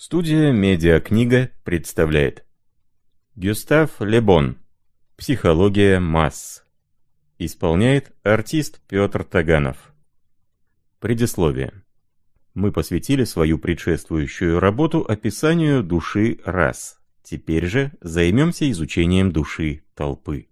Студия «Медиакнига» представляет Гюстав Лебон «Психология масс» Исполняет артист Петр Таганов Предисловие Мы посвятили свою предшествующую работу описанию души рас. Теперь же займемся изучением души толпы.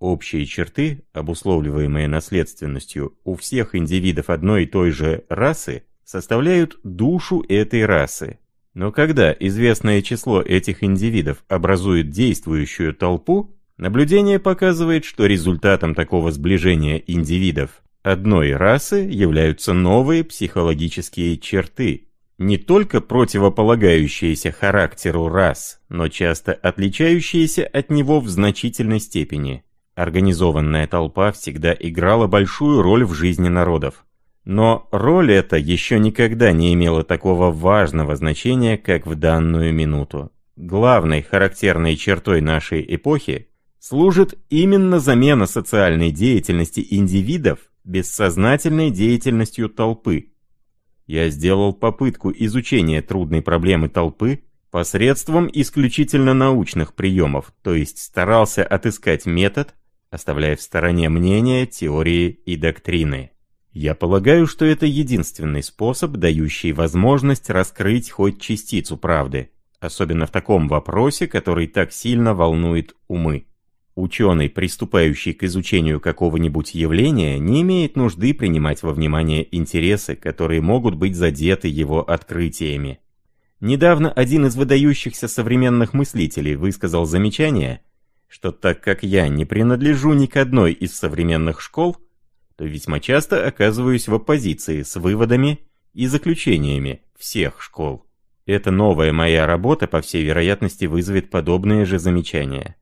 Общие черты, обусловливаемые наследственностью у всех индивидов одной и той же расы, составляют душу этой расы, но когда известное число этих индивидов образует действующую толпу, наблюдение показывает, что результатом такого сближения индивидов одной расы являются новые психологические черты, не только противополагающиеся характеру рас, но часто отличающиеся от него в значительной степени. Организованная толпа всегда играла большую роль в жизни народов. Но роль эта еще никогда не имела такого важного значения, как в данную минуту. Главной характерной чертой нашей эпохи служит именно замена социальной деятельности индивидов бессознательной деятельностью толпы. Я сделал попытку изучения трудной проблемы толпы посредством исключительно научных приемов, то есть старался отыскать метод, оставляя в стороне мнения, теории и доктрины. Я полагаю, что это единственный способ, дающий возможность раскрыть хоть частицу правды, особенно в таком вопросе, который так сильно волнует умы. Ученый, приступающий к изучению какого-нибудь явления, не имеет нужды принимать во внимание интересы, которые могут быть задеты его открытиями. Недавно один из выдающихся современных мыслителей высказал замечание, что так как я не принадлежу ни к одной из современных школ, то весьма часто оказываюсь в оппозиции с выводами и заключениями всех школ. Эта новая моя работа, по всей вероятности, вызовет подобные же замечания.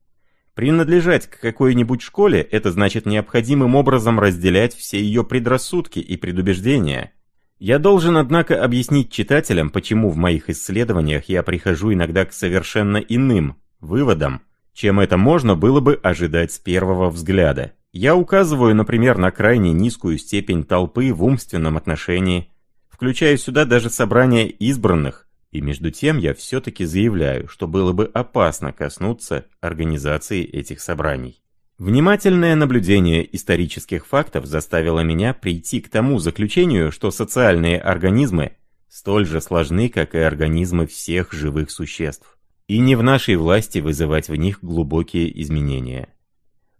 Принадлежать к какой-нибудь школе – это значит необходимым образом разделять все ее предрассудки и предубеждения. Я должен, однако, объяснить читателям, почему в моих исследованиях я прихожу иногда к совершенно иным выводам – чем это можно было бы ожидать с первого взгляда. Я указываю, например, на крайне низкую степень толпы в умственном отношении, включая сюда даже собрание избранных, и между тем я все-таки заявляю, что было бы опасно коснуться организации этих собраний. Внимательное наблюдение исторических фактов заставило меня прийти к тому заключению, что социальные организмы столь же сложны, как и организмы всех живых существ. И не в нашей власти вызывать в них глубокие изменения.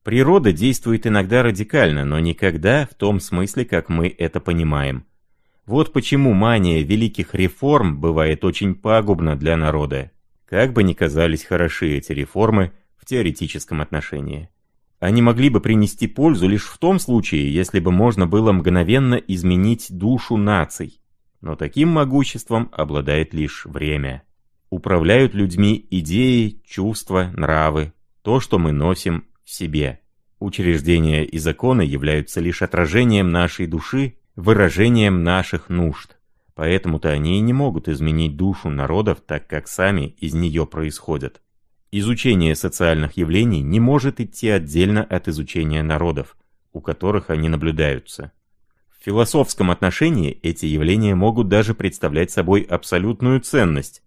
Природа действует иногда радикально, но никогда в том смысле, как мы это понимаем. Вот почему мания великих реформ бывает очень пагубна для народа, как бы ни казались хороши эти реформы в теоретическом отношении. Они могли бы принести пользу лишь в том случае, если бы можно было мгновенно изменить душу наций. Но таким могуществом обладает лишь время управляют людьми идеи, чувства, нравы, то, что мы носим в себе. Учреждения и законы являются лишь отражением нашей души, выражением наших нужд. Поэтому-то они и не могут изменить душу народов, так как сами из нее происходят. Изучение социальных явлений не может идти отдельно от изучения народов, у которых они наблюдаются. В философском отношении эти явления могут даже представлять собой абсолютную ценность,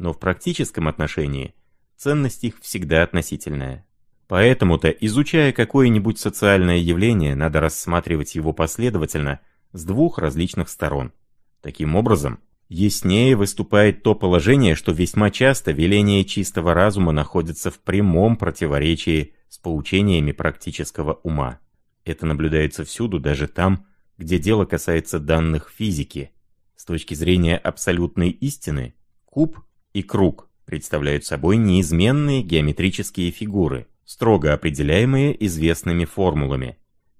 но в практическом отношении ценность их всегда относительная. Поэтому-то, изучая какое-нибудь социальное явление, надо рассматривать его последовательно с двух различных сторон. Таким образом, яснее выступает то положение, что весьма часто веление чистого разума находится в прямом противоречии с поучениями практического ума. Это наблюдается всюду, даже там, где дело касается данных физики. С точки зрения абсолютной истины, куб и круг представляют собой неизменные геометрические фигуры, строго определяемые известными формулами.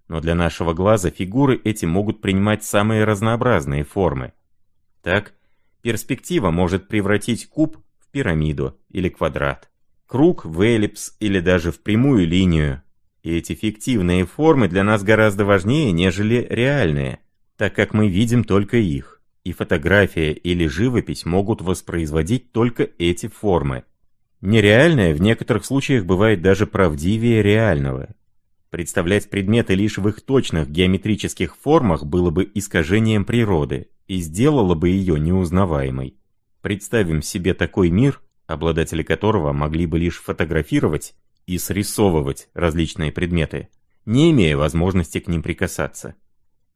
Но для нашего глаза фигуры эти могут принимать самые разнообразные формы. Так, перспектива может превратить куб в пирамиду или квадрат, круг в эллипс или даже в прямую линию. И эти фиктивные формы для нас гораздо важнее, нежели реальные, так как мы видим только их и фотография или живопись могут воспроизводить только эти формы. Нереальное в некоторых случаях бывает даже правдивее реального. Представлять предметы лишь в их точных геометрических формах было бы искажением природы и сделало бы ее неузнаваемой. Представим себе такой мир, обладатели которого могли бы лишь фотографировать и срисовывать различные предметы, не имея возможности к ним прикасаться.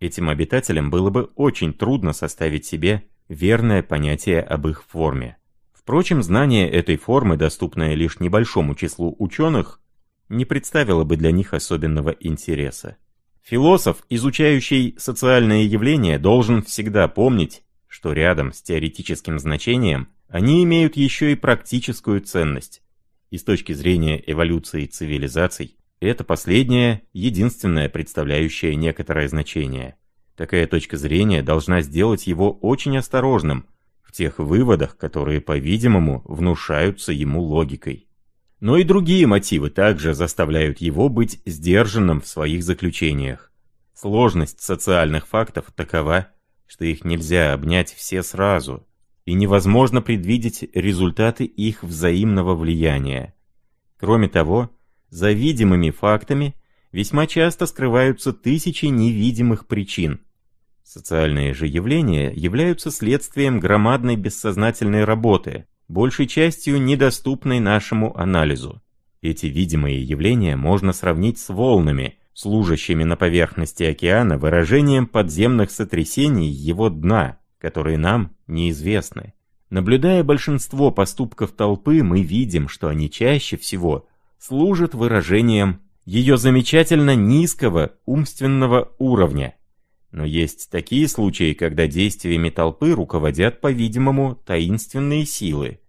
Этим обитателям было бы очень трудно составить себе верное понятие об их форме. Впрочем, знание этой формы, доступное лишь небольшому числу ученых, не представило бы для них особенного интереса. Философ, изучающий социальные явления, должен всегда помнить, что рядом с теоретическим значением они имеют еще и практическую ценность. И с точки зрения эволюции цивилизаций, и это последнее, единственное представляющее некоторое значение. Такая точка зрения должна сделать его очень осторожным в тех выводах, которые, по-видимому, внушаются ему логикой. Но и другие мотивы также заставляют его быть сдержанным в своих заключениях. Сложность социальных фактов такова, что их нельзя обнять все сразу, и невозможно предвидеть результаты их взаимного влияния. Кроме того, за видимыми фактами весьма часто скрываются тысячи невидимых причин. Социальные же явления являются следствием громадной бессознательной работы, большей частью недоступной нашему анализу. Эти видимые явления можно сравнить с волнами, служащими на поверхности океана выражением подземных сотрясений его дна, которые нам неизвестны. Наблюдая большинство поступков толпы, мы видим, что они чаще всего служит выражением ее замечательно низкого умственного уровня. Но есть такие случаи, когда действиями толпы руководят, по-видимому, таинственные силы,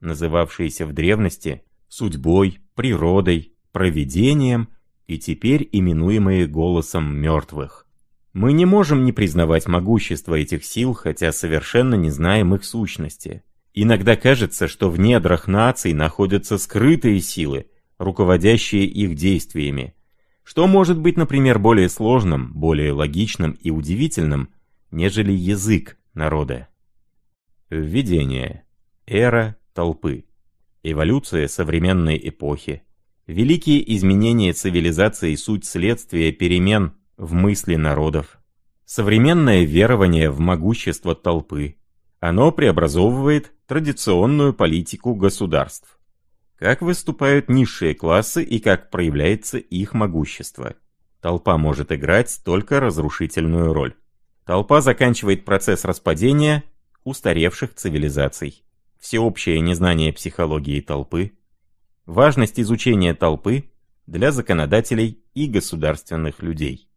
называвшиеся в древности судьбой, природой, провидением и теперь именуемые голосом мертвых. Мы не можем не признавать могущество этих сил, хотя совершенно не знаем их сущности. Иногда кажется, что в недрах наций находятся скрытые силы, руководящие их действиями. Что может быть, например, более сложным, более логичным и удивительным, нежели язык народа? Введение. Эра толпы. Эволюция современной эпохи. Великие изменения цивилизации – суть следствия перемен в мысли народов. Современное верование в могущество толпы. Оно преобразовывает традиционную политику государств как выступают низшие классы и как проявляется их могущество. Толпа может играть только разрушительную роль. Толпа заканчивает процесс распадения устаревших цивилизаций. Всеобщее незнание психологии толпы, важность изучения толпы для законодателей и государственных людей.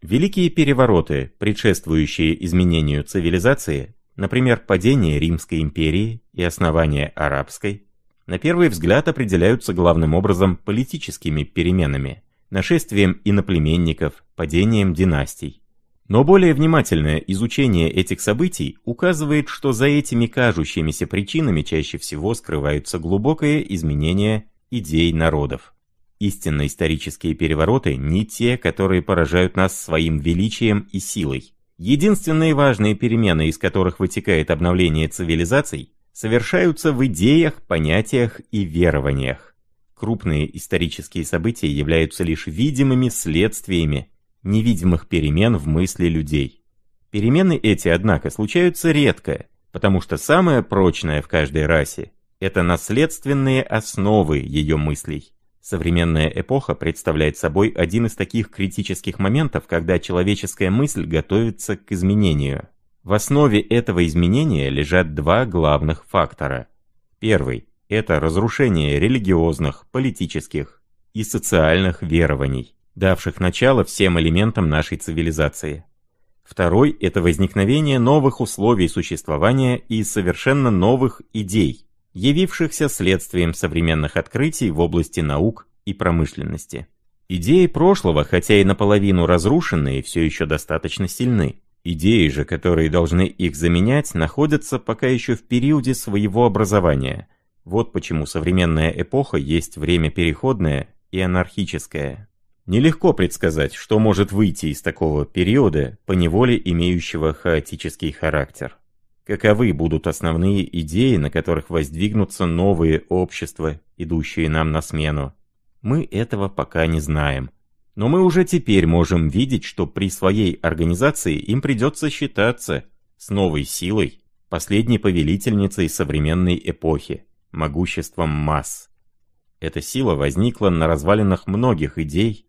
Великие перевороты, предшествующие изменению цивилизации, например, падение Римской империи и основание арабской, на первый взгляд определяются главным образом политическими переменами, нашествием иноплеменников, падением династий. Но более внимательное изучение этих событий указывает, что за этими кажущимися причинами чаще всего скрываются глубокое изменение идей народов. Истинно исторические перевороты не те, которые поражают нас своим величием и силой. Единственные важные перемены, из которых вытекает обновление цивилизаций, совершаются в идеях, понятиях и верованиях. Крупные исторические события являются лишь видимыми следствиями невидимых перемен в мысли людей. Перемены эти, однако, случаются редко, потому что самое прочное в каждой расе – это наследственные основы ее мыслей. Современная эпоха представляет собой один из таких критических моментов, когда человеческая мысль готовится к изменению. В основе этого изменения лежат два главных фактора. Первый – это разрушение религиозных, политических и социальных верований, давших начало всем элементам нашей цивилизации. Второй – это возникновение новых условий существования и совершенно новых идей, явившихся следствием современных открытий в области наук и промышленности. Идеи прошлого, хотя и наполовину разрушенные, все еще достаточно сильны. Идеи же, которые должны их заменять, находятся пока еще в периоде своего образования. Вот почему современная эпоха есть время переходное и анархическое. Нелегко предсказать, что может выйти из такого периода, по неволе имеющего хаотический характер. Каковы будут основные идеи, на которых воздвигнутся новые общества, идущие нам на смену? Мы этого пока не знаем. Но мы уже теперь можем видеть, что при своей организации им придется считаться с новой силой, последней повелительницей современной эпохи, могуществом масс. Эта сила возникла на развалинах многих идей,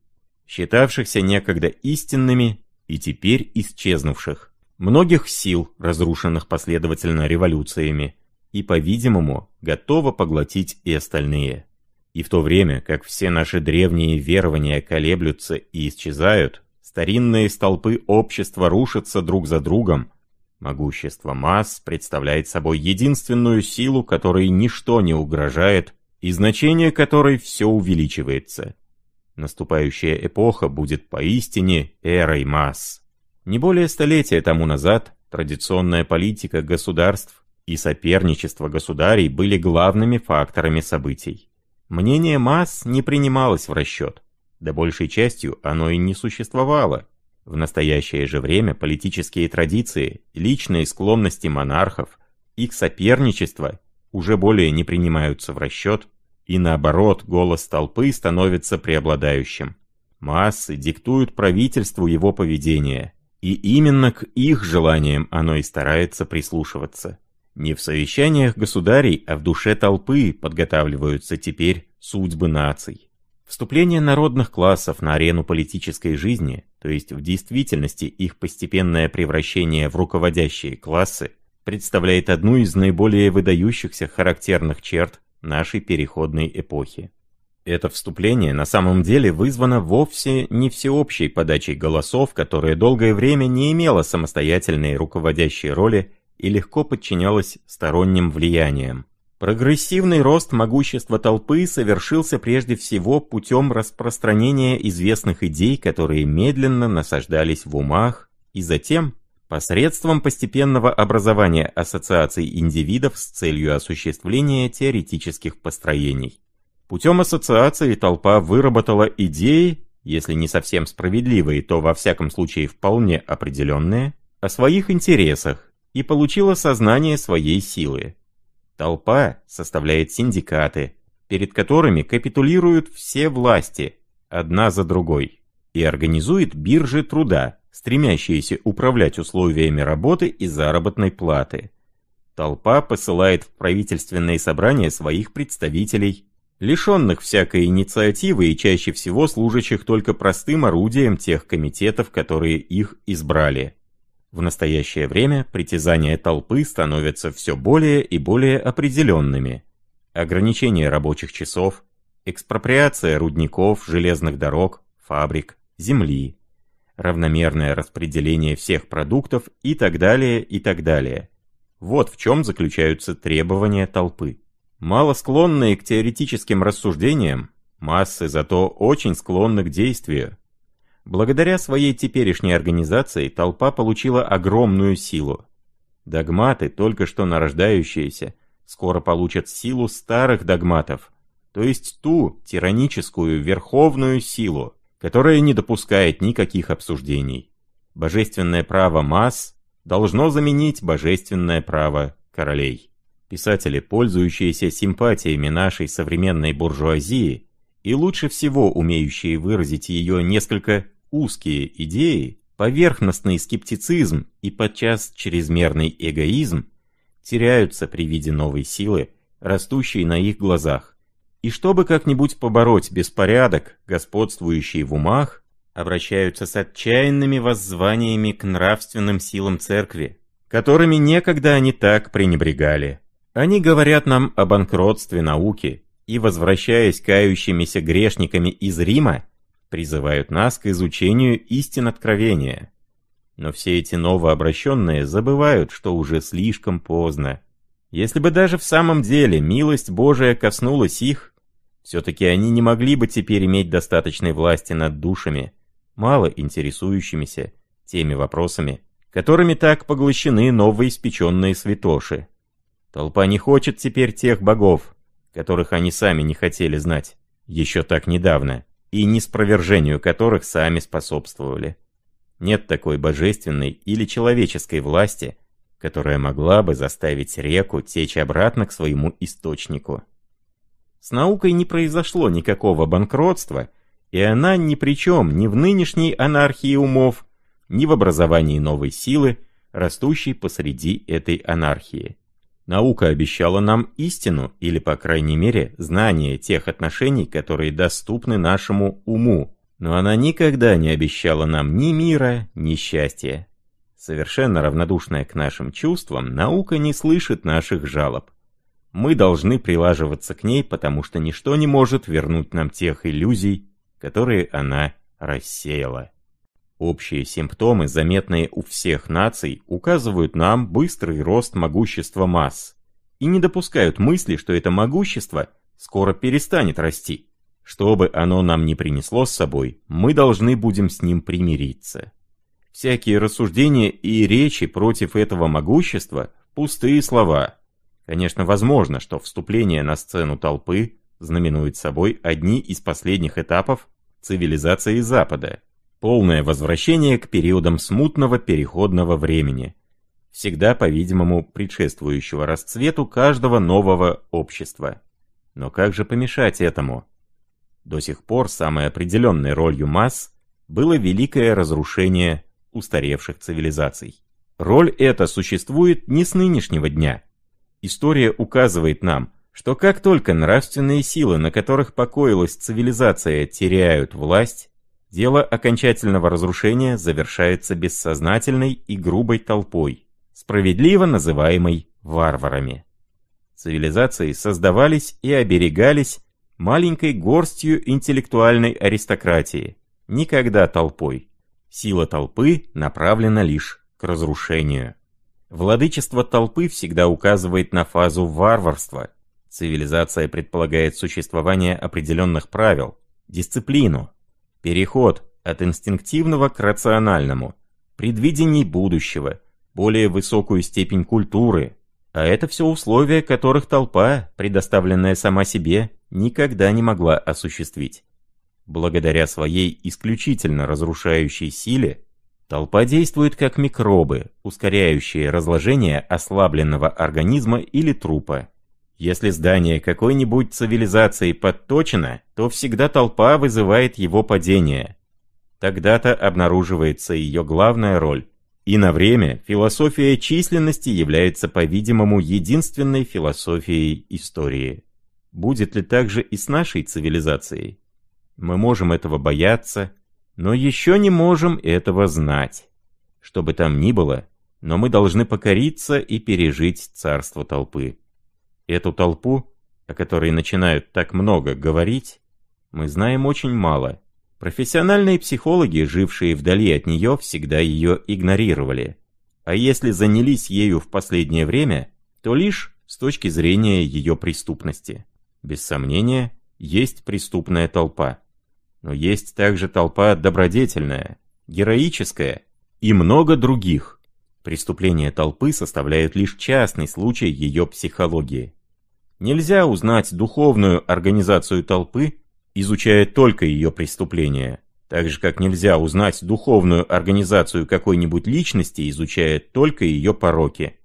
считавшихся некогда истинными и теперь исчезнувших, многих сил, разрушенных последовательно революциями, и, по-видимому, готова поглотить и остальные. И в то время, как все наши древние верования колеблются и исчезают, старинные столпы общества рушатся друг за другом, могущество масс представляет собой единственную силу, которой ничто не угрожает, и значение которой все увеличивается. Наступающая эпоха будет поистине эрой масс. Не более столетия тому назад традиционная политика государств и соперничество государей были главными факторами событий. Мнение масс не принималось в расчет. Да большей частью оно и не существовало. В настоящее же время политические традиции, личные склонности монархов, их соперничество уже более не принимаются в расчет, и наоборот, голос толпы становится преобладающим. Массы диктуют правительству его поведение, и именно к их желаниям оно и старается прислушиваться. Не в совещаниях государей, а в душе толпы подготавливаются теперь судьбы наций. Вступление народных классов на арену политической жизни, то есть в действительности их постепенное превращение в руководящие классы, представляет одну из наиболее выдающихся характерных черт нашей переходной эпохи. Это вступление на самом деле вызвано вовсе не всеобщей подачей голосов, которая долгое время не имела самостоятельной руководящей роли и легко подчинялась сторонним влияниям. Прогрессивный рост могущества толпы совершился прежде всего путем распространения известных идей, которые медленно насаждались в умах, и затем посредством постепенного образования ассоциаций индивидов с целью осуществления теоретических построений. Путем ассоциации толпа выработала идеи, если не совсем справедливые, то во всяком случае вполне определенные, о своих интересах, и получила сознание своей силы. Толпа составляет синдикаты, перед которыми капитулируют все власти, одна за другой, и организует биржи труда, стремящиеся управлять условиями работы и заработной платы. Толпа посылает в правительственные собрания своих представителей, лишенных всякой инициативы и чаще всего служащих только простым орудием тех комитетов, которые их избрали. В настоящее время притязания толпы становятся все более и более определенными. Ограничение рабочих часов, экспроприация рудников, железных дорог, фабрик, земли, равномерное распределение всех продуктов и так далее, и так далее. Вот в чем заключаются требования толпы. Мало склонные к теоретическим рассуждениям, массы зато очень склонны к действию. Благодаря своей теперешней организации толпа получила огромную силу. Догматы, только что нарождающиеся, скоро получат силу старых догматов, то есть ту тираническую верховную силу, которая не допускает никаких обсуждений. Божественное право масс должно заменить божественное право королей. Писатели, пользующиеся симпатиями нашей современной буржуазии, и лучше всего умеющие выразить ее несколько узкие идеи, поверхностный скептицизм и подчас чрезмерный эгоизм теряются при виде новой силы, растущей на их глазах. И чтобы как-нибудь побороть беспорядок, господствующий в умах, обращаются с отчаянными воззваниями к нравственным силам церкви, которыми некогда они так пренебрегали. Они говорят нам о банкротстве науки, и, возвращаясь кающимися грешниками из Рима, призывают нас к изучению истин откровения. Но все эти новообращенные забывают, что уже слишком поздно. Если бы даже в самом деле милость Божия коснулась их, все-таки они не могли бы теперь иметь достаточной власти над душами, мало интересующимися теми вопросами, которыми так поглощены новоиспеченные святоши. Толпа не хочет теперь тех богов, которых они сами не хотели знать, еще так недавно, и неспровержению которых сами способствовали. Нет такой божественной или человеческой власти, которая могла бы заставить реку течь обратно к своему источнику. С наукой не произошло никакого банкротства, и она ни при чем ни в нынешней анархии умов, ни в образовании новой силы, растущей посреди этой анархии. Наука обещала нам истину, или, по крайней мере, знание тех отношений, которые доступны нашему уму. Но она никогда не обещала нам ни мира, ни счастья. Совершенно равнодушная к нашим чувствам, наука не слышит наших жалоб. Мы должны прилаживаться к ней, потому что ничто не может вернуть нам тех иллюзий, которые она рассеяла. Общие симптомы, заметные у всех наций, указывают нам быстрый рост могущества масс и не допускают мысли, что это могущество скоро перестанет расти. Что бы оно нам не принесло с собой, мы должны будем с ним примириться. Всякие рассуждения и речи против этого могущества – пустые слова. Конечно, возможно, что вступление на сцену толпы знаменует собой одни из последних этапов цивилизации Запада – полное возвращение к периодам смутного переходного времени, всегда, по-видимому, предшествующего расцвету каждого нового общества. Но как же помешать этому? До сих пор самой определенной ролью масс было великое разрушение устаревших цивилизаций. Роль эта существует не с нынешнего дня. История указывает нам, что как только нравственные силы, на которых покоилась цивилизация, теряют власть, Дело окончательного разрушения завершается бессознательной и грубой толпой, справедливо называемой варварами. Цивилизации создавались и оберегались маленькой горстью интеллектуальной аристократии, никогда толпой. Сила толпы направлена лишь к разрушению. Владычество толпы всегда указывает на фазу варварства. Цивилизация предполагает существование определенных правил, дисциплину, Переход от инстинктивного к рациональному, предвидений будущего, более высокую степень культуры. А это все условия, которых толпа, предоставленная сама себе, никогда не могла осуществить. Благодаря своей исключительно разрушающей силе, толпа действует как микробы, ускоряющие разложение ослабленного организма или трупа. Если здание какой-нибудь цивилизации подточено, то всегда толпа вызывает его падение. Тогда-то обнаруживается ее главная роль. И на время философия численности является, по-видимому, единственной философией истории. Будет ли так же и с нашей цивилизацией? Мы можем этого бояться, но еще не можем этого знать. Что бы там ни было, но мы должны покориться и пережить царство толпы. Эту толпу, о которой начинают так много говорить, мы знаем очень мало. Профессиональные психологи, жившие вдали от нее, всегда ее игнорировали. А если занялись ею в последнее время, то лишь с точки зрения ее преступности. Без сомнения, есть преступная толпа. Но есть также толпа добродетельная, героическая и много других. Преступления толпы составляют лишь частный случай ее психологии. Нельзя узнать духовную организацию толпы, изучая только ее преступления, так же как нельзя узнать духовную организацию какой-нибудь личности, изучая только ее пороки.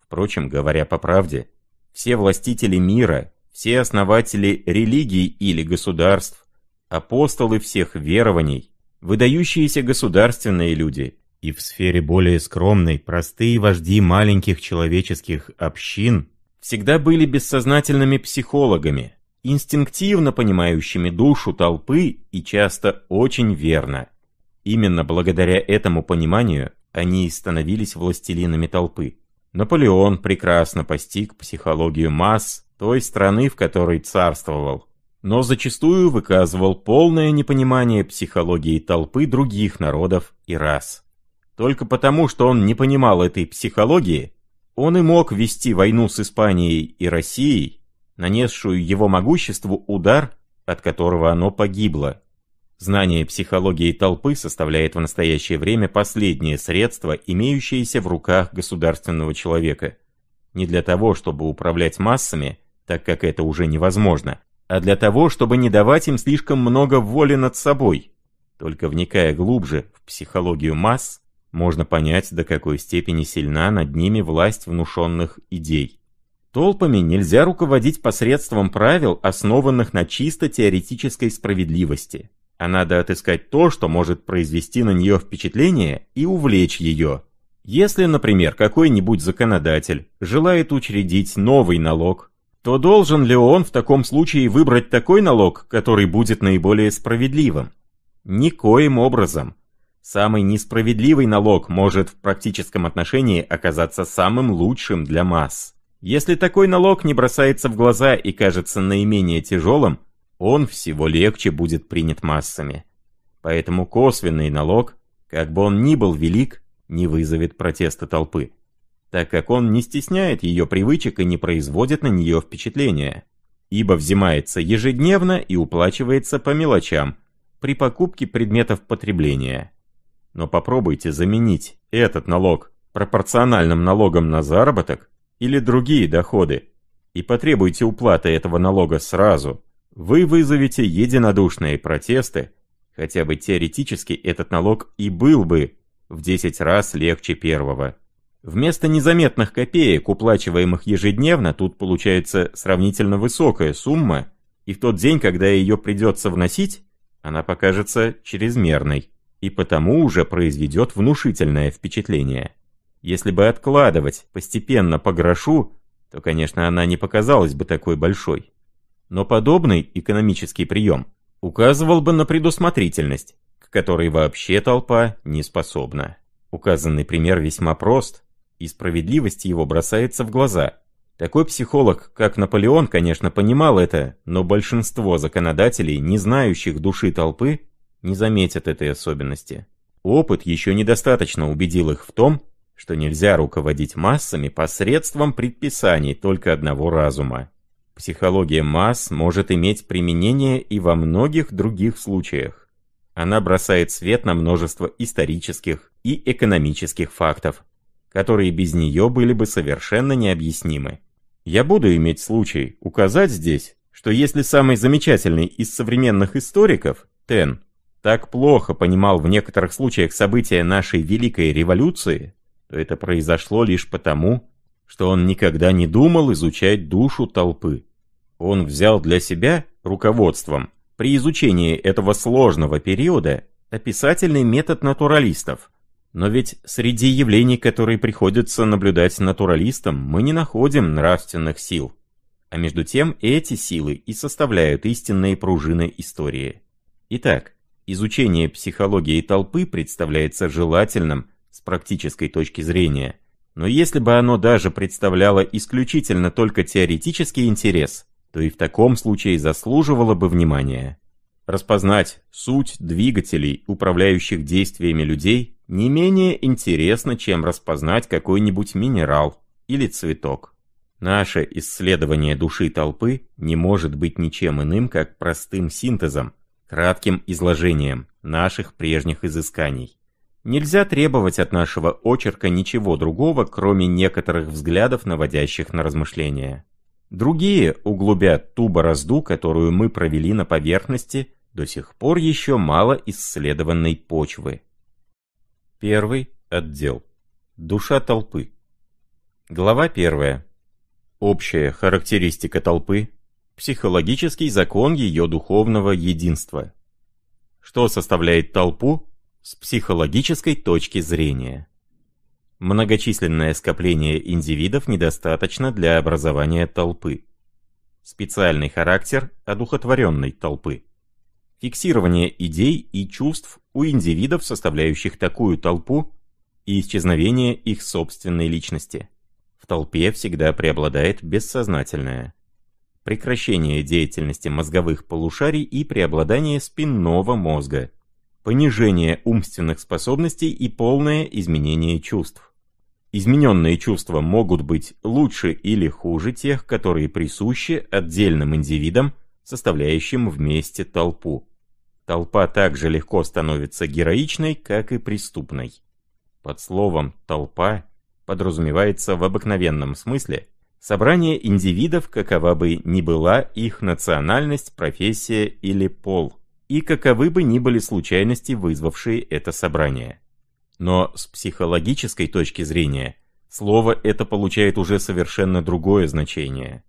Впрочем, говоря по правде, все властители мира, все основатели религий или государств, апостолы всех верований, выдающиеся государственные люди и в сфере более скромной простые вожди маленьких человеческих общин – всегда были бессознательными психологами, инстинктивно понимающими душу толпы и часто очень верно. Именно благодаря этому пониманию они и становились властелинами толпы. Наполеон прекрасно постиг психологию масс той страны, в которой царствовал, но зачастую выказывал полное непонимание психологии толпы других народов и рас. Только потому, что он не понимал этой психологии, он и мог вести войну с Испанией и Россией, нанесшую его могуществу удар, от которого оно погибло. Знание психологии толпы составляет в настоящее время последнее средство, имеющееся в руках государственного человека. Не для того, чтобы управлять массами, так как это уже невозможно, а для того, чтобы не давать им слишком много воли над собой. Только вникая глубже в психологию масс, можно понять, до какой степени сильна над ними власть внушенных идей. Толпами нельзя руководить посредством правил, основанных на чисто теоретической справедливости, а надо отыскать то, что может произвести на нее впечатление и увлечь ее. Если, например, какой-нибудь законодатель желает учредить новый налог, то должен ли он в таком случае выбрать такой налог, который будет наиболее справедливым? Никоим образом – Самый несправедливый налог может в практическом отношении оказаться самым лучшим для масс. Если такой налог не бросается в глаза и кажется наименее тяжелым, он всего легче будет принят массами. Поэтому косвенный налог, как бы он ни был велик, не вызовет протеста толпы, так как он не стесняет ее привычек и не производит на нее впечатления, ибо взимается ежедневно и уплачивается по мелочам при покупке предметов потребления. Но попробуйте заменить этот налог пропорциональным налогом на заработок или другие доходы и потребуйте уплаты этого налога сразу, вы вызовете единодушные протесты, хотя бы теоретически этот налог и был бы в 10 раз легче первого. Вместо незаметных копеек, уплачиваемых ежедневно, тут получается сравнительно высокая сумма, и в тот день, когда ее придется вносить, она покажется чрезмерной и потому уже произведет внушительное впечатление. Если бы откладывать постепенно по грошу, то, конечно, она не показалась бы такой большой. Но подобный экономический прием указывал бы на предусмотрительность, к которой вообще толпа не способна. Указанный пример весьма прост, и справедливость его бросается в глаза. Такой психолог, как Наполеон, конечно, понимал это, но большинство законодателей, не знающих души толпы, не заметят этой особенности. Опыт еще недостаточно убедил их в том, что нельзя руководить массами посредством предписаний только одного разума. Психология масс может иметь применение и во многих других случаях. Она бросает свет на множество исторических и экономических фактов, которые без нее были бы совершенно необъяснимы. Я буду иметь случай указать здесь, что если самый замечательный из современных историков, Тен, так плохо понимал в некоторых случаях события нашей Великой Революции, то это произошло лишь потому, что он никогда не думал изучать душу толпы. Он взял для себя руководством при изучении этого сложного периода описательный метод натуралистов. Но ведь среди явлений, которые приходится наблюдать натуралистам, мы не находим нравственных сил. А между тем эти силы и составляют истинные пружины истории. Итак, изучение психологии толпы представляется желательным с практической точки зрения. Но если бы оно даже представляло исключительно только теоретический интерес, то и в таком случае заслуживало бы внимания. Распознать суть двигателей, управляющих действиями людей, не менее интересно, чем распознать какой-нибудь минерал или цветок. Наше исследование души толпы не может быть ничем иным, как простым синтезом кратким изложением наших прежних изысканий. Нельзя требовать от нашего очерка ничего другого, кроме некоторых взглядов, наводящих на размышления. Другие углубят ту борозду, которую мы провели на поверхности до сих пор еще мало исследованной почвы. Первый отдел. Душа толпы. Глава первая. Общая характеристика толпы, психологический закон ее духовного единства. Что составляет толпу с психологической точки зрения? Многочисленное скопление индивидов недостаточно для образования толпы. Специальный характер одухотворенной толпы. Фиксирование идей и чувств у индивидов, составляющих такую толпу, и исчезновение их собственной личности. В толпе всегда преобладает бессознательное – прекращение деятельности мозговых полушарий и преобладание спинного мозга, понижение умственных способностей и полное изменение чувств. Измененные чувства могут быть лучше или хуже тех, которые присущи отдельным индивидам, составляющим вместе толпу. Толпа также легко становится героичной, как и преступной. Под словом «толпа» подразумевается в обыкновенном смысле – собрание индивидов, какова бы ни была их национальность, профессия или пол, и каковы бы ни были случайности, вызвавшие это собрание. Но с психологической точки зрения, слово это получает уже совершенно другое значение.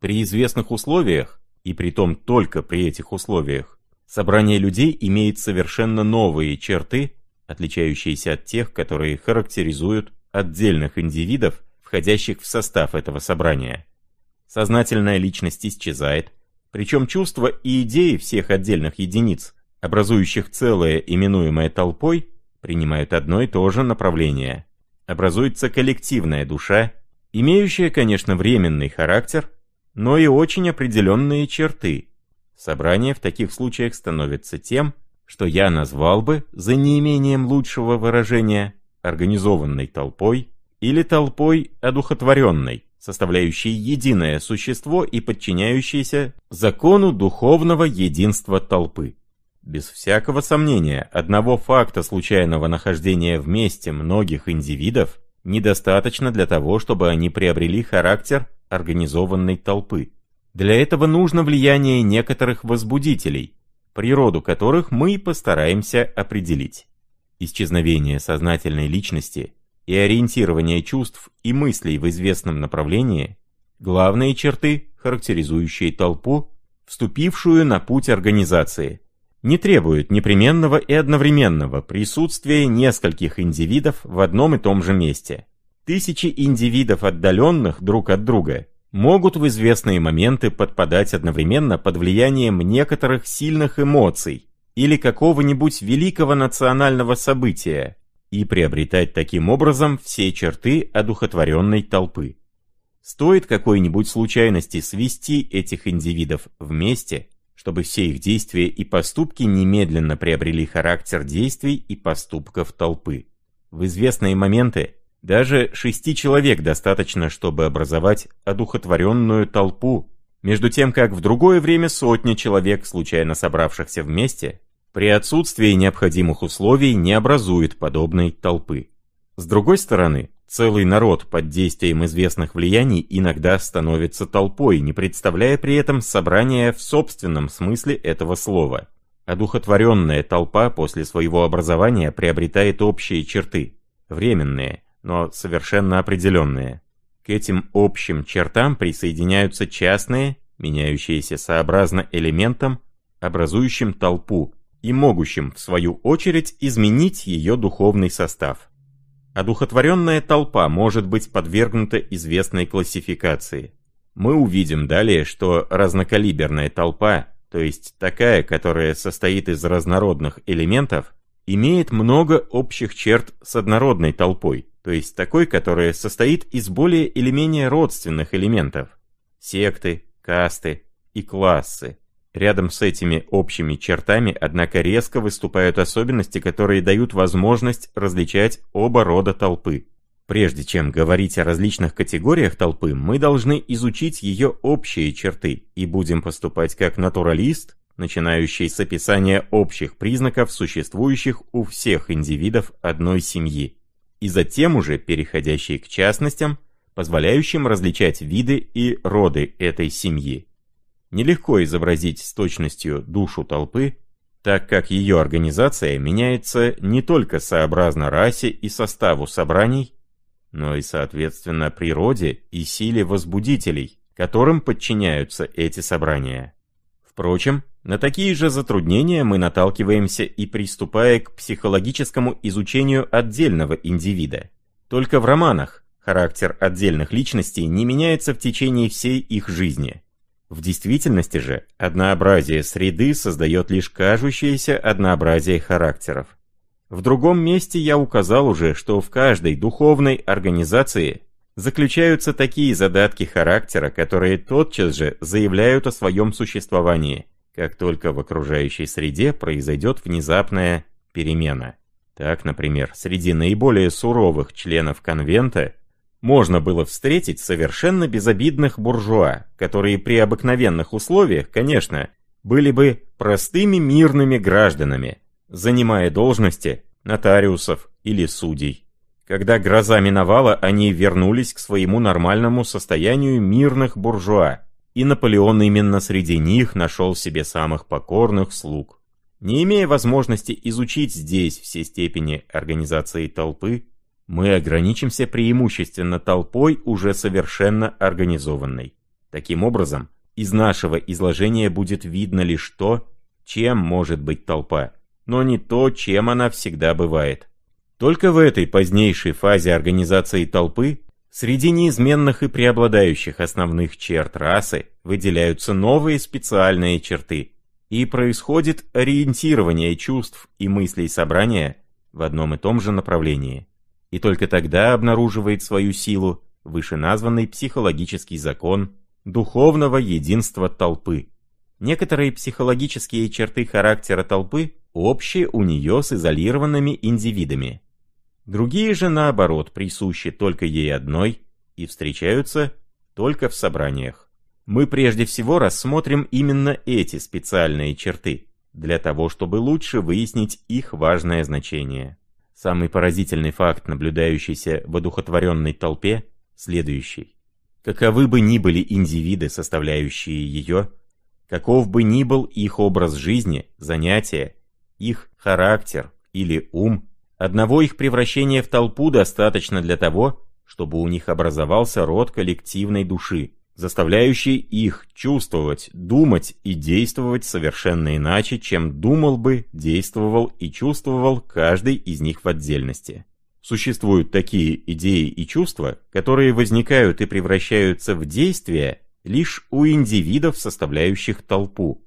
При известных условиях, и при том только при этих условиях, собрание людей имеет совершенно новые черты, отличающиеся от тех, которые характеризуют отдельных индивидов, входящих в состав этого собрания. Сознательная личность исчезает, причем чувства и идеи всех отдельных единиц, образующих целое, именуемое толпой, принимают одно и то же направление. Образуется коллективная душа, имеющая, конечно, временный характер, но и очень определенные черты. Собрание в таких случаях становится тем, что я назвал бы, за неимением лучшего выражения, организованной толпой или толпой одухотворенной, составляющей единое существо и подчиняющейся закону духовного единства толпы. Без всякого сомнения, одного факта случайного нахождения вместе многих индивидов недостаточно для того, чтобы они приобрели характер организованной толпы. Для этого нужно влияние некоторых возбудителей, природу которых мы постараемся определить. Исчезновение сознательной личности и ориентирование чувств и мыслей в известном направлении – главные черты, характеризующие толпу, вступившую на путь организации. Не требуют непременного и одновременного присутствия нескольких индивидов в одном и том же месте. Тысячи индивидов, отдаленных друг от друга, могут в известные моменты подпадать одновременно под влиянием некоторых сильных эмоций или какого-нибудь великого национального события, и приобретать таким образом все черты одухотворенной толпы. Стоит какой-нибудь случайности свести этих индивидов вместе, чтобы все их действия и поступки немедленно приобрели характер действий и поступков толпы. В известные моменты даже шести человек достаточно, чтобы образовать одухотворенную толпу, между тем как в другое время сотни человек, случайно собравшихся вместе, при отсутствии необходимых условий не образует подобной толпы. С другой стороны, целый народ под действием известных влияний иногда становится толпой, не представляя при этом собрания в собственном смысле этого слова. Одухотворенная толпа после своего образования приобретает общие черты, временные, но совершенно определенные. К этим общим чертам присоединяются частные, меняющиеся сообразно элементам, образующим толпу, и могущим, в свою очередь, изменить ее духовный состав. Одухотворенная толпа может быть подвергнута известной классификации. Мы увидим далее, что разнокалиберная толпа, то есть такая, которая состоит из разнородных элементов, имеет много общих черт с однородной толпой, то есть такой, которая состоит из более или менее родственных элементов. Секты, касты и классы, Рядом с этими общими чертами, однако, резко выступают особенности, которые дают возможность различать оба рода толпы. Прежде чем говорить о различных категориях толпы, мы должны изучить ее общие черты и будем поступать как натуралист, начинающий с описания общих признаков, существующих у всех индивидов одной семьи, и затем уже переходящий к частностям, позволяющим различать виды и роды этой семьи. Нелегко изобразить с точностью душу толпы, так как ее организация меняется не только сообразно расе и составу собраний, но и соответственно природе и силе возбудителей, которым подчиняются эти собрания. Впрочем, на такие же затруднения мы наталкиваемся и приступая к психологическому изучению отдельного индивида. Только в романах характер отдельных личностей не меняется в течение всей их жизни – в действительности же, однообразие среды создает лишь кажущееся однообразие характеров. В другом месте я указал уже, что в каждой духовной организации заключаются такие задатки характера, которые тотчас же заявляют о своем существовании, как только в окружающей среде произойдет внезапная перемена. Так, например, среди наиболее суровых членов конвента можно было встретить совершенно безобидных буржуа, которые при обыкновенных условиях, конечно, были бы простыми мирными гражданами, занимая должности нотариусов или судей. Когда гроза миновала, они вернулись к своему нормальному состоянию мирных буржуа, и Наполеон именно среди них нашел себе самых покорных слуг. Не имея возможности изучить здесь все степени организации толпы, мы ограничимся преимущественно толпой, уже совершенно организованной. Таким образом, из нашего изложения будет видно лишь то, чем может быть толпа, но не то, чем она всегда бывает. Только в этой позднейшей фазе организации толпы Среди неизменных и преобладающих основных черт расы выделяются новые специальные черты, и происходит ориентирование чувств и мыслей собрания в одном и том же направлении и только тогда обнаруживает свою силу вышеназванный психологический закон духовного единства толпы. Некоторые психологические черты характера толпы общие у нее с изолированными индивидами. Другие же, наоборот, присущи только ей одной и встречаются только в собраниях. Мы прежде всего рассмотрим именно эти специальные черты, для того чтобы лучше выяснить их важное значение. Самый поразительный факт, наблюдающийся в одухотворенной толпе, следующий. Каковы бы ни были индивиды, составляющие ее, каков бы ни был их образ жизни, занятия, их характер или ум, одного их превращения в толпу достаточно для того, чтобы у них образовался род коллективной души, заставляющий их чувствовать, думать и действовать совершенно иначе, чем думал бы, действовал и чувствовал каждый из них в отдельности. Существуют такие идеи и чувства, которые возникают и превращаются в действия лишь у индивидов, составляющих толпу.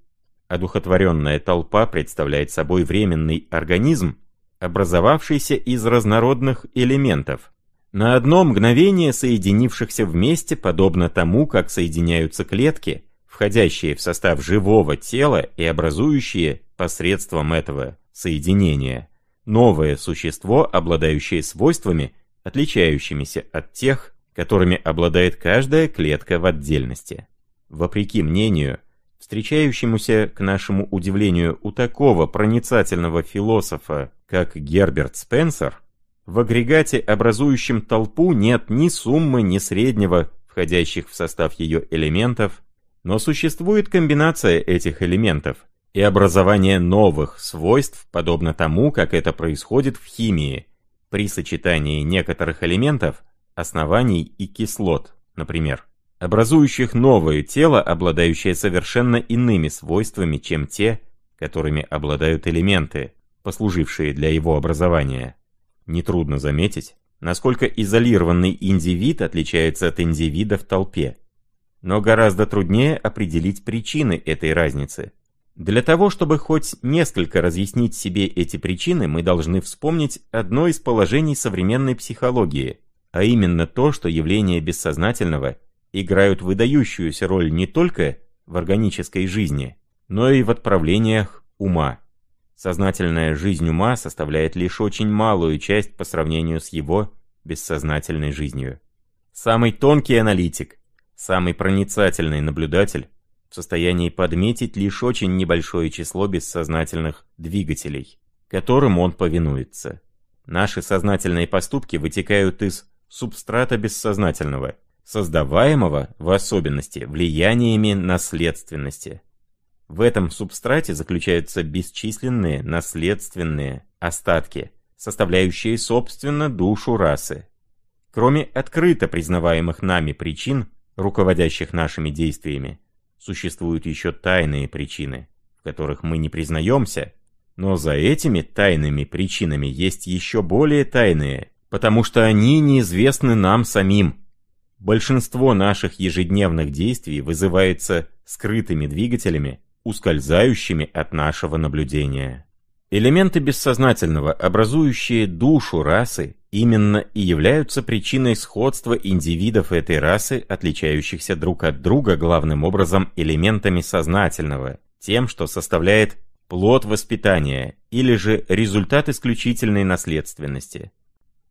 Одухотворенная толпа представляет собой временный организм, образовавшийся из разнородных элементов, на одно мгновение соединившихся вместе, подобно тому, как соединяются клетки, входящие в состав живого тела и образующие посредством этого соединения новое существо, обладающее свойствами, отличающимися от тех, которыми обладает каждая клетка в отдельности. Вопреки мнению, встречающемуся к нашему удивлению у такого проницательного философа, как Герберт Спенсер, в агрегате, образующем толпу, нет ни суммы, ни среднего, входящих в состав ее элементов, но существует комбинация этих элементов и образование новых свойств, подобно тому, как это происходит в химии, при сочетании некоторых элементов, оснований и кислот, например, образующих новое тело, обладающее совершенно иными свойствами, чем те, которыми обладают элементы, послужившие для его образования. Нетрудно заметить, насколько изолированный индивид отличается от индивида в толпе. Но гораздо труднее определить причины этой разницы. Для того, чтобы хоть несколько разъяснить себе эти причины, мы должны вспомнить одно из положений современной психологии, а именно то, что явления бессознательного играют выдающуюся роль не только в органической жизни, но и в отправлениях ума. Сознательная жизнь ума составляет лишь очень малую часть по сравнению с его бессознательной жизнью. Самый тонкий аналитик, самый проницательный наблюдатель в состоянии подметить лишь очень небольшое число бессознательных двигателей, которым он повинуется. Наши сознательные поступки вытекают из субстрата бессознательного, создаваемого, в особенности, влияниями наследственности – в этом субстрате заключаются бесчисленные наследственные остатки, составляющие, собственно, душу расы. Кроме открыто признаваемых нами причин, руководящих нашими действиями, существуют еще тайные причины, в которых мы не признаемся, но за этими тайными причинами есть еще более тайные, потому что они неизвестны нам самим. Большинство наших ежедневных действий вызывается скрытыми двигателями, ускользающими от нашего наблюдения. Элементы бессознательного, образующие душу расы, именно и являются причиной сходства индивидов этой расы, отличающихся друг от друга главным образом элементами сознательного, тем, что составляет плод воспитания или же результат исключительной наследственности.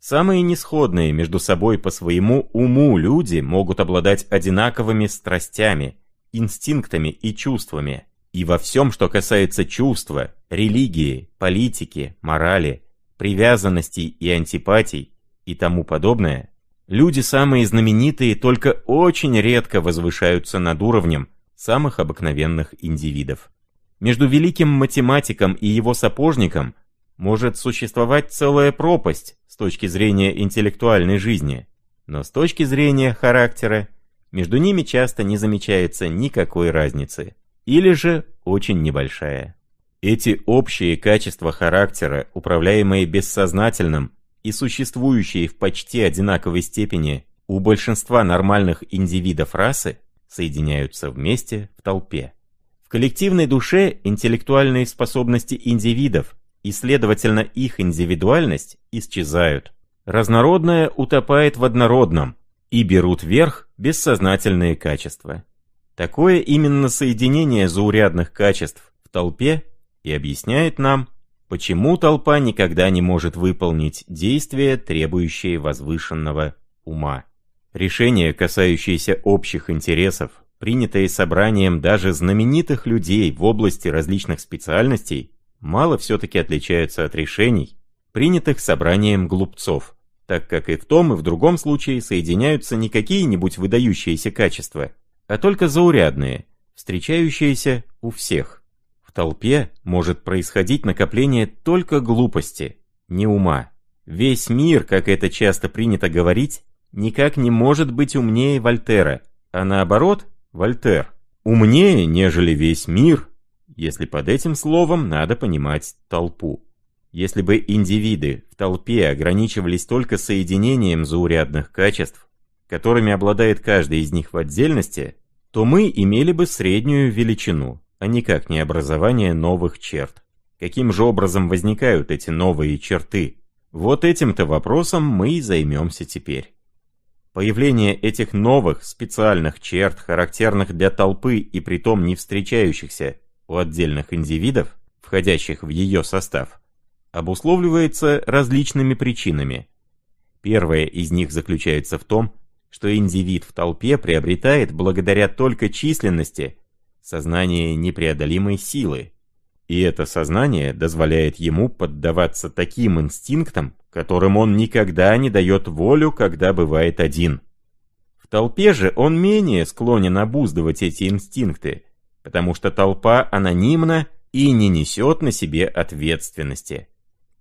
Самые несходные между собой по своему уму люди могут обладать одинаковыми страстями, инстинктами и чувствами, и во всем, что касается чувства, религии, политики, морали, привязанностей и антипатий и тому подобное, люди самые знаменитые только очень редко возвышаются над уровнем самых обыкновенных индивидов. Между великим математиком и его сапожником может существовать целая пропасть с точки зрения интеллектуальной жизни, но с точки зрения характера между ними часто не замечается никакой разницы или же очень небольшая. Эти общие качества характера, управляемые бессознательным и существующие в почти одинаковой степени у большинства нормальных индивидов расы, соединяются вместе в толпе. В коллективной душе интеллектуальные способности индивидов и, следовательно, их индивидуальность исчезают. Разнородное утопает в однородном и берут верх бессознательные качества. Такое именно соединение заурядных качеств в толпе и объясняет нам, почему толпа никогда не может выполнить действия, требующие возвышенного ума. Решения, касающиеся общих интересов, принятые собранием даже знаменитых людей в области различных специальностей, мало все-таки отличаются от решений, принятых собранием глупцов, так как и в том, и в другом случае соединяются не какие-нибудь выдающиеся качества, а только заурядные, встречающиеся у всех. В толпе может происходить накопление только глупости, не ума. Весь мир, как это часто принято говорить, никак не может быть умнее Вольтера, а наоборот, Вольтер умнее, нежели весь мир, если под этим словом надо понимать толпу. Если бы индивиды в толпе ограничивались только соединением заурядных качеств, которыми обладает каждый из них в отдельности, то мы имели бы среднюю величину, а никак не образование новых черт. Каким же образом возникают эти новые черты? Вот этим-то вопросом мы и займемся теперь. Появление этих новых, специальных черт, характерных для толпы и притом не встречающихся у отдельных индивидов, входящих в ее состав, обусловливается различными причинами. Первая из них заключается в том, что индивид в толпе приобретает благодаря только численности сознание непреодолимой силы. И это сознание дозволяет ему поддаваться таким инстинктам, которым он никогда не дает волю, когда бывает один. В толпе же он менее склонен обуздывать эти инстинкты, потому что толпа анонимна и не несет на себе ответственности.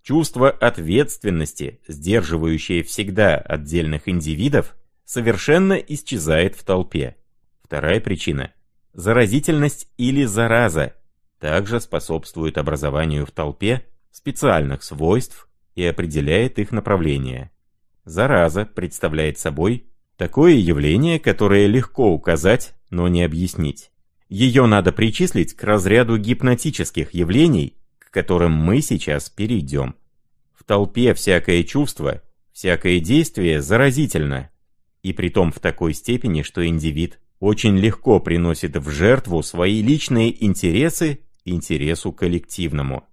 Чувство ответственности, сдерживающее всегда отдельных индивидов, совершенно исчезает в толпе. Вторая причина – заразительность или зараза также способствует образованию в толпе специальных свойств и определяет их направление. Зараза представляет собой такое явление, которое легко указать, но не объяснить. Ее надо причислить к разряду гипнотических явлений, к которым мы сейчас перейдем. В толпе всякое чувство, всякое действие заразительно, и при том в такой степени, что индивид очень легко приносит в жертву свои личные интересы интересу коллективному.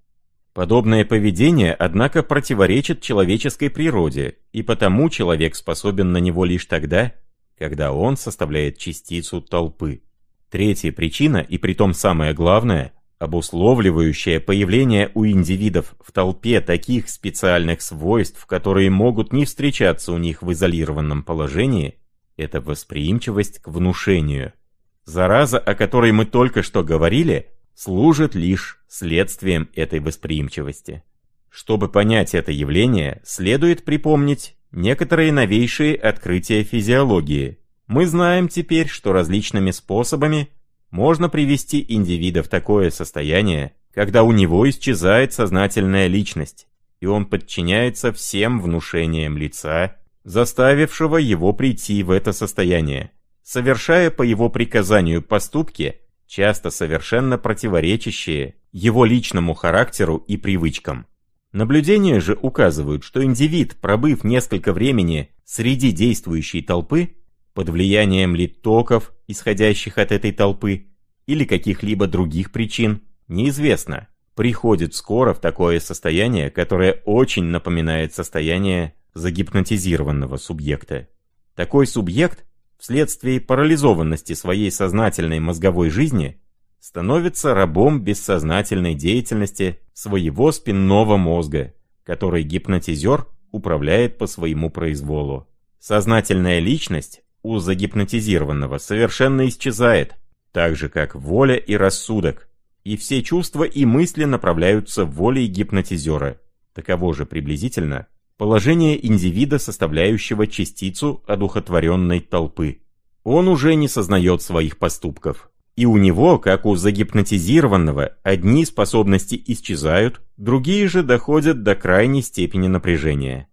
Подобное поведение, однако, противоречит человеческой природе, и потому человек способен на него лишь тогда, когда он составляет частицу толпы. Третья причина, и притом самая главная, обусловливающая появление у индивидов в толпе таких специальных свойств, которые могут не встречаться у них в изолированном положении, это восприимчивость к внушению. Зараза, о которой мы только что говорили, служит лишь следствием этой восприимчивости. Чтобы понять это явление, следует припомнить некоторые новейшие открытия физиологии. Мы знаем теперь, что различными способами можно привести индивида в такое состояние, когда у него исчезает сознательная личность, и он подчиняется всем внушениям лица, заставившего его прийти в это состояние, совершая по его приказанию поступки, часто совершенно противоречащие его личному характеру и привычкам. Наблюдения же указывают, что индивид, пробыв несколько времени среди действующей толпы, под влиянием ли токов, исходящих от этой толпы, или каких-либо других причин, неизвестно, приходит скоро в такое состояние, которое очень напоминает состояние загипнотизированного субъекта. Такой субъект, вследствие парализованности своей сознательной мозговой жизни, становится рабом бессознательной деятельности своего спинного мозга, который гипнотизер управляет по своему произволу. Сознательная личность у загипнотизированного совершенно исчезает, так же как воля и рассудок, и все чувства и мысли направляются волей гипнотизера. Таково же приблизительно положение индивида, составляющего частицу одухотворенной толпы. Он уже не сознает своих поступков. И у него, как у загипнотизированного, одни способности исчезают, другие же доходят до крайней степени напряжения.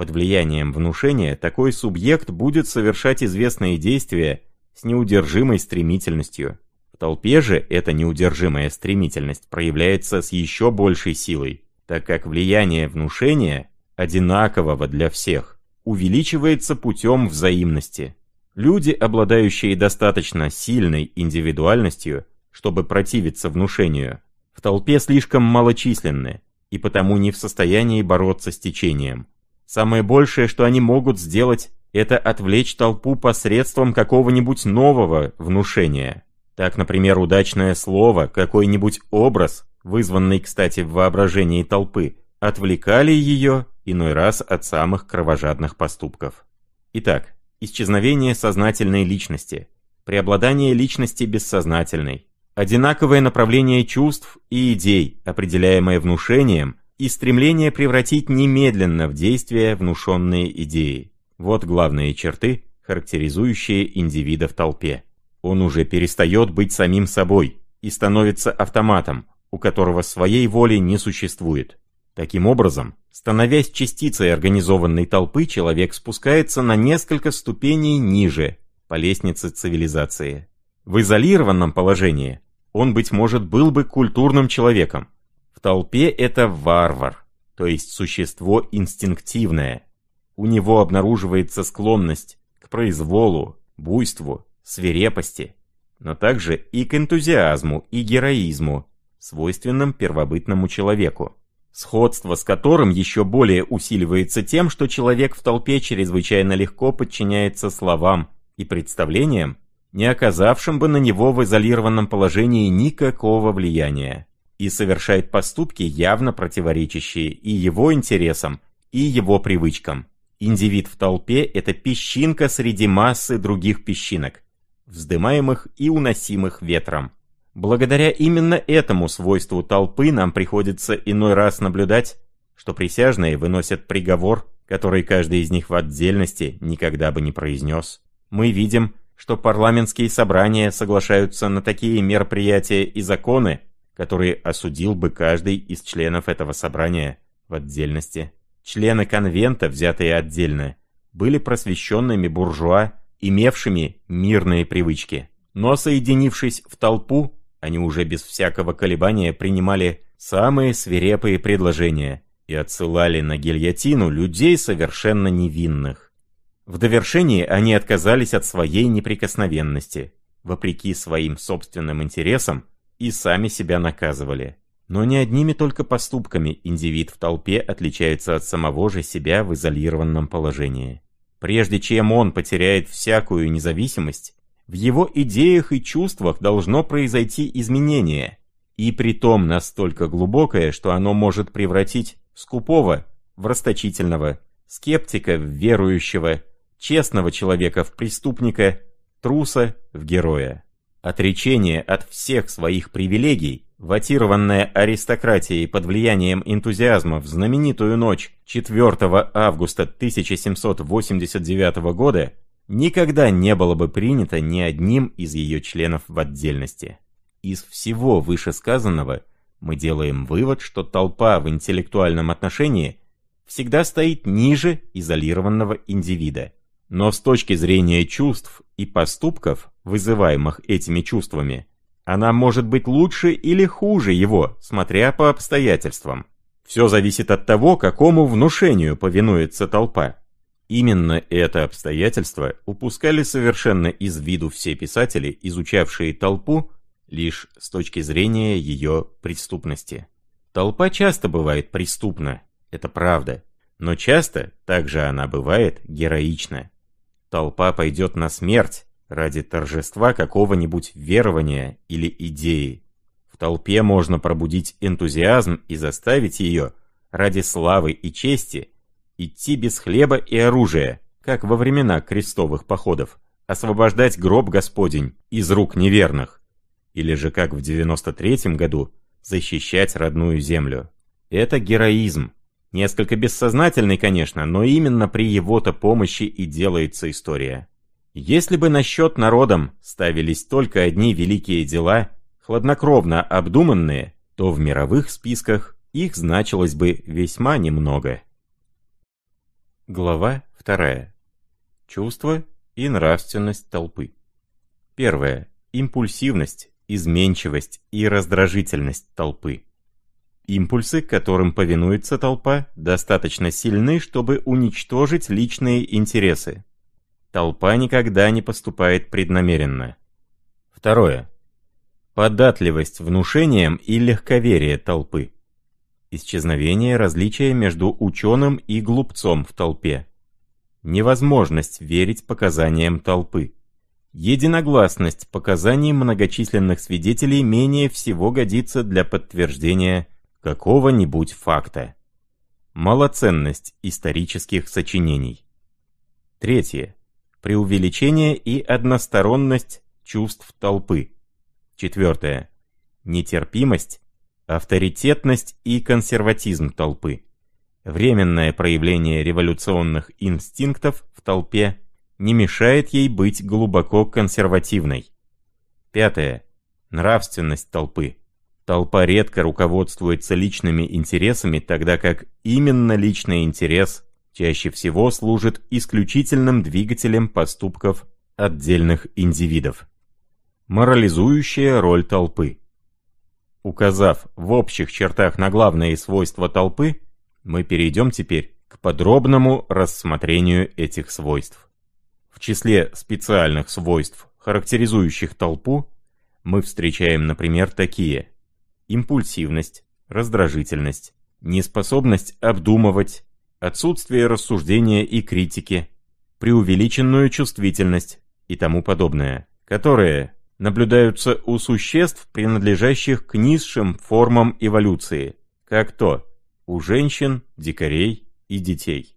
Под влиянием внушения такой субъект будет совершать известные действия с неудержимой стремительностью. В толпе же эта неудержимая стремительность проявляется с еще большей силой, так как влияние внушения, одинакового для всех, увеличивается путем взаимности. Люди, обладающие достаточно сильной индивидуальностью, чтобы противиться внушению, в толпе слишком малочисленны, и потому не в состоянии бороться с течением, Самое большее, что они могут сделать, это отвлечь толпу посредством какого-нибудь нового внушения. Так, например, удачное слово, какой-нибудь образ, вызванный, кстати, в воображении толпы, отвлекали ее иной раз от самых кровожадных поступков. Итак, исчезновение сознательной личности, преобладание личности бессознательной, одинаковое направление чувств и идей, определяемое внушением, и стремление превратить немедленно в действие внушенные идеи. Вот главные черты, характеризующие индивида в толпе. Он уже перестает быть самим собой и становится автоматом, у которого своей воли не существует. Таким образом, становясь частицей организованной толпы, человек спускается на несколько ступеней ниже по лестнице цивилизации. В изолированном положении он, быть может, был бы культурным человеком, толпе это варвар, то есть существо инстинктивное. У него обнаруживается склонность к произволу, буйству, свирепости, но также и к энтузиазму и героизму, свойственным первобытному человеку. Сходство с которым еще более усиливается тем, что человек в толпе чрезвычайно легко подчиняется словам и представлениям, не оказавшим бы на него в изолированном положении никакого влияния и совершает поступки, явно противоречащие и его интересам, и его привычкам. Индивид в толпе – это песчинка среди массы других песчинок, вздымаемых и уносимых ветром. Благодаря именно этому свойству толпы нам приходится иной раз наблюдать, что присяжные выносят приговор, который каждый из них в отдельности никогда бы не произнес. Мы видим, что парламентские собрания соглашаются на такие мероприятия и законы, который осудил бы каждый из членов этого собрания в отдельности. Члены конвента, взятые отдельно, были просвещенными буржуа, имевшими мирные привычки. Но соединившись в толпу, они уже без всякого колебания принимали самые свирепые предложения и отсылали на гильотину людей совершенно невинных. В довершении они отказались от своей неприкосновенности. Вопреки своим собственным интересам, и сами себя наказывали. Но не одними только поступками индивид в толпе отличается от самого же себя в изолированном положении. Прежде чем он потеряет всякую независимость, в его идеях и чувствах должно произойти изменение, и притом настолько глубокое, что оно может превратить скупого в расточительного, скептика в верующего, честного человека в преступника, труса в героя. Отречение от всех своих привилегий, ватированное аристократией под влиянием энтузиазма в знаменитую ночь 4 августа 1789 года, никогда не было бы принято ни одним из ее членов в отдельности. Из всего вышесказанного мы делаем вывод, что толпа в интеллектуальном отношении всегда стоит ниже изолированного индивида – но с точки зрения чувств и поступков, вызываемых этими чувствами, она может быть лучше или хуже его, смотря по обстоятельствам. Все зависит от того, какому внушению повинуется толпа. Именно это обстоятельство упускали совершенно из виду все писатели, изучавшие толпу лишь с точки зрения ее преступности. Толпа часто бывает преступна, это правда, но часто также она бывает героична. Толпа пойдет на смерть ради торжества какого-нибудь верования или идеи. В толпе можно пробудить энтузиазм и заставить ее, ради славы и чести, идти без хлеба и оружия, как во времена крестовых походов, освобождать гроб Господень из рук неверных, или же, как в 93 году, защищать родную землю. Это героизм, Несколько бессознательный, конечно, но именно при его-то помощи и делается история. Если бы насчет народом ставились только одни великие дела, хладнокровно обдуманные, то в мировых списках их значилось бы весьма немного. Глава 2. Чувство и нравственность толпы. Первое. Импульсивность, изменчивость и раздражительность толпы. Импульсы, которым повинуется толпа, достаточно сильны, чтобы уничтожить личные интересы. Толпа никогда не поступает преднамеренно. Второе. Податливость внушением и легковерие толпы. Исчезновение различия между ученым и глупцом в толпе. Невозможность верить показаниям толпы. Единогласность показаний многочисленных свидетелей менее всего годится для подтверждения какого-нибудь факта. Малоценность исторических сочинений. Третье. Преувеличение и односторонность чувств толпы. Четвертое. Нетерпимость, авторитетность и консерватизм толпы. Временное проявление революционных инстинктов в толпе не мешает ей быть глубоко консервативной. Пятое. Нравственность толпы. Толпа редко руководствуется личными интересами, тогда как именно личный интерес чаще всего служит исключительным двигателем поступков отдельных индивидов. Морализующая роль толпы. Указав в общих чертах на главные свойства толпы, мы перейдем теперь к подробному рассмотрению этих свойств. В числе специальных свойств, характеризующих толпу, мы встречаем, например, такие – импульсивность, раздражительность, неспособность обдумывать, отсутствие рассуждения и критики, преувеличенную чувствительность и тому подобное, которые наблюдаются у существ, принадлежащих к низшим формам эволюции, как то у женщин, дикарей и детей.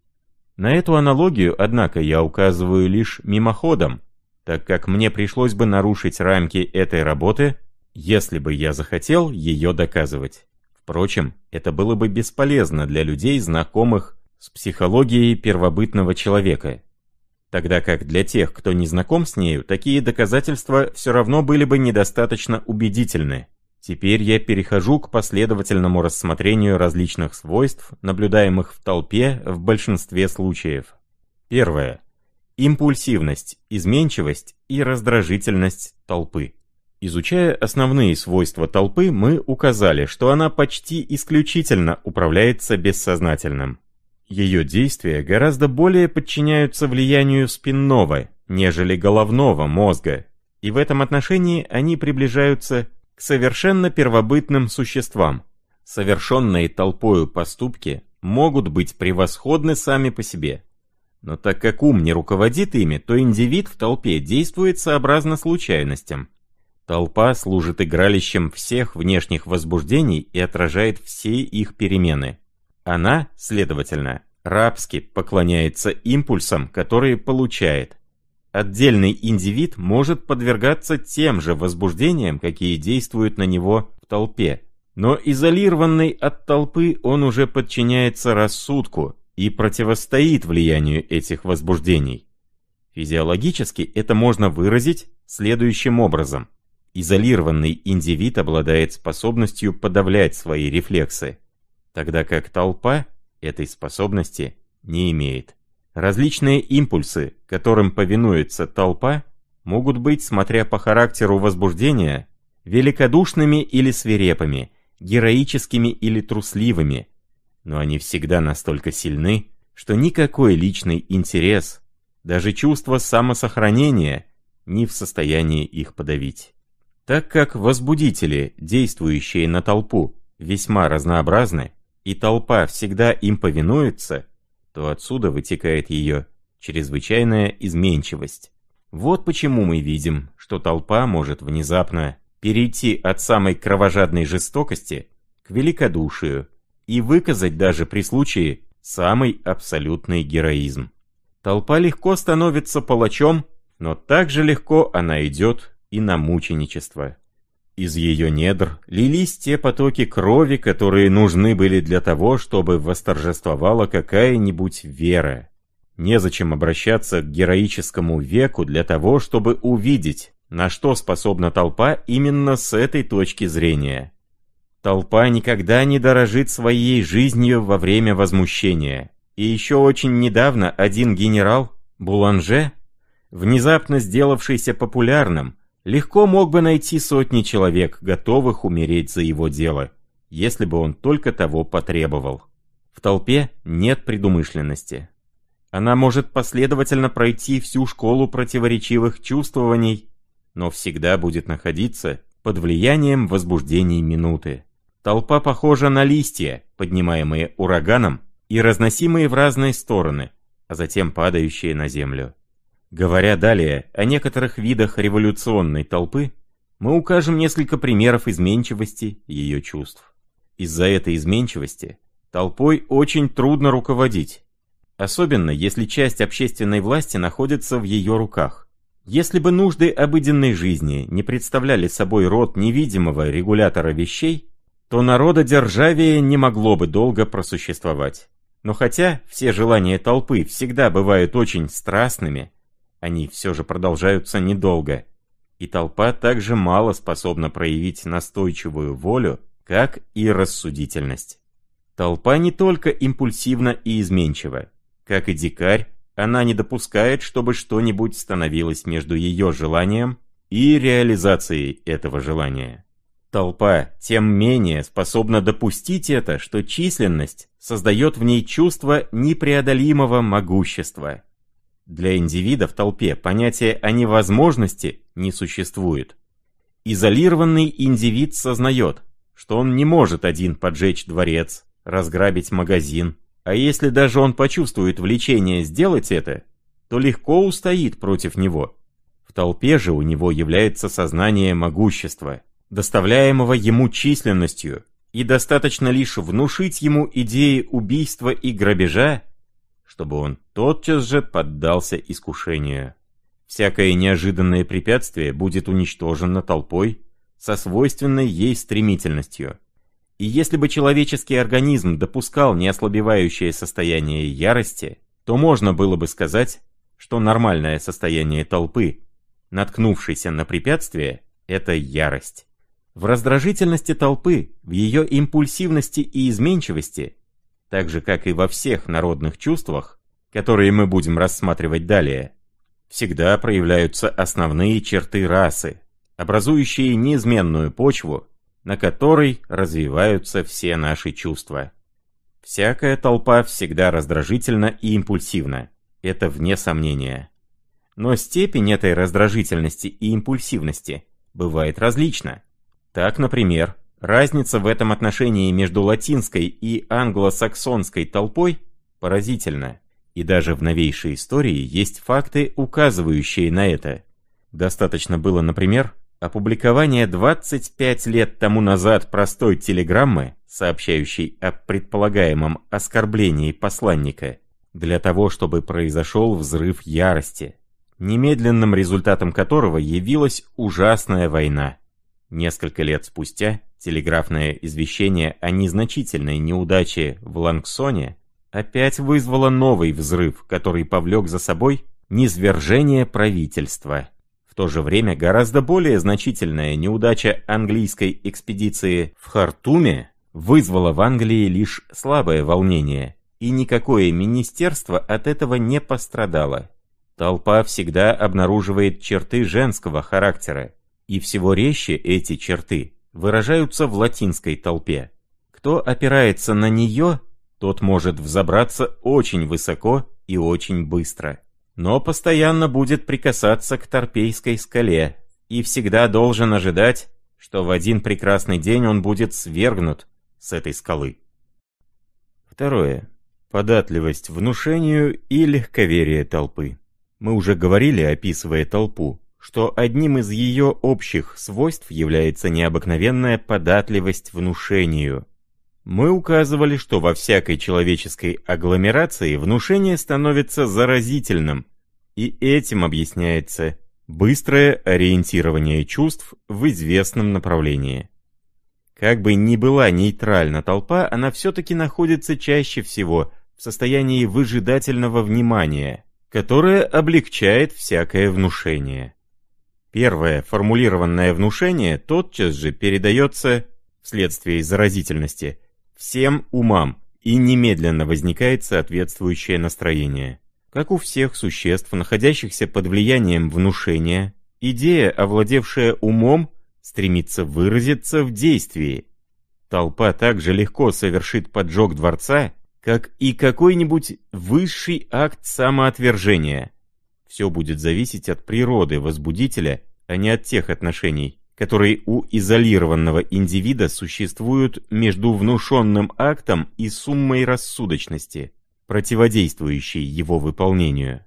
На эту аналогию, однако, я указываю лишь мимоходом, так как мне пришлось бы нарушить рамки этой работы если бы я захотел ее доказывать. Впрочем, это было бы бесполезно для людей, знакомых с психологией первобытного человека. Тогда как для тех, кто не знаком с нею, такие доказательства все равно были бы недостаточно убедительны. Теперь я перехожу к последовательному рассмотрению различных свойств, наблюдаемых в толпе в большинстве случаев. Первое. Импульсивность, изменчивость и раздражительность толпы. Изучая основные свойства толпы, мы указали, что она почти исключительно управляется бессознательным. Ее действия гораздо более подчиняются влиянию спинного, нежели головного мозга, и в этом отношении они приближаются к совершенно первобытным существам. Совершенные толпою поступки могут быть превосходны сами по себе. Но так как ум не руководит ими, то индивид в толпе действует сообразно случайностям – Толпа служит игралищем всех внешних возбуждений и отражает все их перемены. Она, следовательно, рабски поклоняется импульсам, которые получает. Отдельный индивид может подвергаться тем же возбуждениям, какие действуют на него в толпе. Но изолированный от толпы он уже подчиняется рассудку и противостоит влиянию этих возбуждений. Физиологически это можно выразить следующим образом. Изолированный индивид обладает способностью подавлять свои рефлексы, тогда как толпа этой способности не имеет. Различные импульсы, которым повинуется толпа, могут быть, смотря по характеру возбуждения, великодушными или свирепыми, героическими или трусливыми, но они всегда настолько сильны, что никакой личный интерес, даже чувство самосохранения, не в состоянии их подавить. Так как возбудители, действующие на толпу, весьма разнообразны, и толпа всегда им повинуется, то отсюда вытекает ее чрезвычайная изменчивость. Вот почему мы видим, что толпа может внезапно перейти от самой кровожадной жестокости к великодушию и выказать даже при случае самый абсолютный героизм. Толпа легко становится палачом, но также легко она идет и на мученичество. Из ее недр лились те потоки крови, которые нужны были для того, чтобы восторжествовала какая-нибудь вера. Незачем обращаться к героическому веку для того, чтобы увидеть, на что способна толпа именно с этой точки зрения. Толпа никогда не дорожит своей жизнью во время возмущения. И еще очень недавно один генерал, Буланже, внезапно сделавшийся популярным, легко мог бы найти сотни человек, готовых умереть за его дело, если бы он только того потребовал. В толпе нет предумышленности. Она может последовательно пройти всю школу противоречивых чувствований, но всегда будет находиться под влиянием возбуждений минуты. Толпа похожа на листья, поднимаемые ураганом и разносимые в разные стороны, а затем падающие на землю. Говоря далее о некоторых видах революционной толпы, мы укажем несколько примеров изменчивости ее чувств. Из-за этой изменчивости толпой очень трудно руководить, особенно если часть общественной власти находится в ее руках. Если бы нужды обыденной жизни не представляли собой род невидимого регулятора вещей, то народодержавие не могло бы долго просуществовать. Но хотя все желания толпы всегда бывают очень страстными, они все же продолжаются недолго. И толпа также мало способна проявить настойчивую волю, как и рассудительность. Толпа не только импульсивна и изменчива. Как и дикарь, она не допускает, чтобы что-нибудь становилось между ее желанием и реализацией этого желания. Толпа, тем менее, способна допустить это, что численность создает в ней чувство непреодолимого могущества, для индивида в толпе понятия о невозможности не существует. Изолированный индивид сознает, что он не может один поджечь дворец, разграбить магазин, а если даже он почувствует влечение сделать это, то легко устоит против него. В толпе же у него является сознание могущества, доставляемого ему численностью, и достаточно лишь внушить ему идеи убийства и грабежа, чтобы он тотчас же поддался искушению. Всякое неожиданное препятствие будет уничтожено толпой со свойственной ей стремительностью. И если бы человеческий организм допускал неослабевающее состояние ярости, то можно было бы сказать, что нормальное состояние толпы, наткнувшейся на препятствие, это ярость. В раздражительности толпы, в ее импульсивности и изменчивости так же как и во всех народных чувствах, которые мы будем рассматривать далее, всегда проявляются основные черты расы, образующие неизменную почву, на которой развиваются все наши чувства. Всякая толпа всегда раздражительна и импульсивна, это вне сомнения. Но степень этой раздражительности и импульсивности бывает различна. Так, например, Разница в этом отношении между латинской и англосаксонской толпой поразительна. И даже в новейшей истории есть факты, указывающие на это. Достаточно было, например, опубликования 25 лет тому назад простой телеграммы, сообщающей о предполагаемом оскорблении посланника, для того, чтобы произошел взрыв ярости, немедленным результатом которого явилась ужасная война. Несколько лет спустя телеграфное извещение о незначительной неудаче в Лангсоне опять вызвало новый взрыв, который повлек за собой низвержение правительства. В то же время гораздо более значительная неудача английской экспедиции в Хартуме вызвала в Англии лишь слабое волнение, и никакое министерство от этого не пострадало. Толпа всегда обнаруживает черты женского характера, и всего резче эти черты выражаются в латинской толпе. Кто опирается на нее, тот может взобраться очень высоко и очень быстро. Но постоянно будет прикасаться к торпейской скале и всегда должен ожидать, что в один прекрасный день он будет свергнут с этой скалы. Второе. Податливость внушению и легковерие толпы. Мы уже говорили, описывая толпу, что одним из ее общих свойств является необыкновенная податливость внушению. Мы указывали, что во всякой человеческой агломерации внушение становится заразительным, и этим объясняется быстрое ориентирование чувств в известном направлении. Как бы ни была нейтральна толпа, она все-таки находится чаще всего в состоянии выжидательного внимания, которое облегчает всякое внушение. Первое формулированное внушение тотчас же передается, вследствие заразительности, всем умам, и немедленно возникает соответствующее настроение. Как у всех существ, находящихся под влиянием внушения, идея, овладевшая умом, стремится выразиться в действии. Толпа также легко совершит поджог дворца, как и какой-нибудь высший акт самоотвержения. Все будет зависеть от природы возбудителя, а не от тех отношений, которые у изолированного индивида существуют между внушенным актом и суммой рассудочности, противодействующей его выполнению.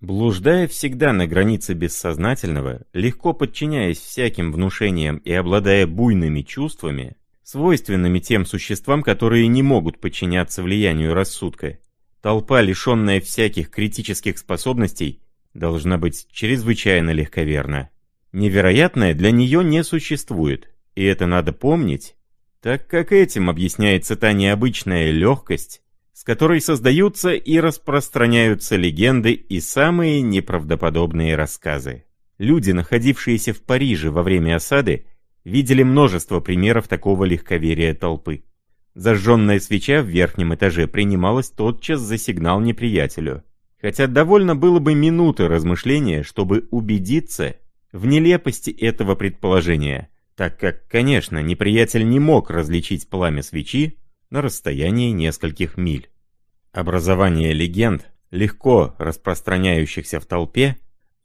Блуждая всегда на границе бессознательного, легко подчиняясь всяким внушениям и обладая буйными чувствами, свойственными тем существам, которые не могут подчиняться влиянию рассудка, толпа, лишенная всяких критических способностей, должна быть чрезвычайно легковерна. Невероятное для нее не существует, и это надо помнить, так как этим объясняется та необычная легкость, с которой создаются и распространяются легенды и самые неправдоподобные рассказы. Люди, находившиеся в Париже во время осады, видели множество примеров такого легковерия толпы. Зажженная свеча в верхнем этаже принималась тотчас за сигнал неприятелю – Хотя довольно было бы минуты размышления, чтобы убедиться в нелепости этого предположения, так как, конечно, неприятель не мог различить пламя свечи на расстоянии нескольких миль. Образование легенд, легко распространяющихся в толпе,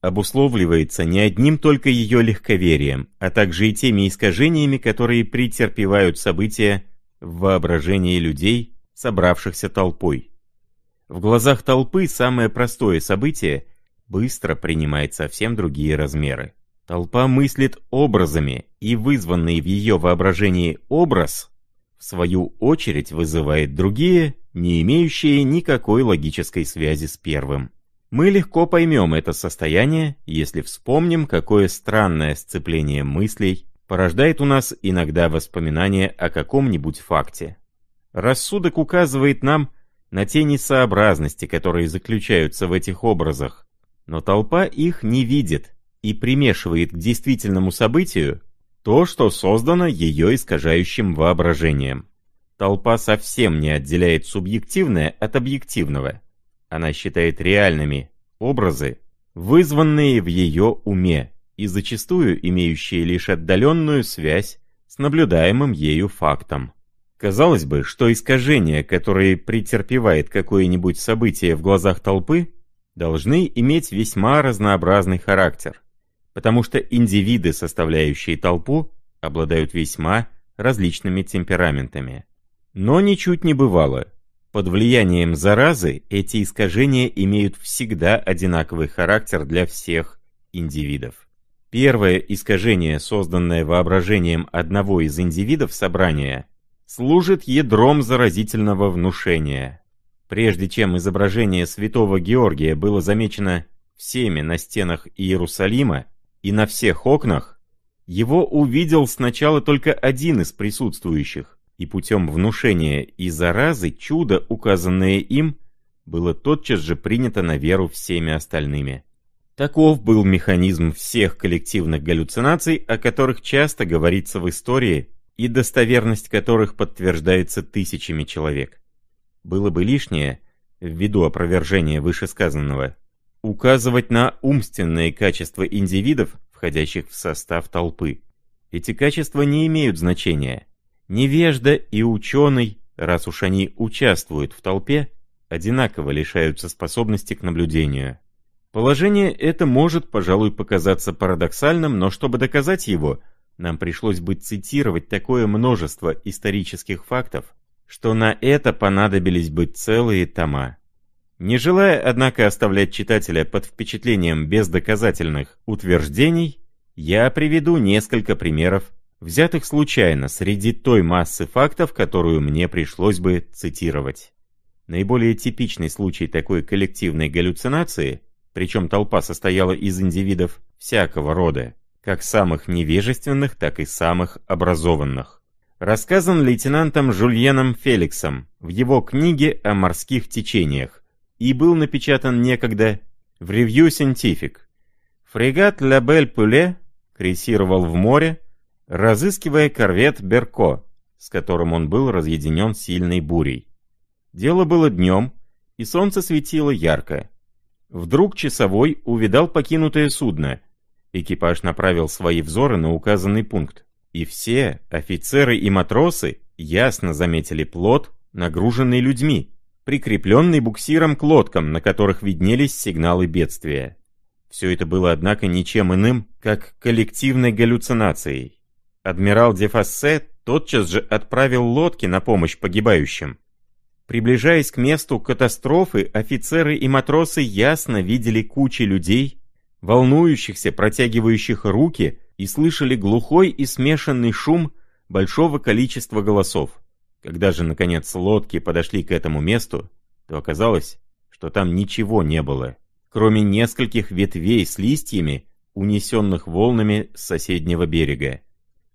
обусловливается не одним только ее легковерием, а также и теми искажениями, которые претерпевают события в воображении людей, собравшихся толпой. В глазах толпы самое простое событие быстро принимает совсем другие размеры. Толпа мыслит образами, и вызванный в ее воображении образ, в свою очередь, вызывает другие, не имеющие никакой логической связи с первым. Мы легко поймем это состояние, если вспомним, какое странное сцепление мыслей порождает у нас иногда воспоминание о каком-нибудь факте. Рассудок указывает нам, на те несообразности, которые заключаются в этих образах, но толпа их не видит и примешивает к действительному событию то, что создано ее искажающим воображением. Толпа совсем не отделяет субъективное от объективного. Она считает реальными образы, вызванные в ее уме и зачастую имеющие лишь отдаленную связь с наблюдаемым ею фактом. Казалось бы, что искажения, которые претерпевает какое-нибудь событие в глазах толпы, должны иметь весьма разнообразный характер, потому что индивиды, составляющие толпу, обладают весьма различными темпераментами. Но ничуть не бывало. Под влиянием заразы эти искажения имеют всегда одинаковый характер для всех индивидов. Первое искажение, созданное воображением одного из индивидов собрания – служит ядром заразительного внушения. Прежде чем изображение святого Георгия было замечено всеми на стенах Иерусалима и на всех окнах, его увидел сначала только один из присутствующих, и путем внушения и заразы чудо, указанное им, было тотчас же принято на веру всеми остальными. Таков был механизм всех коллективных галлюцинаций, о которых часто говорится в истории и достоверность которых подтверждается тысячами человек. Было бы лишнее, ввиду опровержения вышесказанного, указывать на умственные качества индивидов, входящих в состав толпы. Эти качества не имеют значения. Невежда и ученый, раз уж они участвуют в толпе, одинаково лишаются способности к наблюдению. Положение это может, пожалуй, показаться парадоксальным, но чтобы доказать его – нам пришлось бы цитировать такое множество исторических фактов, что на это понадобились бы целые тома. Не желая, однако, оставлять читателя под впечатлением бездоказательных утверждений, я приведу несколько примеров, взятых случайно среди той массы фактов, которую мне пришлось бы цитировать. Наиболее типичный случай такой коллективной галлюцинации, причем толпа состояла из индивидов всякого рода, как самых невежественных, так и самых образованных. Рассказан лейтенантом Жульеном Феликсом в его книге о морских течениях и был напечатан некогда в Review Scientific. Фрегат «Ла Бель Пуле» крейсировал в море, разыскивая корвет «Берко», с которым он был разъединен сильной бурей. Дело было днем, и солнце светило ярко. Вдруг часовой увидал покинутое судно — Экипаж направил свои взоры на указанный пункт. И все, офицеры и матросы, ясно заметили плот, нагруженный людьми, прикрепленный буксиром к лодкам, на которых виднелись сигналы бедствия. Все это было, однако, ничем иным, как коллективной галлюцинацией. Адмирал Дефассе тотчас же отправил лодки на помощь погибающим. Приближаясь к месту катастрофы, офицеры и матросы ясно видели кучи людей, волнующихся, протягивающих руки, и слышали глухой и смешанный шум большого количества голосов. Когда же, наконец, лодки подошли к этому месту, то оказалось, что там ничего не было, кроме нескольких ветвей с листьями, унесенных волнами с соседнего берега.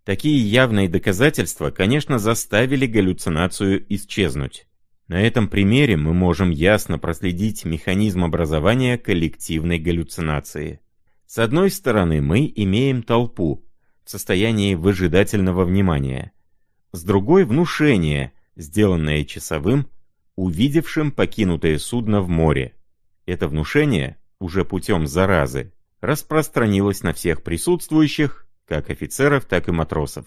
Такие явные доказательства, конечно, заставили галлюцинацию исчезнуть. На этом примере мы можем ясно проследить механизм образования коллективной галлюцинации. С одной стороны, мы имеем толпу в состоянии выжидательного внимания. С другой — внушение, сделанное часовым, увидевшим покинутое судно в море. Это внушение, уже путем заразы, распространилось на всех присутствующих, как офицеров, так и матросов.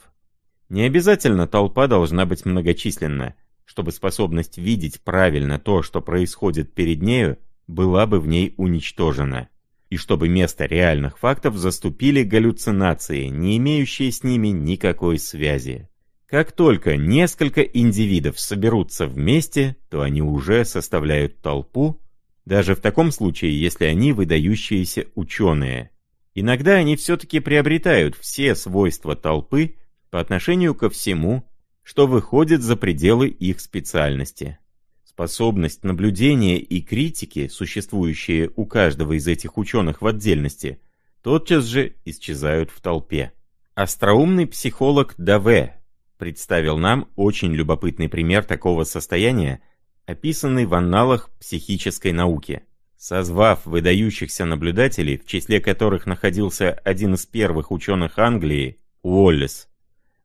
Не обязательно толпа должна быть многочисленна чтобы способность видеть правильно то, что происходит перед нею, была бы в ней уничтожена, и чтобы место реальных фактов заступили галлюцинации, не имеющие с ними никакой связи. Как только несколько индивидов соберутся вместе, то они уже составляют толпу, даже в таком случае, если они выдающиеся ученые. Иногда они все-таки приобретают все свойства толпы по отношению ко всему что выходит за пределы их специальности. Способность наблюдения и критики, существующие у каждого из этих ученых в отдельности, тотчас же исчезают в толпе. Остроумный психолог Даве представил нам очень любопытный пример такого состояния, описанный в анналах психической науки. Созвав выдающихся наблюдателей, в числе которых находился один из первых ученых Англии, Уоллес,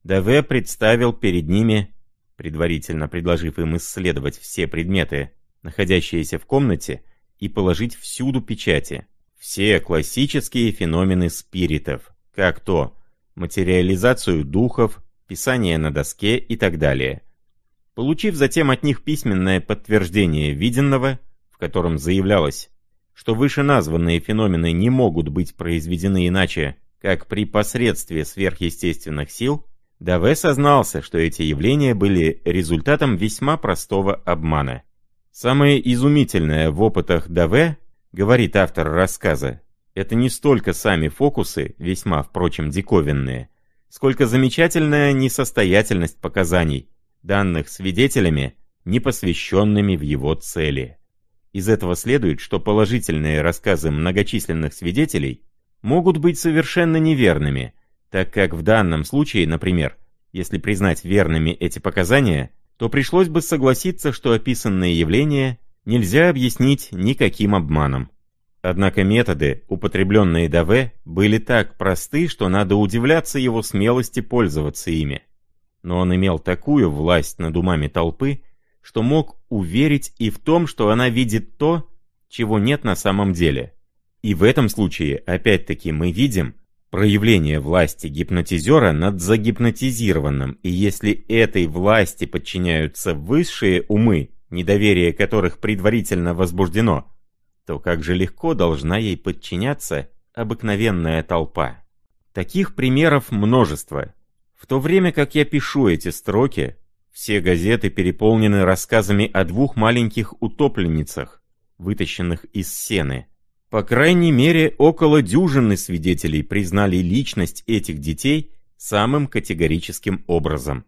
ДВ представил перед ними, предварительно предложив им исследовать все предметы, находящиеся в комнате, и положить всюду печати. Все классические феномены спиритов, как то материализацию духов, писание на доске и так далее. Получив затем от них письменное подтверждение виденного, в котором заявлялось, что вышеназванные феномены не могут быть произведены иначе, как при посредстве сверхъестественных сил, Даве сознался, что эти явления были результатом весьма простого обмана. Самое изумительное в опытах Даве, говорит автор рассказа, это не столько сами фокусы, весьма, впрочем, диковинные, сколько замечательная несостоятельность показаний, данных свидетелями, не посвященными в его цели. Из этого следует, что положительные рассказы многочисленных свидетелей могут быть совершенно неверными – так как в данном случае, например, если признать верными эти показания, то пришлось бы согласиться, что описанные явления нельзя объяснить никаким обманом. Однако методы, употребленные Даве, были так просты, что надо удивляться его смелости пользоваться ими. Но он имел такую власть над умами толпы, что мог уверить и в том, что она видит то, чего нет на самом деле. И в этом случае, опять-таки, мы видим, проявление власти гипнотизера над загипнотизированным, и если этой власти подчиняются высшие умы, недоверие которых предварительно возбуждено, то как же легко должна ей подчиняться обыкновенная толпа. Таких примеров множество. В то время как я пишу эти строки, все газеты переполнены рассказами о двух маленьких утопленницах, вытащенных из сены, по крайней мере, около дюжины свидетелей признали личность этих детей самым категорическим образом.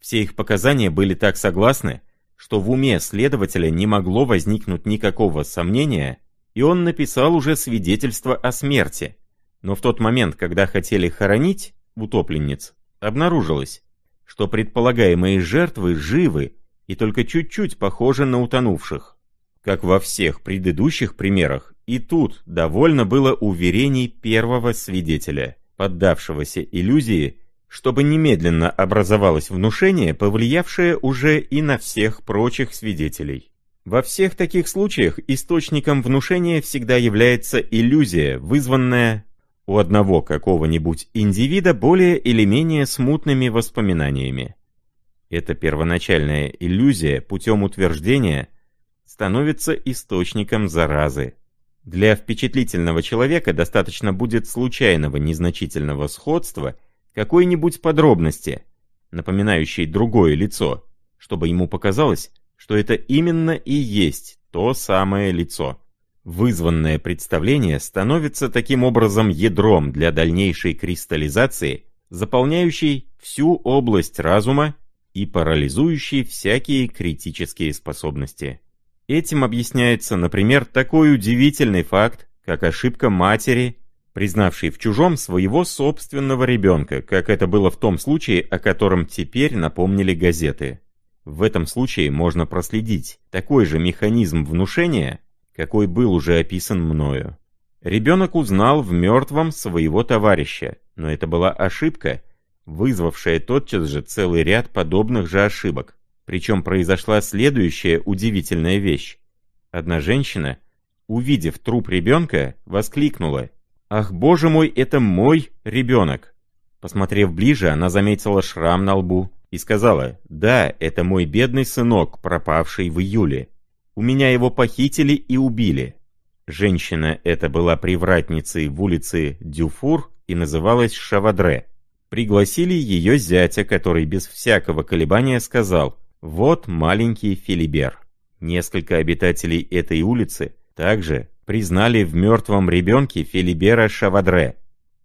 Все их показания были так согласны, что в уме следователя не могло возникнуть никакого сомнения, и он написал уже свидетельство о смерти. Но в тот момент, когда хотели хоронить утопленниц, обнаружилось, что предполагаемые жертвы живы и только чуть-чуть похожи на утонувших. Как во всех предыдущих примерах, и тут довольно было уверений первого свидетеля, поддавшегося иллюзии, чтобы немедленно образовалось внушение, повлиявшее уже и на всех прочих свидетелей. Во всех таких случаях источником внушения всегда является иллюзия, вызванная у одного какого-нибудь индивида более или менее смутными воспоминаниями. Эта первоначальная иллюзия путем утверждения становится источником заразы, для впечатлительного человека достаточно будет случайного незначительного сходства какой-нибудь подробности, напоминающей другое лицо, чтобы ему показалось, что это именно и есть то самое лицо. Вызванное представление становится таким образом ядром для дальнейшей кристаллизации, заполняющей всю область разума и парализующей всякие критические способности. Этим объясняется, например, такой удивительный факт, как ошибка матери, признавшей в чужом своего собственного ребенка, как это было в том случае, о котором теперь напомнили газеты. В этом случае можно проследить такой же механизм внушения, какой был уже описан мною. Ребенок узнал в мертвом своего товарища, но это была ошибка, вызвавшая тотчас же целый ряд подобных же ошибок. Причем произошла следующая удивительная вещь. Одна женщина, увидев труп ребенка, воскликнула «Ах, боже мой, это мой ребенок!» Посмотрев ближе, она заметила шрам на лбу и сказала «Да, это мой бедный сынок, пропавший в июле. У меня его похитили и убили». Женщина эта была привратницей в улице Дюфур и называлась Шавадре. Пригласили ее зятя, который без всякого колебания сказал вот маленький Филибер. Несколько обитателей этой улицы также признали в мертвом ребенке Филибера Шавадре.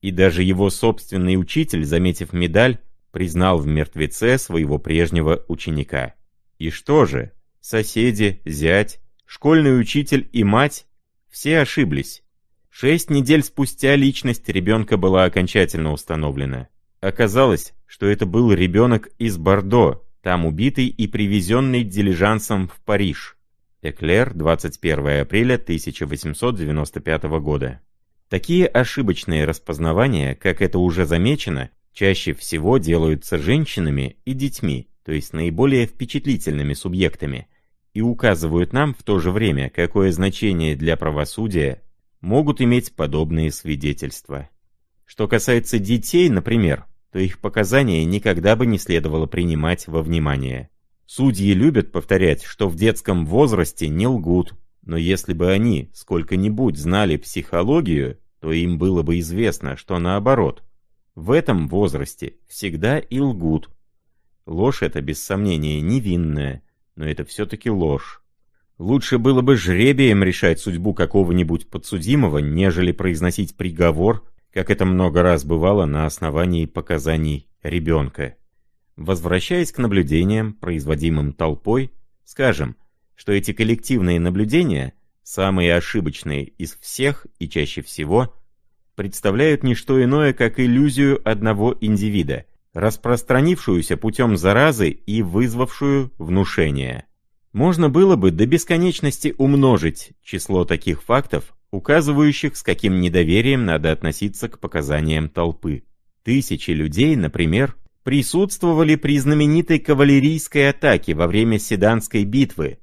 И даже его собственный учитель, заметив медаль, признал в мертвеце своего прежнего ученика. И что же? Соседи, зять, школьный учитель и мать все ошиблись. Шесть недель спустя личность ребенка была окончательно установлена. Оказалось, что это был ребенок из Бордо, там убитый и привезенный дилижансом в Париж. Эклер, 21 апреля 1895 года. Такие ошибочные распознавания, как это уже замечено, чаще всего делаются женщинами и детьми, то есть наиболее впечатлительными субъектами, и указывают нам в то же время, какое значение для правосудия могут иметь подобные свидетельства. Что касается детей, например, то их показания никогда бы не следовало принимать во внимание. Судьи любят повторять, что в детском возрасте не лгут, но если бы они сколько-нибудь знали психологию, то им было бы известно, что наоборот. В этом возрасте всегда и лгут. Ложь это без сомнения, невинная, но это все-таки ложь. Лучше было бы жребием решать судьбу какого-нибудь подсудимого, нежели произносить приговор, как это много раз бывало на основании показаний ребенка. Возвращаясь к наблюдениям, производимым толпой, скажем, что эти коллективные наблюдения, самые ошибочные из всех и чаще всего, представляют не что иное, как иллюзию одного индивида, распространившуюся путем заразы и вызвавшую внушение. Можно было бы до бесконечности умножить число таких фактов, указывающих, с каким недоверием надо относиться к показаниям толпы. Тысячи людей, например, присутствовали при знаменитой кавалерийской атаке во время Седанской битвы.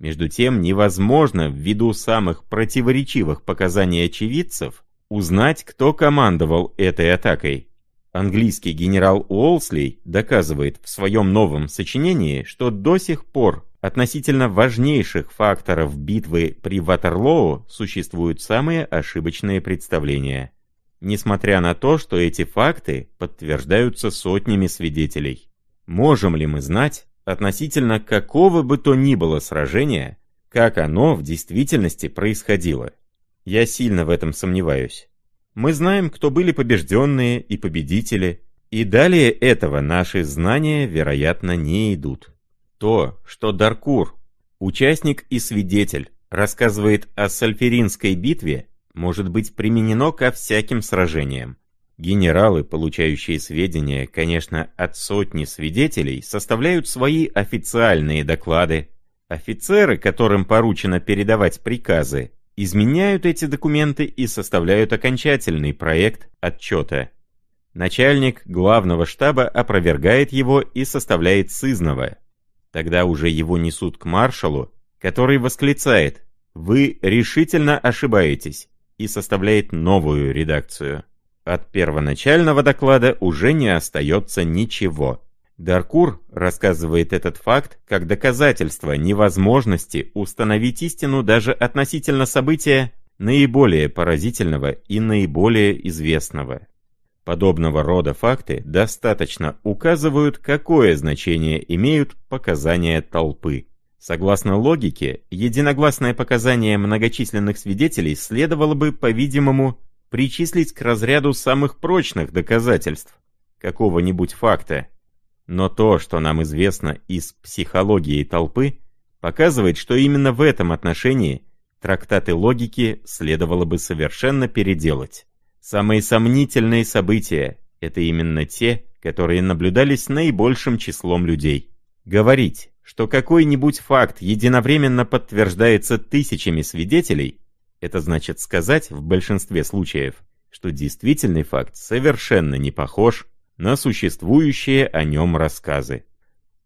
Между тем, невозможно, ввиду самых противоречивых показаний очевидцев, узнать, кто командовал этой атакой. Английский генерал Уолсли доказывает в своем новом сочинении, что до сих пор относительно важнейших факторов битвы при Ватерлоу существуют самые ошибочные представления. Несмотря на то, что эти факты подтверждаются сотнями свидетелей. Можем ли мы знать, относительно какого бы то ни было сражения, как оно в действительности происходило? Я сильно в этом сомневаюсь. Мы знаем, кто были побежденные и победители, и далее этого наши знания, вероятно, не идут то, что Даркур, участник и свидетель, рассказывает о Сальферинской битве, может быть применено ко всяким сражениям. Генералы, получающие сведения, конечно, от сотни свидетелей, составляют свои официальные доклады. Офицеры, которым поручено передавать приказы, изменяют эти документы и составляют окончательный проект отчета. Начальник главного штаба опровергает его и составляет сызного, Тогда уже его несут к маршалу, который восклицает «Вы решительно ошибаетесь» и составляет новую редакцию. От первоначального доклада уже не остается ничего. Даркур рассказывает этот факт как доказательство невозможности установить истину даже относительно события наиболее поразительного и наиболее известного. Подобного рода факты достаточно указывают, какое значение имеют показания толпы. Согласно логике, единогласное показание многочисленных свидетелей следовало бы, по-видимому, причислить к разряду самых прочных доказательств какого-нибудь факта. Но то, что нам известно из психологии толпы, показывает, что именно в этом отношении трактаты логики следовало бы совершенно переделать. Самые сомнительные события — это именно те, которые наблюдались наибольшим числом людей. Говорить, что какой-нибудь факт единовременно подтверждается тысячами свидетелей, это значит сказать в большинстве случаев, что действительный факт совершенно не похож на существующие о нем рассказы.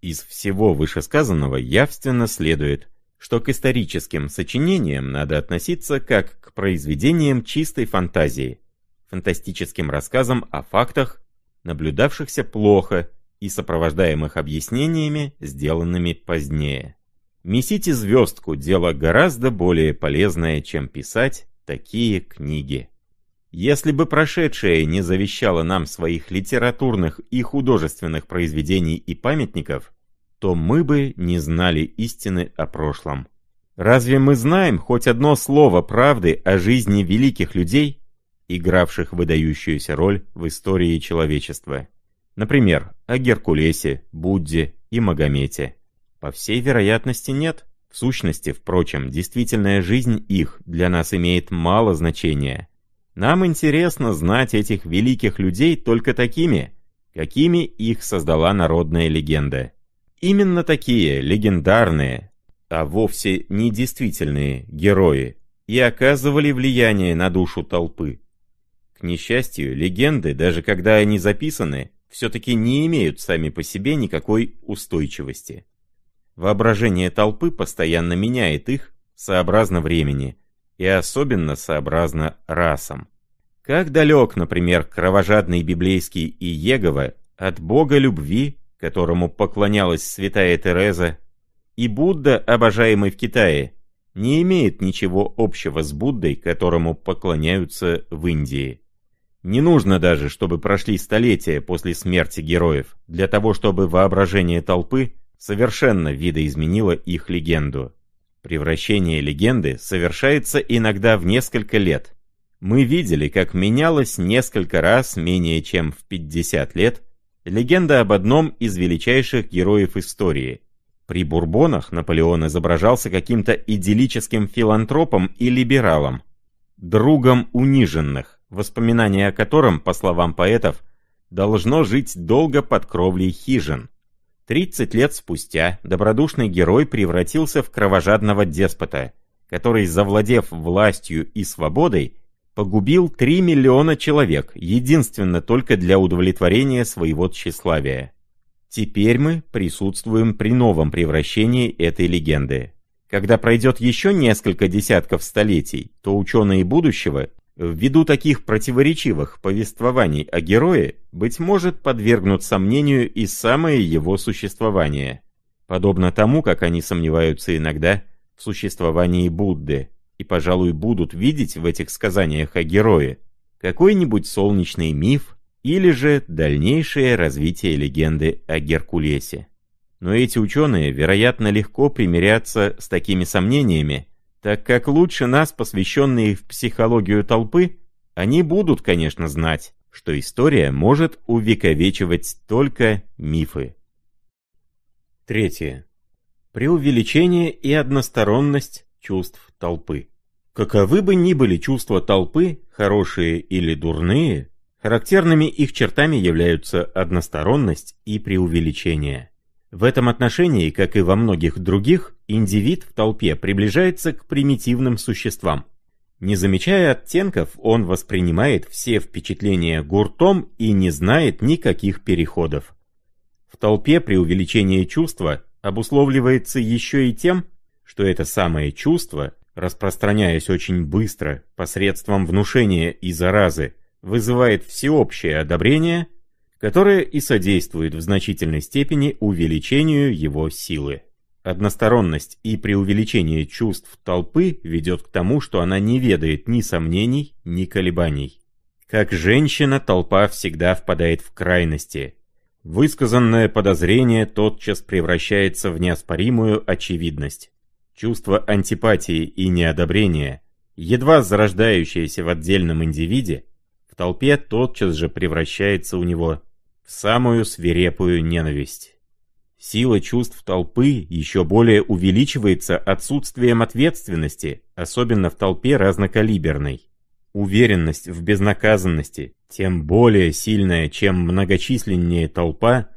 Из всего вышесказанного явственно следует, что к историческим сочинениям надо относиться как к произведениям чистой фантазии – фантастическим рассказам о фактах, наблюдавшихся плохо и сопровождаемых объяснениями, сделанными позднее. Месите звездку – дело гораздо более полезное, чем писать такие книги. Если бы прошедшее не завещало нам своих литературных и художественных произведений и памятников, то мы бы не знали истины о прошлом. Разве мы знаем хоть одно слово правды о жизни великих людей, игравших выдающуюся роль в истории человечества. Например, о Геркулесе, Будде и Магомете. По всей вероятности нет. В сущности, впрочем, действительная жизнь их для нас имеет мало значения. Нам интересно знать этих великих людей только такими, какими их создала народная легенда. Именно такие легендарные, а вовсе не действительные герои, и оказывали влияние на душу толпы. К несчастью, легенды, даже когда они записаны, все-таки не имеют сами по себе никакой устойчивости. Воображение толпы постоянно меняет их сообразно времени и особенно сообразно расам. Как далек, например, кровожадный библейский Иегова от бога любви, которому поклонялась святая Тереза, и Будда, обожаемый в Китае, не имеет ничего общего с Буддой, которому поклоняются в Индии. Не нужно даже, чтобы прошли столетия после смерти героев, для того чтобы воображение толпы совершенно видоизменило их легенду. Превращение легенды совершается иногда в несколько лет. Мы видели, как менялась несколько раз менее чем в 50 лет легенда об одном из величайших героев истории. При Бурбонах Наполеон изображался каким-то идиллическим филантропом и либералом, другом униженных воспоминание о котором, по словам поэтов, должно жить долго под кровлей хижин. 30 лет спустя добродушный герой превратился в кровожадного деспота, который, завладев властью и свободой, погубил 3 миллиона человек, единственно только для удовлетворения своего тщеславия. Теперь мы присутствуем при новом превращении этой легенды. Когда пройдет еще несколько десятков столетий, то ученые будущего Ввиду таких противоречивых повествований о герое, быть может, подвергнут сомнению и самое его существование, подобно тому, как они сомневаются иногда в существовании Будды, и, пожалуй, будут видеть в этих сказаниях о герое какой-нибудь солнечный миф или же дальнейшее развитие легенды о Геркулесе. Но эти ученые, вероятно, легко примирятся с такими сомнениями, так как лучше нас, посвященные в психологию толпы, они будут, конечно, знать, что история может увековечивать только мифы. Третье. Преувеличение и односторонность чувств толпы. Каковы бы ни были чувства толпы, хорошие или дурные, характерными их чертами являются односторонность и преувеличение. В этом отношении, как и во многих других, индивид в толпе приближается к примитивным существам. Не замечая оттенков, он воспринимает все впечатления гуртом и не знает никаких переходов. В толпе при увеличении чувства обусловливается еще и тем, что это самое чувство, распространяясь очень быстро посредством внушения и заразы, вызывает всеобщее одобрение которое и содействует в значительной степени увеличению его силы. Односторонность и преувеличение чувств толпы ведет к тому, что она не ведает ни сомнений, ни колебаний. Как женщина, толпа всегда впадает в крайности. Высказанное подозрение тотчас превращается в неоспоримую очевидность. Чувство антипатии и неодобрения, едва зарождающееся в отдельном индивиде, в толпе тотчас же превращается у него в самую свирепую ненависть. Сила чувств толпы еще более увеличивается отсутствием ответственности, особенно в толпе разнокалиберной. Уверенность в безнаказанности, тем более сильная, чем многочисленнее толпа,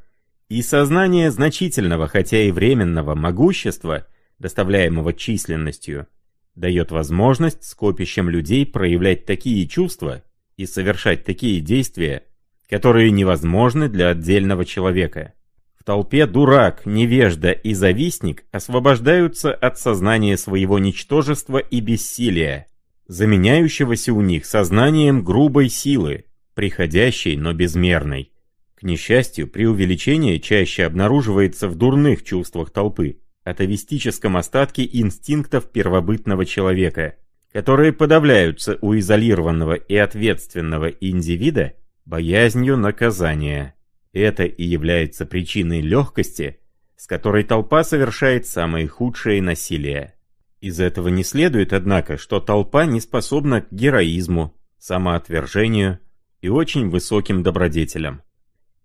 и сознание значительного, хотя и временного могущества, доставляемого численностью, дает возможность скопищам людей проявлять такие чувства и совершать такие действия, которые невозможны для отдельного человека. В толпе дурак, невежда и завистник освобождаются от сознания своего ничтожества и бессилия, заменяющегося у них сознанием грубой силы, приходящей, но безмерной. К несчастью, преувеличение чаще обнаруживается в дурных чувствах толпы, атовистическом остатке инстинктов первобытного человека, которые подавляются у изолированного и ответственного индивида боязнью наказания. Это и является причиной легкости, с которой толпа совершает самые худшие насилия. Из этого не следует, однако, что толпа не способна к героизму, самоотвержению и очень высоким добродетелям.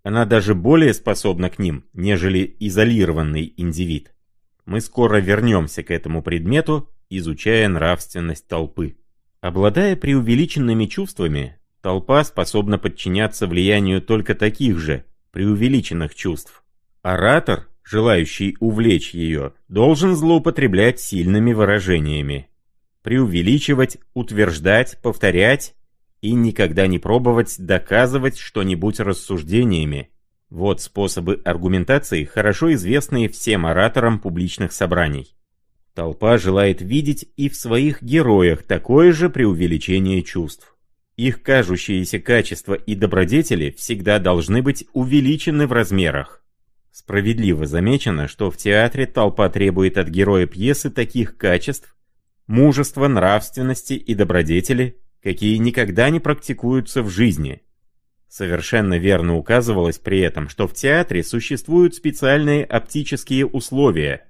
Она даже более способна к ним, нежели изолированный индивид. Мы скоро вернемся к этому предмету, изучая нравственность толпы. Обладая преувеличенными чувствами, Толпа способна подчиняться влиянию только таких же, преувеличенных чувств. Оратор, желающий увлечь ее, должен злоупотреблять сильными выражениями. Преувеличивать, утверждать, повторять и никогда не пробовать доказывать что-нибудь рассуждениями. Вот способы аргументации, хорошо известные всем ораторам публичных собраний. Толпа желает видеть и в своих героях такое же преувеличение чувств. Их кажущиеся качества и добродетели всегда должны быть увеличены в размерах. Справедливо замечено, что в театре толпа требует от героя пьесы таких качеств, мужества, нравственности и добродетели, какие никогда не практикуются в жизни. Совершенно верно указывалось при этом, что в театре существуют специальные оптические условия,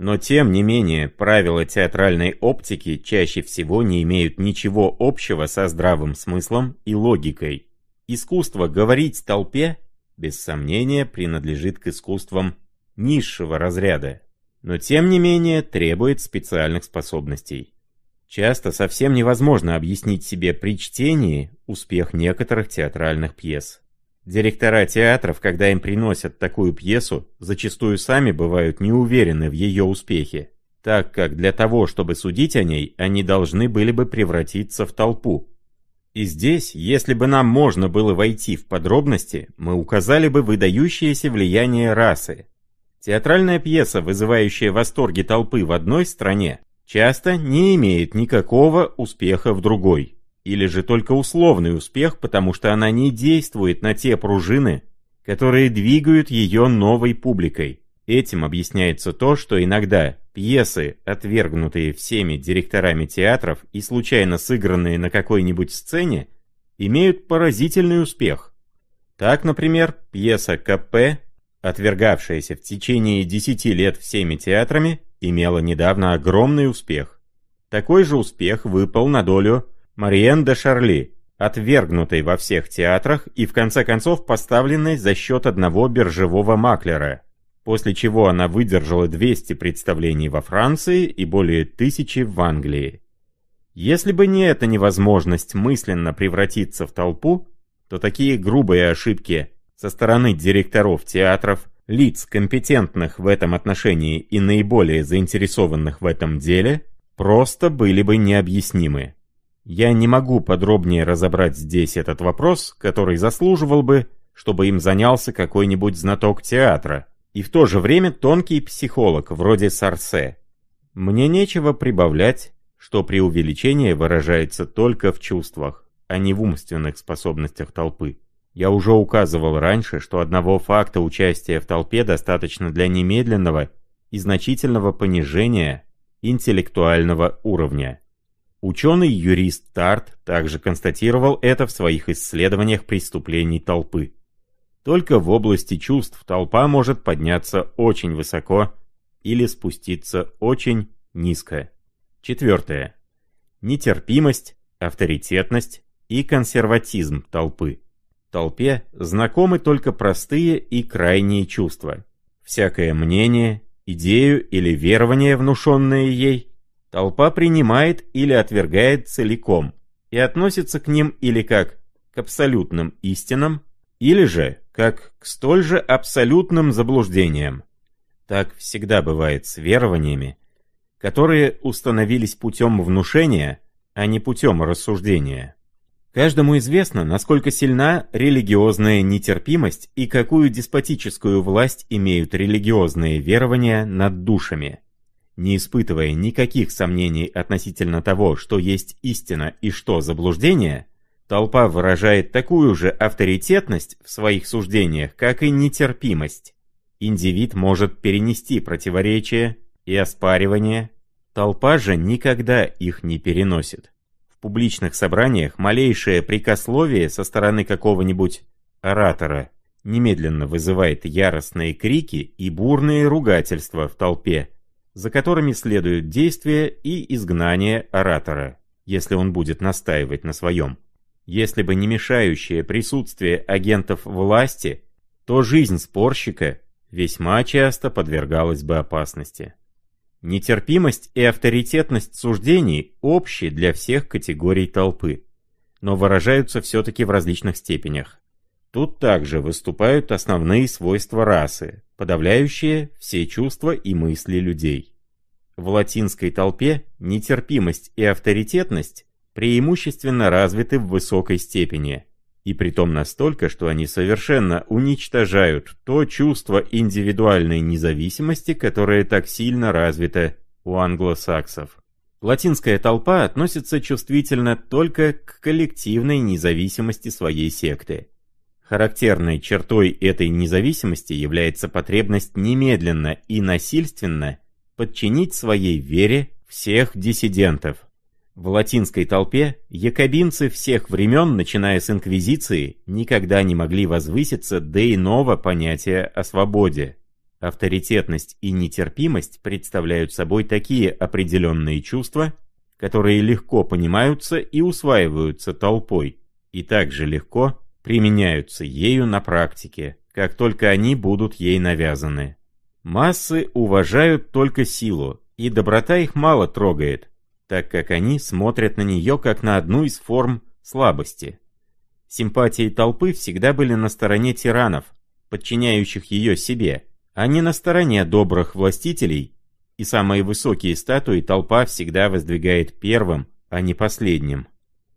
но тем не менее, правила театральной оптики чаще всего не имеют ничего общего со здравым смыслом и логикой. Искусство говорить толпе, без сомнения, принадлежит к искусствам низшего разряда, но тем не менее требует специальных способностей. Часто совсем невозможно объяснить себе при чтении успех некоторых театральных пьес. Директора театров, когда им приносят такую пьесу, зачастую сами бывают не уверены в ее успехе, так как для того, чтобы судить о ней, они должны были бы превратиться в толпу. И здесь, если бы нам можно было войти в подробности, мы указали бы выдающееся влияние расы. Театральная пьеса, вызывающая восторги толпы в одной стране, часто не имеет никакого успеха в другой. Или же только условный успех, потому что она не действует на те пружины, которые двигают ее новой публикой. Этим объясняется то, что иногда пьесы, отвергнутые всеми директорами театров и случайно сыгранные на какой-нибудь сцене, имеют поразительный успех. Так, например, пьеса КП, отвергавшаяся в течение 10 лет всеми театрами, имела недавно огромный успех. Такой же успех выпал на долю Мариен де Шарли, отвергнутой во всех театрах и в конце концов поставленной за счет одного биржевого маклера, после чего она выдержала 200 представлений во Франции и более тысячи в Англии. Если бы не эта невозможность мысленно превратиться в толпу, то такие грубые ошибки со стороны директоров театров, лиц, компетентных в этом отношении и наиболее заинтересованных в этом деле, просто были бы необъяснимы. Я не могу подробнее разобрать здесь этот вопрос, который заслуживал бы, чтобы им занялся какой-нибудь знаток театра, и в то же время тонкий психолог вроде Сарсе. Мне нечего прибавлять, что преувеличение выражается только в чувствах, а не в умственных способностях толпы. Я уже указывал раньше, что одного факта участия в толпе достаточно для немедленного и значительного понижения интеллектуального уровня. Ученый-юрист Тарт также констатировал это в своих исследованиях преступлений толпы. Только в области чувств толпа может подняться очень высоко или спуститься очень низко. Четвертое. Нетерпимость, авторитетность и консерватизм толпы. Толпе знакомы только простые и крайние чувства. Всякое мнение, идею или верование, внушенное ей, Толпа принимает или отвергает целиком и относится к ним или как к абсолютным истинам, или же как к столь же абсолютным заблуждениям. Так всегда бывает с верованиями, которые установились путем внушения, а не путем рассуждения. Каждому известно, насколько сильна религиозная нетерпимость и какую деспотическую власть имеют религиозные верования над душами не испытывая никаких сомнений относительно того, что есть истина и что заблуждение, толпа выражает такую же авторитетность в своих суждениях, как и нетерпимость. Индивид может перенести противоречия и оспаривания, толпа же никогда их не переносит. В публичных собраниях малейшее прикословие со стороны какого-нибудь оратора немедленно вызывает яростные крики и бурные ругательства в толпе, за которыми следуют действие и изгнание оратора, если он будет настаивать на своем. Если бы не мешающее присутствие агентов власти, то жизнь спорщика весьма часто подвергалась бы опасности. Нетерпимость и авторитетность суждений общи для всех категорий толпы, но выражаются все-таки в различных степенях. Тут также выступают основные свойства расы, подавляющее все чувства и мысли людей. В латинской толпе нетерпимость и авторитетность преимущественно развиты в высокой степени, и притом настолько, что они совершенно уничтожают то чувство индивидуальной независимости, которое так сильно развито у англосаксов. Латинская толпа относится чувствительно только к коллективной независимости своей секты. Характерной чертой этой независимости является потребность немедленно и насильственно подчинить своей вере всех диссидентов. В латинской толпе якобинцы всех времен, начиная с Инквизиции, никогда не могли возвыситься до иного понятия о свободе. Авторитетность и нетерпимость представляют собой такие определенные чувства, которые легко понимаются и усваиваются толпой, и также легко применяются ею на практике, как только они будут ей навязаны. Массы уважают только силу, и доброта их мало трогает, так как они смотрят на нее как на одну из форм слабости. Симпатии толпы всегда были на стороне тиранов, подчиняющих ее себе, а не на стороне добрых властителей, и самые высокие статуи толпа всегда воздвигает первым, а не последним.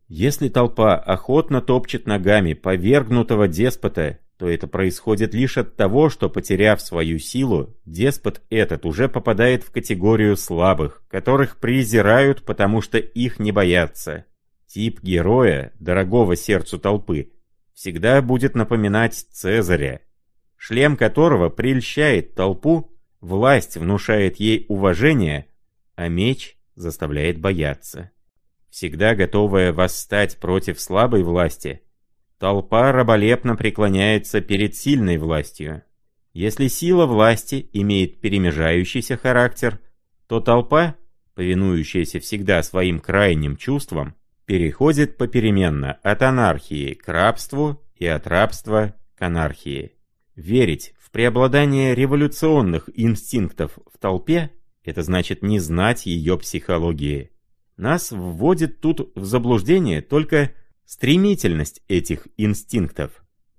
Если толпа охотно топчет ногами повергнутого деспота, то это происходит лишь от того, что, потеряв свою силу, деспот этот уже попадает в категорию слабых, которых презирают, потому что их не боятся. Тип героя, дорогого сердцу толпы, всегда будет напоминать Цезаря, шлем которого прельщает толпу, власть внушает ей уважение, а меч заставляет бояться всегда готовая восстать против слабой власти, толпа раболепно преклоняется перед сильной властью. Если сила власти имеет перемежающийся характер, то толпа, повинующаяся всегда своим крайним чувствам, переходит попеременно от анархии к рабству и от рабства к анархии. Верить в преобладание революционных инстинктов в толпе – это значит не знать ее психологии. Нас вводит тут в заблуждение только стремительность этих инстинктов.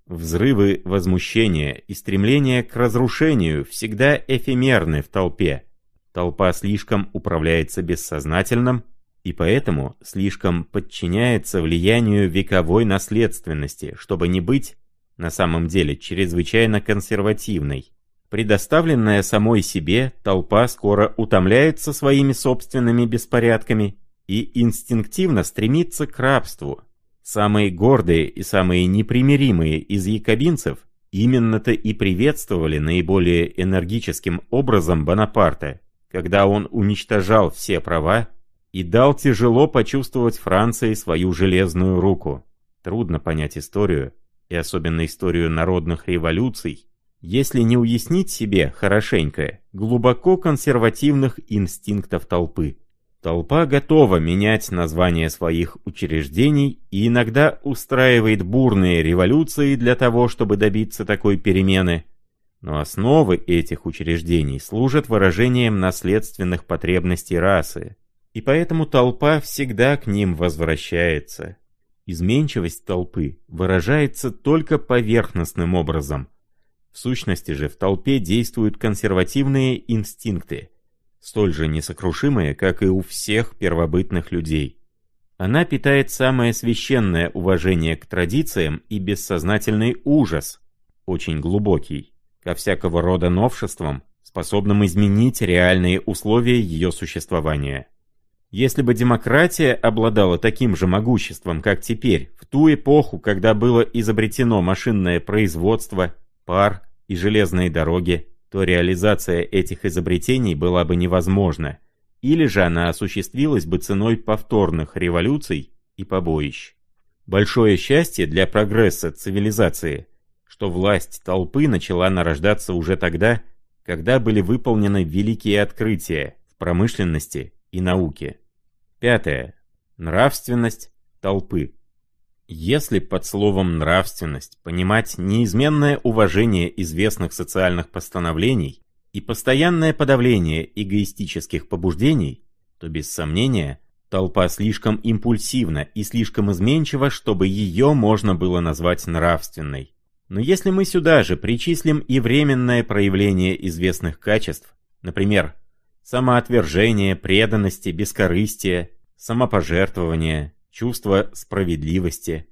Взрывы возмущения и стремления к разрушению всегда эфемерны в толпе. Толпа слишком управляется бессознательным и поэтому слишком подчиняется влиянию вековой наследственности, чтобы не быть, на самом деле, чрезвычайно консервативной. Предоставленная самой себе, толпа скоро утомляется своими собственными беспорядками и инстинктивно стремится к рабству. Самые гордые и самые непримиримые из якобинцев именно-то и приветствовали наиболее энергическим образом Бонапарта, когда он уничтожал все права и дал тяжело почувствовать Франции свою железную руку. Трудно понять историю, и особенно историю народных революций, если не уяснить себе хорошенько глубоко консервативных инстинктов толпы. Толпа готова менять название своих учреждений и иногда устраивает бурные революции для того, чтобы добиться такой перемены. Но основы этих учреждений служат выражением наследственных потребностей расы, и поэтому толпа всегда к ним возвращается. Изменчивость толпы выражается только поверхностным образом. В сущности же в толпе действуют консервативные инстинкты – столь же несокрушимые, как и у всех первобытных людей. Она питает самое священное уважение к традициям и бессознательный ужас, очень глубокий, ко всякого рода новшествам, способным изменить реальные условия ее существования. Если бы демократия обладала таким же могуществом, как теперь, в ту эпоху, когда было изобретено машинное производство, пар и железные дороги, то реализация этих изобретений была бы невозможна, или же она осуществилась бы ценой повторных революций и побоищ. Большое счастье для прогресса цивилизации, что власть толпы начала нарождаться уже тогда, когда были выполнены великие открытия в промышленности и науке. Пятое. Нравственность толпы. Если под словом «нравственность» понимать неизменное уважение известных социальных постановлений и постоянное подавление эгоистических побуждений, то без сомнения толпа слишком импульсивна и слишком изменчива, чтобы ее можно было назвать нравственной. Но если мы сюда же причислим и временное проявление известных качеств, например, самоотвержение, преданности, бескорыстие, самопожертвование, чувство справедливости,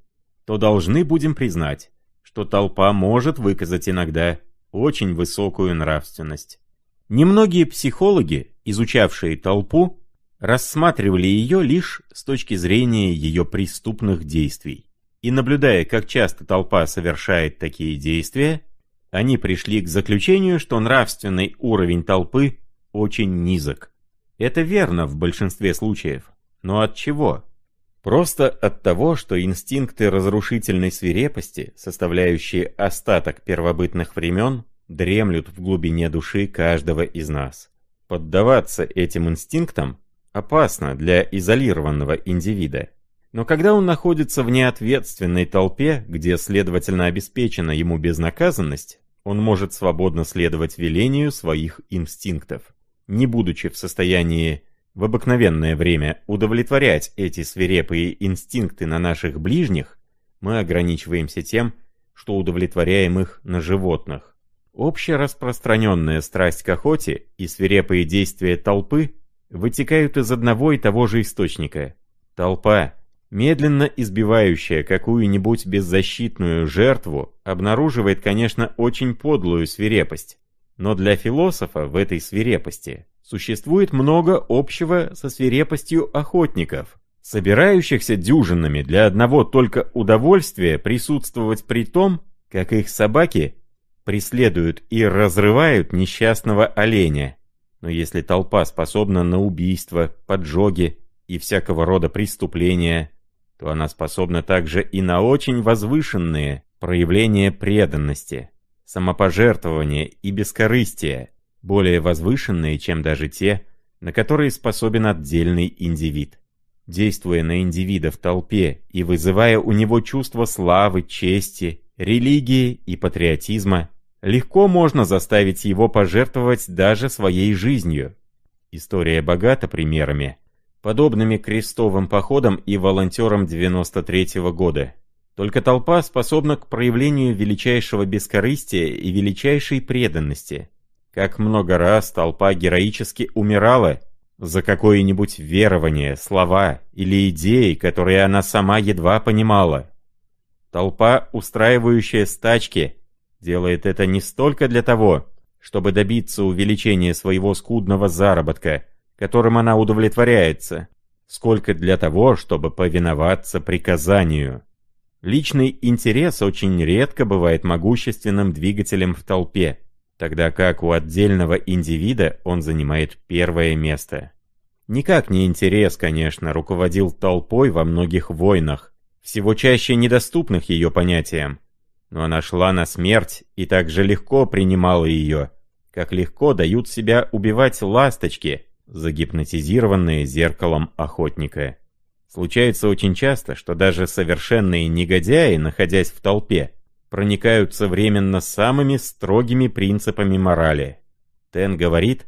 то должны будем признать, что толпа может выказать иногда очень высокую нравственность. Немногие психологи, изучавшие толпу, рассматривали ее лишь с точки зрения ее преступных действий. И наблюдая, как часто толпа совершает такие действия, они пришли к заключению, что нравственный уровень толпы очень низок. Это верно в большинстве случаев, но от чего? Просто от того, что инстинкты разрушительной свирепости, составляющие остаток первобытных времен, дремлют в глубине души каждого из нас. Поддаваться этим инстинктам опасно для изолированного индивида. Но когда он находится в неответственной толпе, где, следовательно, обеспечена ему безнаказанность, он может свободно следовать велению своих инстинктов, не будучи в состоянии в обыкновенное время удовлетворять эти свирепые инстинкты на наших ближних, мы ограничиваемся тем, что удовлетворяем их на животных. Общераспространенная страсть к охоте и свирепые действия толпы вытекают из одного и того же источника. Толпа, медленно избивающая какую-нибудь беззащитную жертву, обнаруживает, конечно, очень подлую свирепость. Но для философа в этой свирепости Существует много общего со свирепостью охотников, собирающихся дюжинами для одного только удовольствия присутствовать при том, как их собаки преследуют и разрывают несчастного оленя. Но если толпа способна на убийство, поджоги и всякого рода преступления, то она способна также и на очень возвышенные проявления преданности, самопожертвования и бескорыстия, более возвышенные, чем даже те, на которые способен отдельный индивид. Действуя на индивида в толпе и вызывая у него чувство славы, чести, религии и патриотизма, легко можно заставить его пожертвовать даже своей жизнью. История богата примерами, подобными крестовым походам и волонтерам 93 -го года. Только толпа способна к проявлению величайшего бескорыстия и величайшей преданности – как много раз толпа героически умирала за какое-нибудь верование, слова или идеи, которые она сама едва понимала. Толпа, устраивающая стачки, делает это не столько для того, чтобы добиться увеличения своего скудного заработка, которым она удовлетворяется, сколько для того, чтобы повиноваться приказанию. Личный интерес очень редко бывает могущественным двигателем в толпе тогда как у отдельного индивида он занимает первое место. Никак не интерес, конечно, руководил толпой во многих войнах, всего чаще недоступных ее понятиям. Но она шла на смерть и так же легко принимала ее, как легко дают себя убивать ласточки, загипнотизированные зеркалом охотника. Случается очень часто, что даже совершенные негодяи, находясь в толпе, проникаются временно самыми строгими принципами морали. Тен говорит,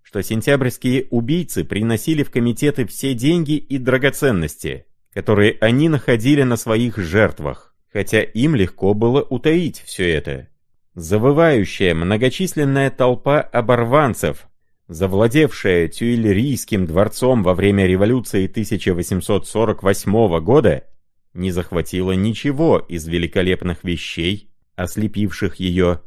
что сентябрьские убийцы приносили в комитеты все деньги и драгоценности, которые они находили на своих жертвах, хотя им легко было утаить все это. Завывающая многочисленная толпа оборванцев, завладевшая Тюильрийским дворцом во время революции 1848 года, не захватила ничего из великолепных вещей, ослепивших ее,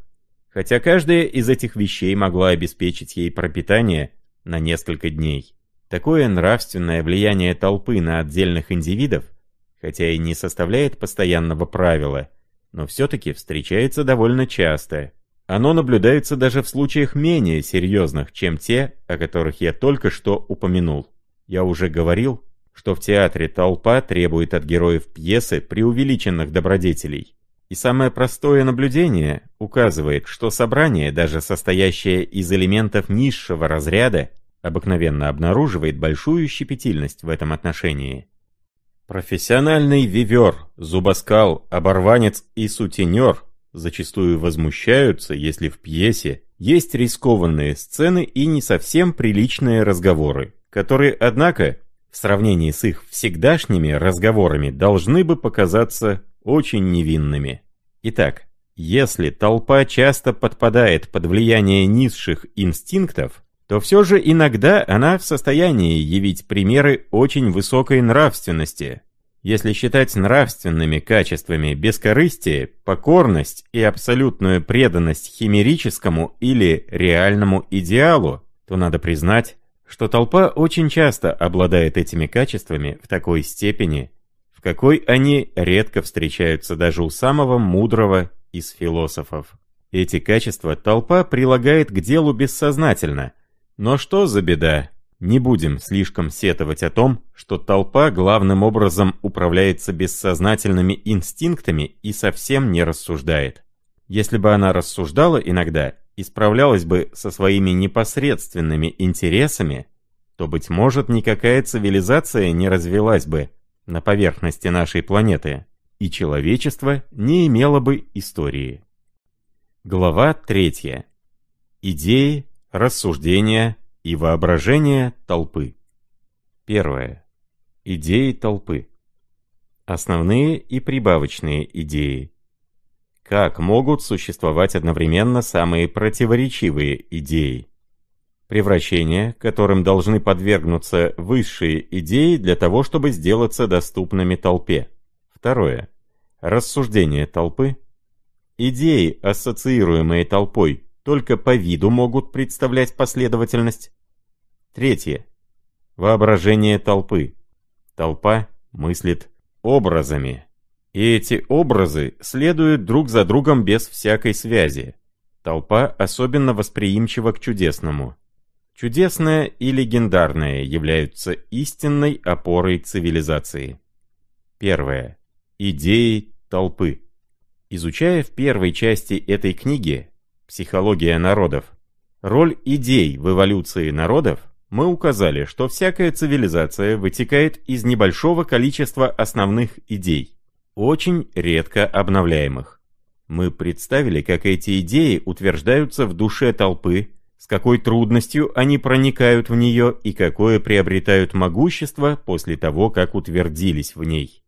хотя каждая из этих вещей могла обеспечить ей пропитание на несколько дней. Такое нравственное влияние толпы на отдельных индивидов, хотя и не составляет постоянного правила, но все-таки встречается довольно часто. Оно наблюдается даже в случаях менее серьезных, чем те, о которых я только что упомянул. Я уже говорил, что в театре толпа требует от героев пьесы преувеличенных добродетелей. И самое простое наблюдение указывает, что собрание, даже состоящее из элементов низшего разряда, обыкновенно обнаруживает большую щепетильность в этом отношении. Профессиональный вивер, зубоскал, оборванец и сутенер зачастую возмущаются, если в пьесе есть рискованные сцены и не совсем приличные разговоры, которые, однако, в сравнении с их всегдашними разговорами должны бы показаться очень невинными. Итак, если толпа часто подпадает под влияние низших инстинктов, то все же иногда она в состоянии явить примеры очень высокой нравственности. Если считать нравственными качествами бескорыстие, покорность и абсолютную преданность химерическому или реальному идеалу, то надо признать, что толпа очень часто обладает этими качествами в такой степени, в какой они редко встречаются даже у самого мудрого из философов. Эти качества толпа прилагает к делу бессознательно. Но что за беда? Не будем слишком сетовать о том, что толпа главным образом управляется бессознательными инстинктами и совсем не рассуждает. Если бы она рассуждала иногда, и справлялась бы со своими непосредственными интересами, то, быть может, никакая цивилизация не развелась бы на поверхности нашей планеты, и человечество не имело бы истории. Глава 3. Идеи, рассуждения и воображение толпы. Первое. Идеи толпы. Основные и прибавочные идеи. Как могут существовать одновременно самые противоречивые идеи? Превращение, которым должны подвергнуться высшие идеи для того, чтобы сделаться доступными толпе. Второе. Рассуждение толпы. Идеи, ассоциируемые толпой, только по виду могут представлять последовательность. Третье. Воображение толпы. Толпа мыслит образами. И эти образы следуют друг за другом без всякой связи. Толпа особенно восприимчива к чудесному. Чудесное и легендарное являются истинной опорой цивилизации. Первое. Идеи толпы. Изучая в первой части этой книги «Психология народов» роль идей в эволюции народов, мы указали, что всякая цивилизация вытекает из небольшого количества основных идей очень редко обновляемых. Мы представили, как эти идеи утверждаются в душе толпы, с какой трудностью они проникают в нее и какое приобретают могущество после того, как утвердились в ней.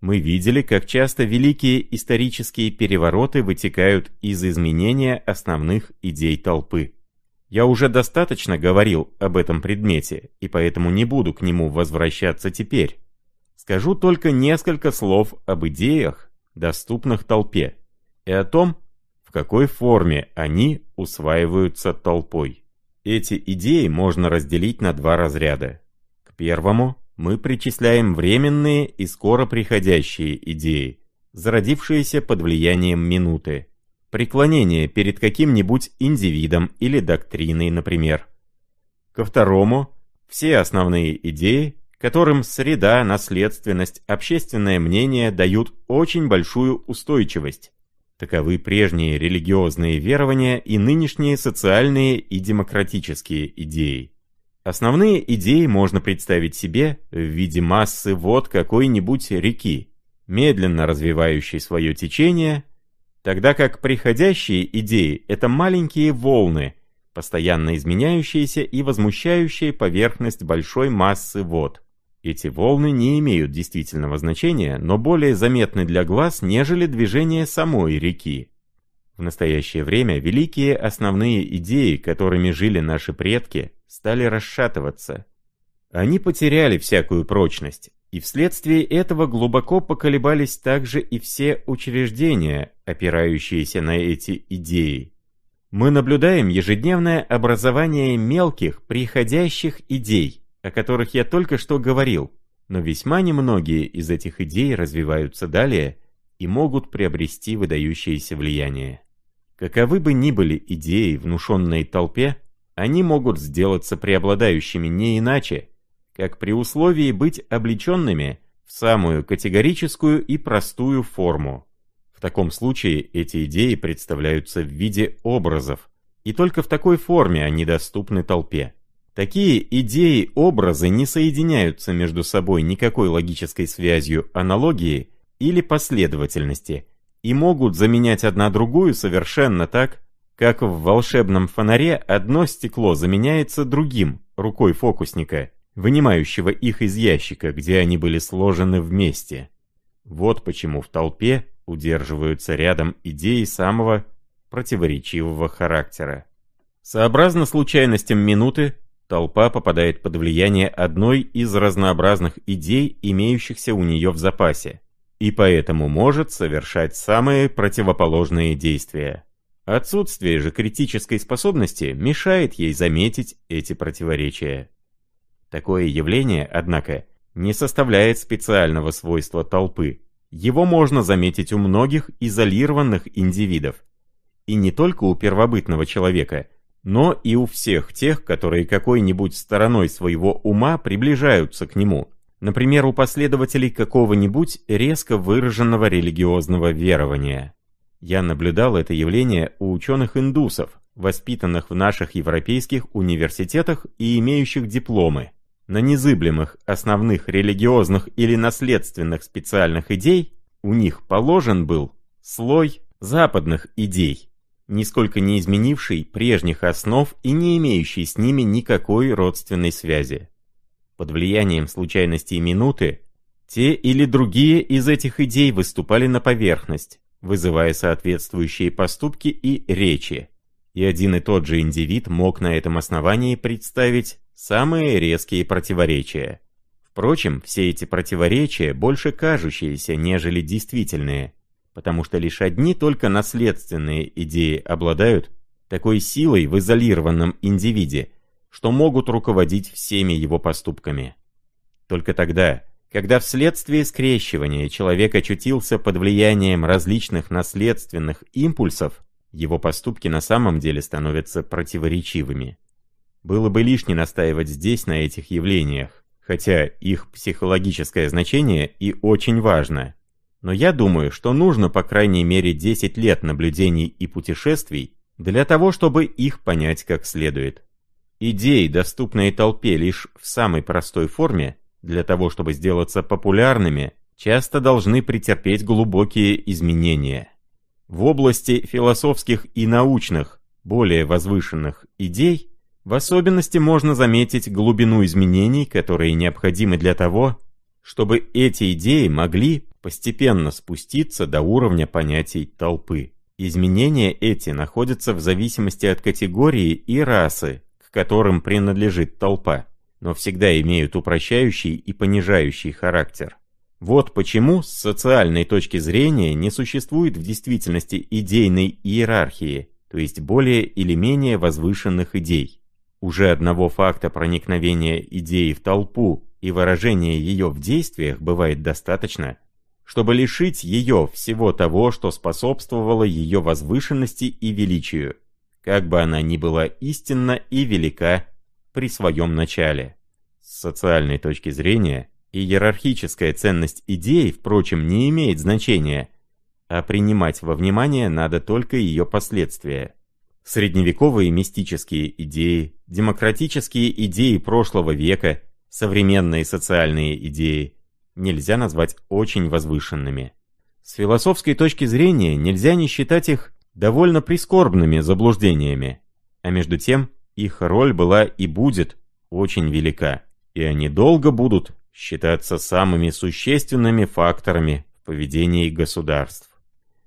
Мы видели, как часто великие исторические перевороты вытекают из изменения основных идей толпы. Я уже достаточно говорил об этом предмете, и поэтому не буду к нему возвращаться теперь. Скажу только несколько слов об идеях, доступных толпе, и о том, в какой форме они усваиваются толпой. Эти идеи можно разделить на два разряда. К первому мы причисляем временные и скоро приходящие идеи, зародившиеся под влиянием минуты. Преклонение перед каким-нибудь индивидом или доктриной, например. Ко второму, все основные идеи, которым среда, наследственность, общественное мнение дают очень большую устойчивость. Таковы прежние религиозные верования и нынешние социальные и демократические идеи. Основные идеи можно представить себе в виде массы вод какой-нибудь реки, медленно развивающей свое течение, тогда как приходящие идеи – это маленькие волны, постоянно изменяющиеся и возмущающие поверхность большой массы вод – эти волны не имеют действительного значения, но более заметны для глаз, нежели движение самой реки. В настоящее время великие основные идеи, которыми жили наши предки, стали расшатываться. Они потеряли всякую прочность, и вследствие этого глубоко поколебались также и все учреждения, опирающиеся на эти идеи. Мы наблюдаем ежедневное образование мелких, приходящих идей – о которых я только что говорил, но весьма немногие из этих идей развиваются далее и могут приобрести выдающееся влияние. Каковы бы ни были идеи, внушенные толпе, они могут сделаться преобладающими не иначе, как при условии быть облеченными в самую категорическую и простую форму. В таком случае эти идеи представляются в виде образов, и только в такой форме они доступны толпе. Такие идеи-образы не соединяются между собой никакой логической связью аналогии или последовательности и могут заменять одна другую совершенно так, как в волшебном фонаре одно стекло заменяется другим рукой фокусника, вынимающего их из ящика, где они были сложены вместе. Вот почему в толпе удерживаются рядом идеи самого противоречивого характера. Сообразно случайностям минуты, Толпа попадает под влияние одной из разнообразных идей, имеющихся у нее в запасе, и поэтому может совершать самые противоположные действия. Отсутствие же критической способности мешает ей заметить эти противоречия. Такое явление, однако, не составляет специального свойства толпы. Его можно заметить у многих изолированных индивидов. И не только у первобытного человека – но и у всех тех, которые какой-нибудь стороной своего ума приближаются к нему, например, у последователей какого-нибудь резко выраженного религиозного верования. Я наблюдал это явление у ученых-индусов, воспитанных в наших европейских университетах и имеющих дипломы. На незыблемых основных религиозных или наследственных специальных идей у них положен был слой западных идей, нисколько не изменивший прежних основ и не имеющий с ними никакой родственной связи. Под влиянием случайностей минуты, те или другие из этих идей выступали на поверхность, вызывая соответствующие поступки и речи. И один и тот же индивид мог на этом основании представить самые резкие противоречия. Впрочем, все эти противоречия больше кажущиеся, нежели действительные, потому что лишь одни только наследственные идеи обладают такой силой в изолированном индивиде, что могут руководить всеми его поступками. Только тогда, когда вследствие скрещивания человек очутился под влиянием различных наследственных импульсов, его поступки на самом деле становятся противоречивыми. Было бы лишне настаивать здесь на этих явлениях, хотя их психологическое значение и очень важно – но я думаю, что нужно по крайней мере 10 лет наблюдений и путешествий для того, чтобы их понять как следует. Идеи, доступные толпе лишь в самой простой форме, для того, чтобы сделаться популярными, часто должны претерпеть глубокие изменения. В области философских и научных, более возвышенных идей, в особенности можно заметить глубину изменений, которые необходимы для того, чтобы эти идеи могли, постепенно спуститься до уровня понятий толпы. Изменения эти находятся в зависимости от категории и расы, к которым принадлежит толпа, но всегда имеют упрощающий и понижающий характер. Вот почему с социальной точки зрения не существует в действительности идейной иерархии, то есть более или менее возвышенных идей. Уже одного факта проникновения идеи в толпу и выражения ее в действиях бывает достаточно, чтобы лишить ее всего того, что способствовало ее возвышенности и величию, как бы она ни была истинна и велика при своем начале. С социальной точки зрения, иерархическая ценность идей, впрочем, не имеет значения, а принимать во внимание надо только ее последствия. Средневековые мистические идеи, демократические идеи прошлого века, современные социальные идеи – нельзя назвать очень возвышенными. С философской точки зрения нельзя не считать их довольно прискорбными заблуждениями, а между тем их роль была и будет очень велика, и они долго будут считаться самыми существенными факторами в поведении государств.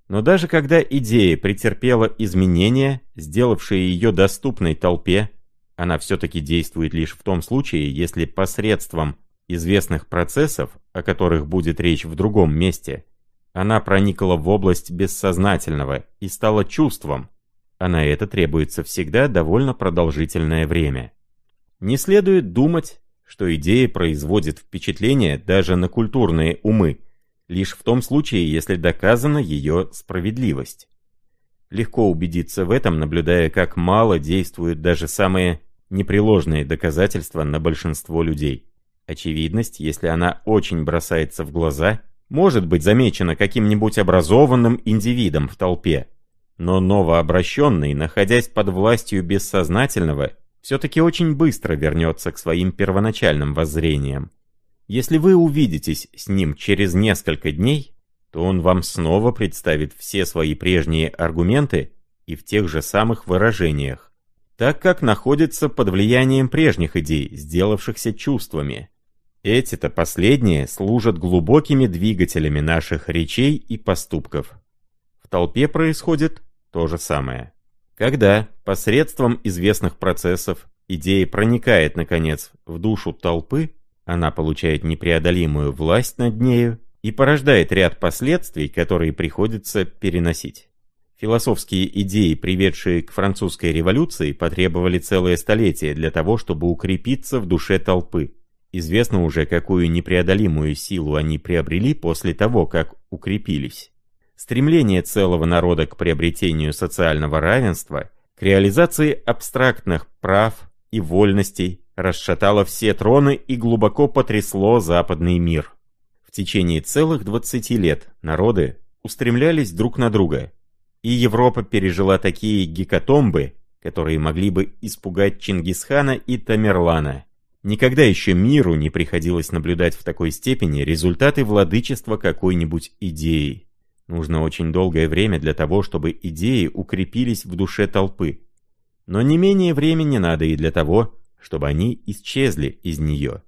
Но даже когда идея претерпела изменения, сделавшие ее доступной толпе, она все-таки действует лишь в том случае, если посредством известных процессов, о которых будет речь в другом месте, она проникла в область бессознательного и стала чувством, а на это требуется всегда довольно продолжительное время. Не следует думать, что идея производит впечатление даже на культурные умы, лишь в том случае, если доказана ее справедливость. Легко убедиться в этом, наблюдая, как мало действуют даже самые непреложные доказательства на большинство людей. Очевидность, если она очень бросается в глаза, может быть замечена каким-нибудь образованным индивидом в толпе. Но новообращенный, находясь под властью бессознательного, все-таки очень быстро вернется к своим первоначальным воззрениям. Если вы увидитесь с ним через несколько дней, то он вам снова представит все свои прежние аргументы и в тех же самых выражениях, так как находится под влиянием прежних идей, сделавшихся чувствами. Эти-то последние служат глубокими двигателями наших речей и поступков. В толпе происходит то же самое. Когда посредством известных процессов идея проникает, наконец, в душу толпы, она получает непреодолимую власть над нею и порождает ряд последствий, которые приходится переносить. Философские идеи, приведшие к французской революции, потребовали целое столетие для того, чтобы укрепиться в душе толпы, Известно уже, какую непреодолимую силу они приобрели после того, как укрепились. Стремление целого народа к приобретению социального равенства, к реализации абстрактных прав и вольностей расшатало все троны и глубоко потрясло западный мир. В течение целых 20 лет народы устремлялись друг на друга, и Европа пережила такие гекатомбы, которые могли бы испугать Чингисхана и Тамерлана – Никогда еще миру не приходилось наблюдать в такой степени результаты владычества какой-нибудь идеи. Нужно очень долгое время для того, чтобы идеи укрепились в душе толпы. Но не менее времени надо и для того, чтобы они исчезли из нее.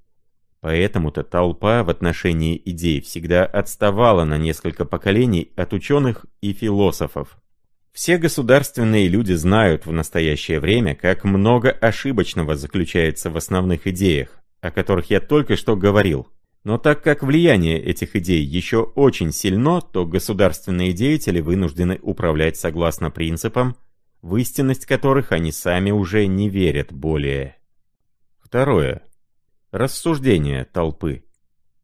Поэтому-то толпа в отношении идей всегда отставала на несколько поколений от ученых и философов. Все государственные люди знают в настоящее время, как много ошибочного заключается в основных идеях, о которых я только что говорил. Но так как влияние этих идей еще очень сильно, то государственные деятели вынуждены управлять согласно принципам, в истинность которых они сами уже не верят более. Второе. Рассуждение толпы.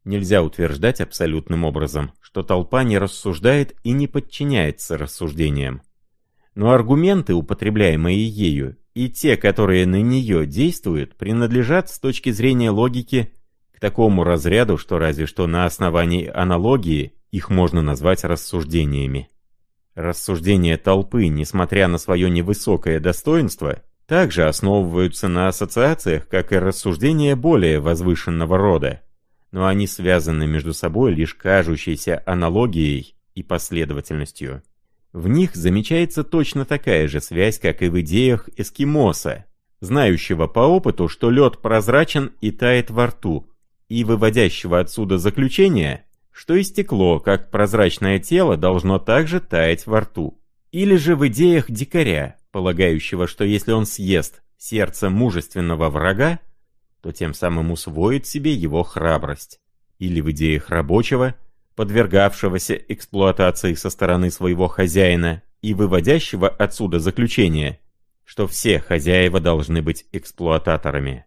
Нельзя утверждать абсолютным образом, что толпа не рассуждает и не подчиняется рассуждениям но аргументы, употребляемые ею, и те, которые на нее действуют, принадлежат с точки зрения логики к такому разряду, что разве что на основании аналогии их можно назвать рассуждениями. Рассуждения толпы, несмотря на свое невысокое достоинство, также основываются на ассоциациях, как и рассуждения более возвышенного рода, но они связаны между собой лишь кажущейся аналогией и последовательностью. В них замечается точно такая же связь, как и в идеях эскимоса, знающего по опыту, что лед прозрачен и тает во рту, и выводящего отсюда заключение, что и стекло, как прозрачное тело, должно также таять во рту. Или же в идеях дикаря, полагающего, что если он съест сердце мужественного врага, то тем самым усвоит себе его храбрость. Или в идеях рабочего – подвергавшегося эксплуатации со стороны своего хозяина и выводящего отсюда заключение, что все хозяева должны быть эксплуататорами.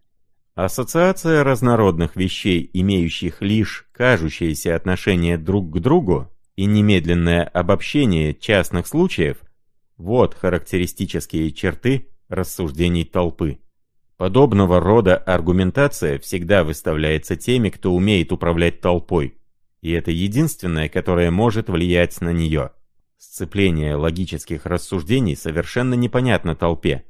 Ассоциация разнородных вещей, имеющих лишь кажущееся отношение друг к другу, и немедленное обобщение частных случаев – вот характеристические черты рассуждений толпы. Подобного рода аргументация всегда выставляется теми, кто умеет управлять толпой, и это единственное, которое может влиять на нее. Сцепление логических рассуждений совершенно непонятно толпе.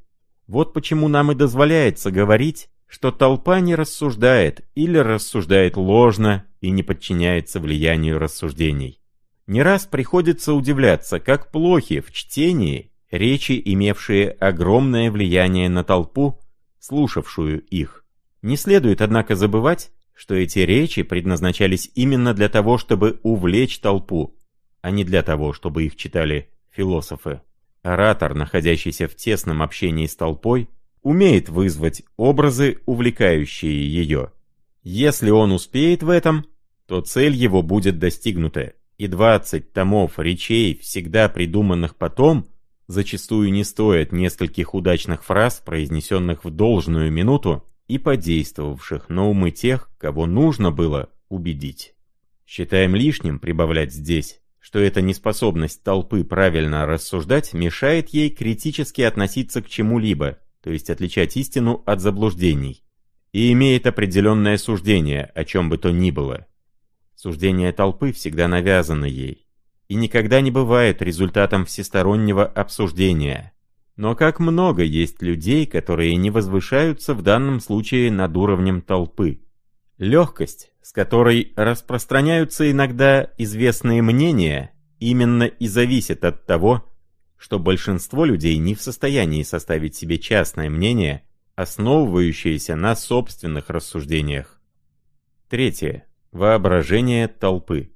Вот почему нам и дозволяется говорить, что толпа не рассуждает или рассуждает ложно и не подчиняется влиянию рассуждений. Не раз приходится удивляться, как плохи в чтении речи, имевшие огромное влияние на толпу, слушавшую их. Не следует, однако, забывать, что эти речи предназначались именно для того, чтобы увлечь толпу, а не для того, чтобы их читали философы. Оратор, находящийся в тесном общении с толпой, умеет вызвать образы, увлекающие ее. Если он успеет в этом, то цель его будет достигнута, и 20 томов речей, всегда придуманных потом, зачастую не стоят нескольких удачных фраз, произнесенных в должную минуту, и подействовавших, но умы тех, кого нужно было убедить. Считаем лишним прибавлять здесь, что эта неспособность толпы правильно рассуждать мешает ей критически относиться к чему-либо, то есть отличать истину от заблуждений, и имеет определенное суждение, о чем бы то ни было. Суждение толпы всегда навязано ей, и никогда не бывает результатом всестороннего обсуждения – но как много есть людей, которые не возвышаются в данном случае над уровнем толпы. Легкость, с которой распространяются иногда известные мнения, именно и зависит от того, что большинство людей не в состоянии составить себе частное мнение, основывающееся на собственных рассуждениях. Третье. Воображение толпы.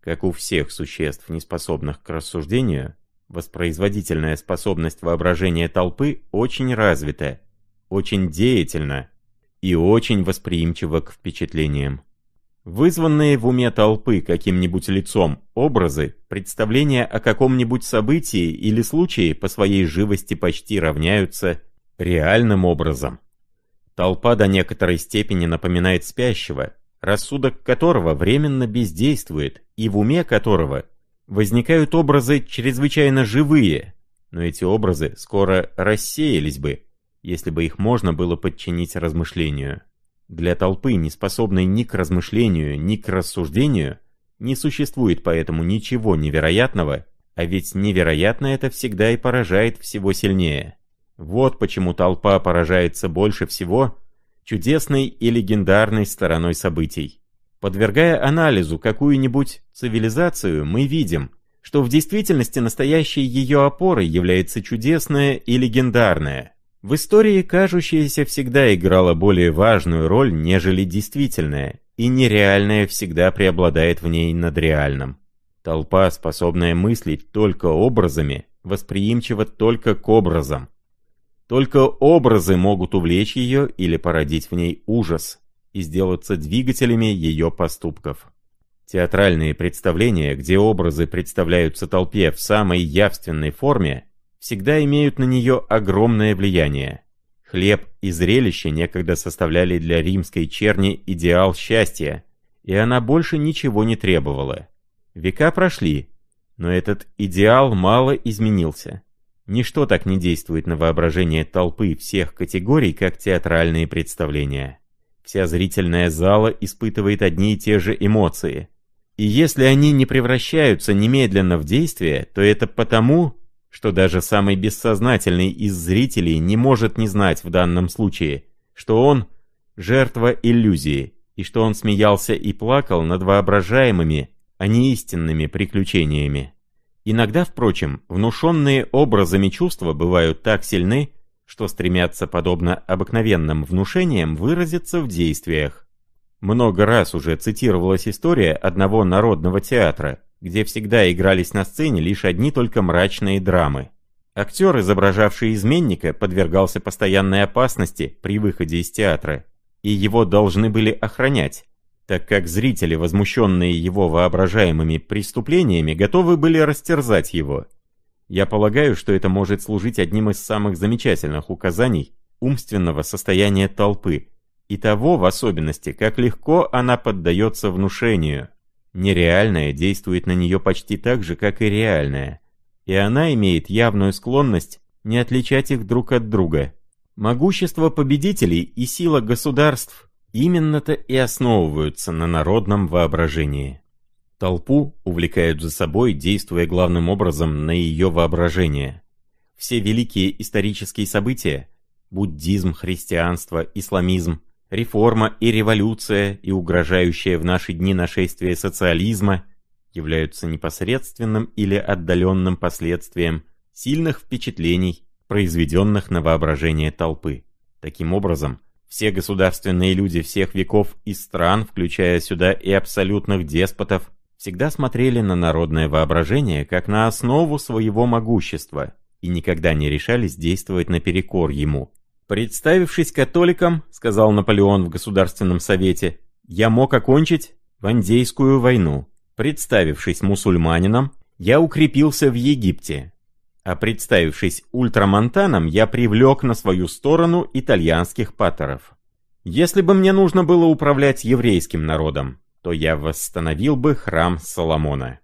Как у всех существ, неспособных к рассуждению, Воспроизводительная способность воображения толпы очень развита, очень деятельна и очень восприимчива к впечатлениям. Вызванные в уме толпы каким-нибудь лицом образы, представления о каком-нибудь событии или случае по своей живости почти равняются реальным образом. Толпа до некоторой степени напоминает спящего, рассудок которого временно бездействует и в уме которого возникают образы чрезвычайно живые, но эти образы скоро рассеялись бы, если бы их можно было подчинить размышлению. Для толпы, не способной ни к размышлению, ни к рассуждению, не существует поэтому ничего невероятного, а ведь невероятно это всегда и поражает всего сильнее. Вот почему толпа поражается больше всего чудесной и легендарной стороной событий. Подвергая анализу какую-нибудь цивилизацию, мы видим, что в действительности настоящей ее опорой является чудесное и легендарное. В истории кажущееся всегда играло более важную роль, нежели действительное, и нереальное всегда преобладает в ней над реальным. Толпа, способная мыслить только образами, восприимчива только к образам. Только образы могут увлечь ее или породить в ней ужас и сделаться двигателями ее поступков. Театральные представления, где образы представляются толпе в самой явственной форме, всегда имеют на нее огромное влияние. Хлеб и зрелище некогда составляли для римской черни идеал счастья, и она больше ничего не требовала. Века прошли, но этот идеал мало изменился. Ничто так не действует на воображение толпы всех категорий, как театральные представления. Вся зрительная зала испытывает одни и те же эмоции. И если они не превращаются немедленно в действие, то это потому, что даже самый бессознательный из зрителей не может не знать в данном случае, что он – жертва иллюзии, и что он смеялся и плакал над воображаемыми, а не истинными приключениями. Иногда, впрочем, внушенные образами чувства бывают так сильны, что стремятся, подобно обыкновенным внушениям, выразиться в действиях. Много раз уже цитировалась история одного народного театра, где всегда игрались на сцене лишь одни только мрачные драмы. Актер, изображавший изменника, подвергался постоянной опасности при выходе из театра, и его должны были охранять, так как зрители, возмущенные его воображаемыми преступлениями, готовы были растерзать его. Я полагаю, что это может служить одним из самых замечательных указаний умственного состояния толпы, и того в особенности, как легко она поддается внушению. Нереальное действует на нее почти так же, как и реальное, и она имеет явную склонность не отличать их друг от друга. Могущество победителей и сила государств именно-то и основываются на народном воображении. Толпу увлекают за собой, действуя главным образом на ее воображение. Все великие исторические события – буддизм, христианство, исламизм, реформа и революция и угрожающее в наши дни нашествие социализма – являются непосредственным или отдаленным последствием сильных впечатлений, произведенных на воображение толпы. Таким образом, все государственные люди всех веков и стран, включая сюда и абсолютных деспотов, всегда смотрели на народное воображение как на основу своего могущества и никогда не решались действовать наперекор ему. «Представившись католиком, — сказал Наполеон в Государственном Совете, — я мог окончить Вандейскую войну. Представившись мусульманином, я укрепился в Египте. А представившись ультрамонтаном, я привлек на свою сторону итальянских патеров. Если бы мне нужно было управлять еврейским народом, то я восстановил бы храм Соломона.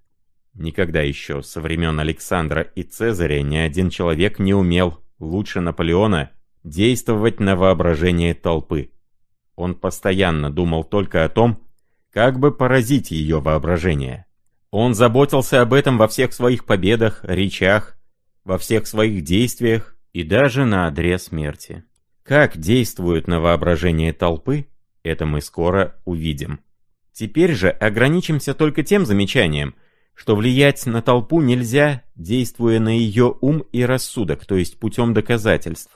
Никогда еще со времен Александра и Цезаря ни один человек не умел, лучше Наполеона, действовать на воображение толпы. Он постоянно думал только о том, как бы поразить ее воображение. Он заботился об этом во всех своих победах, речах, во всех своих действиях и даже на одре смерти. Как действует на воображение толпы, это мы скоро увидим. Теперь же ограничимся только тем замечанием, что влиять на толпу нельзя, действуя на ее ум и рассудок, то есть путем доказательств.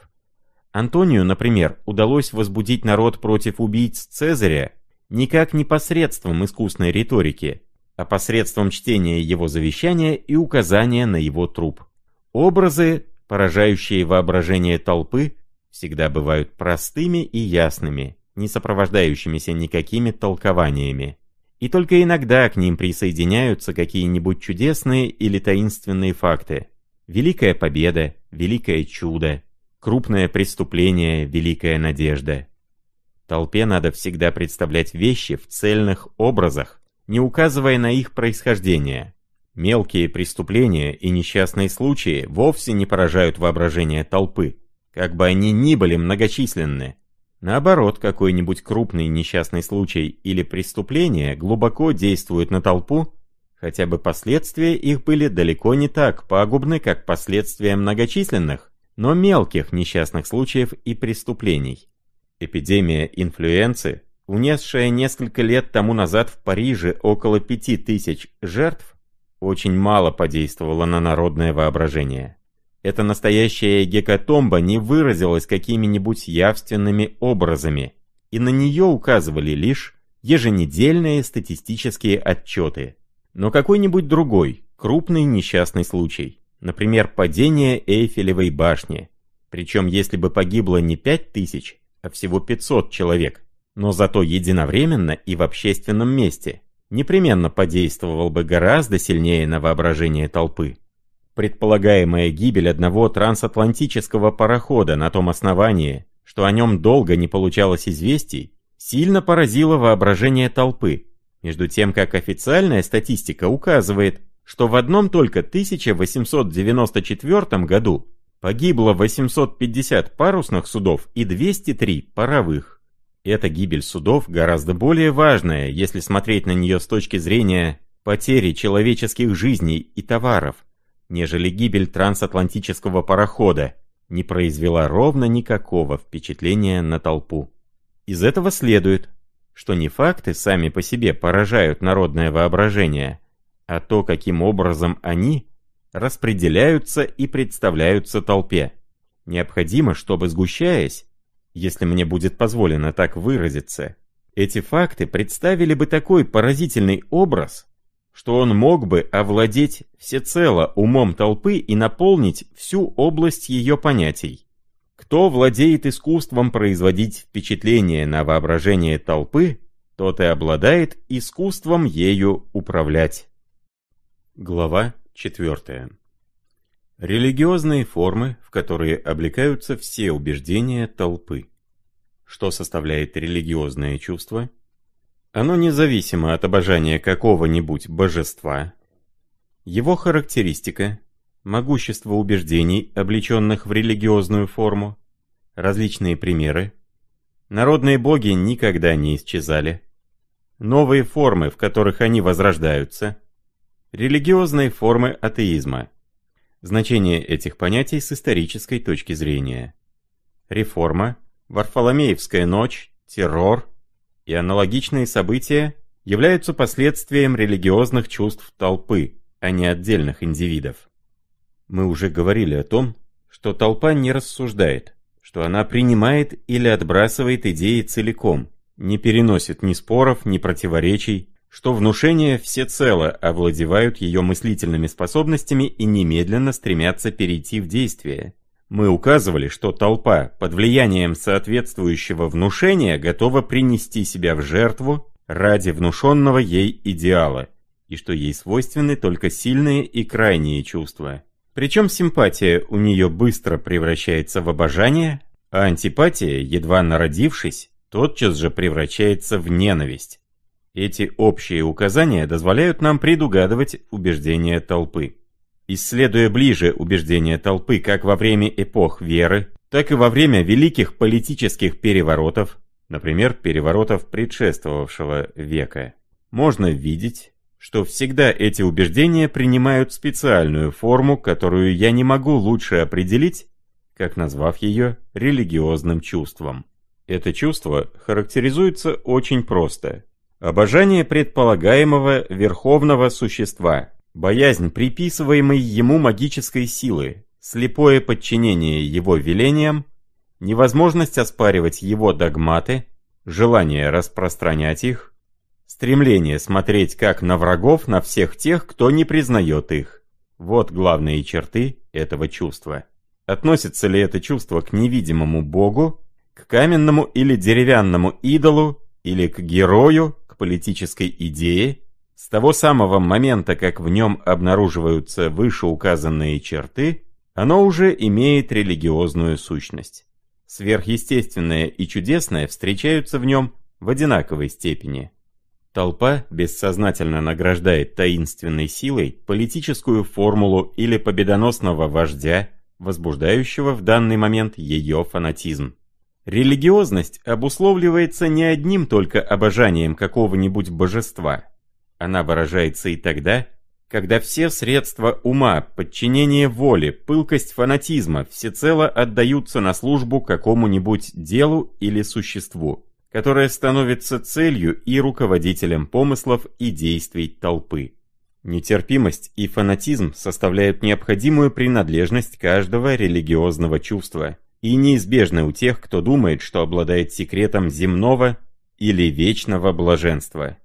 Антонию, например, удалось возбудить народ против убийц Цезаря никак не посредством искусной риторики, а посредством чтения его завещания и указания на его труп. Образы, поражающие воображение толпы, всегда бывают простыми и ясными не сопровождающимися никакими толкованиями. И только иногда к ним присоединяются какие-нибудь чудесные или таинственные факты. Великая победа, великое чудо, крупное преступление, великая надежда. Толпе надо всегда представлять вещи в цельных образах, не указывая на их происхождение. Мелкие преступления и несчастные случаи вовсе не поражают воображение толпы, как бы они ни были многочисленны. Наоборот, какой-нибудь крупный несчастный случай или преступление глубоко действует на толпу, хотя бы последствия их были далеко не так пагубны, как последствия многочисленных, но мелких несчастных случаев и преступлений. Эпидемия инфлюенции, унесшая несколько лет тому назад в Париже около пяти тысяч жертв, очень мало подействовала на народное воображение. Эта настоящая гекатомба не выразилась какими-нибудь явственными образами, и на нее указывали лишь еженедельные статистические отчеты. Но какой-нибудь другой, крупный несчастный случай, например, падение Эйфелевой башни. Причем если бы погибло не 5000, а всего 500 человек, но зато единовременно и в общественном месте, непременно подействовал бы гораздо сильнее на воображение толпы. Предполагаемая гибель одного трансатлантического парохода на том основании, что о нем долго не получалось известий, сильно поразило воображение толпы, между тем как официальная статистика указывает, что в одном только 1894 году погибло 850 парусных судов и 203 паровых. Эта гибель судов гораздо более важная, если смотреть на нее с точки зрения потери человеческих жизней и товаров, нежели гибель трансатлантического парохода, не произвела ровно никакого впечатления на толпу. Из этого следует, что не факты сами по себе поражают народное воображение, а то, каким образом они распределяются и представляются толпе. Необходимо, чтобы сгущаясь, если мне будет позволено так выразиться, эти факты представили бы такой поразительный образ, что он мог бы овладеть всецело умом толпы и наполнить всю область ее понятий. Кто владеет искусством производить впечатление на воображение толпы, тот и обладает искусством ею управлять. Глава 4. Религиозные формы, в которые облекаются все убеждения толпы. Что составляет религиозное чувство? Оно независимо от обожания какого-нибудь божества. Его характеристика – могущество убеждений, облеченных в религиозную форму, различные примеры. Народные боги никогда не исчезали. Новые формы, в которых они возрождаются. Религиозные формы атеизма. Значение этих понятий с исторической точки зрения. Реформа, Варфоломеевская ночь, террор – и аналогичные события являются последствием религиозных чувств толпы, а не отдельных индивидов. Мы уже говорили о том, что толпа не рассуждает, что она принимает или отбрасывает идеи целиком, не переносит ни споров, ни противоречий, что внушения всецело овладевают ее мыслительными способностями и немедленно стремятся перейти в действие, мы указывали, что толпа под влиянием соответствующего внушения готова принести себя в жертву ради внушенного ей идеала, и что ей свойственны только сильные и крайние чувства. Причем симпатия у нее быстро превращается в обожание, а антипатия, едва народившись, тотчас же превращается в ненависть. Эти общие указания дозволяют нам предугадывать убеждения толпы. Исследуя ближе убеждения толпы как во время эпох веры, так и во время великих политических переворотов, например, переворотов предшествовавшего века, можно видеть, что всегда эти убеждения принимают специальную форму, которую я не могу лучше определить, как назвав ее религиозным чувством. Это чувство характеризуется очень просто. Обожание предполагаемого верховного существа, Боязнь приписываемой ему магической силы, слепое подчинение его велениям, невозможность оспаривать его догматы, желание распространять их, стремление смотреть как на врагов на всех тех, кто не признает их. Вот главные черты этого чувства. Относится ли это чувство к невидимому богу, к каменному или деревянному идолу, или к герою, к политической идее, с того самого момента, как в нем обнаруживаются вышеуказанные черты, оно уже имеет религиозную сущность. Сверхъестественное и чудесное встречаются в нем в одинаковой степени. Толпа бессознательно награждает таинственной силой политическую формулу или победоносного вождя, возбуждающего в данный момент ее фанатизм. Религиозность обусловливается не одним только обожанием какого-нибудь божества – она выражается и тогда, когда все средства ума, подчинение воли, пылкость фанатизма всецело отдаются на службу какому-нибудь делу или существу, которое становится целью и руководителем помыслов и действий толпы. Нетерпимость и фанатизм составляют необходимую принадлежность каждого религиозного чувства и неизбежны у тех, кто думает, что обладает секретом земного или вечного блаженства.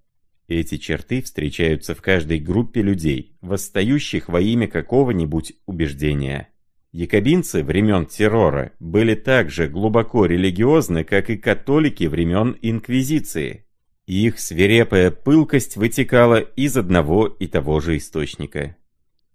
Эти черты встречаются в каждой группе людей, восстающих во имя какого-нибудь убеждения. Якобинцы времен террора были так же глубоко религиозны, как и католики времен Инквизиции. Их свирепая пылкость вытекала из одного и того же источника.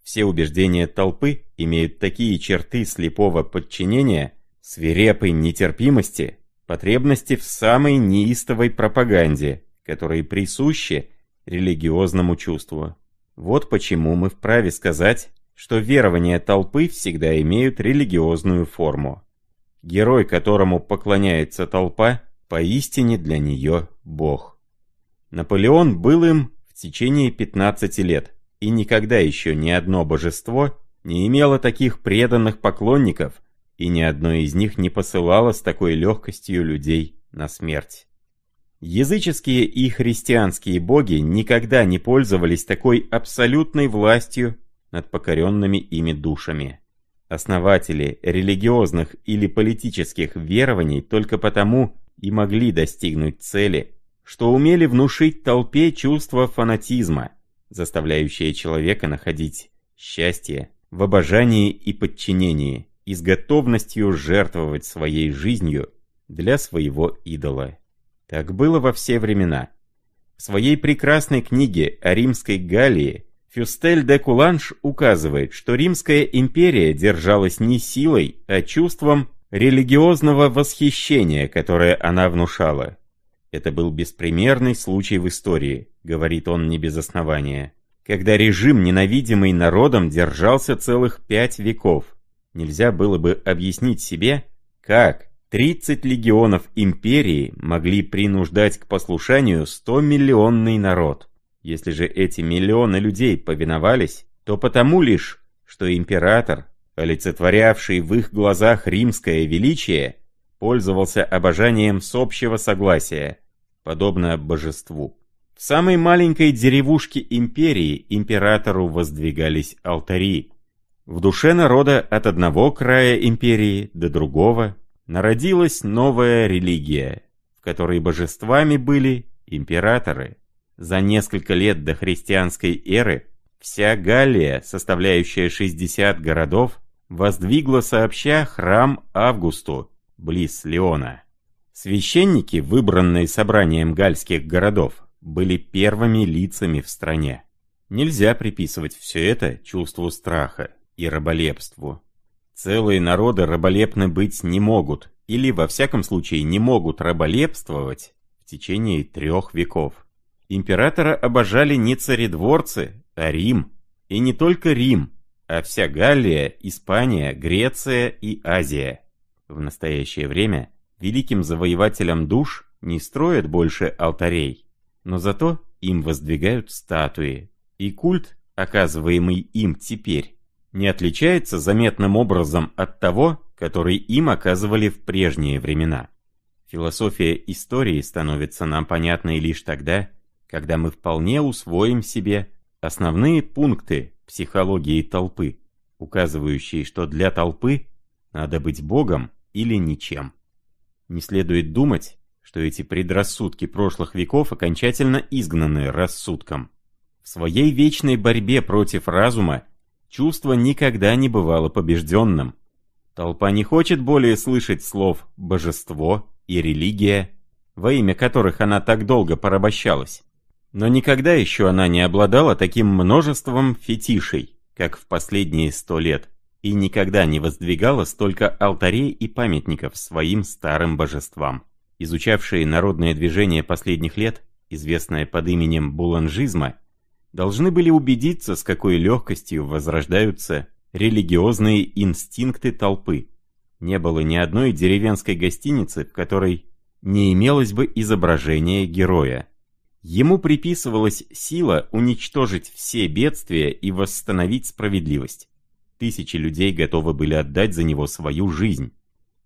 Все убеждения толпы имеют такие черты слепого подчинения, свирепой нетерпимости, потребности в самой неистовой пропаганде, которые присущи религиозному чувству. Вот почему мы вправе сказать, что верования толпы всегда имеют религиозную форму. Герой, которому поклоняется толпа, поистине для нее бог. Наполеон был им в течение 15 лет, и никогда еще ни одно божество не имело таких преданных поклонников, и ни одно из них не посылало с такой легкостью людей на смерть. Языческие и христианские боги никогда не пользовались такой абсолютной властью над покоренными ими душами. Основатели религиозных или политических верований только потому и могли достигнуть цели, что умели внушить толпе чувство фанатизма, заставляющее человека находить счастье в обожании и подчинении, и с готовностью жертвовать своей жизнью для своего идола. Так было во все времена. В своей прекрасной книге о римской Галлии Фюстель де Куланш указывает, что Римская империя держалась не силой, а чувством религиозного восхищения, которое она внушала. Это был беспримерный случай в истории, говорит он не без основания, когда режим, ненавидимый народом, держался целых пять веков. Нельзя было бы объяснить себе, как 30 легионов империи могли принуждать к послушанию 100-миллионный народ. Если же эти миллионы людей повиновались, то потому лишь, что император, олицетворявший в их глазах римское величие, пользовался обожанием с общего согласия, подобно божеству. В самой маленькой деревушке империи императору воздвигались алтари. В душе народа от одного края империи до другого – Народилась новая религия, в которой божествами были императоры. За несколько лет до христианской эры вся Галлия, составляющая 60 городов, воздвигла сообща храм Августу, близ Леона. Священники, выбранные собранием гальских городов, были первыми лицами в стране. Нельзя приписывать все это чувству страха и раболепству. Целые народы раболепны быть не могут, или во всяком случае не могут раболепствовать в течение трех веков. Императора обожали не царедворцы, а Рим. И не только Рим, а вся Галлия, Испания, Греция и Азия. В настоящее время великим завоевателям душ не строят больше алтарей, но зато им воздвигают статуи, и культ, оказываемый им теперь, не отличается заметным образом от того, который им оказывали в прежние времена. Философия истории становится нам понятной лишь тогда, когда мы вполне усвоим себе основные пункты психологии толпы, указывающие, что для толпы надо быть богом или ничем. Не следует думать, что эти предрассудки прошлых веков окончательно изгнаны рассудком. В своей вечной борьбе против разума Чувство никогда не бывало побежденным. Толпа не хочет более слышать слов «божество» и «религия», во имя которых она так долго порабощалась. Но никогда еще она не обладала таким множеством фетишей, как в последние сто лет, и никогда не воздвигала столько алтарей и памятников своим старым божествам. Изучавшие народное движение последних лет, известное под именем буланжизма, должны были убедиться, с какой легкостью возрождаются религиозные инстинкты толпы. Не было ни одной деревенской гостиницы, в которой не имелось бы изображения героя. Ему приписывалась сила уничтожить все бедствия и восстановить справедливость. Тысячи людей готовы были отдать за него свою жизнь.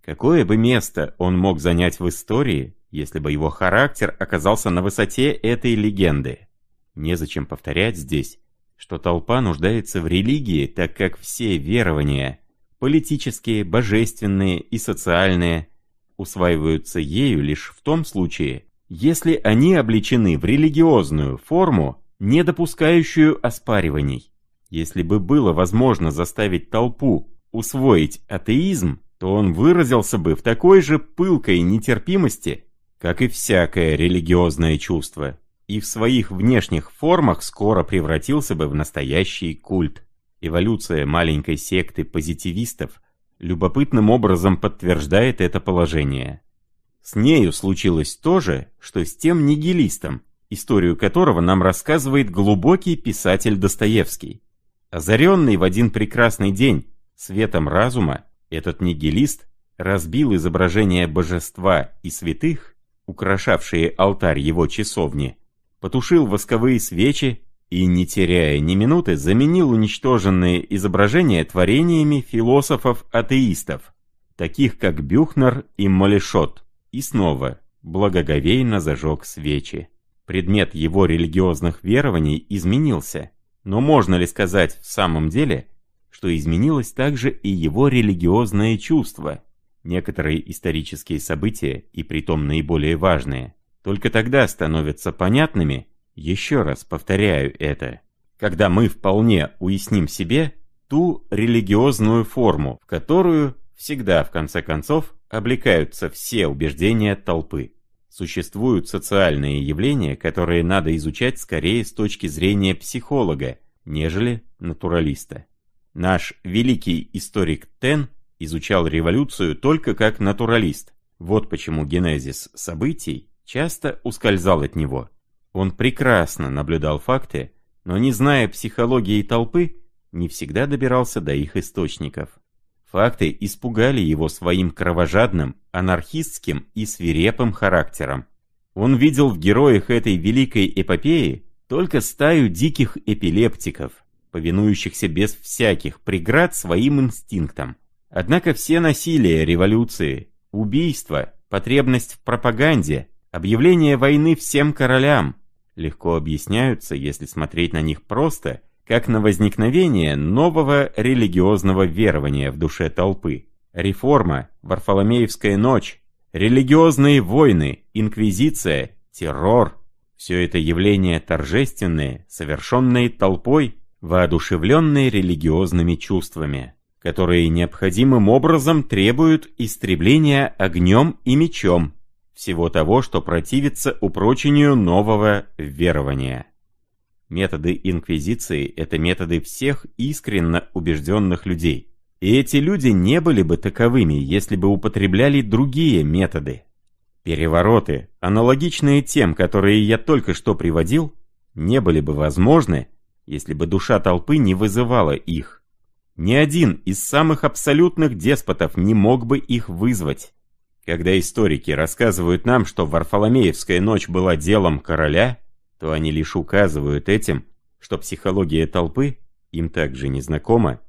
Какое бы место он мог занять в истории, если бы его характер оказался на высоте этой легенды? Незачем повторять здесь, что толпа нуждается в религии, так как все верования, политические, божественные и социальные, усваиваются ею лишь в том случае, если они облечены в религиозную форму, не допускающую оспариваний. Если бы было возможно заставить толпу усвоить атеизм, то он выразился бы в такой же пылкой нетерпимости, как и всякое религиозное чувство и в своих внешних формах скоро превратился бы в настоящий культ. Эволюция маленькой секты позитивистов любопытным образом подтверждает это положение. С нею случилось то же, что с тем нигилистом, историю которого нам рассказывает глубокий писатель Достоевский. Озаренный в один прекрасный день светом разума, этот нигилист разбил изображение божества и святых, украшавшие алтарь его часовни, потушил восковые свечи и, не теряя ни минуты, заменил уничтоженные изображения творениями философов-атеистов, таких как Бюхнер и Молешот, и снова благоговейно зажег свечи. Предмет его религиозных верований изменился, но можно ли сказать в самом деле, что изменилось также и его религиозное чувство? Некоторые исторические события, и притом наиболее важные, только тогда становятся понятными, еще раз повторяю это, когда мы вполне уясним себе ту религиозную форму, в которую всегда, в конце концов, облекаются все убеждения толпы. Существуют социальные явления, которые надо изучать скорее с точки зрения психолога, нежели натуралиста. Наш великий историк Тен изучал революцию только как натуралист. Вот почему генезис событий часто ускользал от него. Он прекрасно наблюдал факты, но не зная психологии толпы, не всегда добирался до их источников. Факты испугали его своим кровожадным, анархистским и свирепым характером. Он видел в героях этой великой эпопеи только стаю диких эпилептиков, повинующихся без всяких преград своим инстинктам. Однако все насилие революции, убийства, потребность в пропаганде, Объявление войны всем королям легко объясняются, если смотреть на них просто, как на возникновение нового религиозного верования в душе толпы. Реформа, Варфоломеевская ночь, религиозные войны, инквизиция, террор – все это явления торжественные, совершенные толпой, воодушевленные религиозными чувствами, которые необходимым образом требуют истребления огнем и мечом, всего того, что противится упрочению нового верования. Методы инквизиции – это методы всех искренно убежденных людей. И эти люди не были бы таковыми, если бы употребляли другие методы. Перевороты, аналогичные тем, которые я только что приводил, не были бы возможны, если бы душа толпы не вызывала их. Ни один из самых абсолютных деспотов не мог бы их вызвать. Когда историки рассказывают нам, что Варфоломеевская ночь была делом короля, то они лишь указывают этим, что психология толпы им также не знакома,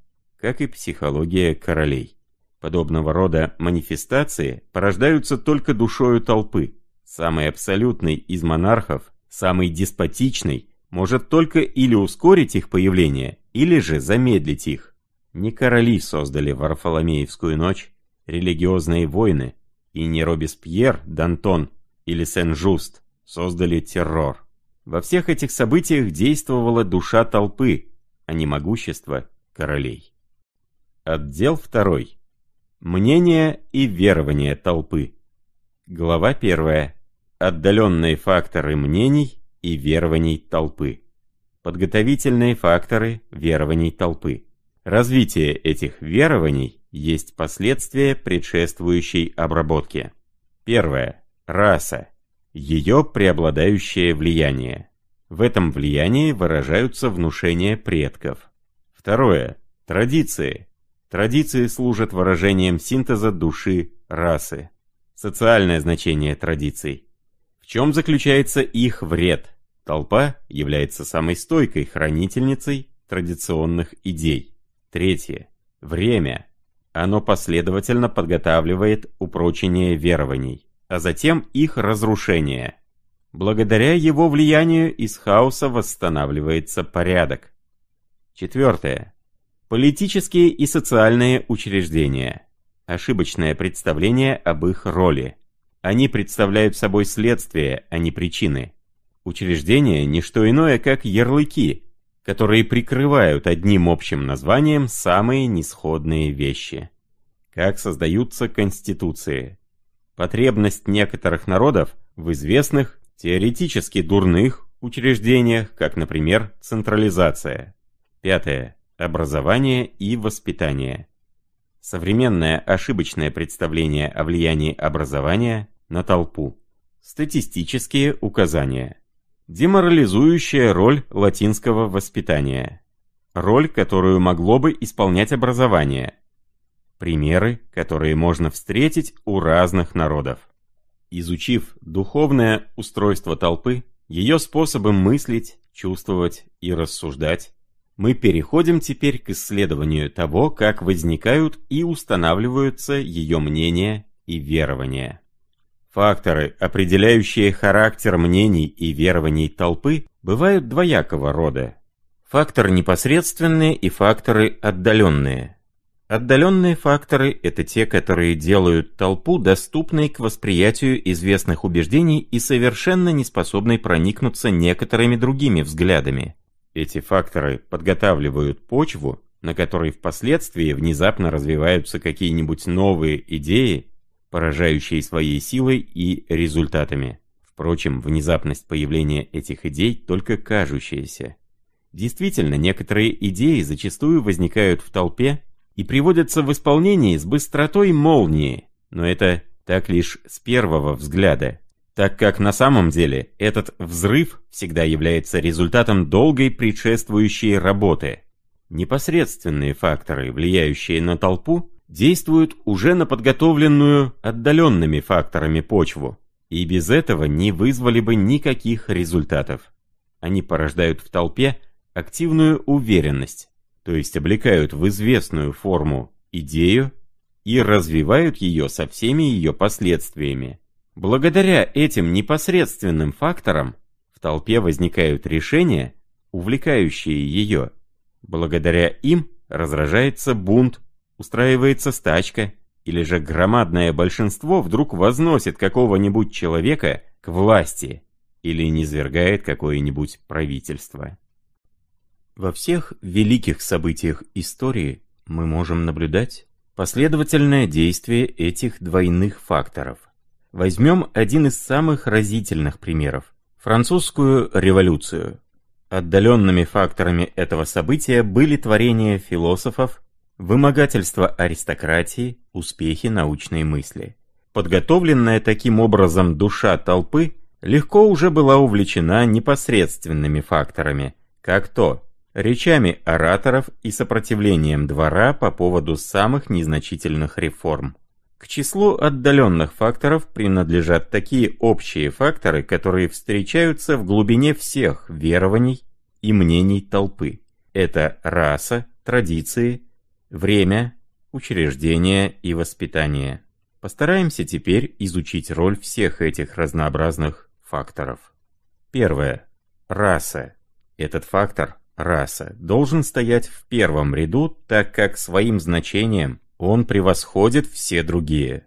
как и психология королей. Подобного рода манифестации порождаются только душою толпы. Самый абсолютный из монархов, самый деспотичный, может только или ускорить их появление, или же замедлить их. Не короли создали Варфоломеевскую ночь, религиозные войны, и не Робеспьер, Дантон или Сен-Жуст создали террор. Во всех этих событиях действовала душа толпы, а не могущество королей. Отдел 2. Мнение и верование толпы. Глава 1. Отдаленные факторы мнений и верований толпы. Подготовительные факторы верований толпы. Развитие этих верований есть последствия предшествующей обработки. Первое. Раса. Ее преобладающее влияние. В этом влиянии выражаются внушения предков. Второе. Традиции. Традиции служат выражением синтеза души расы. Социальное значение традиций. В чем заключается их вред? Толпа является самой стойкой хранительницей традиционных идей. Третье. Время. Оно последовательно подготавливает упрочение верований, а затем их разрушение. Благодаря его влиянию из хаоса восстанавливается порядок. Четвертое. Политические и социальные учреждения. Ошибочное представление об их роли. Они представляют собой следствие, а не причины. Учреждения – не что иное, как ярлыки, которые прикрывают одним общим названием самые нисходные вещи. Как создаются конституции? Потребность некоторых народов в известных, теоретически дурных учреждениях, как, например, централизация. Пятое. Образование и воспитание. Современное ошибочное представление о влиянии образования на толпу. Статистические указания деморализующая роль латинского воспитания. Роль, которую могло бы исполнять образование. Примеры, которые можно встретить у разных народов. Изучив духовное устройство толпы, ее способы мыслить, чувствовать и рассуждать, мы переходим теперь к исследованию того, как возникают и устанавливаются ее мнения и верования. Факторы, определяющие характер мнений и верований толпы, бывают двоякого рода. факторы непосредственные и факторы отдаленные. Отдаленные факторы – это те, которые делают толпу доступной к восприятию известных убеждений и совершенно не способной проникнуться некоторыми другими взглядами. Эти факторы подготавливают почву, на которой впоследствии внезапно развиваются какие-нибудь новые идеи поражающей своей силой и результатами. Впрочем, внезапность появления этих идей только кажущаяся. Действительно, некоторые идеи зачастую возникают в толпе и приводятся в исполнение с быстротой молнии, но это так лишь с первого взгляда, так как на самом деле этот взрыв всегда является результатом долгой предшествующей работы. Непосредственные факторы, влияющие на толпу, действуют уже на подготовленную отдаленными факторами почву, и без этого не вызвали бы никаких результатов. Они порождают в толпе активную уверенность, то есть облекают в известную форму идею и развивают ее со всеми ее последствиями. Благодаря этим непосредственным факторам в толпе возникают решения, увлекающие ее. Благодаря им разражается бунт устраивается стачка, или же громадное большинство вдруг возносит какого-нибудь человека к власти или низвергает какое-нибудь правительство. Во всех великих событиях истории мы можем наблюдать последовательное действие этих двойных факторов. Возьмем один из самых разительных примеров – французскую революцию. Отдаленными факторами этого события были творения философов Вымогательство аристократии, успехи научной мысли. Подготовленная таким образом душа толпы легко уже была увлечена непосредственными факторами, как то речами ораторов и сопротивлением двора по поводу самых незначительных реформ. К числу отдаленных факторов принадлежат такие общие факторы, которые встречаются в глубине всех верований и мнений толпы. Это раса, традиции, Время, учреждение и воспитание. Постараемся теперь изучить роль всех этих разнообразных факторов. Первое. Раса. Этот фактор, раса, должен стоять в первом ряду, так как своим значением он превосходит все другие.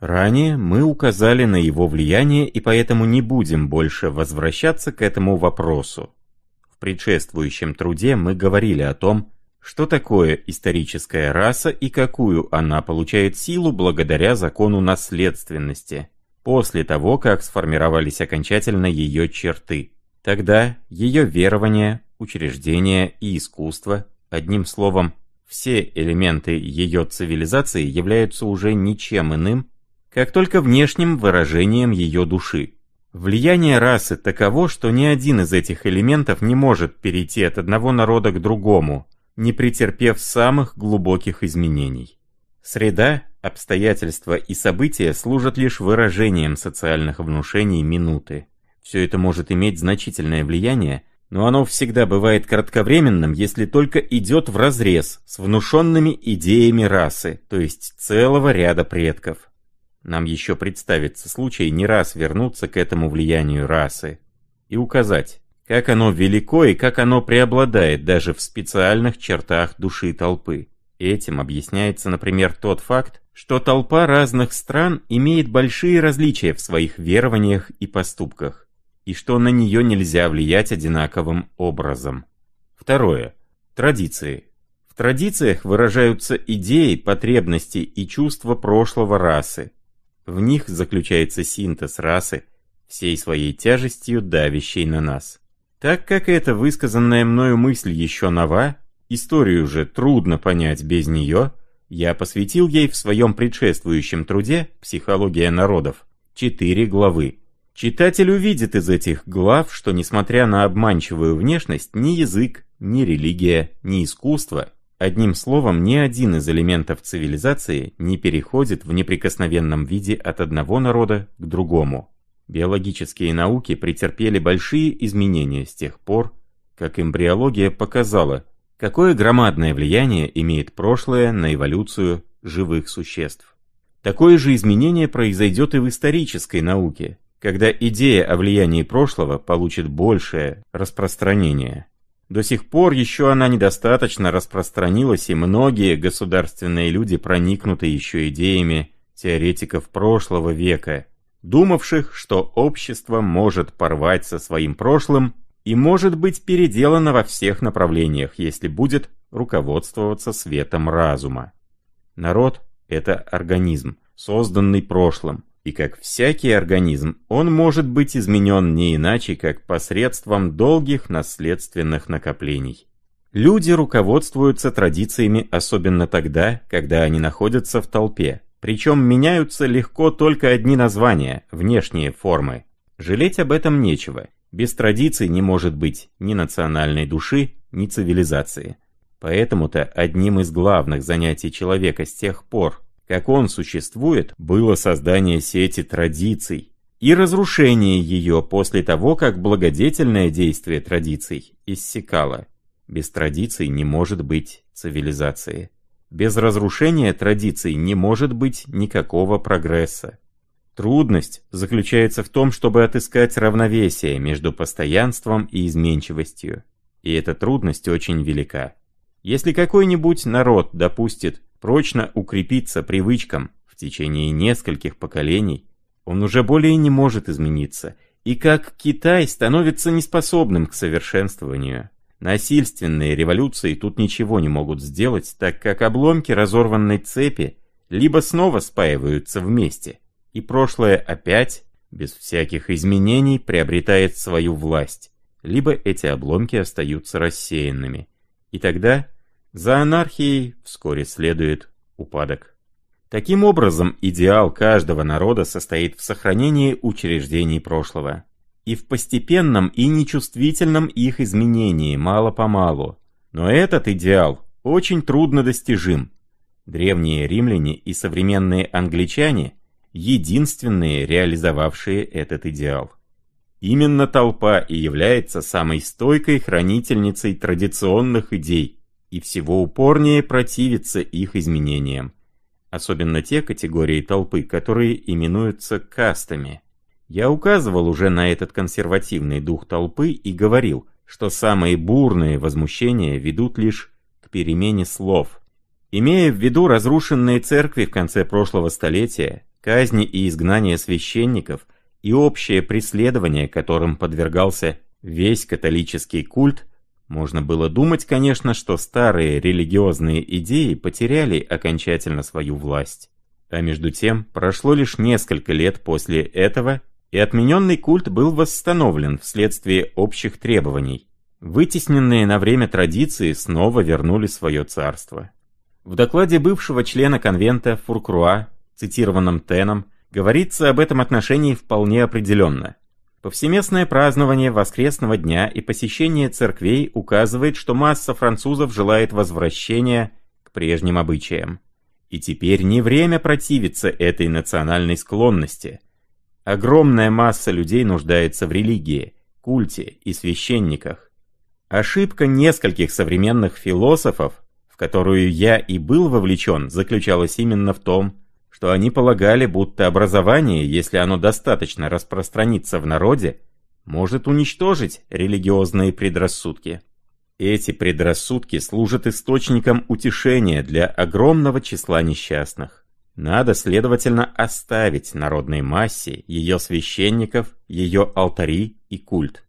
Ранее мы указали на его влияние и поэтому не будем больше возвращаться к этому вопросу. В предшествующем труде мы говорили о том, что такое историческая раса и какую она получает силу благодаря закону наследственности, после того, как сформировались окончательно ее черты. Тогда ее верования, учреждения и искусство, одним словом, все элементы ее цивилизации являются уже ничем иным, как только внешним выражением ее души. Влияние расы таково, что ни один из этих элементов не может перейти от одного народа к другому, не претерпев самых глубоких изменений. Среда, обстоятельства и события служат лишь выражением социальных внушений минуты. Все это может иметь значительное влияние, но оно всегда бывает кратковременным, если только идет вразрез с внушенными идеями расы, то есть целого ряда предков. Нам еще представится случай не раз вернуться к этому влиянию расы и указать, как оно велико и как оно преобладает даже в специальных чертах души толпы. Этим объясняется, например, тот факт, что толпа разных стран имеет большие различия в своих верованиях и поступках, и что на нее нельзя влиять одинаковым образом. Второе. Традиции. В традициях выражаются идеи, потребности и чувства прошлого расы. В них заключается синтез расы, всей своей тяжестью давящей на нас. Так как эта высказанная мною мысль еще нова, историю же трудно понять без нее, я посвятил ей в своем предшествующем труде «Психология народов» четыре главы. Читатель увидит из этих глав, что несмотря на обманчивую внешность, ни язык, ни религия, ни искусство, одним словом, ни один из элементов цивилизации не переходит в неприкосновенном виде от одного народа к другому. Биологические науки претерпели большие изменения с тех пор, как эмбриология показала, какое громадное влияние имеет прошлое на эволюцию живых существ. Такое же изменение произойдет и в исторической науке, когда идея о влиянии прошлого получит большее распространение. До сих пор еще она недостаточно распространилась, и многие государственные люди проникнуты еще идеями теоретиков прошлого века – думавших, что общество может порвать со своим прошлым и может быть переделано во всех направлениях, если будет руководствоваться светом разума. Народ – это организм, созданный прошлым, и как всякий организм, он может быть изменен не иначе, как посредством долгих наследственных накоплений. Люди руководствуются традициями особенно тогда, когда они находятся в толпе, причем меняются легко только одни названия, внешние формы. Жалеть об этом нечего. Без традиций не может быть ни национальной души, ни цивилизации. Поэтому-то одним из главных занятий человека с тех пор, как он существует, было создание сети традиций и разрушение ее после того, как благодетельное действие традиций иссякало. Без традиций не может быть цивилизации. Без разрушения традиций не может быть никакого прогресса. Трудность заключается в том, чтобы отыскать равновесие между постоянством и изменчивостью. И эта трудность очень велика. Если какой-нибудь народ допустит прочно укрепиться привычкам в течение нескольких поколений, он уже более не может измениться, и как Китай становится неспособным к совершенствованию. Насильственные революции тут ничего не могут сделать, так как обломки разорванной цепи либо снова спаиваются вместе, и прошлое опять, без всяких изменений, приобретает свою власть, либо эти обломки остаются рассеянными. И тогда за анархией вскоре следует упадок. Таким образом, идеал каждого народа состоит в сохранении учреждений прошлого и в постепенном и нечувствительном их изменении мало-помалу. Но этот идеал очень трудно достижим. Древние римляне и современные англичане – единственные, реализовавшие этот идеал. Именно толпа и является самой стойкой хранительницей традиционных идей и всего упорнее противится их изменениям. Особенно те категории толпы, которые именуются кастами – я указывал уже на этот консервативный дух толпы и говорил, что самые бурные возмущения ведут лишь к перемене слов. Имея в виду разрушенные церкви в конце прошлого столетия, казни и изгнание священников и общее преследование, которым подвергался весь католический культ, можно было думать, конечно, что старые религиозные идеи потеряли окончательно свою власть. А между тем, прошло лишь несколько лет после этого, и отмененный культ был восстановлен вследствие общих требований. Вытесненные на время традиции снова вернули свое царство. В докладе бывшего члена конвента Фуркруа, цитированном Теном, говорится об этом отношении вполне определенно. Повсеместное празднование воскресного дня и посещение церквей указывает, что масса французов желает возвращения к прежним обычаям. И теперь не время противиться этой национальной склонности – Огромная масса людей нуждается в религии, культе и священниках. Ошибка нескольких современных философов, в которую я и был вовлечен, заключалась именно в том, что они полагали, будто образование, если оно достаточно распространится в народе, может уничтожить религиозные предрассудки. Эти предрассудки служат источником утешения для огромного числа несчастных. Надо, следовательно, оставить народной массе, ее священников, ее алтари и культ.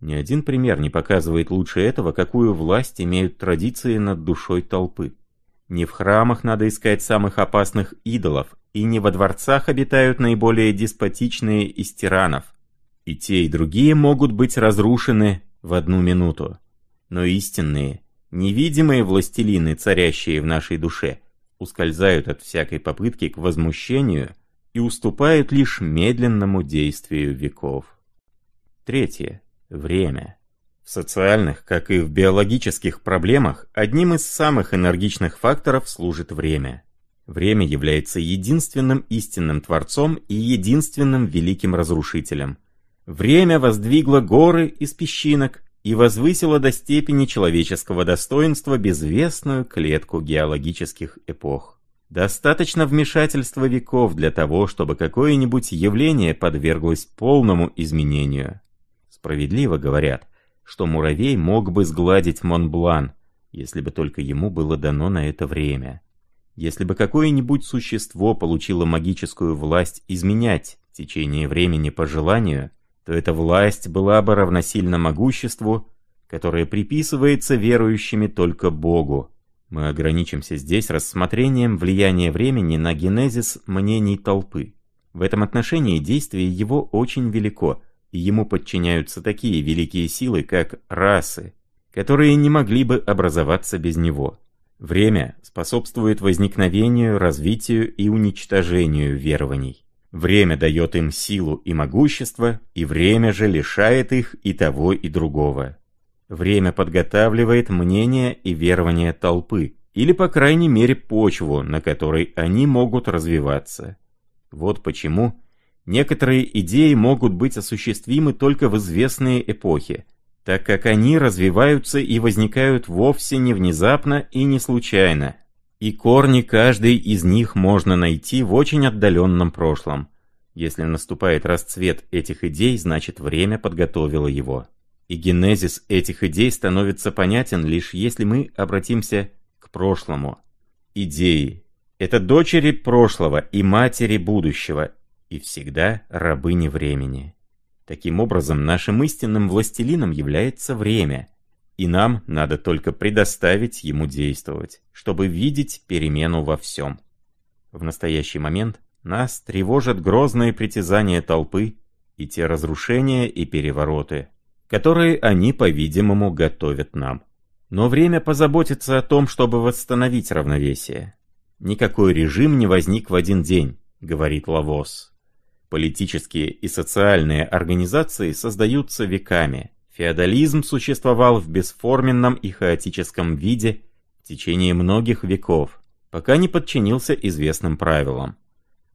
Ни один пример не показывает лучше этого, какую власть имеют традиции над душой толпы. Не в храмах надо искать самых опасных идолов, и не во дворцах обитают наиболее деспотичные из тиранов. И те, и другие могут быть разрушены в одну минуту. Но истинные, невидимые властелины, царящие в нашей душе, ускользают от всякой попытки к возмущению и уступают лишь медленному действию веков. Третье. Время. В социальных, как и в биологических проблемах, одним из самых энергичных факторов служит время. Время является единственным истинным творцом и единственным великим разрушителем. Время воздвигло горы из песчинок, и возвысила до степени человеческого достоинства безвестную клетку геологических эпох. Достаточно вмешательства веков для того, чтобы какое-нибудь явление подверглось полному изменению. Справедливо говорят, что муравей мог бы сгладить Монблан, если бы только ему было дано на это время. Если бы какое-нибудь существо получило магическую власть изменять течение времени по желанию, то эта власть была бы равносильна могуществу, которое приписывается верующими только Богу. Мы ограничимся здесь рассмотрением влияния времени на генезис мнений толпы. В этом отношении действие его очень велико, и ему подчиняются такие великие силы, как расы, которые не могли бы образоваться без него. Время способствует возникновению, развитию и уничтожению верований. Время дает им силу и могущество, и время же лишает их и того, и другого. Время подготавливает мнение и верование толпы, или по крайней мере почву, на которой они могут развиваться. Вот почему некоторые идеи могут быть осуществимы только в известные эпохи, так как они развиваются и возникают вовсе не внезапно и не случайно, и корни каждой из них можно найти в очень отдаленном прошлом. Если наступает расцвет этих идей, значит время подготовило его. И генезис этих идей становится понятен лишь если мы обратимся к прошлому. Идеи – это дочери прошлого и матери будущего, и всегда рабыни времени. Таким образом, нашим истинным властелином является время, и нам надо только предоставить ему действовать, чтобы видеть перемену во всем. В настоящий момент нас тревожат грозные притязания толпы и те разрушения и перевороты, которые они, по-видимому, готовят нам. Но время позаботиться о том, чтобы восстановить равновесие. Никакой режим не возник в один день, говорит Лавос. Политические и социальные организации создаются веками, Феодализм существовал в бесформенном и хаотическом виде в течение многих веков, пока не подчинился известным правилам.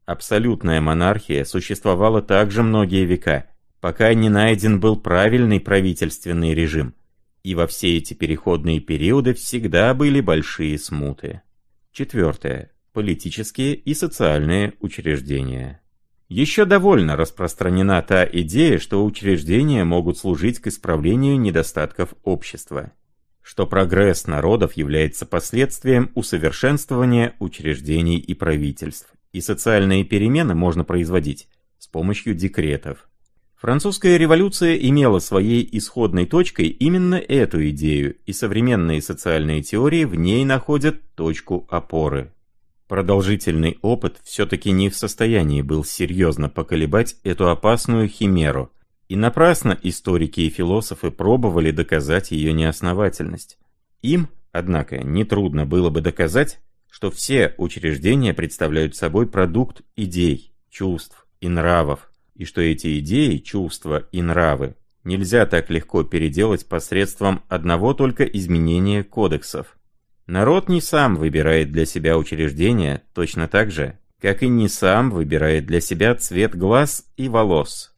Абсолютная монархия существовала также многие века, пока не найден был правильный правительственный режим, и во все эти переходные периоды всегда были большие смуты. Четвертое. Политические и социальные учреждения. Еще довольно распространена та идея, что учреждения могут служить к исправлению недостатков общества, что прогресс народов является последствием усовершенствования учреждений и правительств, и социальные перемены можно производить с помощью декретов. Французская революция имела своей исходной точкой именно эту идею, и современные социальные теории в ней находят точку опоры. Продолжительный опыт все-таки не в состоянии был серьезно поколебать эту опасную химеру, и напрасно историки и философы пробовали доказать ее неосновательность. Им, однако, нетрудно было бы доказать, что все учреждения представляют собой продукт идей, чувств и нравов, и что эти идеи, чувства и нравы нельзя так легко переделать посредством одного только изменения кодексов. Народ не сам выбирает для себя учреждения, точно так же, как и не сам выбирает для себя цвет глаз и волос.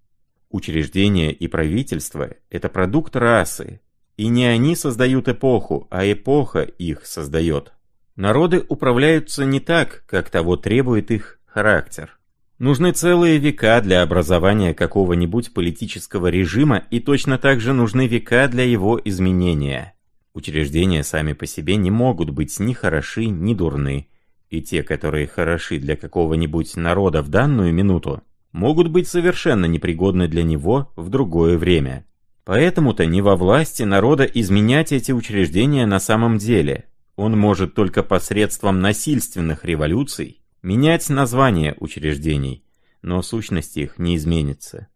Учреждения и правительство – это продукт расы, и не они создают эпоху, а эпоха их создает. Народы управляются не так, как того требует их характер. Нужны целые века для образования какого-нибудь политического режима и точно так же нужны века для его изменения. Учреждения сами по себе не могут быть ни хороши, ни дурны, и те, которые хороши для какого-нибудь народа в данную минуту, могут быть совершенно непригодны для него в другое время. Поэтому-то не во власти народа изменять эти учреждения на самом деле. Он может только посредством насильственных революций менять название учреждений, но сущность их не изменится.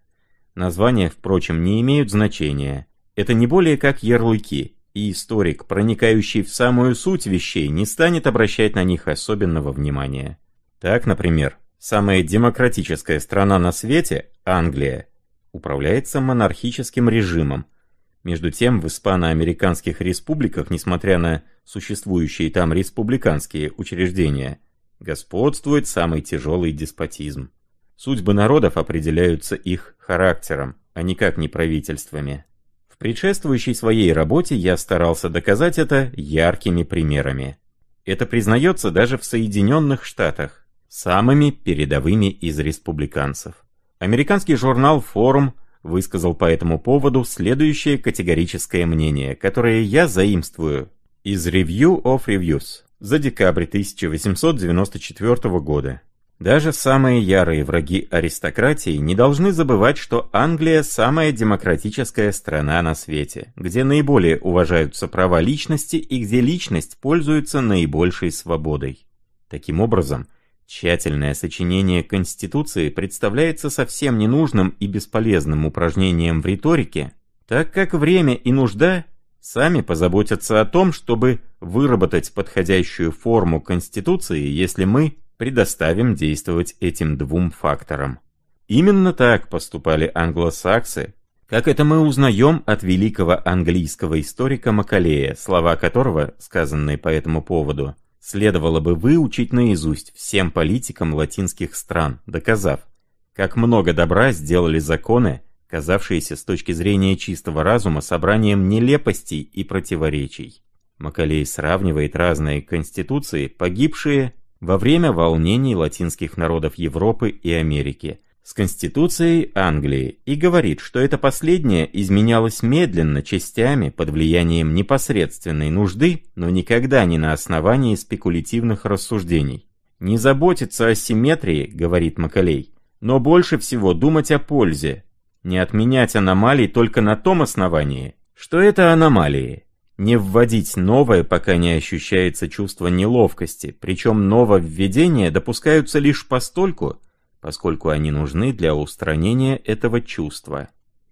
Названия, впрочем, не имеют значения. Это не более как ярлыки, и историк, проникающий в самую суть вещей, не станет обращать на них особенного внимания. Так, например, самая демократическая страна на свете, Англия, управляется монархическим режимом. Между тем, в испано-американских республиках, несмотря на существующие там республиканские учреждения, господствует самый тяжелый деспотизм. Судьбы народов определяются их характером, а никак не правительствами. В предшествующей своей работе я старался доказать это яркими примерами. Это признается даже в Соединенных Штатах, самыми передовыми из республиканцев. Американский журнал «Форум» высказал по этому поводу следующее категорическое мнение, которое я заимствую из Review of Reviews за декабрь 1894 года. Даже самые ярые враги аристократии не должны забывать, что Англия – самая демократическая страна на свете, где наиболее уважаются права личности и где личность пользуется наибольшей свободой. Таким образом, тщательное сочинение Конституции представляется совсем ненужным и бесполезным упражнением в риторике, так как время и нужда сами позаботятся о том, чтобы выработать подходящую форму Конституции, если мы предоставим действовать этим двум факторам. Именно так поступали англосаксы, как это мы узнаем от великого английского историка Макалея, слова которого, сказанные по этому поводу, следовало бы выучить наизусть всем политикам латинских стран, доказав, как много добра сделали законы, казавшиеся с точки зрения чистого разума собранием нелепостей и противоречий. Макалей сравнивает разные конституции, погибшие во время волнений латинских народов Европы и Америки с Конституцией Англии и говорит, что это последнее изменялось медленно, частями, под влиянием непосредственной нужды, но никогда не на основании спекулятивных рассуждений. «Не заботиться о симметрии», — говорит Макалей, — «но больше всего думать о пользе, не отменять аномалий только на том основании, что это аномалии, не вводить новое, пока не ощущается чувство неловкости, причем нововведения допускаются лишь постольку, поскольку они нужны для устранения этого чувства.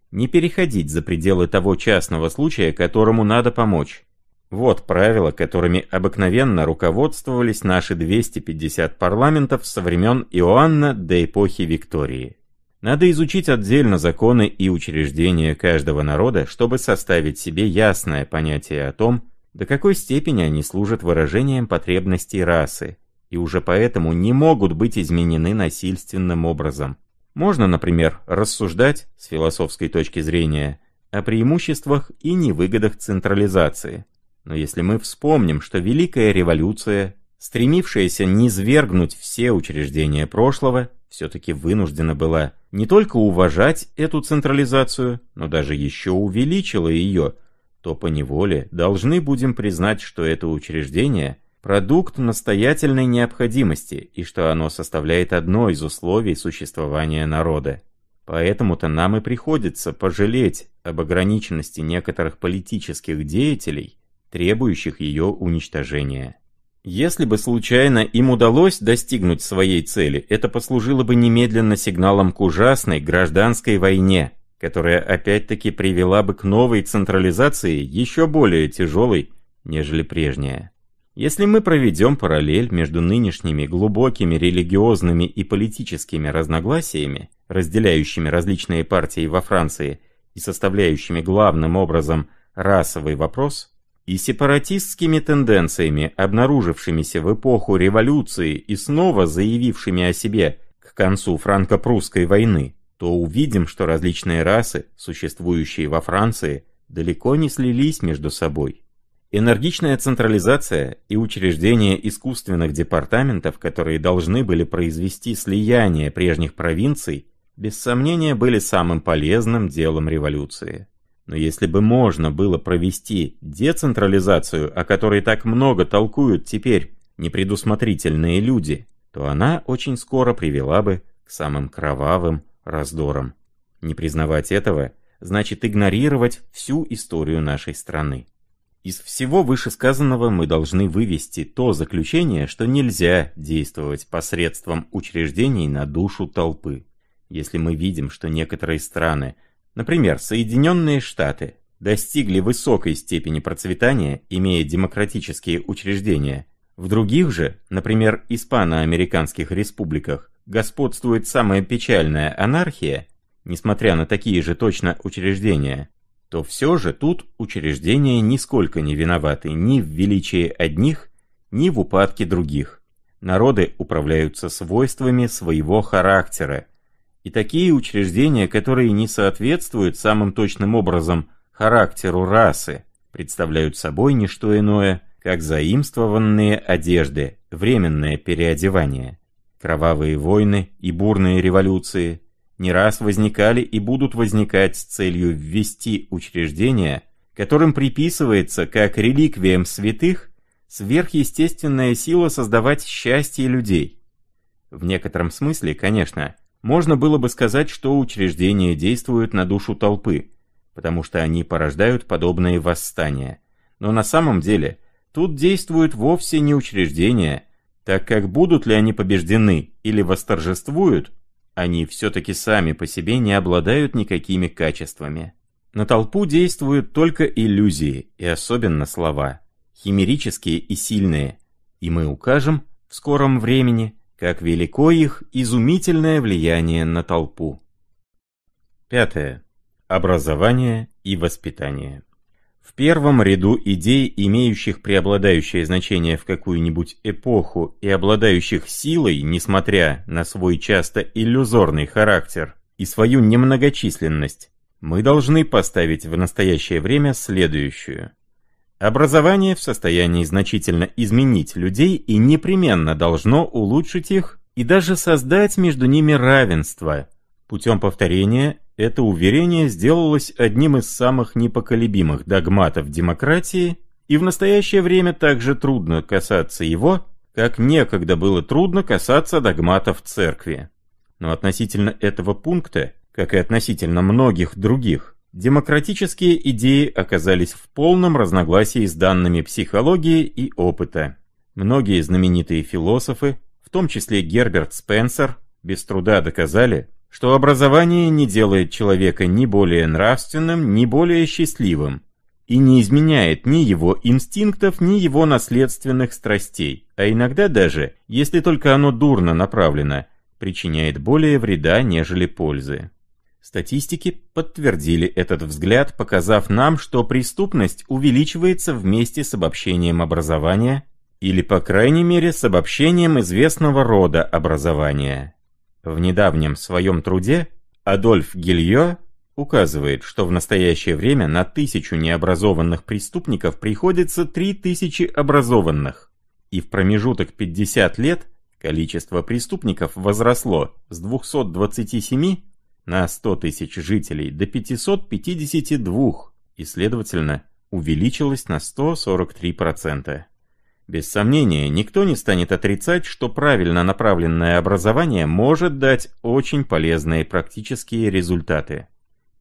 Не переходить за пределы того частного случая, которому надо помочь. Вот правила, которыми обыкновенно руководствовались наши 250 парламентов со времен Иоанна до эпохи Виктории. Надо изучить отдельно законы и учреждения каждого народа, чтобы составить себе ясное понятие о том, до какой степени они служат выражением потребностей расы, и уже поэтому не могут быть изменены насильственным образом. Можно, например, рассуждать, с философской точки зрения, о преимуществах и невыгодах централизации. Но если мы вспомним, что Великая Революция, стремившаяся низвергнуть все учреждения прошлого, все-таки вынуждена была – не только уважать эту централизацию, но даже еще увеличила ее, то поневоле должны будем признать, что это учреждение – продукт настоятельной необходимости и что оно составляет одно из условий существования народа. Поэтому-то нам и приходится пожалеть об ограниченности некоторых политических деятелей, требующих ее уничтожения. Если бы случайно им удалось достигнуть своей цели, это послужило бы немедленно сигналом к ужасной гражданской войне, которая опять-таки привела бы к новой централизации, еще более тяжелой, нежели прежняя. Если мы проведем параллель между нынешними глубокими религиозными и политическими разногласиями, разделяющими различные партии во Франции и составляющими главным образом расовый вопрос – и сепаратистскими тенденциями, обнаружившимися в эпоху революции и снова заявившими о себе к концу франко-прусской войны, то увидим, что различные расы, существующие во Франции, далеко не слились между собой. Энергичная централизация и учреждение искусственных департаментов, которые должны были произвести слияние прежних провинций, без сомнения были самым полезным делом революции. Но если бы можно было провести децентрализацию, о которой так много толкуют теперь непредусмотрительные люди, то она очень скоро привела бы к самым кровавым раздорам. Не признавать этого значит игнорировать всю историю нашей страны. Из всего вышесказанного мы должны вывести то заключение, что нельзя действовать посредством учреждений на душу толпы. Если мы видим, что некоторые страны – Например, Соединенные Штаты достигли высокой степени процветания, имея демократические учреждения. В других же, например, испано-американских республиках, господствует самая печальная анархия, несмотря на такие же точно учреждения, то все же тут учреждения нисколько не виноваты ни в величии одних, ни в упадке других. Народы управляются свойствами своего характера, и такие учреждения, которые не соответствуют самым точным образом характеру расы, представляют собой не что иное, как заимствованные одежды, временное переодевание. Кровавые войны и бурные революции не раз возникали и будут возникать с целью ввести учреждения, которым приписывается как реликвиям святых сверхъестественная сила создавать счастье людей. В некотором смысле, конечно, можно было бы сказать, что учреждения действуют на душу толпы, потому что они порождают подобные восстания. Но на самом деле тут действуют вовсе не учреждения, так как будут ли они побеждены или восторжествуют, они все-таки сами по себе не обладают никакими качествами. На толпу действуют только иллюзии, и особенно слова, химерические и сильные, и мы укажем в скором времени – как велико их изумительное влияние на толпу. Пятое. Образование и воспитание. В первом ряду идей, имеющих преобладающее значение в какую-нибудь эпоху и обладающих силой, несмотря на свой часто иллюзорный характер и свою немногочисленность, мы должны поставить в настоящее время следующую. Образование в состоянии значительно изменить людей и непременно должно улучшить их и даже создать между ними равенство. Путем повторения это уверение сделалось одним из самых непоколебимых догматов демократии, и в настоящее время также трудно касаться его, как некогда было трудно касаться догматов церкви. Но относительно этого пункта, как и относительно многих других, Демократические идеи оказались в полном разногласии с данными психологии и опыта. Многие знаменитые философы, в том числе Герберт Спенсер, без труда доказали, что образование не делает человека ни более нравственным, ни более счастливым, и не изменяет ни его инстинктов, ни его наследственных страстей, а иногда даже, если только оно дурно направлено, причиняет более вреда, нежели пользы. Статистики подтвердили этот взгляд, показав нам, что преступность увеличивается вместе с обобщением образования, или по крайней мере с обобщением известного рода образования. В недавнем своем труде Адольф Гильё указывает, что в настоящее время на тысячу необразованных преступников приходится 3000 образованных, и в промежуток 50 лет количество преступников возросло с 227 на 100 тысяч жителей до 552 и, следовательно, увеличилась на 143%. Без сомнения, никто не станет отрицать, что правильно направленное образование может дать очень полезные практические результаты.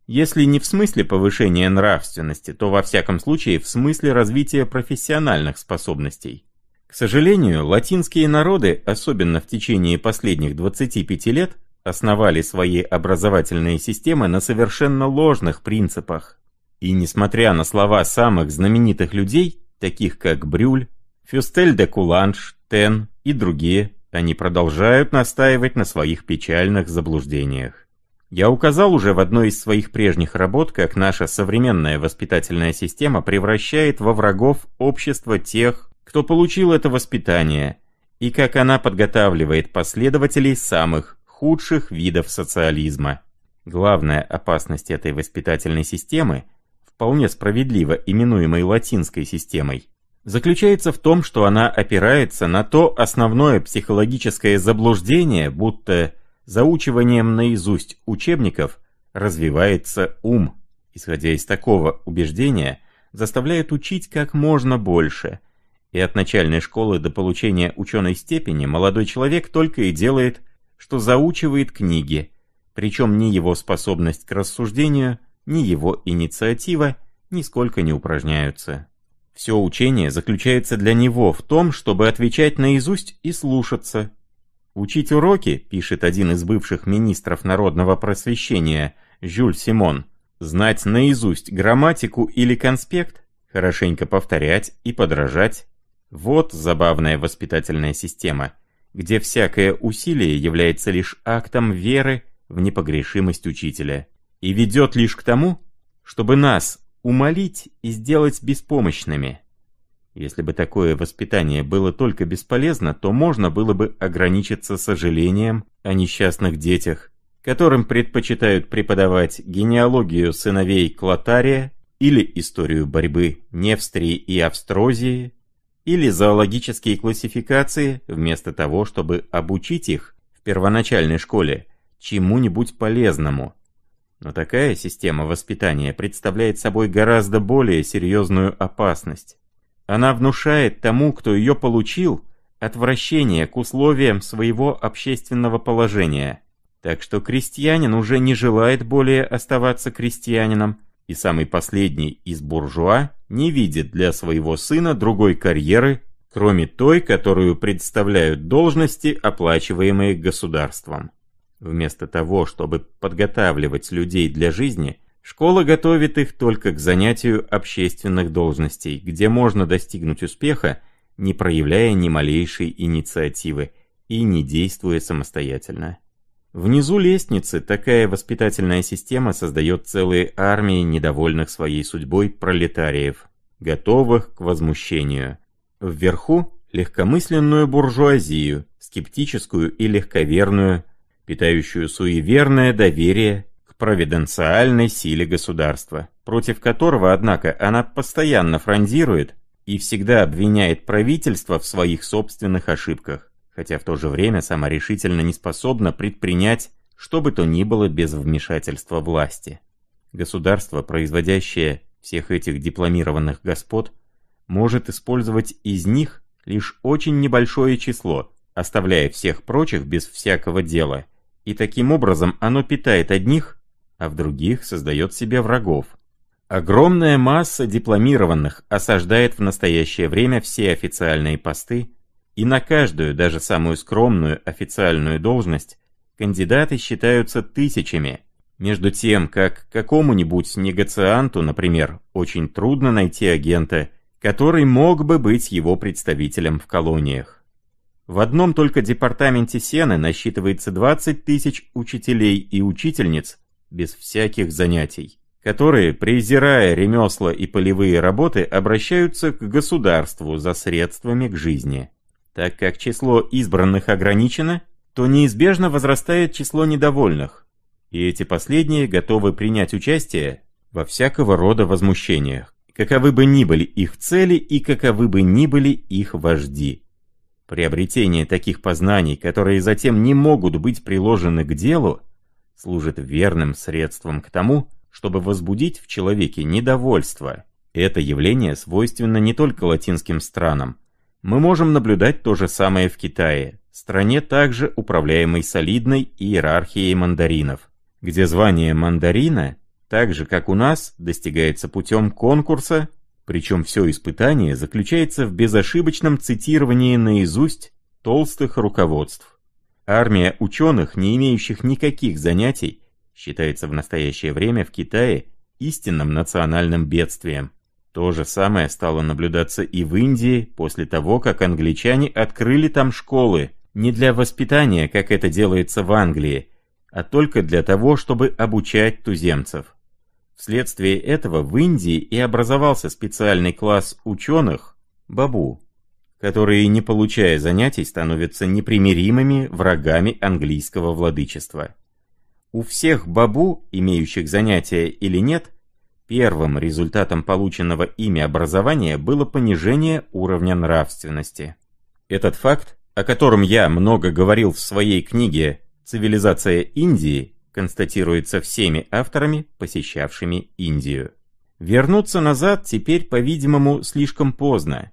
Если не в смысле повышения нравственности, то во всяком случае в смысле развития профессиональных способностей. К сожалению, латинские народы, особенно в течение последних 25 лет, основали свои образовательные системы на совершенно ложных принципах. И несмотря на слова самых знаменитых людей, таких как Брюль, Фюстель де Куланш, Тен и другие, они продолжают настаивать на своих печальных заблуждениях. Я указал уже в одной из своих прежних работ, как наша современная воспитательная система превращает во врагов общество тех, кто получил это воспитание, и как она подготавливает последователей самых худших видов социализма. Главная опасность этой воспитательной системы, вполне справедливо именуемой латинской системой, заключается в том, что она опирается на то основное психологическое заблуждение, будто заучиванием наизусть учебников развивается ум. Исходя из такого убеждения, заставляет учить как можно больше. И от начальной школы до получения ученой степени молодой человек только и делает, что заучивает книги, причем ни его способность к рассуждению, ни его инициатива нисколько не упражняются. Все учение заключается для него в том, чтобы отвечать наизусть и слушаться. «Учить уроки», — пишет один из бывших министров народного просвещения, Жюль Симон, «знать наизусть грамматику или конспект, хорошенько повторять и подражать». Вот забавная воспитательная система — где всякое усилие является лишь актом веры в непогрешимость учителя и ведет лишь к тому, чтобы нас умолить и сделать беспомощными. Если бы такое воспитание было только бесполезно, то можно было бы ограничиться сожалением о несчастных детях, которым предпочитают преподавать генеалогию сыновей Клотария или историю борьбы Невстрии и Австрозии, или зоологические классификации, вместо того, чтобы обучить их в первоначальной школе чему-нибудь полезному. Но такая система воспитания представляет собой гораздо более серьезную опасность. Она внушает тому, кто ее получил, отвращение к условиям своего общественного положения. Так что крестьянин уже не желает более оставаться крестьянином, и самый последний из буржуа не видит для своего сына другой карьеры, кроме той, которую представляют должности, оплачиваемые государством. Вместо того, чтобы подготавливать людей для жизни, школа готовит их только к занятию общественных должностей, где можно достигнуть успеха, не проявляя ни малейшей инициативы и не действуя самостоятельно. Внизу лестницы такая воспитательная система создает целые армии недовольных своей судьбой пролетариев, готовых к возмущению. Вверху легкомысленную буржуазию, скептическую и легковерную, питающую суеверное доверие к провиденциальной силе государства, против которого, однако, она постоянно фрондирует и всегда обвиняет правительство в своих собственных ошибках хотя в то же время сама решительно не способна предпринять что бы то ни было без вмешательства власти. Государство, производящее всех этих дипломированных господ, может использовать из них лишь очень небольшое число, оставляя всех прочих без всякого дела, и таким образом оно питает одних, а в других создает себе врагов. Огромная масса дипломированных осаждает в настоящее время все официальные посты, и на каждую, даже самую скромную официальную должность кандидаты считаются тысячами. Между тем, как какому-нибудь негацианту, например, очень трудно найти агента, который мог бы быть его представителем в колониях. В одном только департаменте Сены насчитывается 20 тысяч учителей и учительниц без всяких занятий, которые, презирая ремесла и полевые работы, обращаются к государству за средствами к жизни. Так как число избранных ограничено, то неизбежно возрастает число недовольных, и эти последние готовы принять участие во всякого рода возмущениях, каковы бы ни были их цели и каковы бы ни были их вожди. Приобретение таких познаний, которые затем не могут быть приложены к делу, служит верным средством к тому, чтобы возбудить в человеке недовольство. Это явление свойственно не только латинским странам, мы можем наблюдать то же самое в Китае, стране также управляемой солидной иерархией мандаринов, где звание мандарина, так же как у нас, достигается путем конкурса, причем все испытание заключается в безошибочном цитировании наизусть толстых руководств. Армия ученых, не имеющих никаких занятий, считается в настоящее время в Китае истинным национальным бедствием. То же самое стало наблюдаться и в Индии после того, как англичане открыли там школы, не для воспитания, как это делается в Англии, а только для того, чтобы обучать туземцев. Вследствие этого в Индии и образовался специальный класс ученых – бабу, которые, не получая занятий, становятся непримиримыми врагами английского владычества. У всех бабу, имеющих занятия или нет – Первым результатом полученного ими образования было понижение уровня нравственности. Этот факт, о котором я много говорил в своей книге «Цивилизация Индии», констатируется всеми авторами, посещавшими Индию. Вернуться назад теперь, по-видимому, слишком поздно.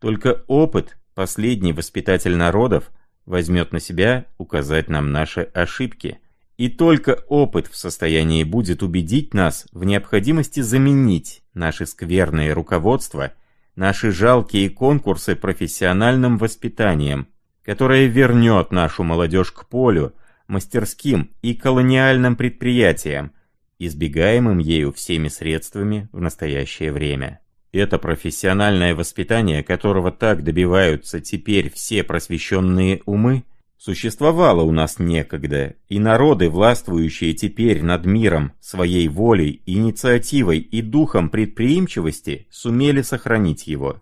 Только опыт, последний воспитатель народов, возьмет на себя указать нам наши ошибки – и только опыт в состоянии будет убедить нас в необходимости заменить наши скверные руководства, наши жалкие конкурсы профессиональным воспитанием, которое вернет нашу молодежь к полю, мастерским и колониальным предприятиям, избегаемым ею всеми средствами в настоящее время. Это профессиональное воспитание, которого так добиваются теперь все просвещенные умы – существовало у нас некогда, и народы, властвующие теперь над миром своей волей, инициативой и духом предприимчивости, сумели сохранить его.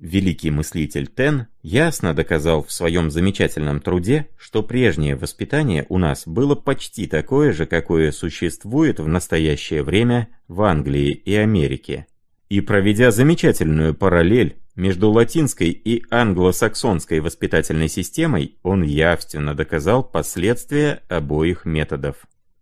Великий мыслитель Тен ясно доказал в своем замечательном труде, что прежнее воспитание у нас было почти такое же, какое существует в настоящее время в Англии и Америке. И проведя замечательную параллель между латинской и англосаксонской воспитательной системой он явственно доказал последствия обоих методов.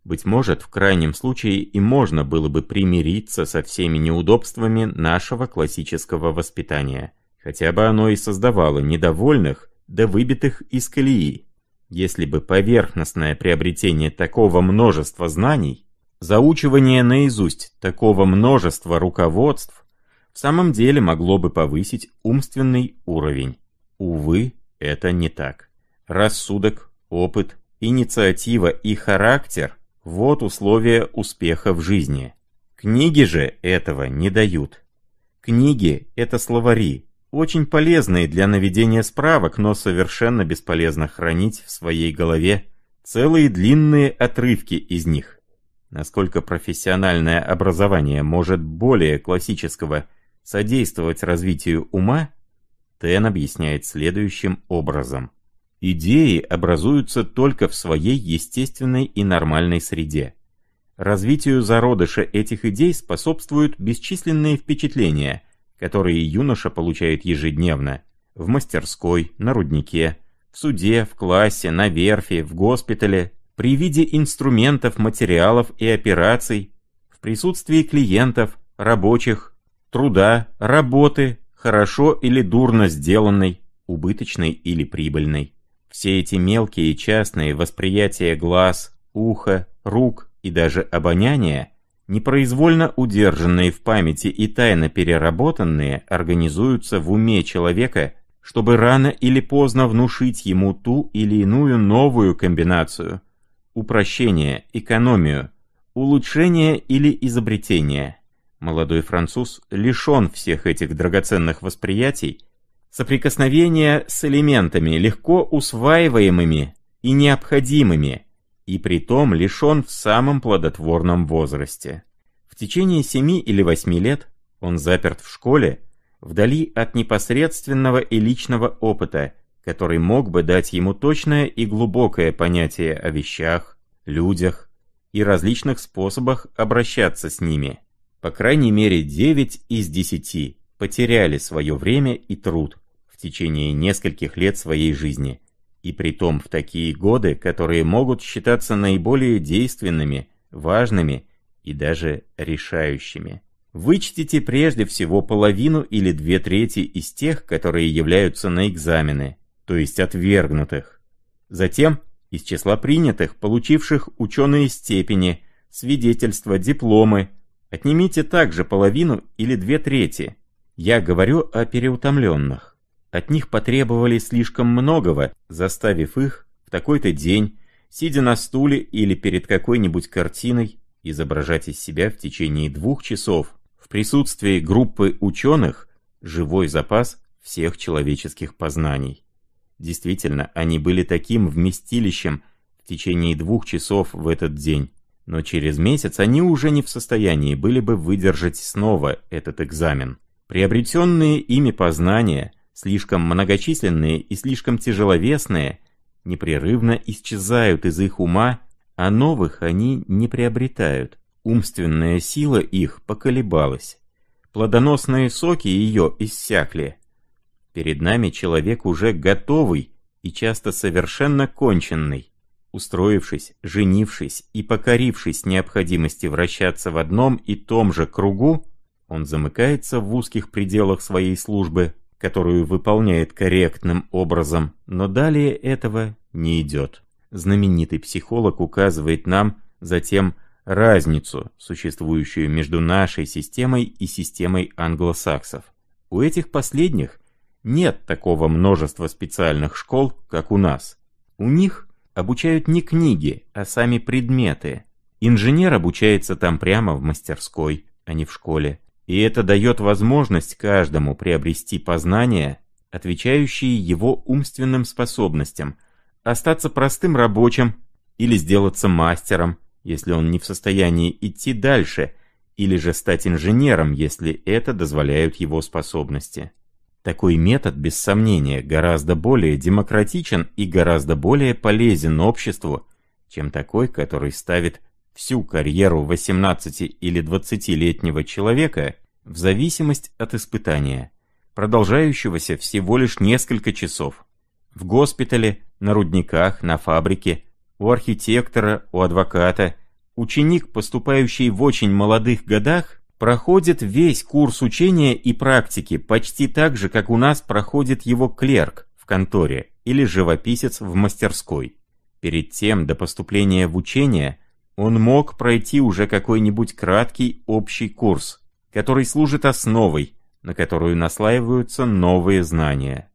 Быть может, в крайнем случае и можно было бы примириться со всеми неудобствами нашего классического воспитания, хотя бы оно и создавало недовольных, да выбитых из колеи, если бы поверхностное приобретение такого множества знаний, заучивание наизусть такого множества руководств в самом деле могло бы повысить умственный уровень. Увы, это не так. Рассудок, опыт, инициатива и характер – вот условия успеха в жизни. Книги же этого не дают. Книги – это словари, очень полезные для наведения справок, но совершенно бесполезно хранить в своей голове целые длинные отрывки из них. Насколько профессиональное образование может более классического содействовать развитию ума, Тен объясняет следующим образом. Идеи образуются только в своей естественной и нормальной среде. Развитию зародыша этих идей способствуют бесчисленные впечатления, которые юноша получает ежедневно, в мастерской, на руднике, в суде, в классе, на верфи, в госпитале, при виде инструментов, материалов и операций, в присутствии клиентов, рабочих, труда, работы, хорошо или дурно сделанной, убыточной или прибыльной. Все эти мелкие частные восприятия глаз, уха, рук и даже обоняния, непроизвольно удержанные в памяти и тайно переработанные, организуются в уме человека, чтобы рано или поздно внушить ему ту или иную новую комбинацию, упрощение, экономию, улучшение или изобретение. Молодой француз лишен всех этих драгоценных восприятий, соприкосновения с элементами, легко усваиваемыми и необходимыми, и при том лишен в самом плодотворном возрасте. В течение семи или восьми лет он заперт в школе, вдали от непосредственного и личного опыта, который мог бы дать ему точное и глубокое понятие о вещах, людях и различных способах обращаться с ними. По крайней мере 9 из 10 потеряли свое время и труд в течение нескольких лет своей жизни, и притом в такие годы, которые могут считаться наиболее действенными, важными и даже решающими. Вычтите прежде всего половину или две трети из тех, которые являются на экзамены, то есть отвергнутых. Затем из числа принятых, получивших ученые степени, свидетельства, дипломы, Отнимите также половину или две трети. Я говорю о переутомленных. От них потребовали слишком многого, заставив их в такой-то день, сидя на стуле или перед какой-нибудь картиной, изображать из себя в течение двух часов в присутствии группы ученых живой запас всех человеческих познаний. Действительно, они были таким вместилищем в течение двух часов в этот день. Но через месяц они уже не в состоянии были бы выдержать снова этот экзамен. Приобретенные ими познания, слишком многочисленные и слишком тяжеловесные, непрерывно исчезают из их ума, а новых они не приобретают. Умственная сила их поколебалась. Плодоносные соки ее иссякли. Перед нами человек уже готовый и часто совершенно конченный. Устроившись, женившись и покорившись необходимости вращаться в одном и том же кругу, он замыкается в узких пределах своей службы, которую выполняет корректным образом, но далее этого не идет. Знаменитый психолог указывает нам затем разницу, существующую между нашей системой и системой англосаксов. У этих последних нет такого множества специальных школ, как у нас. У них обучают не книги, а сами предметы. Инженер обучается там прямо в мастерской, а не в школе. И это дает возможность каждому приобрести познания, отвечающие его умственным способностям, остаться простым рабочим или сделаться мастером, если он не в состоянии идти дальше, или же стать инженером, если это дозволяют его способности. Такой метод, без сомнения, гораздо более демократичен и гораздо более полезен обществу, чем такой, который ставит всю карьеру 18 или 20-летнего человека в зависимость от испытания, продолжающегося всего лишь несколько часов. В госпитале, на рудниках, на фабрике, у архитектора, у адвоката, ученик, поступающий в очень молодых годах, проходит весь курс учения и практики почти так же, как у нас проходит его клерк в конторе или живописец в мастерской. Перед тем, до поступления в учение, он мог пройти уже какой-нибудь краткий общий курс, который служит основой, на которую наслаиваются новые знания.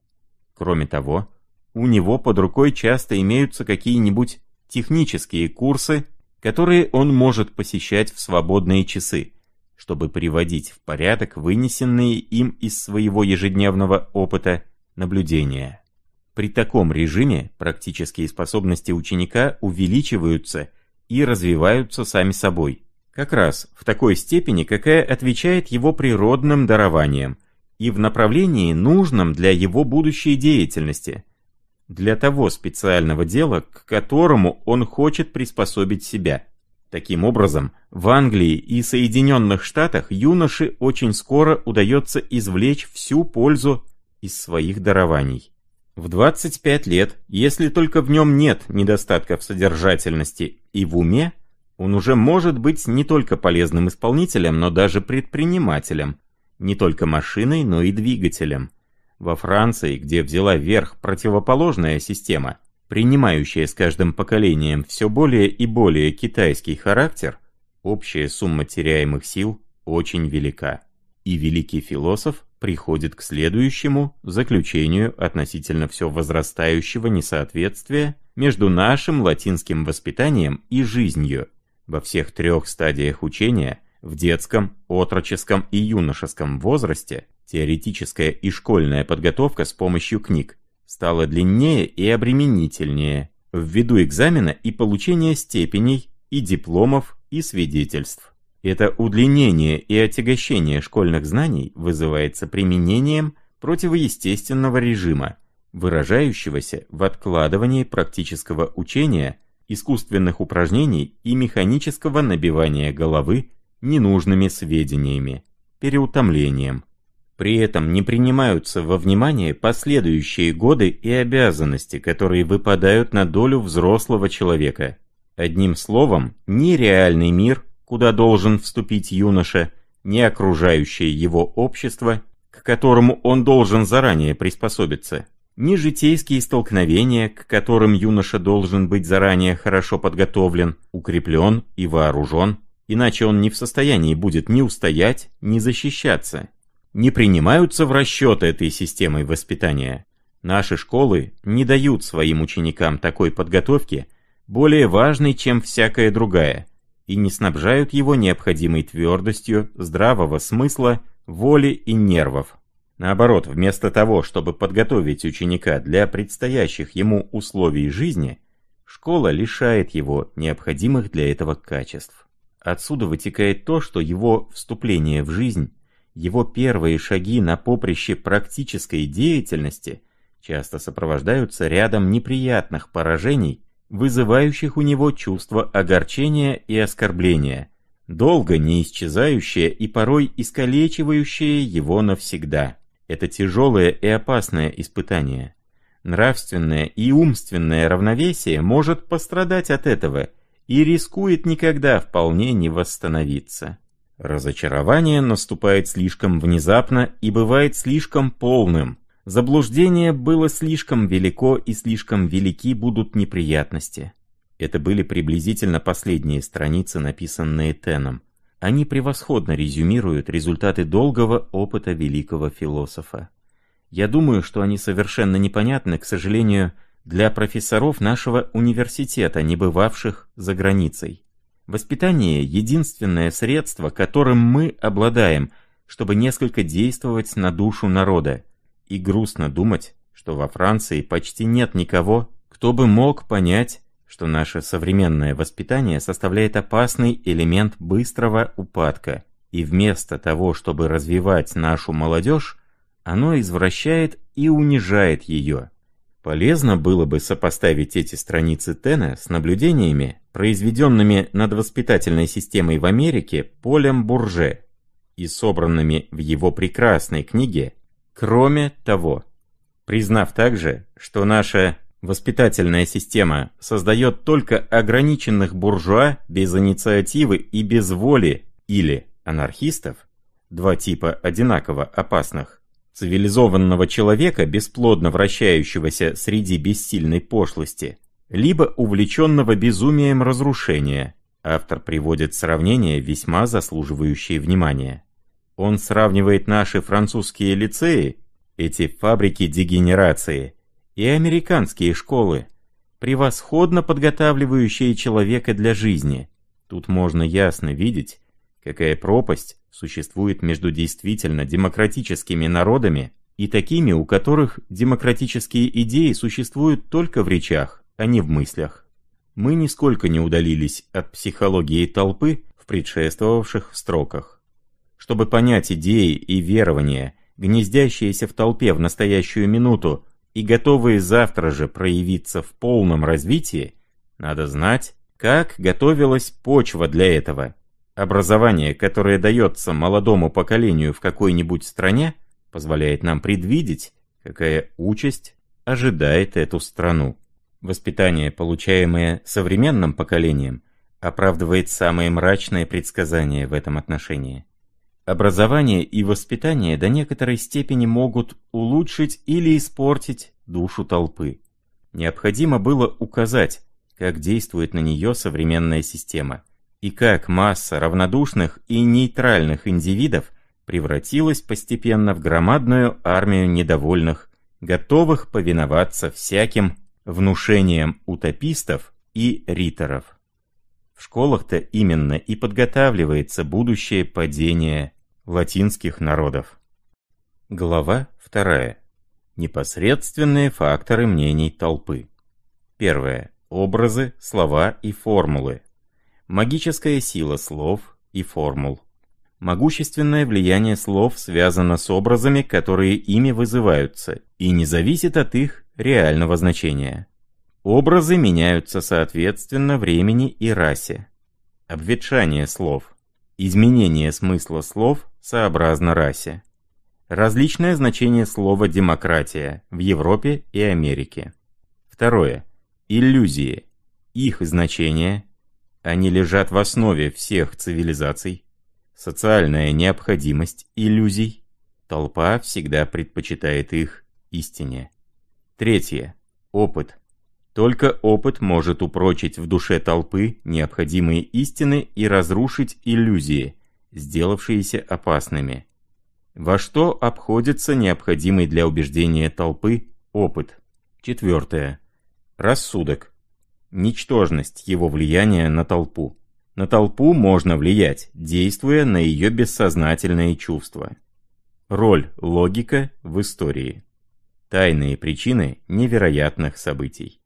Кроме того, у него под рукой часто имеются какие-нибудь технические курсы, которые он может посещать в свободные часы, чтобы приводить в порядок вынесенные им из своего ежедневного опыта наблюдения. При таком режиме практические способности ученика увеличиваются и развиваются сами собой, как раз в такой степени, какая отвечает его природным дарованиям и в направлении, нужном для его будущей деятельности, для того специального дела, к которому он хочет приспособить себя – Таким образом, в Англии и Соединенных Штатах юноше очень скоро удается извлечь всю пользу из своих дарований. В 25 лет, если только в нем нет недостатка в содержательности и в уме, он уже может быть не только полезным исполнителем, но даже предпринимателем, не только машиной, но и двигателем. Во Франции, где взяла верх противоположная система – принимающая с каждым поколением все более и более китайский характер, общая сумма теряемых сил очень велика. И великий философ приходит к следующему заключению относительно все возрастающего несоответствия между нашим латинским воспитанием и жизнью во всех трех стадиях учения – в детском, отроческом и юношеском возрасте теоретическая и школьная подготовка с помощью книг, стало длиннее и обременительнее, ввиду экзамена и получения степеней и дипломов и свидетельств. Это удлинение и отягощение школьных знаний вызывается применением противоестественного режима, выражающегося в откладывании практического учения, искусственных упражнений и механического набивания головы ненужными сведениями, переутомлением, при этом не принимаются во внимание последующие годы и обязанности, которые выпадают на долю взрослого человека. Одним словом, нереальный мир, куда должен вступить юноша, не окружающее его общество, к которому он должен заранее приспособиться, ни житейские столкновения, к которым юноша должен быть заранее хорошо подготовлен, укреплен и вооружен, иначе он не в состоянии будет ни устоять, ни защищаться, не принимаются в расчет этой системой воспитания. Наши школы не дают своим ученикам такой подготовки, более важной, чем всякая другая, и не снабжают его необходимой твердостью, здравого смысла, воли и нервов. Наоборот, вместо того, чтобы подготовить ученика для предстоящих ему условий жизни, школа лишает его необходимых для этого качеств. Отсюда вытекает то, что его вступление в жизнь его первые шаги на поприще практической деятельности часто сопровождаются рядом неприятных поражений, вызывающих у него чувство огорчения и оскорбления, долго не исчезающее и порой искалечивающее его навсегда. Это тяжелое и опасное испытание. Нравственное и умственное равновесие может пострадать от этого и рискует никогда вполне не восстановиться. Разочарование наступает слишком внезапно и бывает слишком полным. Заблуждение было слишком велико и слишком велики будут неприятности. Это были приблизительно последние страницы, написанные Теном. Они превосходно резюмируют результаты долгого опыта великого философа. Я думаю, что они совершенно непонятны, к сожалению, для профессоров нашего университета, не бывавших за границей. Воспитание — единственное средство, которым мы обладаем, чтобы несколько действовать на душу народа. И грустно думать, что во Франции почти нет никого, кто бы мог понять, что наше современное воспитание составляет опасный элемент быстрого упадка. И вместо того, чтобы развивать нашу молодежь, оно извращает и унижает ее. Полезно было бы сопоставить эти страницы Тена с наблюдениями, произведенными над воспитательной системой в Америке Полем Бурже и собранными в его прекрасной книге «Кроме того», признав также, что наша воспитательная система создает только ограниченных буржуа без инициативы и без воли или анархистов, два типа одинаково опасных, цивилизованного человека, бесплодно вращающегося среди бессильной пошлости, либо увлеченного безумием разрушения. Автор приводит сравнение, весьма заслуживающее внимания. Он сравнивает наши французские лицеи, эти фабрики дегенерации, и американские школы, превосходно подготавливающие человека для жизни. Тут можно ясно видеть, какая пропасть существует между действительно демократическими народами и такими, у которых демократические идеи существуют только в речах, а не в мыслях. Мы нисколько не удалились от психологии толпы в предшествовавших строках. Чтобы понять идеи и верования, гнездящиеся в толпе в настоящую минуту и готовые завтра же проявиться в полном развитии, надо знать, как готовилась почва для этого – Образование, которое дается молодому поколению в какой-нибудь стране, позволяет нам предвидеть, какая участь ожидает эту страну. Воспитание, получаемое современным поколением, оправдывает самые мрачные предсказания в этом отношении. Образование и воспитание до некоторой степени могут улучшить или испортить душу толпы. Необходимо было указать, как действует на нее современная система – и как масса равнодушных и нейтральных индивидов превратилась постепенно в громадную армию недовольных, готовых повиноваться всяким внушениям утопистов и риторов. В школах-то именно и подготавливается будущее падение латинских народов. Глава 2. Непосредственные факторы мнений толпы. Первое. Образы, слова и формулы, Магическая сила слов и формул. Могущественное влияние слов связано с образами, которые ими вызываются, и не зависит от их реального значения. Образы меняются соответственно времени и расе. Обветшание слов. Изменение смысла слов сообразно расе. Различное значение слова «демократия» в Европе и Америке. Второе. Иллюзии. Их значение они лежат в основе всех цивилизаций. Социальная необходимость иллюзий. Толпа всегда предпочитает их истине. Третье. Опыт. Только опыт может упрочить в душе толпы необходимые истины и разрушить иллюзии, сделавшиеся опасными. Во что обходится необходимый для убеждения толпы опыт? Четвертое. Рассудок ничтожность его влияния на толпу. На толпу можно влиять, действуя на ее бессознательные чувства. Роль логика в истории. Тайные причины невероятных событий.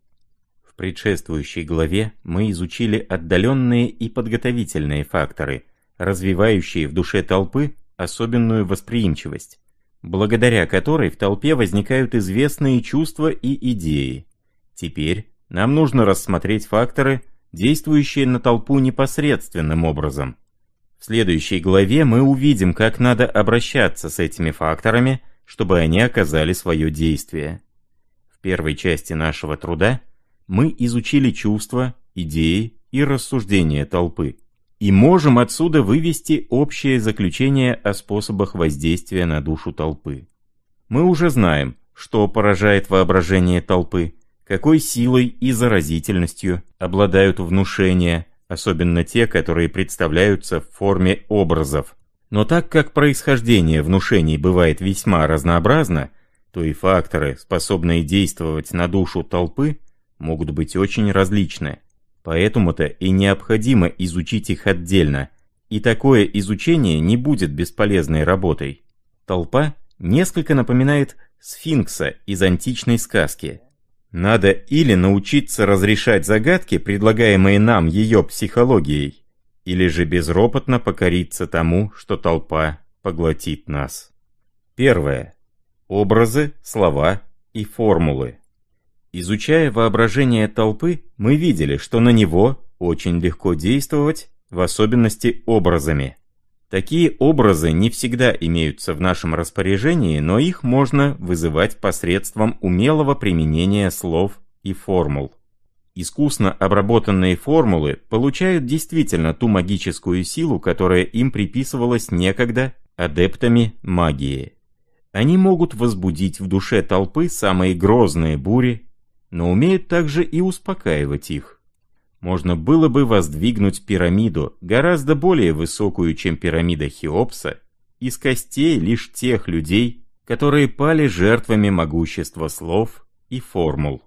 В предшествующей главе мы изучили отдаленные и подготовительные факторы, развивающие в душе толпы особенную восприимчивость, благодаря которой в толпе возникают известные чувства и идеи. Теперь нам нужно рассмотреть факторы, действующие на толпу непосредственным образом. В следующей главе мы увидим, как надо обращаться с этими факторами, чтобы они оказали свое действие. В первой части нашего труда мы изучили чувства, идеи и рассуждения толпы, и можем отсюда вывести общее заключение о способах воздействия на душу толпы. Мы уже знаем, что поражает воображение толпы, какой силой и заразительностью обладают внушения, особенно те, которые представляются в форме образов. Но так как происхождение внушений бывает весьма разнообразно, то и факторы, способные действовать на душу толпы, могут быть очень различны. Поэтому-то и необходимо изучить их отдельно, и такое изучение не будет бесполезной работой. Толпа несколько напоминает сфинкса из античной сказки – надо или научиться разрешать загадки, предлагаемые нам ее психологией, или же безропотно покориться тому, что толпа поглотит нас. Первое. Образы, слова и формулы. Изучая воображение толпы, мы видели, что на него очень легко действовать, в особенности образами – Такие образы не всегда имеются в нашем распоряжении, но их можно вызывать посредством умелого применения слов и формул. Искусно обработанные формулы получают действительно ту магическую силу, которая им приписывалась некогда адептами магии. Они могут возбудить в душе толпы самые грозные бури, но умеют также и успокаивать их можно было бы воздвигнуть пирамиду, гораздо более высокую, чем пирамида Хеопса, из костей лишь тех людей, которые пали жертвами могущества слов и формул.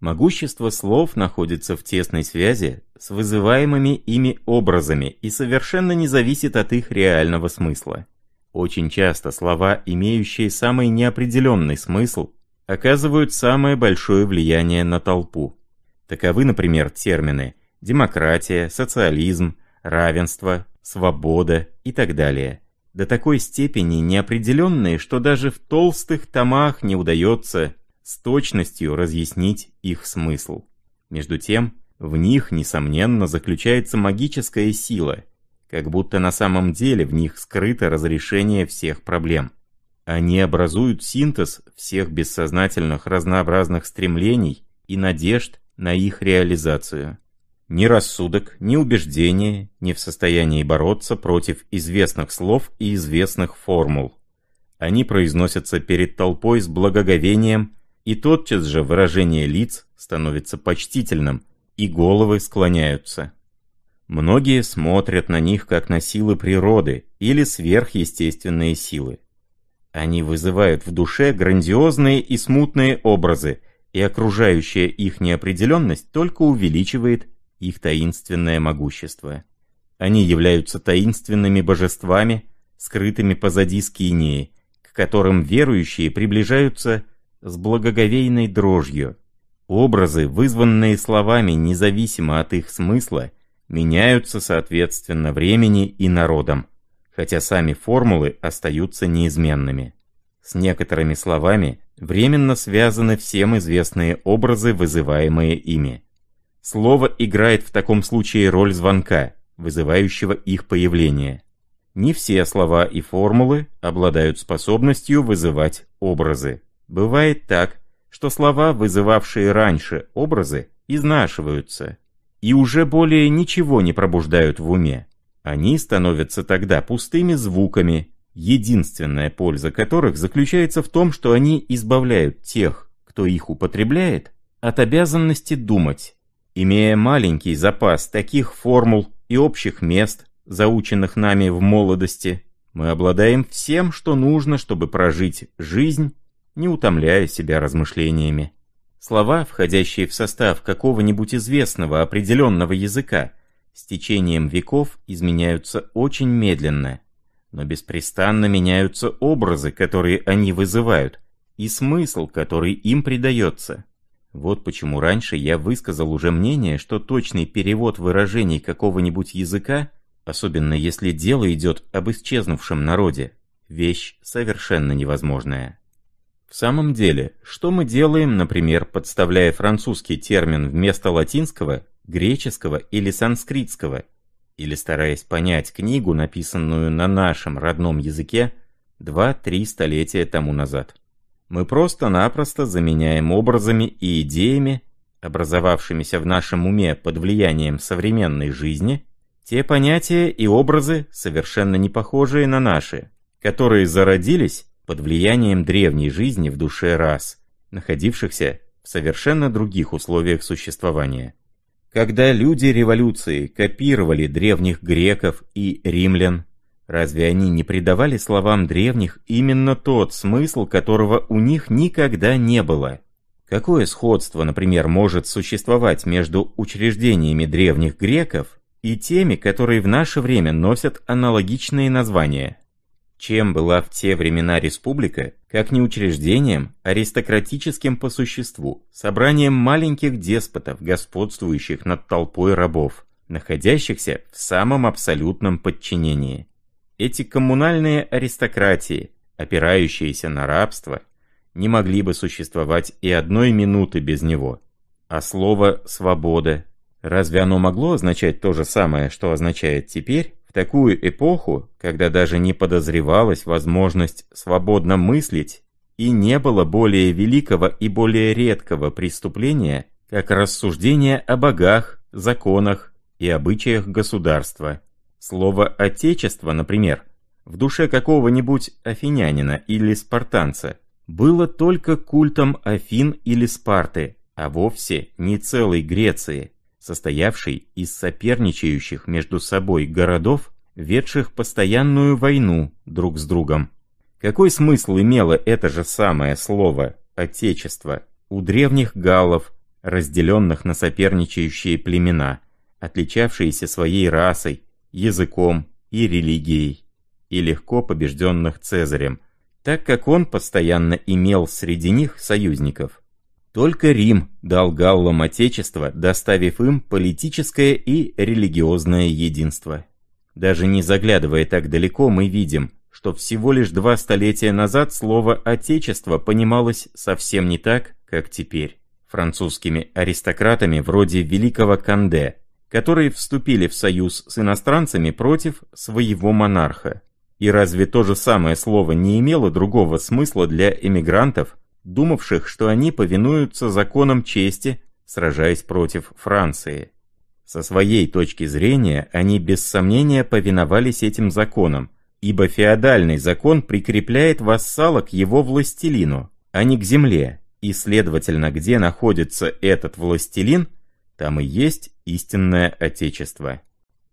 Могущество слов находится в тесной связи с вызываемыми ими образами и совершенно не зависит от их реального смысла. Очень часто слова, имеющие самый неопределенный смысл, оказывают самое большое влияние на толпу. Таковы, например, термины «демократия», «социализм», «равенство», «свобода» и так далее. До такой степени неопределенные, что даже в толстых томах не удается с точностью разъяснить их смысл. Между тем, в них, несомненно, заключается магическая сила, как будто на самом деле в них скрыто разрешение всех проблем. Они образуют синтез всех бессознательных разнообразных стремлений и надежд, на их реализацию. Ни рассудок, ни убеждение не в состоянии бороться против известных слов и известных формул. Они произносятся перед толпой с благоговением, и тотчас же выражение лиц становится почтительным, и головы склоняются. Многие смотрят на них как на силы природы или сверхъестественные силы. Они вызывают в душе грандиозные и смутные образы – и окружающая их неопределенность только увеличивает их таинственное могущество. Они являются таинственными божествами, скрытыми позади скинии, к которым верующие приближаются с благоговейной дрожью. Образы, вызванные словами независимо от их смысла, меняются соответственно времени и народам, хотя сами формулы остаются неизменными. С некоторыми словами временно связаны всем известные образы, вызываемые ими. Слово играет в таком случае роль звонка, вызывающего их появление. Не все слова и формулы обладают способностью вызывать образы. Бывает так, что слова, вызывавшие раньше образы, изнашиваются и уже более ничего не пробуждают в уме. Они становятся тогда пустыми звуками, единственная польза которых заключается в том, что они избавляют тех, кто их употребляет, от обязанности думать, имея маленький запас таких формул и общих мест, заученных нами в молодости, мы обладаем всем, что нужно, чтобы прожить жизнь, не утомляя себя размышлениями. Слова, входящие в состав какого-нибудь известного определенного языка, с течением веков изменяются очень медленно – но беспрестанно меняются образы, которые они вызывают, и смысл, который им придается. Вот почему раньше я высказал уже мнение, что точный перевод выражений какого-нибудь языка, особенно если дело идет об исчезнувшем народе, вещь совершенно невозможная. В самом деле, что мы делаем, например, подставляя французский термин вместо латинского, греческого или санскритского – или стараясь понять книгу, написанную на нашем родном языке два-три столетия тому назад. Мы просто-напросто заменяем образами и идеями, образовавшимися в нашем уме под влиянием современной жизни, те понятия и образы, совершенно не похожие на наши, которые зародились под влиянием древней жизни в душе рас, находившихся в совершенно других условиях существования. Когда люди революции копировали древних греков и римлян, разве они не придавали словам древних именно тот смысл, которого у них никогда не было? Какое сходство, например, может существовать между учреждениями древних греков и теми, которые в наше время носят аналогичные названия? Чем была в те времена республика, как не учреждением, а аристократическим по существу, собранием маленьких деспотов, господствующих над толпой рабов, находящихся в самом абсолютном подчинении. Эти коммунальные аристократии, опирающиеся на рабство, не могли бы существовать и одной минуты без него. А слово «свобода» разве оно могло означать то же самое, что означает теперь такую эпоху, когда даже не подозревалась возможность свободно мыслить, и не было более великого и более редкого преступления, как рассуждение о богах, законах и обычаях государства. Слово «отечество», например, в душе какого-нибудь афинянина или спартанца, было только культом Афин или Спарты, а вовсе не целой Греции состоявший из соперничающих между собой городов, ведших постоянную войну друг с другом. Какой смысл имело это же самое слово «отечество» у древних галлов, разделенных на соперничающие племена, отличавшиеся своей расой, языком и религией, и легко побежденных Цезарем, так как он постоянно имел среди них союзников – только Рим дал галлам отечество, доставив им политическое и религиозное единство. Даже не заглядывая так далеко, мы видим, что всего лишь два столетия назад слово «отечество» понималось совсем не так, как теперь. Французскими аристократами вроде великого Канде, которые вступили в союз с иностранцами против своего монарха. И разве то же самое слово не имело другого смысла для эмигрантов, думавших, что они повинуются законам чести, сражаясь против Франции. Со своей точки зрения, они без сомнения повиновались этим законам, ибо феодальный закон прикрепляет вассала к его властелину, а не к земле, и, следовательно, где находится этот властелин, там и есть истинное отечество.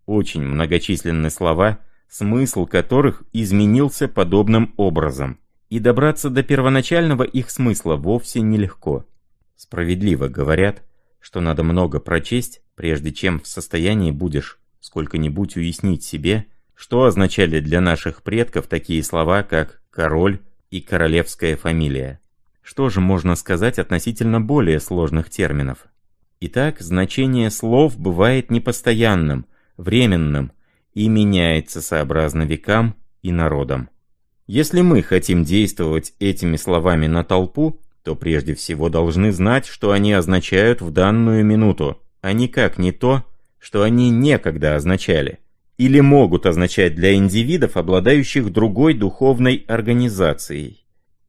Очень многочисленны слова, смысл которых изменился подобным образом – и добраться до первоначального их смысла вовсе нелегко. Справедливо говорят, что надо много прочесть, прежде чем в состоянии будешь сколько-нибудь уяснить себе, что означали для наших предков такие слова, как «король» и «королевская фамилия». Что же можно сказать относительно более сложных терминов? Итак, значение слов бывает непостоянным, временным и меняется сообразно векам и народам. Если мы хотим действовать этими словами на толпу, то прежде всего должны знать, что они означают в данную минуту, а никак не то, что они некогда означали, или могут означать для индивидов, обладающих другой духовной организацией.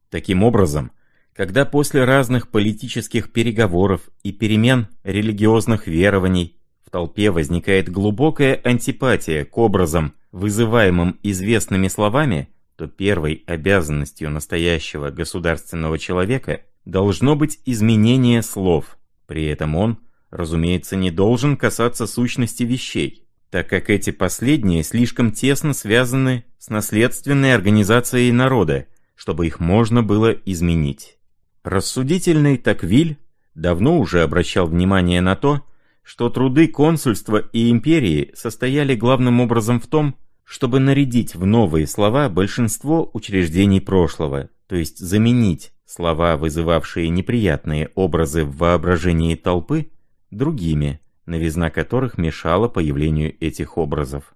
Таким образом, когда после разных политических переговоров и перемен религиозных верований в толпе возникает глубокая антипатия к образам, вызываемым известными словами, то первой обязанностью настоящего государственного человека должно быть изменение слов. При этом он, разумеется, не должен касаться сущности вещей, так как эти последние слишком тесно связаны с наследственной организацией народа, чтобы их можно было изменить. Рассудительный Таквиль давно уже обращал внимание на то, что труды консульства и империи состояли главным образом в том, чтобы нарядить в новые слова большинство учреждений прошлого, то есть заменить слова, вызывавшие неприятные образы в воображении толпы, другими, новизна которых мешала появлению этих образов.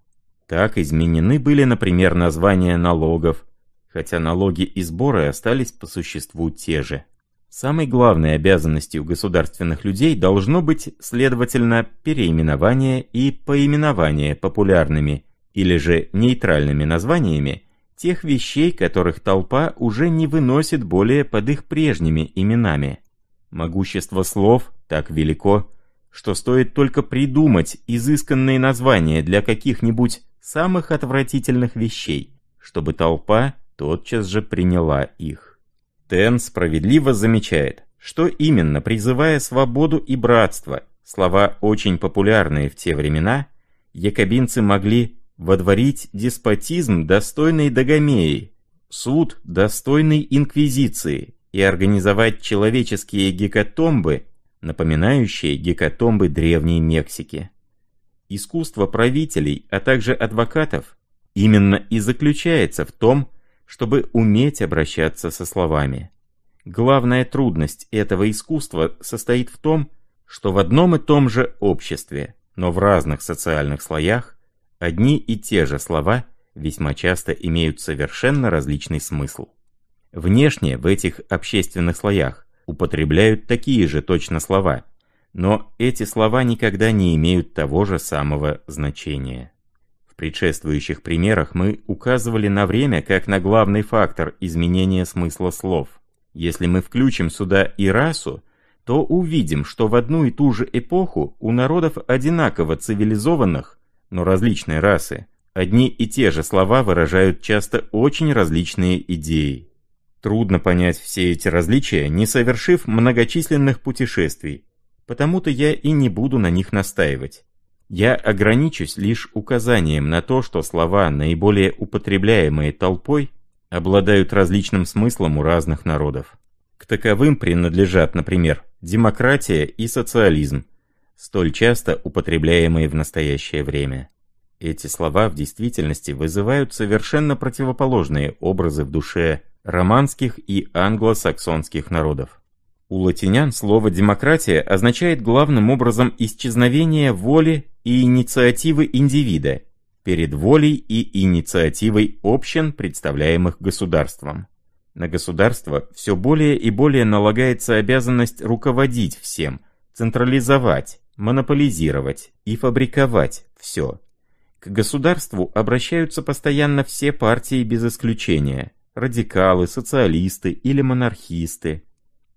Так изменены были, например, названия налогов, хотя налоги и сборы остались по существу те же. Самой главной обязанностью государственных людей должно быть, следовательно, переименование и поименование популярными или же нейтральными названиями, тех вещей, которых толпа уже не выносит более под их прежними именами. Могущество слов так велико, что стоит только придумать изысканные названия для каких-нибудь самых отвратительных вещей, чтобы толпа тотчас же приняла их. Тен справедливо замечает, что именно призывая свободу и братство, слова очень популярные в те времена, якобинцы могли Водворить деспотизм, достойный Дагомеи, суд, достойный Инквизиции, и организовать человеческие гекатомбы, напоминающие гекатомбы Древней Мексики. Искусство правителей, а также адвокатов, именно и заключается в том, чтобы уметь обращаться со словами. Главная трудность этого искусства состоит в том, что в одном и том же обществе, но в разных социальных слоях, Одни и те же слова весьма часто имеют совершенно различный смысл. Внешне в этих общественных слоях употребляют такие же точно слова, но эти слова никогда не имеют того же самого значения. В предшествующих примерах мы указывали на время как на главный фактор изменения смысла слов. Если мы включим сюда и расу, то увидим, что в одну и ту же эпоху у народов одинаково цивилизованных но различные расы. Одни и те же слова выражают часто очень различные идеи. Трудно понять все эти различия, не совершив многочисленных путешествий, потому-то я и не буду на них настаивать. Я ограничусь лишь указанием на то, что слова, наиболее употребляемые толпой, обладают различным смыслом у разных народов. К таковым принадлежат, например, демократия и социализм, столь часто употребляемые в настоящее время. Эти слова в действительности вызывают совершенно противоположные образы в душе романских и англосаксонских народов. У латинян слово «демократия» означает главным образом исчезновение воли и инициативы индивида перед волей и инициативой общин, представляемых государством. На государство все более и более налагается обязанность руководить всем, централизовать, монополизировать и фабриковать все. К государству обращаются постоянно все партии без исключения – радикалы, социалисты или монархисты.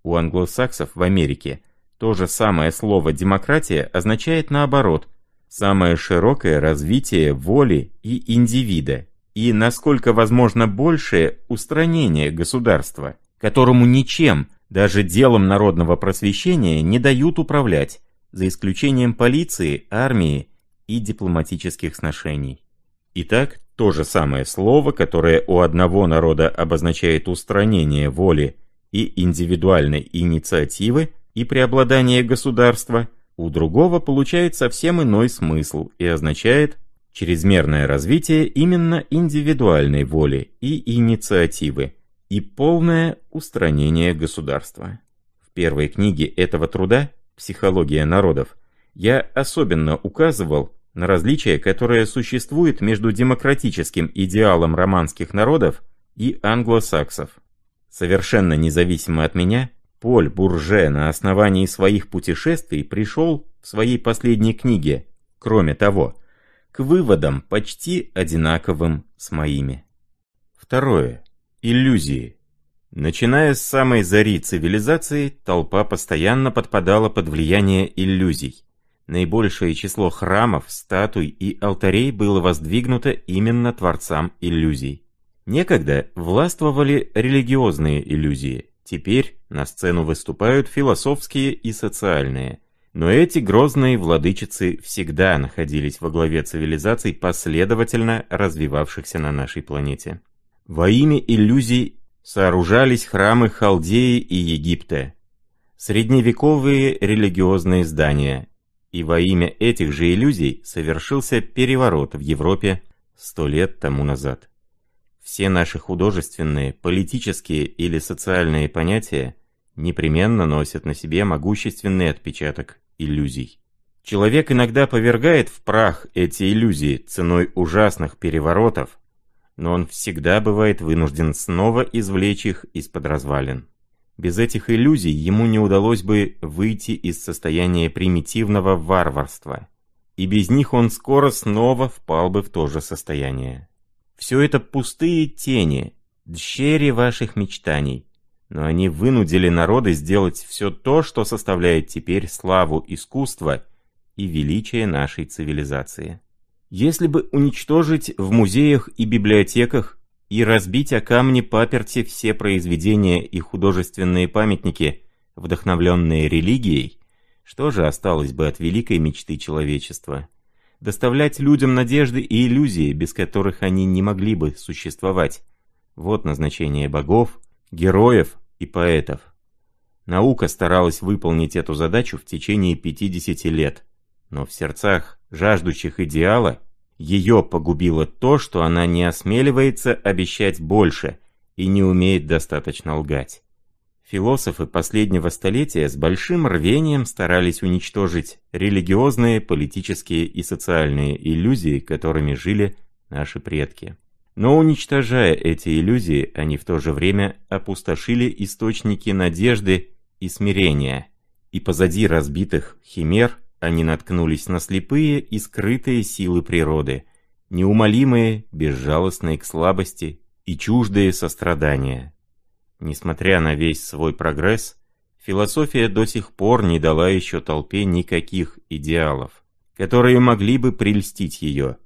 У англосаксов в Америке то же самое слово «демократия» означает наоборот – самое широкое развитие воли и индивида и, насколько возможно, большее устранение государства, которому ничем, даже делом народного просвещения, не дают управлять, за исключением полиции, армии и дипломатических сношений. Итак, то же самое слово, которое у одного народа обозначает устранение воли и индивидуальной инициативы и преобладание государства, у другого получает совсем иной смысл и означает чрезмерное развитие именно индивидуальной воли и инициативы и полное устранение государства. В первой книге этого труда «Психология народов», я особенно указывал на различие, которое существует между демократическим идеалом романских народов и англосаксов. Совершенно независимо от меня, Поль Бурже на основании своих путешествий пришел в своей последней книге, кроме того, к выводам почти одинаковым с моими. Второе. Иллюзии. Начиная с самой зари цивилизации, толпа постоянно подпадала под влияние иллюзий. Наибольшее число храмов, статуй и алтарей было воздвигнуто именно творцам иллюзий. Некогда властвовали религиозные иллюзии, теперь на сцену выступают философские и социальные. Но эти грозные владычицы всегда находились во главе цивилизаций, последовательно развивавшихся на нашей планете. Во имя иллюзий сооружались храмы Халдеи и Египта, средневековые религиозные здания, и во имя этих же иллюзий совершился переворот в Европе сто лет тому назад. Все наши художественные, политические или социальные понятия непременно носят на себе могущественный отпечаток иллюзий. Человек иногда повергает в прах эти иллюзии ценой ужасных переворотов, но он всегда бывает вынужден снова извлечь их из-под развалин. Без этих иллюзий ему не удалось бы выйти из состояния примитивного варварства, и без них он скоро снова впал бы в то же состояние. Все это пустые тени, дщери ваших мечтаний, но они вынудили народы сделать все то, что составляет теперь славу искусства и величие нашей цивилизации. Если бы уничтожить в музеях и библиотеках и разбить о камни паперти все произведения и художественные памятники, вдохновленные религией, что же осталось бы от великой мечты человечества? Доставлять людям надежды и иллюзии, без которых они не могли бы существовать. Вот назначение богов, героев и поэтов. Наука старалась выполнить эту задачу в течение 50 лет. Но в сердцах жаждущих идеала ее погубило то, что она не осмеливается обещать больше и не умеет достаточно лгать. Философы последнего столетия с большим рвением старались уничтожить религиозные, политические и социальные иллюзии, которыми жили наши предки. Но уничтожая эти иллюзии, они в то же время опустошили источники надежды и смирения. И позади разбитых химер они наткнулись на слепые и скрытые силы природы, неумолимые, безжалостные к слабости и чуждые сострадания. Несмотря на весь свой прогресс, философия до сих пор не дала еще толпе никаких идеалов, которые могли бы прельстить ее.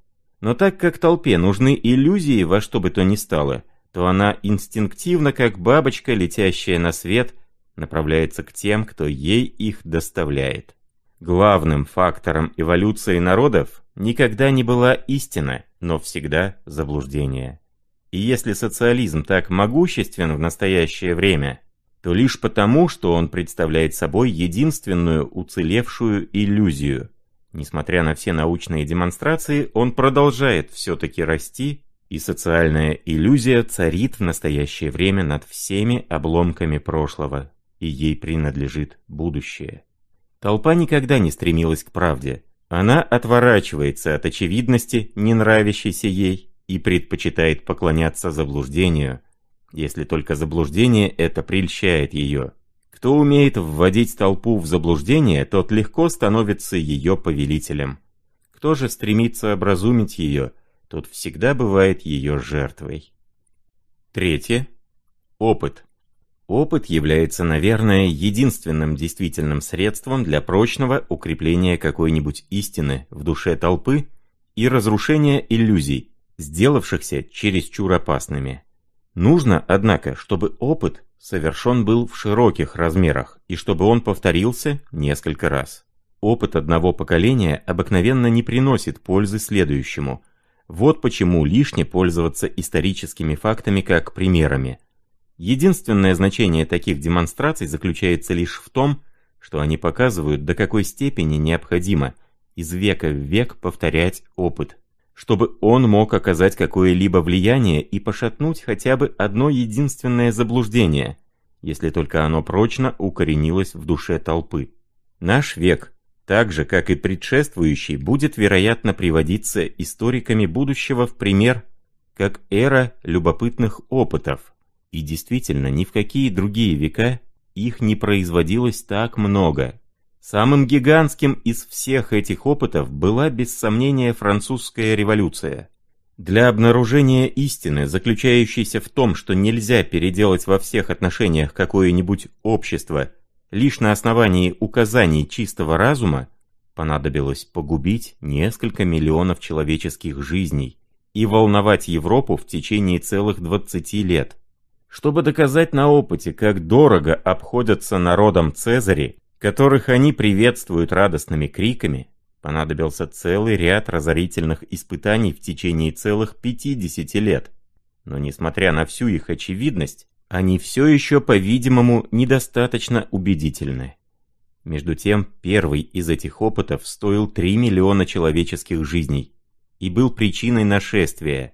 Но так как толпе нужны иллюзии во что бы то ни стало, то она инстинктивно, как бабочка, летящая на свет, направляется к тем, кто ей их доставляет. Главным фактором эволюции народов никогда не была истина, но всегда заблуждение. И если социализм так могуществен в настоящее время, то лишь потому, что он представляет собой единственную уцелевшую иллюзию. Несмотря на все научные демонстрации, он продолжает все-таки расти, и социальная иллюзия царит в настоящее время над всеми обломками прошлого, и ей принадлежит будущее. Толпа никогда не стремилась к правде. Она отворачивается от очевидности, не нравящейся ей, и предпочитает поклоняться заблуждению, если только заблуждение это прельщает ее. Кто умеет вводить толпу в заблуждение, тот легко становится ее повелителем. Кто же стремится образумить ее, тот всегда бывает ее жертвой. Третье. Опыт. Опыт является, наверное, единственным действительным средством для прочного укрепления какой-нибудь истины в душе толпы и разрушения иллюзий, сделавшихся чересчур опасными. Нужно, однако, чтобы опыт совершен был в широких размерах и чтобы он повторился несколько раз. Опыт одного поколения обыкновенно не приносит пользы следующему. Вот почему лишне пользоваться историческими фактами как примерами – Единственное значение таких демонстраций заключается лишь в том, что они показывают, до какой степени необходимо из века в век повторять опыт, чтобы он мог оказать какое-либо влияние и пошатнуть хотя бы одно единственное заблуждение, если только оно прочно укоренилось в душе толпы. Наш век, так же как и предшествующий, будет вероятно приводиться историками будущего в пример как эра любопытных опытов – и действительно, ни в какие другие века их не производилось так много. Самым гигантским из всех этих опытов была, без сомнения, французская революция. Для обнаружения истины, заключающейся в том, что нельзя переделать во всех отношениях какое-нибудь общество лишь на основании указаний чистого разума, понадобилось погубить несколько миллионов человеческих жизней и волновать Европу в течение целых 20 лет чтобы доказать на опыте, как дорого обходятся народом Цезари, которых они приветствуют радостными криками, понадобился целый ряд разорительных испытаний в течение целых 50 лет. Но несмотря на всю их очевидность, они все еще, по-видимому, недостаточно убедительны. Между тем, первый из этих опытов стоил 3 миллиона человеческих жизней и был причиной нашествия,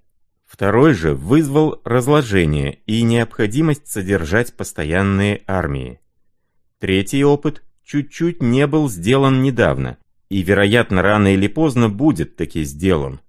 Второй же вызвал разложение и необходимость содержать постоянные армии. Третий опыт чуть-чуть не был сделан недавно, и, вероятно, рано или поздно будет таки сделан.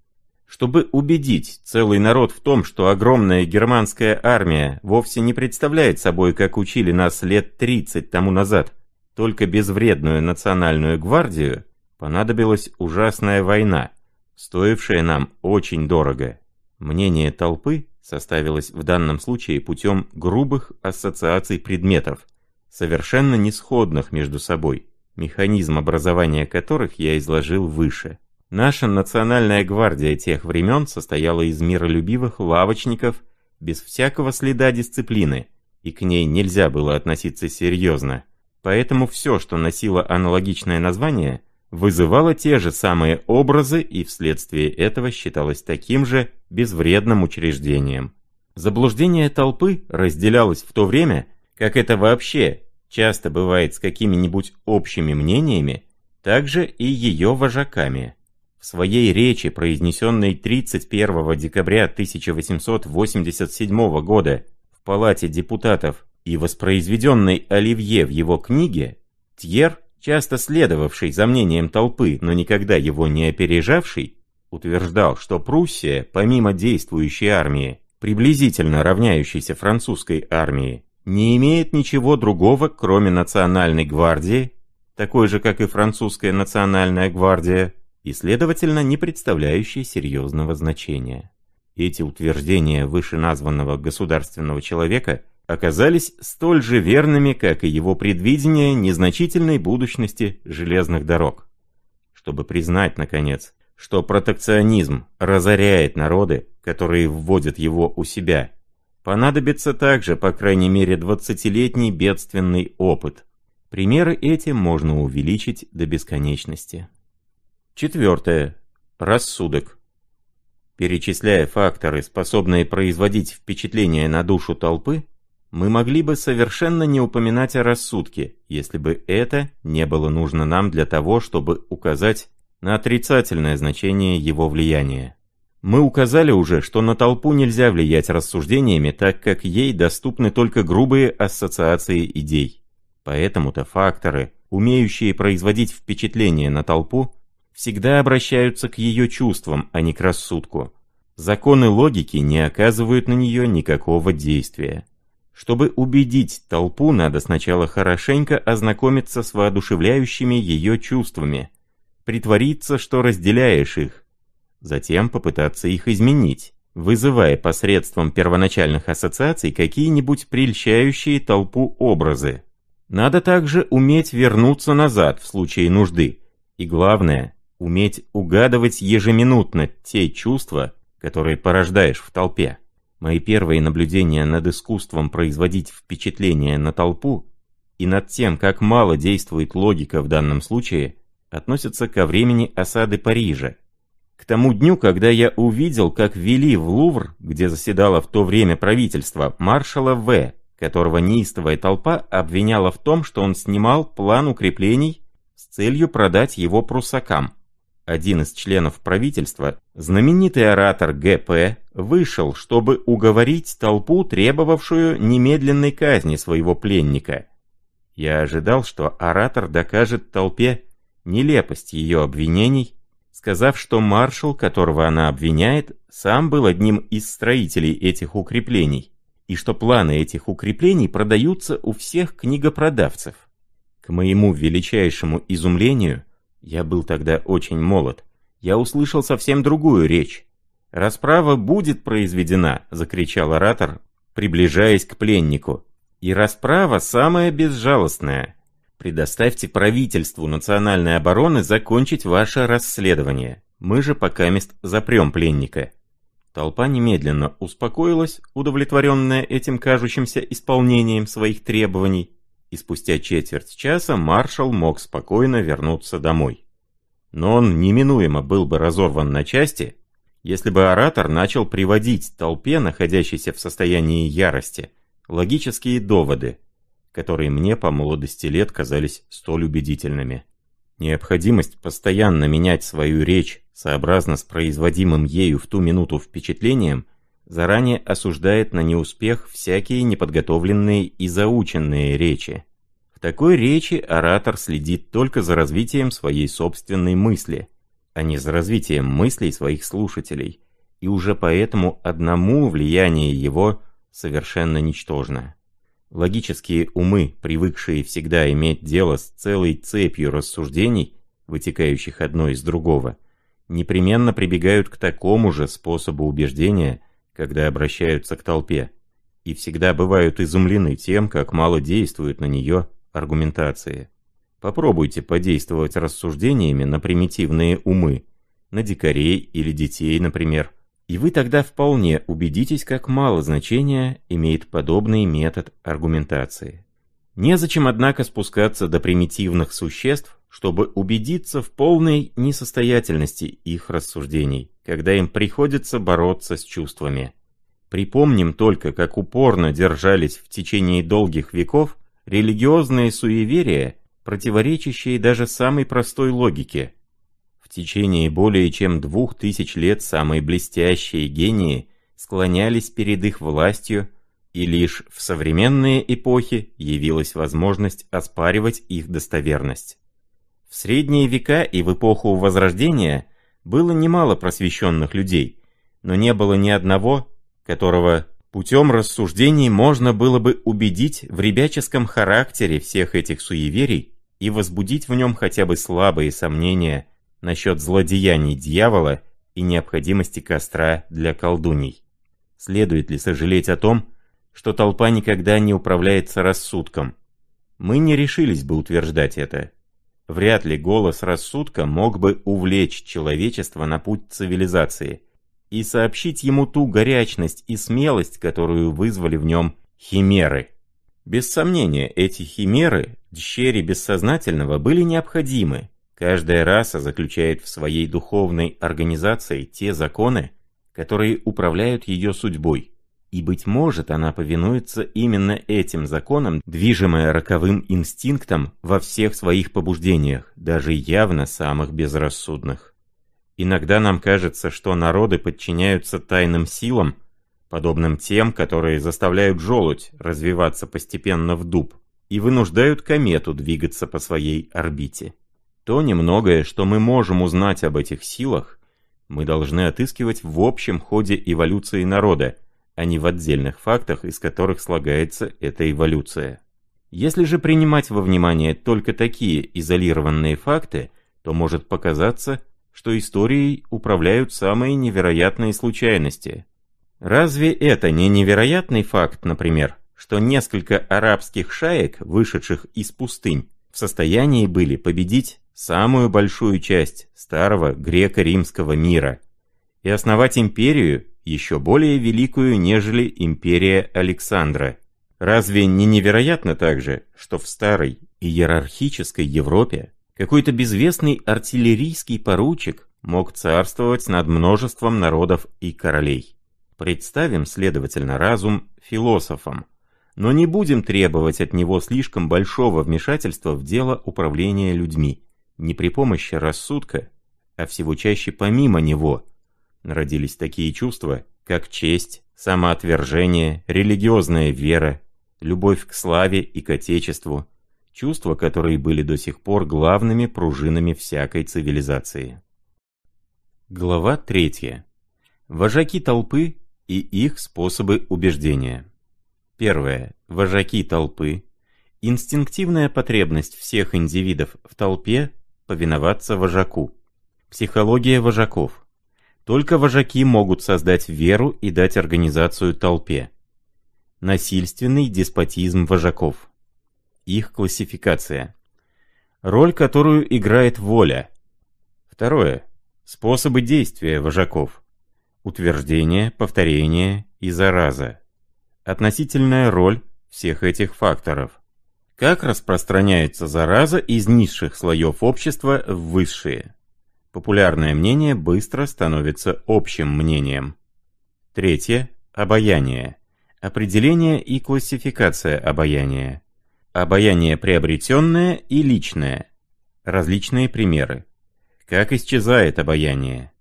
Чтобы убедить целый народ в том, что огромная германская армия вовсе не представляет собой, как учили нас лет 30 тому назад, только безвредную национальную гвардию, понадобилась ужасная война, стоившая нам очень дорого. Мнение толпы составилось в данном случае путем грубых ассоциаций предметов, совершенно не сходных между собой, механизм образования которых я изложил выше. Наша национальная гвардия тех времен состояла из миролюбивых лавочников без всякого следа дисциплины, и к ней нельзя было относиться серьезно. Поэтому все, что носило аналогичное название – вызывало те же самые образы и вследствие этого считалось таким же безвредным учреждением. Заблуждение толпы разделялось в то время, как это вообще часто бывает с какими-нибудь общими мнениями, также и ее вожаками. В своей речи, произнесенной 31 декабря 1887 года в Палате депутатов и воспроизведенной Оливье в его книге, Тьер часто следовавший за мнением толпы, но никогда его не опережавший, утверждал, что Пруссия, помимо действующей армии, приблизительно равняющейся французской армии, не имеет ничего другого, кроме национальной гвардии, такой же, как и французская национальная гвардия, и, следовательно, не представляющей серьезного значения. Эти утверждения вышеназванного государственного человека – оказались столь же верными, как и его предвидение незначительной будущности железных дорог. Чтобы признать, наконец, что протекционизм разоряет народы, которые вводят его у себя, понадобится также, по крайней мере, 20-летний бедственный опыт. Примеры эти можно увеличить до бесконечности. Четвертое. Рассудок. Перечисляя факторы, способные производить впечатление на душу толпы, мы могли бы совершенно не упоминать о рассудке, если бы это не было нужно нам для того, чтобы указать на отрицательное значение его влияния. Мы указали уже, что на толпу нельзя влиять рассуждениями, так как ей доступны только грубые ассоциации идей. Поэтому-то факторы, умеющие производить впечатление на толпу, всегда обращаются к ее чувствам, а не к рассудку. Законы логики не оказывают на нее никакого действия. Чтобы убедить толпу, надо сначала хорошенько ознакомиться с воодушевляющими ее чувствами, притвориться, что разделяешь их, затем попытаться их изменить, вызывая посредством первоначальных ассоциаций какие-нибудь прельщающие толпу образы. Надо также уметь вернуться назад в случае нужды, и главное, уметь угадывать ежеминутно те чувства, которые порождаешь в толпе. Мои первые наблюдения над искусством производить впечатление на толпу и над тем, как мало действует логика в данном случае, относятся ко времени осады Парижа. К тому дню, когда я увидел, как вели в Лувр, где заседало в то время правительство, маршала В., которого неистовая толпа обвиняла в том, что он снимал план укреплений с целью продать его пруссакам. Один из членов правительства, знаменитый оратор Г.П., вышел, чтобы уговорить толпу, требовавшую немедленной казни своего пленника. Я ожидал, что оратор докажет толпе нелепость ее обвинений, сказав, что маршал, которого она обвиняет, сам был одним из строителей этих укреплений, и что планы этих укреплений продаются у всех книгопродавцев. К моему величайшему изумлению, я был тогда очень молод, я услышал совсем другую речь. «Расправа будет произведена!» — закричал оратор, приближаясь к пленнику. «И расправа самая безжалостная. Предоставьте правительству национальной обороны закончить ваше расследование. Мы же пока мест запрем пленника». Толпа немедленно успокоилась, удовлетворенная этим кажущимся исполнением своих требований, и спустя четверть часа маршал мог спокойно вернуться домой. Но он неминуемо был бы разорван на части, если бы оратор начал приводить толпе, находящейся в состоянии ярости, логические доводы, которые мне по молодости лет казались столь убедительными. Необходимость постоянно менять свою речь сообразно с производимым ею в ту минуту впечатлением заранее осуждает на неуспех всякие неподготовленные и заученные речи. В такой речи оратор следит только за развитием своей собственной мысли – а не за развитием мыслей своих слушателей, и уже поэтому одному влияние его совершенно ничтожно. Логические умы, привыкшие всегда иметь дело с целой цепью рассуждений, вытекающих одно из другого, непременно прибегают к такому же способу убеждения, когда обращаются к толпе, и всегда бывают изумлены тем, как мало действует на нее аргументации. Попробуйте подействовать рассуждениями на примитивные умы, на дикарей или детей, например. И вы тогда вполне убедитесь, как мало значения имеет подобный метод аргументации. Незачем, однако, спускаться до примитивных существ, чтобы убедиться в полной несостоятельности их рассуждений, когда им приходится бороться с чувствами. Припомним только, как упорно держались в течение долгих веков религиозные суеверия противоречащие даже самой простой логике. В течение более чем двух тысяч лет самые блестящие гении склонялись перед их властью, и лишь в современные эпохи явилась возможность оспаривать их достоверность. В средние века и в эпоху Возрождения было немало просвещенных людей, но не было ни одного, которого путем рассуждений можно было бы убедить в ребяческом характере всех этих суеверий и возбудить в нем хотя бы слабые сомнения насчет злодеяний дьявола и необходимости костра для колдуний. Следует ли сожалеть о том, что толпа никогда не управляется рассудком? Мы не решились бы утверждать это. Вряд ли голос рассудка мог бы увлечь человечество на путь цивилизации и сообщить ему ту горячность и смелость, которую вызвали в нем химеры. Без сомнения, эти химеры Дщери бессознательного были необходимы. Каждая раса заключает в своей духовной организации те законы, которые управляют ее судьбой. И, быть может, она повинуется именно этим законам, движимая роковым инстинктом во всех своих побуждениях, даже явно самых безрассудных. Иногда нам кажется, что народы подчиняются тайным силам, подобным тем, которые заставляют желудь развиваться постепенно в дуб и вынуждают комету двигаться по своей орбите. То немногое, что мы можем узнать об этих силах, мы должны отыскивать в общем ходе эволюции народа, а не в отдельных фактах, из которых слагается эта эволюция. Если же принимать во внимание только такие изолированные факты, то может показаться, что историей управляют самые невероятные случайности. Разве это не невероятный факт, например, что несколько арабских шаек, вышедших из пустынь, в состоянии были победить самую большую часть старого греко-римского мира и основать империю, еще более великую, нежели империя Александра. Разве не невероятно также, что в старой иерархической Европе какой-то безвестный артиллерийский поручик мог царствовать над множеством народов и королей? Представим, следовательно, разум философом, но не будем требовать от него слишком большого вмешательства в дело управления людьми. Не при помощи рассудка, а всего чаще помимо него. Родились такие чувства, как честь, самоотвержение, религиозная вера, любовь к славе и к отечеству, чувства, которые были до сих пор главными пружинами всякой цивилизации. Глава 3. Вожаки толпы и их способы убеждения. Первое. Вожаки толпы. Инстинктивная потребность всех индивидов в толпе повиноваться вожаку. Психология вожаков. Только вожаки могут создать веру и дать организацию толпе. Насильственный деспотизм вожаков. Их классификация. Роль, которую играет воля. Второе. Способы действия вожаков. Утверждение, повторение и зараза относительная роль всех этих факторов. Как распространяется зараза из низших слоев общества в высшие? Популярное мнение быстро становится общим мнением. Третье. Обаяние. Определение и классификация обаяния. Обаяние приобретенное и личное. Различные примеры. Как исчезает обаяние?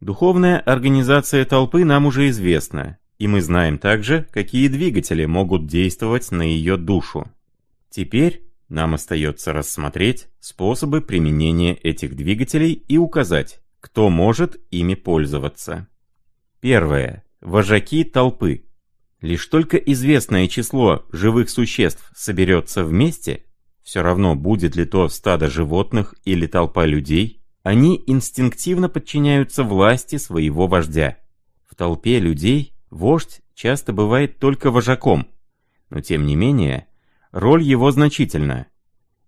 Духовная организация толпы нам уже известна. И мы знаем также, какие двигатели могут действовать на ее душу. Теперь нам остается рассмотреть способы применения этих двигателей и указать, кто может ими пользоваться. Первое. Вожаки толпы. Лишь только известное число живых существ соберется вместе, все равно будет ли то стадо животных или толпа людей, они инстинктивно подчиняются власти своего вождя. В толпе людей Вождь часто бывает только вожаком, но тем не менее, роль его значительна.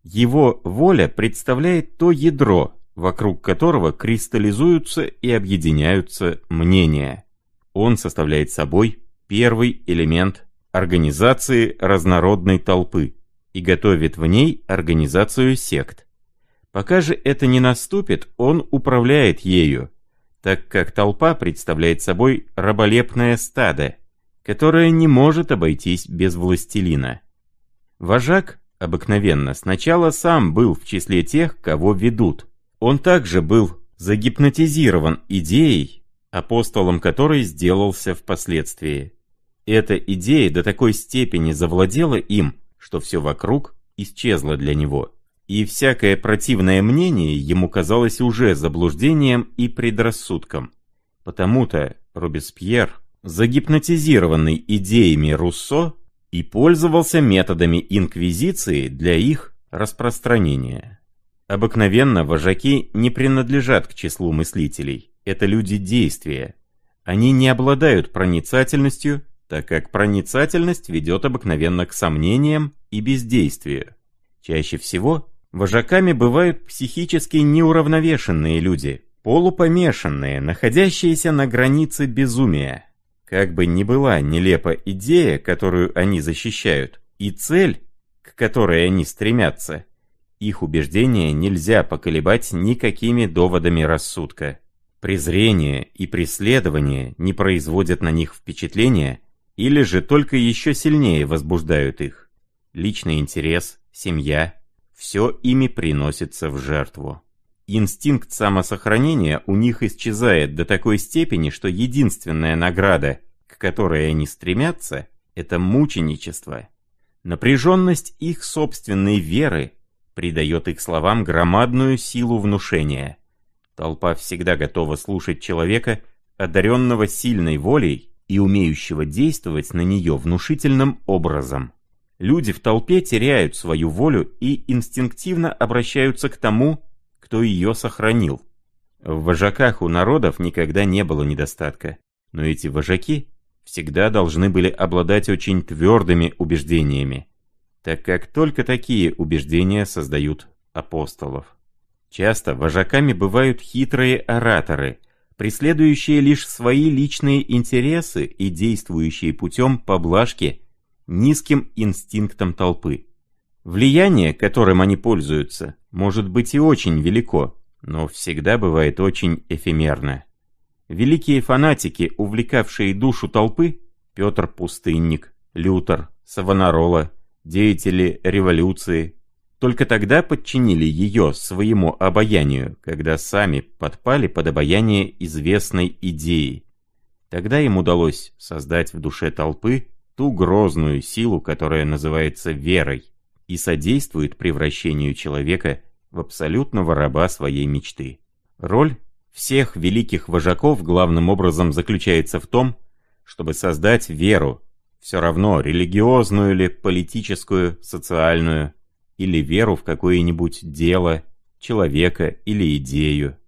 Его воля представляет то ядро, вокруг которого кристаллизуются и объединяются мнения. Он составляет собой первый элемент организации разнородной толпы и готовит в ней организацию сект. Пока же это не наступит, он управляет ею, так как толпа представляет собой раболепное стадо, которое не может обойтись без властелина. Вожак обыкновенно сначала сам был в числе тех, кого ведут. Он также был загипнотизирован идеей, апостолом которой сделался впоследствии. Эта идея до такой степени завладела им, что все вокруг исчезло для него и всякое противное мнение ему казалось уже заблуждением и предрассудком. Потому-то Робеспьер, загипнотизированный идеями Руссо, и пользовался методами инквизиции для их распространения. Обыкновенно вожаки не принадлежат к числу мыслителей, это люди действия. Они не обладают проницательностью, так как проницательность ведет обыкновенно к сомнениям и бездействию. Чаще всего Вожаками бывают психически неуравновешенные люди, полупомешанные, находящиеся на границе безумия. Как бы ни была нелепа идея, которую они защищают, и цель, к которой они стремятся, их убеждения нельзя поколебать никакими доводами рассудка. Презрение и преследование не производят на них впечатления, или же только еще сильнее возбуждают их. Личный интерес, семья, все ими приносится в жертву. Инстинкт самосохранения у них исчезает до такой степени, что единственная награда, к которой они стремятся, это мученичество. Напряженность их собственной веры придает их словам громадную силу внушения. Толпа всегда готова слушать человека, одаренного сильной волей и умеющего действовать на нее внушительным образом. Люди в толпе теряют свою волю и инстинктивно обращаются к тому, кто ее сохранил. В вожаках у народов никогда не было недостатка, но эти вожаки всегда должны были обладать очень твердыми убеждениями, так как только такие убеждения создают апостолов. Часто вожаками бывают хитрые ораторы, преследующие лишь свои личные интересы и действующие путем поблажки низким инстинктом толпы. Влияние, которым они пользуются, может быть и очень велико, но всегда бывает очень эфемерно. Великие фанатики, увлекавшие душу толпы, Петр Пустынник, Лютер, Савонарола, деятели революции, только тогда подчинили ее своему обаянию, когда сами подпали под обаяние известной идеи. Тогда им удалось создать в душе толпы ту грозную силу, которая называется верой, и содействует превращению человека в абсолютного раба своей мечты. Роль всех великих вожаков главным образом заключается в том, чтобы создать веру, все равно религиозную ли, политическую, социальную, или веру в какое-нибудь дело, человека или идею.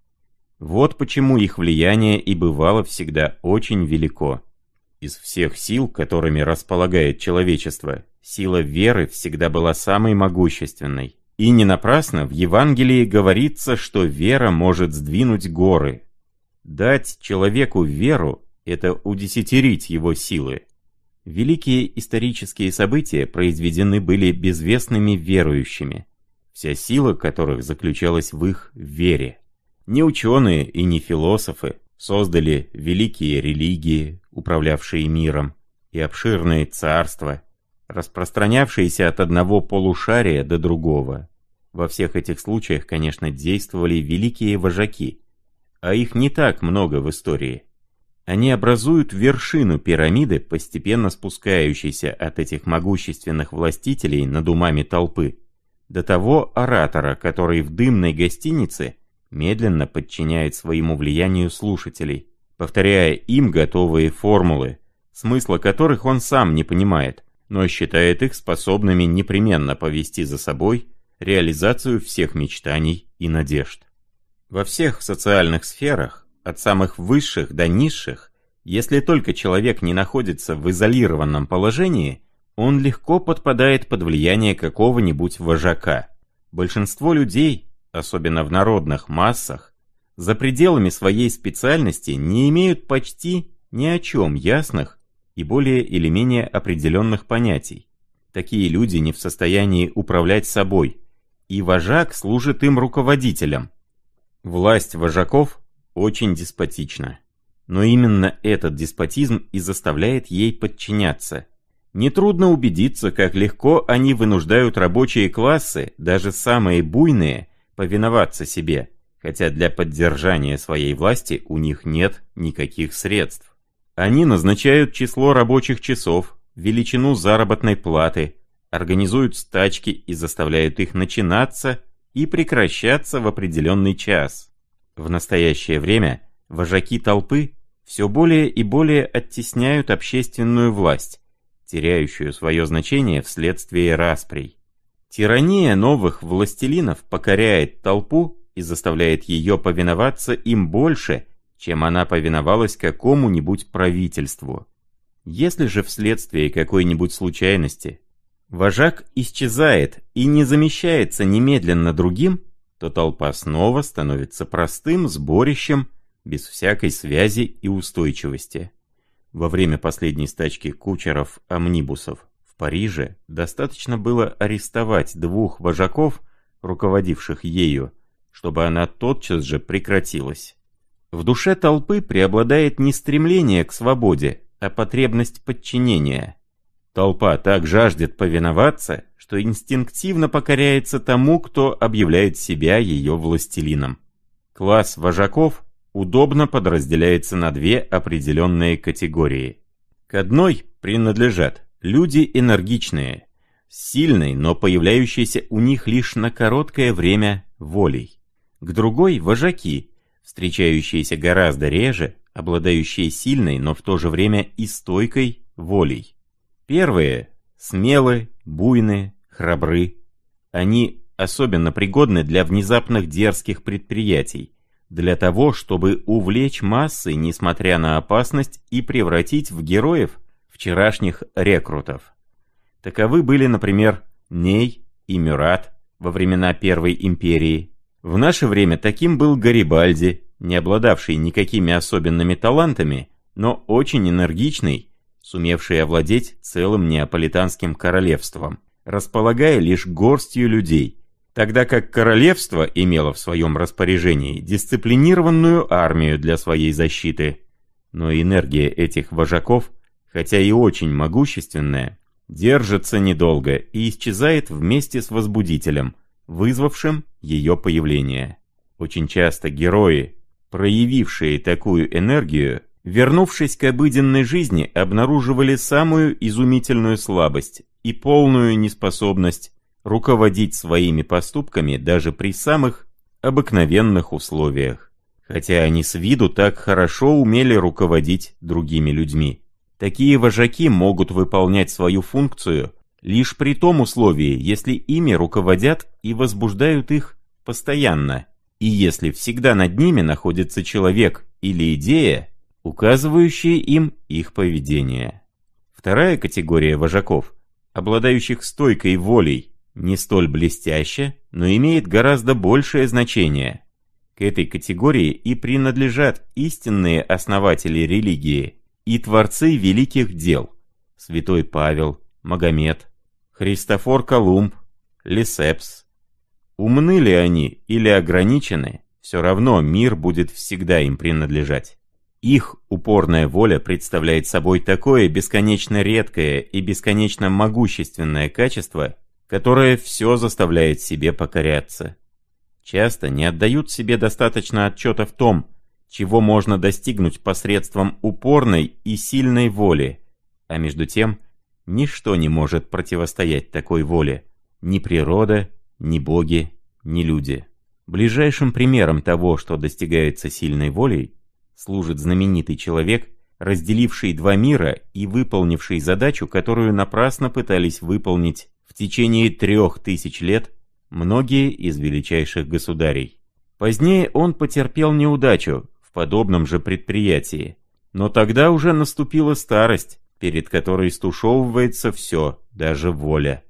Вот почему их влияние и бывало всегда очень велико. Из всех сил, которыми располагает человечество, сила веры всегда была самой могущественной. И не напрасно в Евангелии говорится, что вера может сдвинуть горы. Дать человеку веру – это удесятерить его силы. Великие исторические события произведены были безвестными верующими, вся сила которых заключалась в их вере. Не ученые и не философы, создали великие религии, управлявшие миром, и обширные царства, распространявшиеся от одного полушария до другого. Во всех этих случаях, конечно, действовали великие вожаки, а их не так много в истории. Они образуют вершину пирамиды, постепенно спускающейся от этих могущественных властителей над умами толпы, до того оратора, который в дымной гостинице – медленно подчиняет своему влиянию слушателей, повторяя им готовые формулы, смысла которых он сам не понимает, но считает их способными непременно повести за собой реализацию всех мечтаний и надежд. Во всех социальных сферах, от самых высших до низших, если только человек не находится в изолированном положении, он легко подпадает под влияние какого-нибудь вожака. Большинство людей особенно в народных массах, за пределами своей специальности не имеют почти ни о чем ясных и более или менее определенных понятий. Такие люди не в состоянии управлять собой, и вожак служит им руководителем. Власть вожаков очень деспотична. Но именно этот деспотизм и заставляет ей подчиняться. Нетрудно убедиться, как легко они вынуждают рабочие классы, даже самые буйные, повиноваться себе, хотя для поддержания своей власти у них нет никаких средств. Они назначают число рабочих часов, величину заработной платы, организуют стачки и заставляют их начинаться и прекращаться в определенный час. В настоящее время вожаки толпы все более и более оттесняют общественную власть, теряющую свое значение вследствие расприй. Тирания новых властелинов покоряет толпу и заставляет ее повиноваться им больше, чем она повиновалась какому-нибудь правительству. Если же вследствие какой-нибудь случайности вожак исчезает и не замещается немедленно другим, то толпа снова становится простым сборищем без всякой связи и устойчивости. Во время последней стачки кучеров-амнибусов в Париже достаточно было арестовать двух вожаков, руководивших ею, чтобы она тотчас же прекратилась. В душе толпы преобладает не стремление к свободе, а потребность подчинения. Толпа так жаждет повиноваться, что инстинктивно покоряется тому, кто объявляет себя ее властелином. Класс вожаков удобно подразделяется на две определенные категории. К одной принадлежат Люди энергичные, сильной, но появляющейся у них лишь на короткое время волей. К другой – вожаки, встречающиеся гораздо реже, обладающие сильной, но в то же время и стойкой волей. Первые – смелы, буйны, храбры. Они особенно пригодны для внезапных дерзких предприятий, для того, чтобы увлечь массы, несмотря на опасность, и превратить в героев вчерашних рекрутов. Таковы были, например, Ней и Мюрат во времена Первой империи. В наше время таким был Гарибальди, не обладавший никакими особенными талантами, но очень энергичный, сумевший овладеть целым неаполитанским королевством, располагая лишь горстью людей, тогда как королевство имело в своем распоряжении дисциплинированную армию для своей защиты. Но энергия этих вожаков – хотя и очень могущественная, держится недолго и исчезает вместе с возбудителем, вызвавшим ее появление. Очень часто герои, проявившие такую энергию, вернувшись к обыденной жизни, обнаруживали самую изумительную слабость и полную неспособность руководить своими поступками даже при самых обыкновенных условиях, хотя они с виду так хорошо умели руководить другими людьми. Такие вожаки могут выполнять свою функцию лишь при том условии, если ими руководят и возбуждают их постоянно, и если всегда над ними находится человек или идея, указывающие им их поведение. Вторая категория вожаков, обладающих стойкой волей, не столь блестяще, но имеет гораздо большее значение. К этой категории и принадлежат истинные основатели религии – и творцы великих дел. Святой Павел, Магомед, Христофор Колумб, Лисепс. Умны ли они или ограничены, все равно мир будет всегда им принадлежать. Их упорная воля представляет собой такое бесконечно редкое и бесконечно могущественное качество, которое все заставляет себе покоряться. Часто не отдают себе достаточно отчета в том, чего можно достигнуть посредством упорной и сильной воли. А между тем, ничто не может противостоять такой воле. Ни природа, ни боги, ни люди. Ближайшим примером того, что достигается сильной волей, служит знаменитый человек, разделивший два мира и выполнивший задачу, которую напрасно пытались выполнить в течение трех тысяч лет многие из величайших государей. Позднее он потерпел неудачу, подобном же предприятии. Но тогда уже наступила старость, перед которой стушевывается все, даже воля.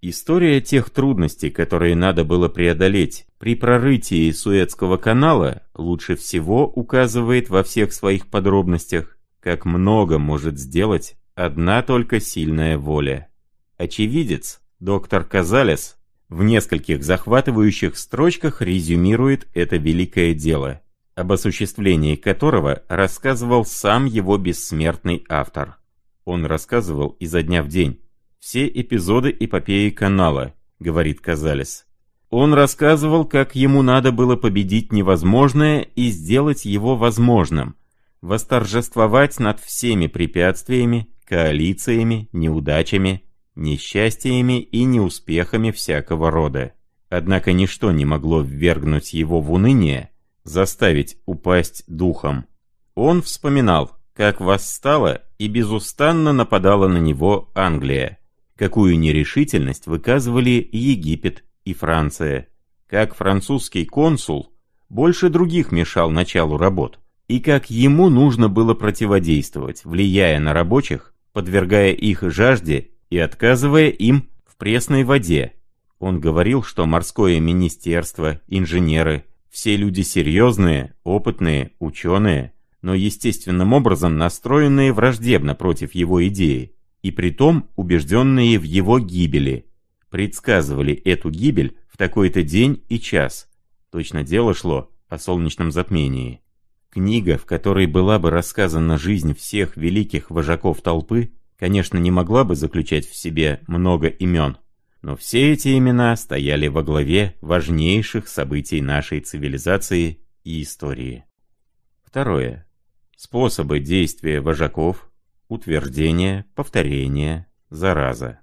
История тех трудностей, которые надо было преодолеть при прорытии Суэцкого канала, лучше всего указывает во всех своих подробностях, как много может сделать одна только сильная воля. Очевидец, доктор Казалес, в нескольких захватывающих строчках резюмирует это великое дело – об осуществлении которого рассказывал сам его бессмертный автор. Он рассказывал изо дня в день все эпизоды эпопеи канала, говорит Казалес. Он рассказывал, как ему надо было победить невозможное и сделать его возможным, восторжествовать над всеми препятствиями, коалициями, неудачами, несчастьями и неуспехами всякого рода. Однако ничто не могло ввергнуть его в уныние, заставить упасть духом. Он вспоминал, как восстала и безустанно нападала на него Англия, какую нерешительность выказывали Египет и Франция, как французский консул больше других мешал началу работ, и как ему нужно было противодействовать, влияя на рабочих, подвергая их жажде и отказывая им в пресной воде. Он говорил, что морское министерство, инженеры – все люди серьезные, опытные, ученые, но естественным образом настроенные враждебно против его идеи, и притом убежденные в его гибели. Предсказывали эту гибель в такой-то день и час. Точно дело шло о солнечном затмении. Книга, в которой была бы рассказана жизнь всех великих вожаков толпы, конечно, не могла бы заключать в себе много имен, но все эти имена стояли во главе важнейших событий нашей цивилизации и истории. Второе. Способы действия вожаков, утверждение, повторение, зараза.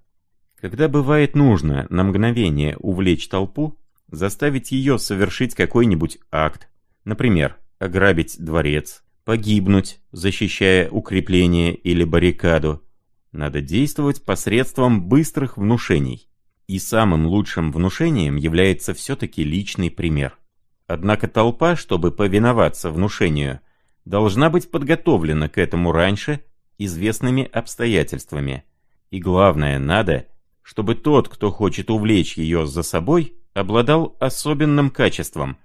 Когда бывает нужно на мгновение увлечь толпу, заставить ее совершить какой-нибудь акт, например, ограбить дворец, погибнуть, защищая укрепление или баррикаду, надо действовать посредством быстрых внушений, и самым лучшим внушением является все-таки личный пример. Однако толпа, чтобы повиноваться внушению, должна быть подготовлена к этому раньше известными обстоятельствами. И главное, надо, чтобы тот, кто хочет увлечь ее за собой, обладал особенным качеством,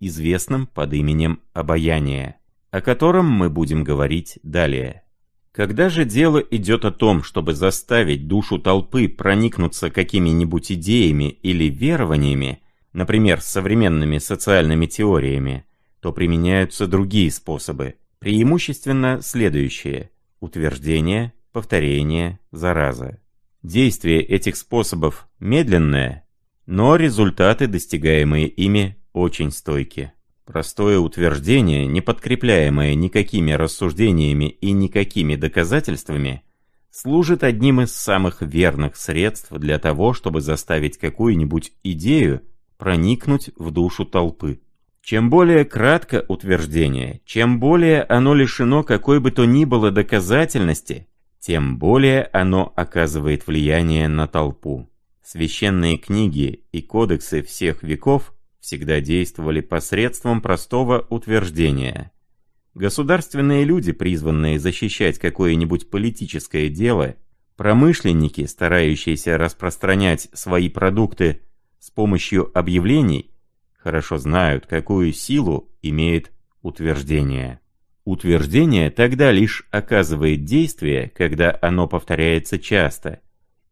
известным под именем обаяния, о котором мы будем говорить далее. Когда же дело идет о том, чтобы заставить душу толпы проникнуться какими-нибудь идеями или верованиями, например, современными социальными теориями, то применяются другие способы, преимущественно следующие – утверждение, повторение, зараза. Действие этих способов медленное, но результаты, достигаемые ими, очень стойкие. Простое утверждение, не подкрепляемое никакими рассуждениями и никакими доказательствами, служит одним из самых верных средств для того, чтобы заставить какую-нибудь идею проникнуть в душу толпы. Чем более кратко утверждение, чем более оно лишено какой бы то ни было доказательности, тем более оно оказывает влияние на толпу. Священные книги и кодексы всех веков – всегда действовали посредством простого утверждения. Государственные люди, призванные защищать какое-нибудь политическое дело, промышленники, старающиеся распространять свои продукты с помощью объявлений, хорошо знают, какую силу имеет утверждение. Утверждение тогда лишь оказывает действие, когда оно повторяется часто,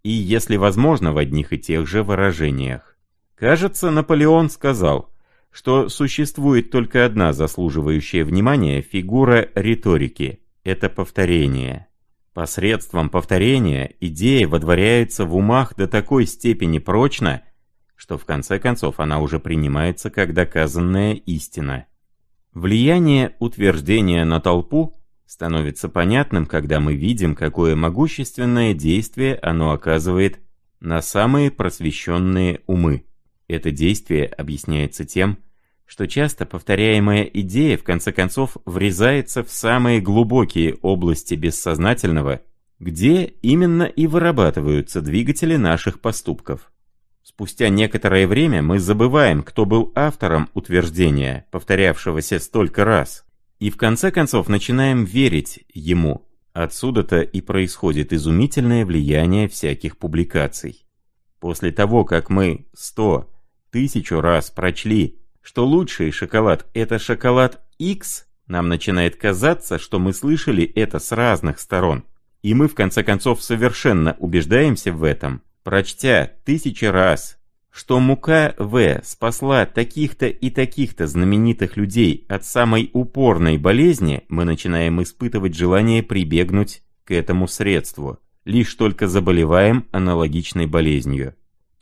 и если возможно в одних и тех же выражениях. Кажется, Наполеон сказал, что существует только одна заслуживающая внимания фигура риторики – это повторение. Посредством повторения идея водворяется в умах до такой степени прочно, что в конце концов она уже принимается как доказанная истина. Влияние утверждения на толпу становится понятным, когда мы видим, какое могущественное действие оно оказывает на самые просвещенные умы. Это действие объясняется тем, что часто повторяемая идея в конце концов врезается в самые глубокие области бессознательного, где именно и вырабатываются двигатели наших поступков. Спустя некоторое время мы забываем, кто был автором утверждения, повторявшегося столько раз, и в конце концов начинаем верить ему. Отсюда-то и происходит изумительное влияние всяких публикаций. После того, как мы 100, тысячу раз прочли, что лучший шоколад – это шоколад X, нам начинает казаться, что мы слышали это с разных сторон. И мы в конце концов совершенно убеждаемся в этом, прочтя тысячи раз, что мука В спасла таких-то и таких-то знаменитых людей от самой упорной болезни, мы начинаем испытывать желание прибегнуть к этому средству, лишь только заболеваем аналогичной болезнью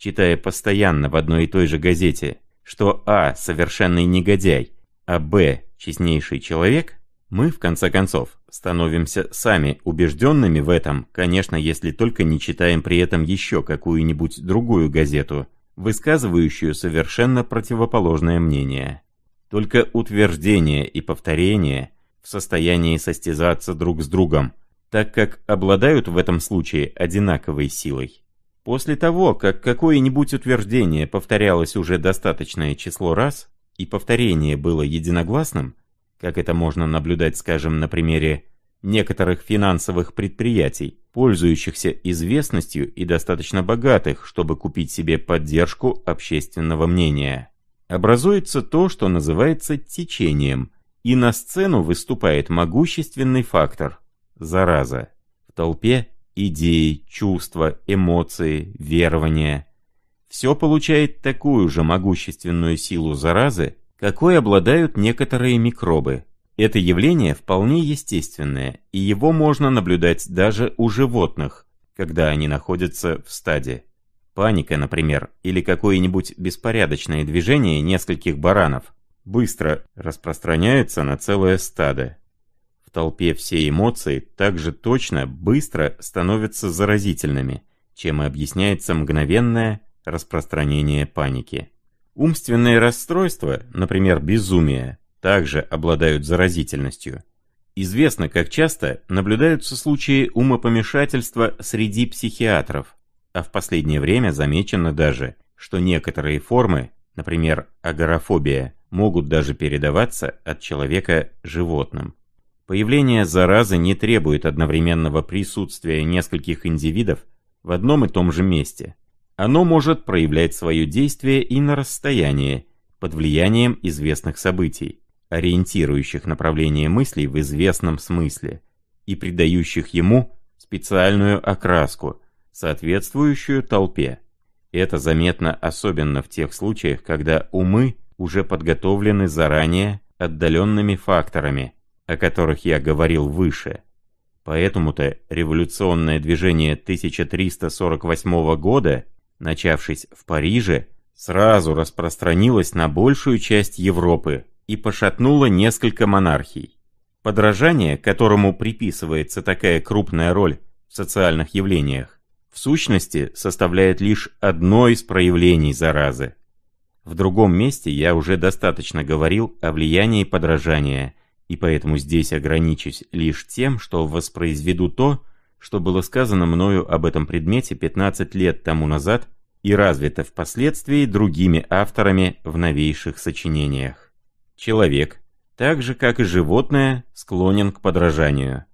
читая постоянно в одной и той же газете, что А. совершенный негодяй, а Б. честнейший человек, мы, в конце концов, становимся сами убежденными в этом, конечно, если только не читаем при этом еще какую-нибудь другую газету, высказывающую совершенно противоположное мнение. Только утверждение и повторение в состоянии состязаться друг с другом, так как обладают в этом случае одинаковой силой. После того, как какое-нибудь утверждение повторялось уже достаточное число раз, и повторение было единогласным, как это можно наблюдать, скажем, на примере некоторых финансовых предприятий, пользующихся известностью и достаточно богатых, чтобы купить себе поддержку общественного мнения. Образуется то, что называется течением, и на сцену выступает могущественный фактор – зараза. В толпе Идеи, чувства, эмоции, верования. Все получает такую же могущественную силу заразы, какой обладают некоторые микробы. Это явление вполне естественное, и его можно наблюдать даже у животных, когда они находятся в стаде. Паника, например, или какое-нибудь беспорядочное движение нескольких баранов быстро распространяется на целое стадо толпе все эмоции так же точно, быстро становятся заразительными, чем и объясняется мгновенное распространение паники. Умственные расстройства, например, безумие, также обладают заразительностью. Известно, как часто наблюдаются случаи умопомешательства среди психиатров, а в последнее время замечено даже, что некоторые формы, например, агорафобия, могут даже передаваться от человека животным. Появление заразы не требует одновременного присутствия нескольких индивидов в одном и том же месте. Оно может проявлять свое действие и на расстоянии, под влиянием известных событий, ориентирующих направление мыслей в известном смысле и придающих ему специальную окраску, соответствующую толпе. Это заметно особенно в тех случаях, когда умы уже подготовлены заранее отдаленными факторами, о которых я говорил выше. Поэтому-то революционное движение 1348 года, начавшись в Париже, сразу распространилось на большую часть Европы и пошатнуло несколько монархий. Подражание, которому приписывается такая крупная роль в социальных явлениях, в сущности составляет лишь одно из проявлений заразы. В другом месте я уже достаточно говорил о влиянии подражания – и поэтому здесь ограничусь лишь тем, что воспроизведу то, что было сказано мною об этом предмете 15 лет тому назад и развито впоследствии другими авторами в новейших сочинениях. Человек, так же как и животное, склонен к подражанию.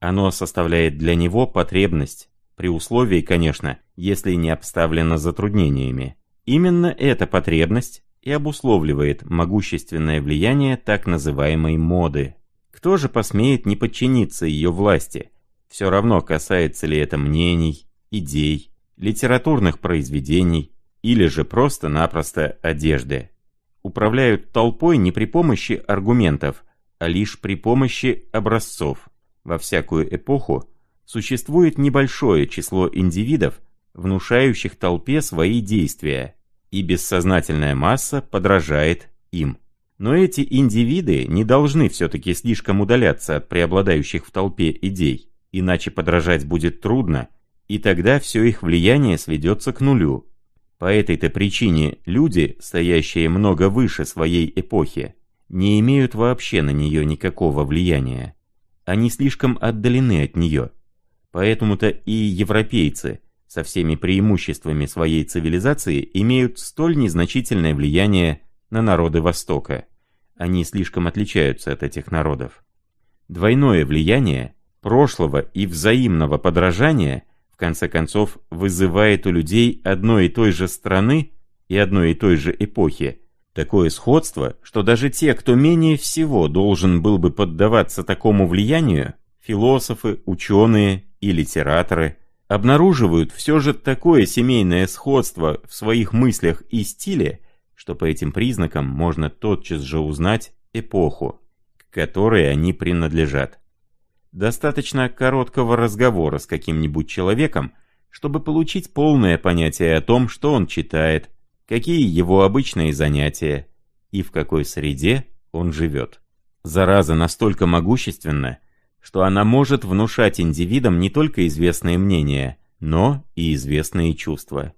Оно составляет для него потребность, при условии, конечно, если не обставлено затруднениями. Именно эта потребность и обусловливает могущественное влияние так называемой моды. Кто же посмеет не подчиниться ее власти? Все равно касается ли это мнений, идей, литературных произведений или же просто-напросто одежды. Управляют толпой не при помощи аргументов, а лишь при помощи образцов. Во всякую эпоху существует небольшое число индивидов, внушающих толпе свои действия – и бессознательная масса подражает им. Но эти индивиды не должны все-таки слишком удаляться от преобладающих в толпе идей, иначе подражать будет трудно, и тогда все их влияние сведется к нулю. По этой-то причине люди, стоящие много выше своей эпохи, не имеют вообще на нее никакого влияния. Они слишком отдалены от нее. Поэтому-то и европейцы – со всеми преимуществами своей цивилизации имеют столь незначительное влияние на народы Востока. Они слишком отличаются от этих народов. Двойное влияние прошлого и взаимного подражания в конце концов вызывает у людей одной и той же страны и одной и той же эпохи такое сходство, что даже те, кто менее всего должен был бы поддаваться такому влиянию, философы, ученые и литераторы – обнаруживают все же такое семейное сходство в своих мыслях и стиле, что по этим признакам можно тотчас же узнать эпоху, к которой они принадлежат. Достаточно короткого разговора с каким-нибудь человеком, чтобы получить полное понятие о том, что он читает, какие его обычные занятия и в какой среде он живет. Зараза настолько могущественна, что она может внушать индивидам не только известные мнения, но и известные чувства.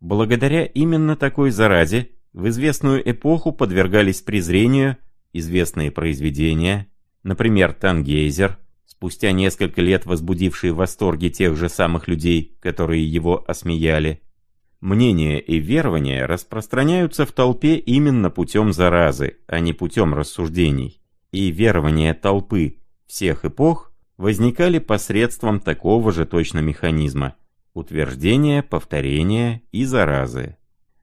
Благодаря именно такой заразе в известную эпоху подвергались презрению известные произведения, например, «Тангейзер», спустя несколько лет возбудившие восторги тех же самых людей, которые его осмеяли. Мнения и верования распространяются в толпе именно путем заразы, а не путем рассуждений. И верования толпы, всех эпох возникали посредством такого же точно механизма – утверждения, повторения и заразы.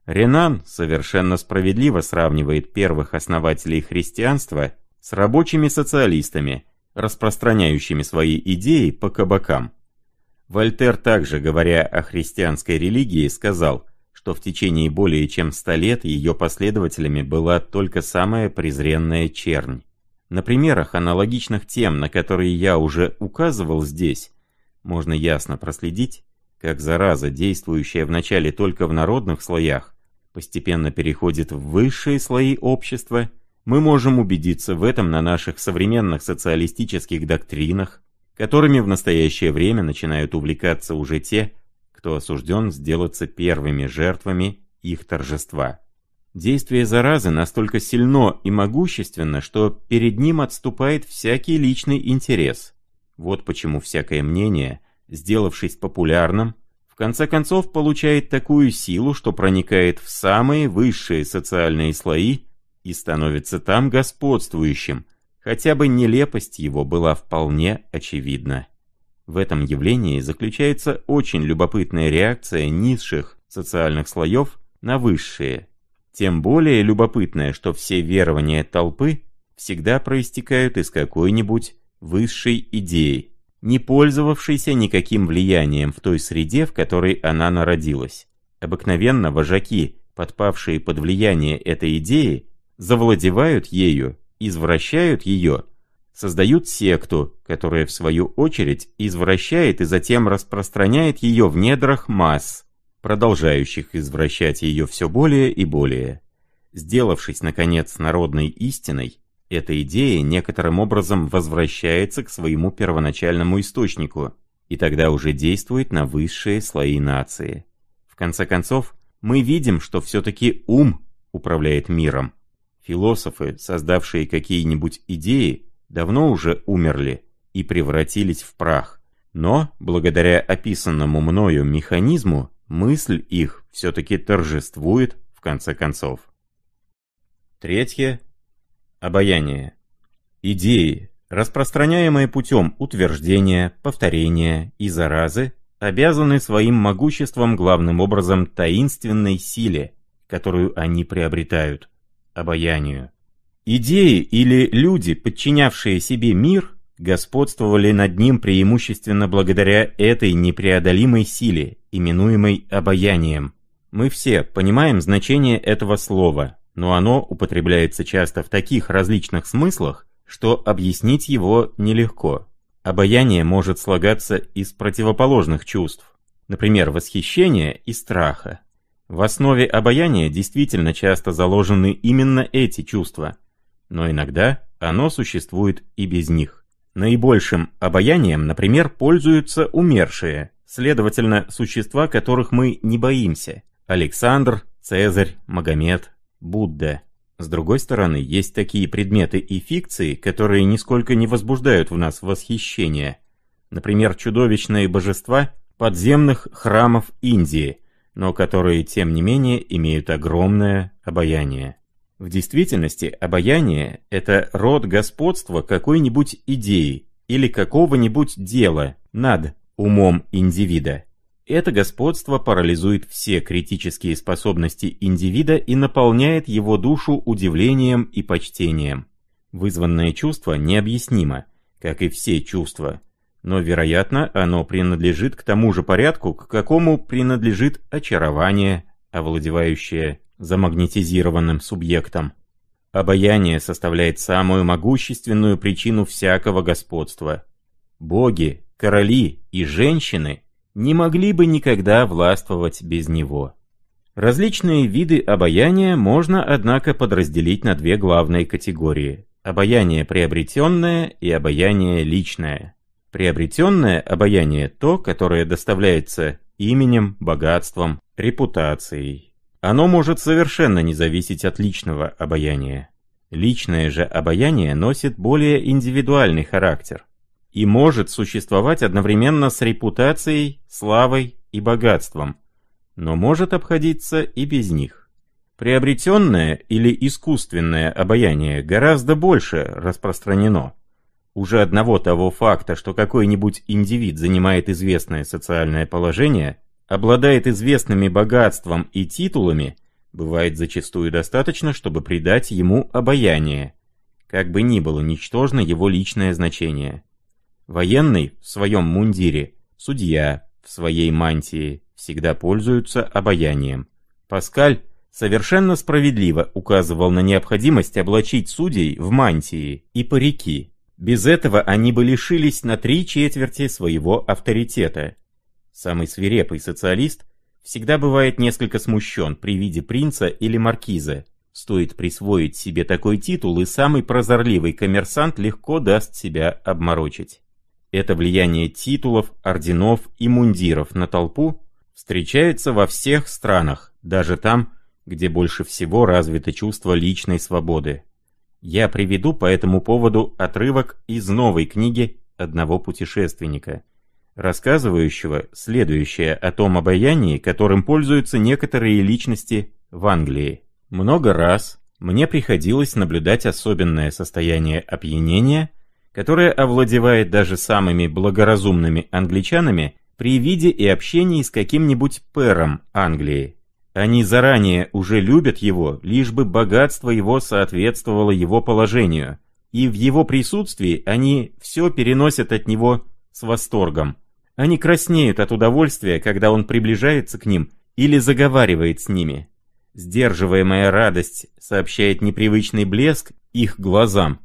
Ренан совершенно справедливо сравнивает первых основателей христианства с рабочими социалистами, распространяющими свои идеи по кабакам. Вольтер также, говоря о христианской религии, сказал, что в течение более чем ста лет ее последователями была только самая презренная чернь. На примерах аналогичных тем, на которые я уже указывал здесь, можно ясно проследить, как зараза, действующая вначале только в народных слоях, постепенно переходит в высшие слои общества, мы можем убедиться в этом на наших современных социалистических доктринах, которыми в настоящее время начинают увлекаться уже те, кто осужден сделаться первыми жертвами их торжества. Действие заразы настолько сильно и могущественно, что перед ним отступает всякий личный интерес. Вот почему всякое мнение, сделавшись популярным, в конце концов получает такую силу, что проникает в самые высшие социальные слои и становится там господствующим, хотя бы нелепость его была вполне очевидна. В этом явлении заключается очень любопытная реакция низших социальных слоев на высшие – тем более любопытное, что все верования толпы всегда проистекают из какой-нибудь высшей идеи, не пользовавшейся никаким влиянием в той среде, в которой она народилась. Обыкновенно вожаки, подпавшие под влияние этой идеи, завладевают ею, извращают ее, создают секту, которая в свою очередь извращает и затем распространяет ее в недрах масс, продолжающих извращать ее все более и более. Сделавшись, наконец, народной истиной, эта идея некоторым образом возвращается к своему первоначальному источнику, и тогда уже действует на высшие слои нации. В конце концов, мы видим, что все-таки ум управляет миром. Философы, создавшие какие-нибудь идеи, давно уже умерли и превратились в прах. Но, благодаря описанному мною механизму, мысль их все-таки торжествует в конце концов. Третье. Обаяние. Идеи, распространяемые путем утверждения, повторения и заразы, обязаны своим могуществом главным образом таинственной силе, которую они приобретают – обаянию. Идеи или люди, подчинявшие себе мир, господствовали над ним преимущественно благодаря этой непреодолимой силе, именуемой обаянием. Мы все понимаем значение этого слова, но оно употребляется часто в таких различных смыслах, что объяснить его нелегко. Обаяние может слагаться из противоположных чувств, например, восхищения и страха. В основе обаяния действительно часто заложены именно эти чувства, но иногда оно существует и без них. Наибольшим обаянием, например, пользуются умершие, следовательно, существа, которых мы не боимся. Александр, Цезарь, Магомед, Будда. С другой стороны, есть такие предметы и фикции, которые нисколько не возбуждают в нас восхищения, Например, чудовищные божества подземных храмов Индии, но которые, тем не менее, имеют огромное обаяние. В действительности, обаяние – это род господства какой-нибудь идеи или какого-нибудь дела над умом индивида. Это господство парализует все критические способности индивида и наполняет его душу удивлением и почтением. Вызванное чувство необъяснимо, как и все чувства, но, вероятно, оно принадлежит к тому же порядку, к какому принадлежит очарование, овладевающее замагнетизированным субъектом. Обаяние составляет самую могущественную причину всякого господства. Боги, короли и женщины не могли бы никогда властвовать без него. Различные виды обаяния можно, однако, подразделить на две главные категории – обаяние приобретенное и обаяние личное. Приобретенное обаяние – то, которое доставляется именем, богатством, репутацией. Оно может совершенно не зависеть от личного обаяния. Личное же обаяние носит более индивидуальный характер и может существовать одновременно с репутацией, славой и богатством, но может обходиться и без них. Приобретенное или искусственное обаяние гораздо больше распространено. Уже одного того факта, что какой-нибудь индивид занимает известное социальное положение, обладает известными богатством и титулами, бывает зачастую достаточно, чтобы придать ему обаяние, как бы ни было ничтожно его личное значение. Военный в своем мундире, судья в своей мантии всегда пользуются обаянием. Паскаль совершенно справедливо указывал на необходимость облачить судей в мантии и парики. Без этого они бы лишились на три четверти своего авторитета самый свирепый социалист, всегда бывает несколько смущен при виде принца или маркиза. Стоит присвоить себе такой титул, и самый прозорливый коммерсант легко даст себя обморочить. Это влияние титулов, орденов и мундиров на толпу встречается во всех странах, даже там, где больше всего развито чувство личной свободы. Я приведу по этому поводу отрывок из новой книги одного путешественника – рассказывающего следующее о том обаянии, которым пользуются некоторые личности в Англии. Много раз мне приходилось наблюдать особенное состояние опьянения, которое овладевает даже самыми благоразумными англичанами при виде и общении с каким-нибудь пэром Англии. Они заранее уже любят его, лишь бы богатство его соответствовало его положению, и в его присутствии они все переносят от него с восторгом. Они краснеют от удовольствия, когда он приближается к ним или заговаривает с ними. Сдерживаемая радость сообщает непривычный блеск их глазам.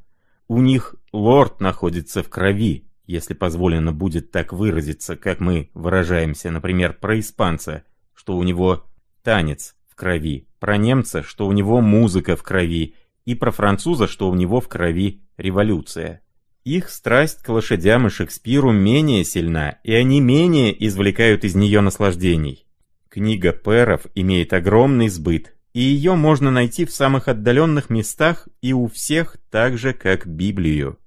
У них лорд находится в крови, если позволено будет так выразиться, как мы выражаемся, например, про испанца, что у него танец в крови, про немца, что у него музыка в крови, и про француза, что у него в крови революция. Их страсть к лошадям и Шекспиру менее сильна, и они менее извлекают из нее наслаждений. Книга Перов имеет огромный сбыт, и ее можно найти в самых отдаленных местах и у всех так же, как Библию.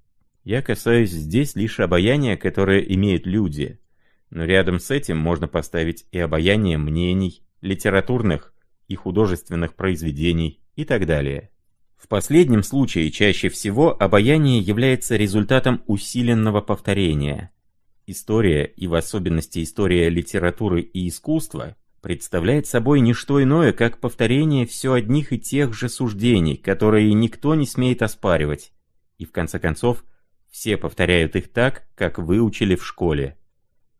Я касаюсь здесь лишь обаяния, которое имеют люди, но рядом с этим можно поставить и обаяние мнений, литературных и художественных произведений и так далее. В последнем случае чаще всего обаяние является результатом усиленного повторения. История, и в особенности история литературы и искусства, представляет собой не что иное, как повторение все одних и тех же суждений, которые никто не смеет оспаривать. И в конце концов, все повторяют их так, как выучили в школе.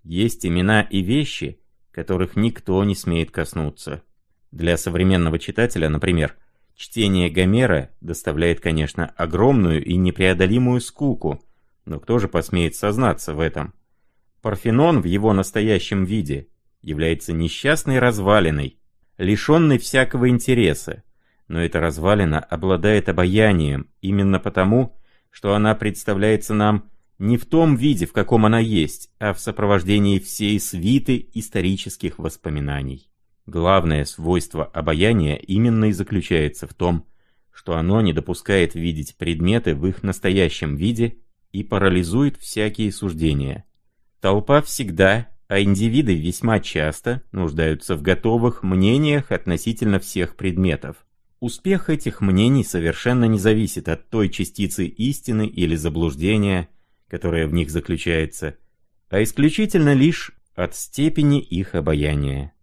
Есть имена и вещи, которых никто не смеет коснуться. Для современного читателя, например, Чтение Гомера доставляет, конечно, огромную и непреодолимую скуку, но кто же посмеет сознаться в этом? Парфенон в его настоящем виде является несчастной развалиной, лишенной всякого интереса, но эта развалина обладает обаянием именно потому, что она представляется нам не в том виде, в каком она есть, а в сопровождении всей свиты исторических воспоминаний. Главное свойство обаяния именно и заключается в том, что оно не допускает видеть предметы в их настоящем виде и парализует всякие суждения. Толпа всегда, а индивиды весьма часто нуждаются в готовых мнениях относительно всех предметов. Успех этих мнений совершенно не зависит от той частицы истины или заблуждения, которая в них заключается, а исключительно лишь от степени их обаяния.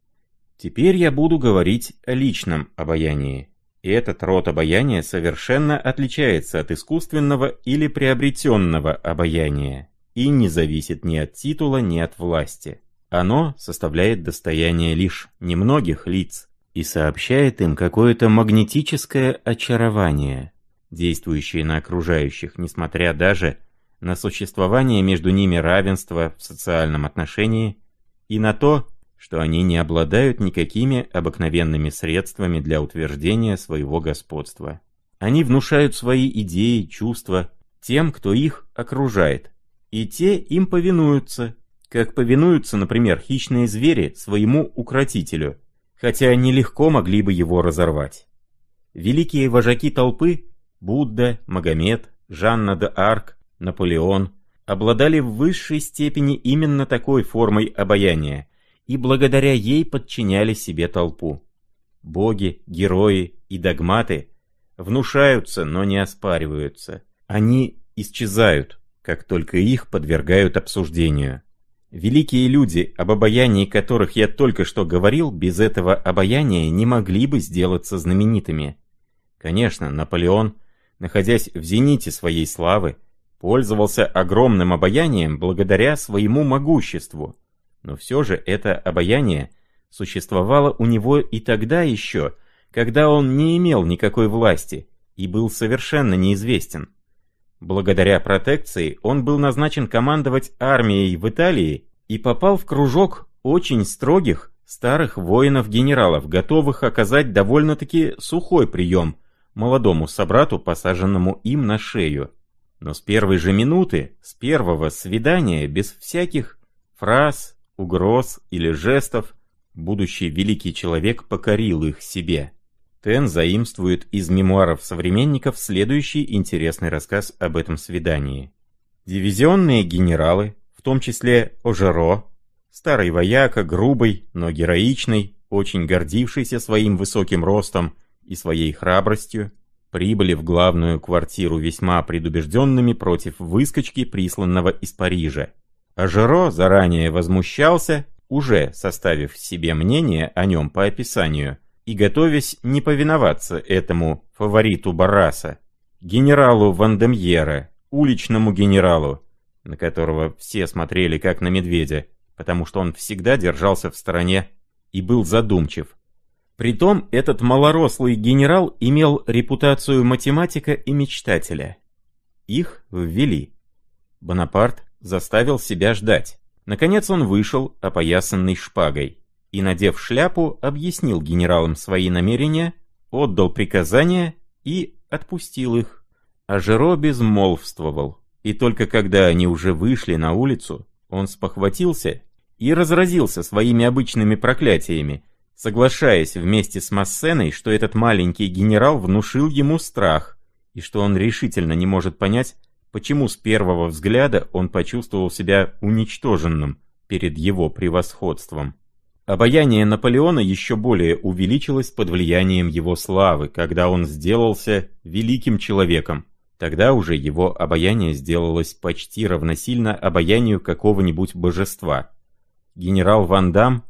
Теперь я буду говорить о личном обаянии. И этот род обаяния совершенно отличается от искусственного или приобретенного обаяния и не зависит ни от титула, ни от власти. Оно составляет достояние лишь немногих лиц и сообщает им какое-то магнетическое очарование, действующее на окружающих, несмотря даже на существование между ними равенства в социальном отношении и на то, что они не обладают никакими обыкновенными средствами для утверждения своего господства. Они внушают свои идеи, чувства тем, кто их окружает, и те им повинуются, как повинуются, например, хищные звери своему укротителю, хотя они легко могли бы его разорвать. Великие вожаки толпы – Будда, Магомед, Жанна де Арк, Наполеон – обладали в высшей степени именно такой формой обаяния – и благодаря ей подчиняли себе толпу. Боги, герои и догматы внушаются, но не оспариваются. Они исчезают, как только их подвергают обсуждению. Великие люди, об обаянии которых я только что говорил, без этого обаяния не могли бы сделаться знаменитыми. Конечно, Наполеон, находясь в зените своей славы, пользовался огромным обаянием благодаря своему могуществу, но все же это обаяние существовало у него и тогда еще, когда он не имел никакой власти и был совершенно неизвестен. Благодаря протекции он был назначен командовать армией в Италии и попал в кружок очень строгих старых воинов-генералов, готовых оказать довольно-таки сухой прием молодому собрату, посаженному им на шею. Но с первой же минуты, с первого свидания, без всяких фраз, угроз или жестов, будущий великий человек покорил их себе. Тен заимствует из мемуаров современников следующий интересный рассказ об этом свидании. Дивизионные генералы, в том числе Ожеро, старый вояка, грубый, но героичный, очень гордившийся своим высоким ростом и своей храбростью, прибыли в главную квартиру весьма предубежденными против выскочки, присланного из Парижа, а Жиро заранее возмущался, уже составив себе мнение о нем по описанию, и готовясь не повиноваться этому фавориту Бараса, генералу Вандемьера, уличному генералу, на которого все смотрели как на медведя, потому что он всегда держался в стороне и был задумчив. Притом этот малорослый генерал имел репутацию математика и мечтателя. Их ввели. Бонапарт заставил себя ждать. Наконец он вышел, опоясанный шпагой, и, надев шляпу, объяснил генералам свои намерения, отдал приказания и отпустил их. А Жиро безмолвствовал, и только когда они уже вышли на улицу, он спохватился и разразился своими обычными проклятиями, соглашаясь вместе с Массеной, что этот маленький генерал внушил ему страх, и что он решительно не может понять, почему с первого взгляда он почувствовал себя уничтоженным перед его превосходством. Обаяние Наполеона еще более увеличилось под влиянием его славы, когда он сделался великим человеком. Тогда уже его обаяние сделалось почти равносильно обаянию какого-нибудь божества. Генерал Ван Дам,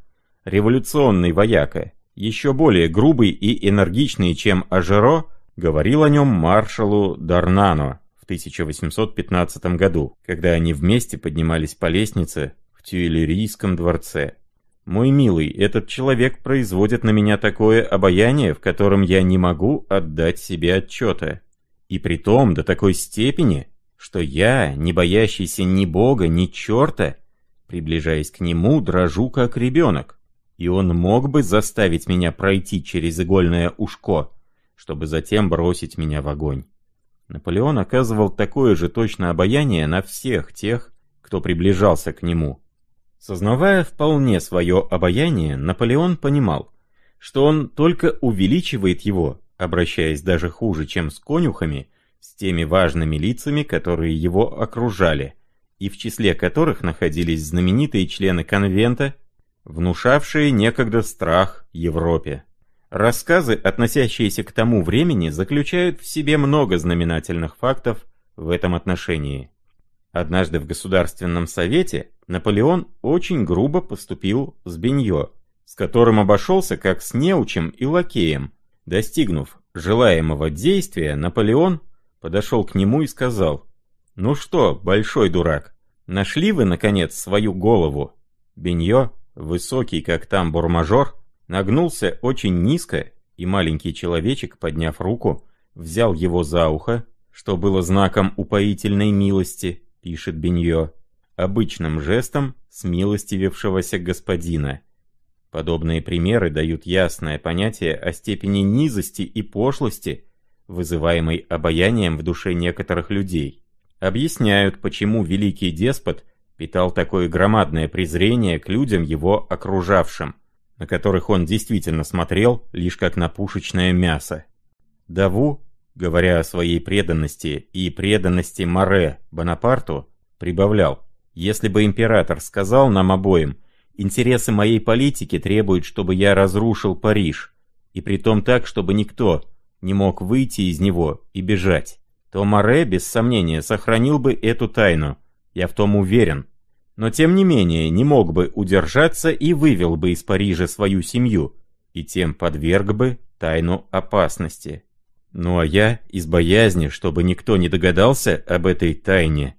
революционный вояка, еще более грубый и энергичный, чем Ажеро, говорил о нем маршалу Дарнано, 1815 году, когда они вместе поднимались по лестнице в Тюильрийском дворце. «Мой милый, этот человек производит на меня такое обаяние, в котором я не могу отдать себе отчета. И при том до такой степени, что я, не боящийся ни бога, ни черта, приближаясь к нему, дрожу как ребенок. И он мог бы заставить меня пройти через игольное ушко, чтобы затем бросить меня в огонь». Наполеон оказывал такое же точное обаяние на всех тех, кто приближался к нему. Сознавая вполне свое обаяние, Наполеон понимал, что он только увеличивает его, обращаясь даже хуже, чем с конюхами, с теми важными лицами, которые его окружали, и в числе которых находились знаменитые члены конвента, внушавшие некогда страх Европе. Рассказы, относящиеся к тому времени, заключают в себе много знаменательных фактов в этом отношении. Однажды в Государственном Совете Наполеон очень грубо поступил с Беньо, с которым обошелся как с неучем и лакеем. Достигнув желаемого действия, Наполеон подошел к нему и сказал, «Ну что, большой дурак, нашли вы, наконец, свою голову?» Беньо, высокий как там бурмажор?» Нагнулся очень низко, и маленький человечек, подняв руку, взял его за ухо, что было знаком упоительной милости, пишет Бенье, обычным жестом смилостивившегося господина. Подобные примеры дают ясное понятие о степени низости и пошлости, вызываемой обаянием в душе некоторых людей. Объясняют, почему великий деспот питал такое громадное презрение к людям его окружавшим на которых он действительно смотрел лишь как на пушечное мясо. Даву, говоря о своей преданности и преданности Море Бонапарту, прибавлял, «Если бы император сказал нам обоим, интересы моей политики требуют, чтобы я разрушил Париж, и при том так, чтобы никто не мог выйти из него и бежать, то Море, без сомнения, сохранил бы эту тайну, я в том уверен» но тем не менее не мог бы удержаться и вывел бы из Парижа свою семью, и тем подверг бы тайну опасности. Ну а я, из боязни, чтобы никто не догадался об этой тайне,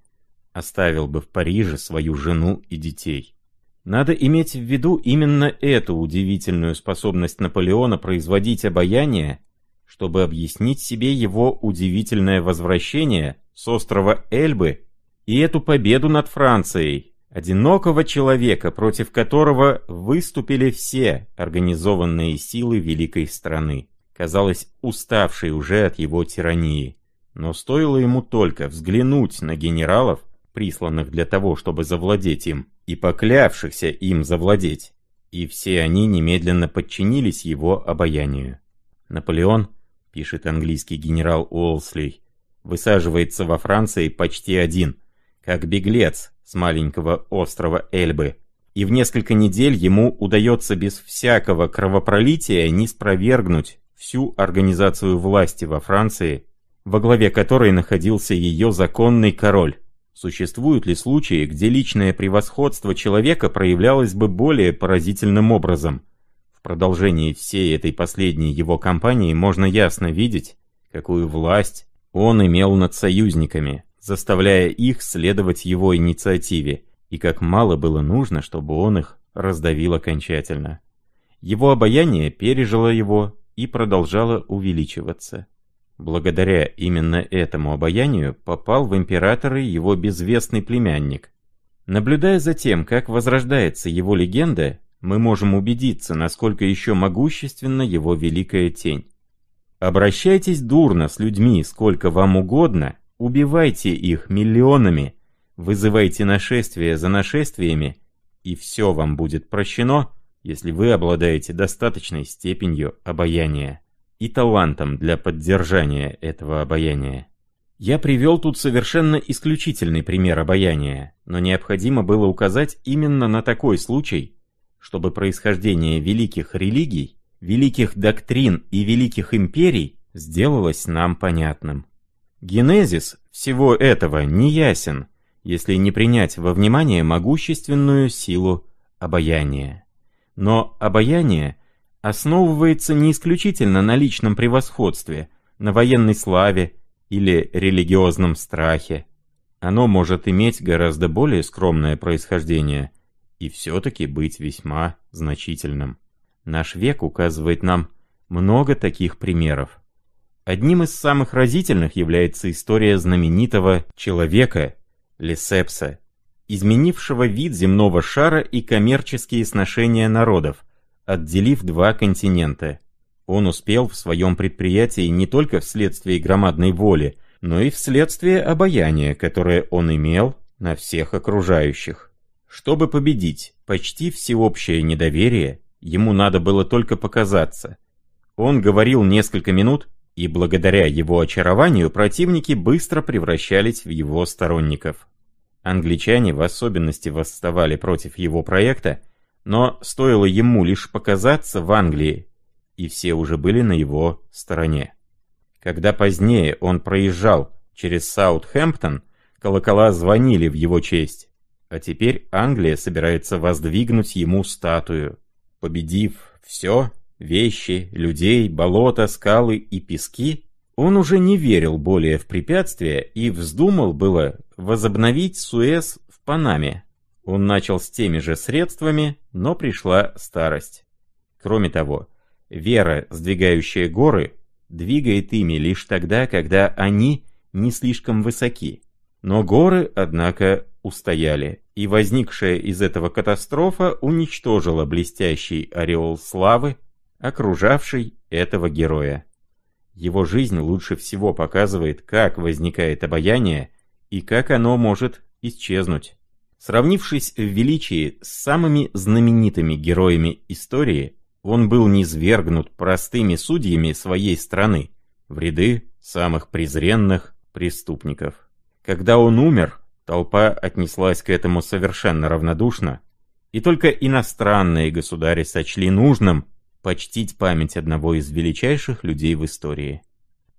оставил бы в Париже свою жену и детей. Надо иметь в виду именно эту удивительную способность Наполеона производить обаяние, чтобы объяснить себе его удивительное возвращение с острова Эльбы и эту победу над Францией, одинокого человека, против которого выступили все организованные силы великой страны, казалось, уставшей уже от его тирании. Но стоило ему только взглянуть на генералов, присланных для того, чтобы завладеть им, и поклявшихся им завладеть, и все они немедленно подчинились его обаянию. Наполеон, пишет английский генерал Уолсли, высаживается во Франции почти один – как беглец с маленького острова Эльбы, и в несколько недель ему удается без всякого кровопролития не спровергнуть всю организацию власти во Франции, во главе которой находился ее законный король. Существуют ли случаи, где личное превосходство человека проявлялось бы более поразительным образом? В продолжении всей этой последней его кампании можно ясно видеть, какую власть он имел над союзниками, заставляя их следовать его инициативе, и как мало было нужно, чтобы он их раздавил окончательно. Его обаяние пережило его и продолжало увеличиваться. Благодаря именно этому обаянию попал в императоры его безвестный племянник. Наблюдая за тем, как возрождается его легенда, мы можем убедиться, насколько еще могущественна его великая тень. Обращайтесь дурно с людьми сколько вам угодно, Убивайте их миллионами, вызывайте нашествия за нашествиями, и все вам будет прощено, если вы обладаете достаточной степенью обаяния и талантом для поддержания этого обаяния. Я привел тут совершенно исключительный пример обаяния, но необходимо было указать именно на такой случай, чтобы происхождение великих религий, великих доктрин и великих империй сделалось нам понятным. Генезис всего этого не ясен, если не принять во внимание могущественную силу обаяния. Но обаяние основывается не исключительно на личном превосходстве, на военной славе или религиозном страхе. Оно может иметь гораздо более скромное происхождение и все-таки быть весьма значительным. Наш век указывает нам много таких примеров. Одним из самых разительных является история знаменитого человека Лисепса, изменившего вид земного шара и коммерческие сношения народов, отделив два континента. Он успел в своем предприятии не только вследствие громадной воли, но и вследствие обаяния, которое он имел на всех окружающих. Чтобы победить почти всеобщее недоверие, ему надо было только показаться. Он говорил несколько минут, и благодаря его очарованию противники быстро превращались в его сторонников. Англичане в особенности восставали против его проекта, но стоило ему лишь показаться в Англии, и все уже были на его стороне. Когда позднее он проезжал через Саутхэмптон, колокола звонили в его честь. А теперь Англия собирается воздвигнуть ему статую. Победив все, вещи, людей, болота, скалы и пески, он уже не верил более в препятствия и вздумал было возобновить Суэс в Панаме. Он начал с теми же средствами, но пришла старость. Кроме того, вера, сдвигающая горы, двигает ими лишь тогда, когда они не слишком высоки. Но горы, однако, устояли, и возникшая из этого катастрофа уничтожила блестящий ореол славы, окружавшей этого героя. Его жизнь лучше всего показывает, как возникает обаяние и как оно может исчезнуть. Сравнившись в величии с самыми знаменитыми героями истории, он был низвергнут простыми судьями своей страны в ряды самых презренных преступников. Когда он умер, толпа отнеслась к этому совершенно равнодушно, и только иностранные государи сочли нужным почтить память одного из величайших людей в истории.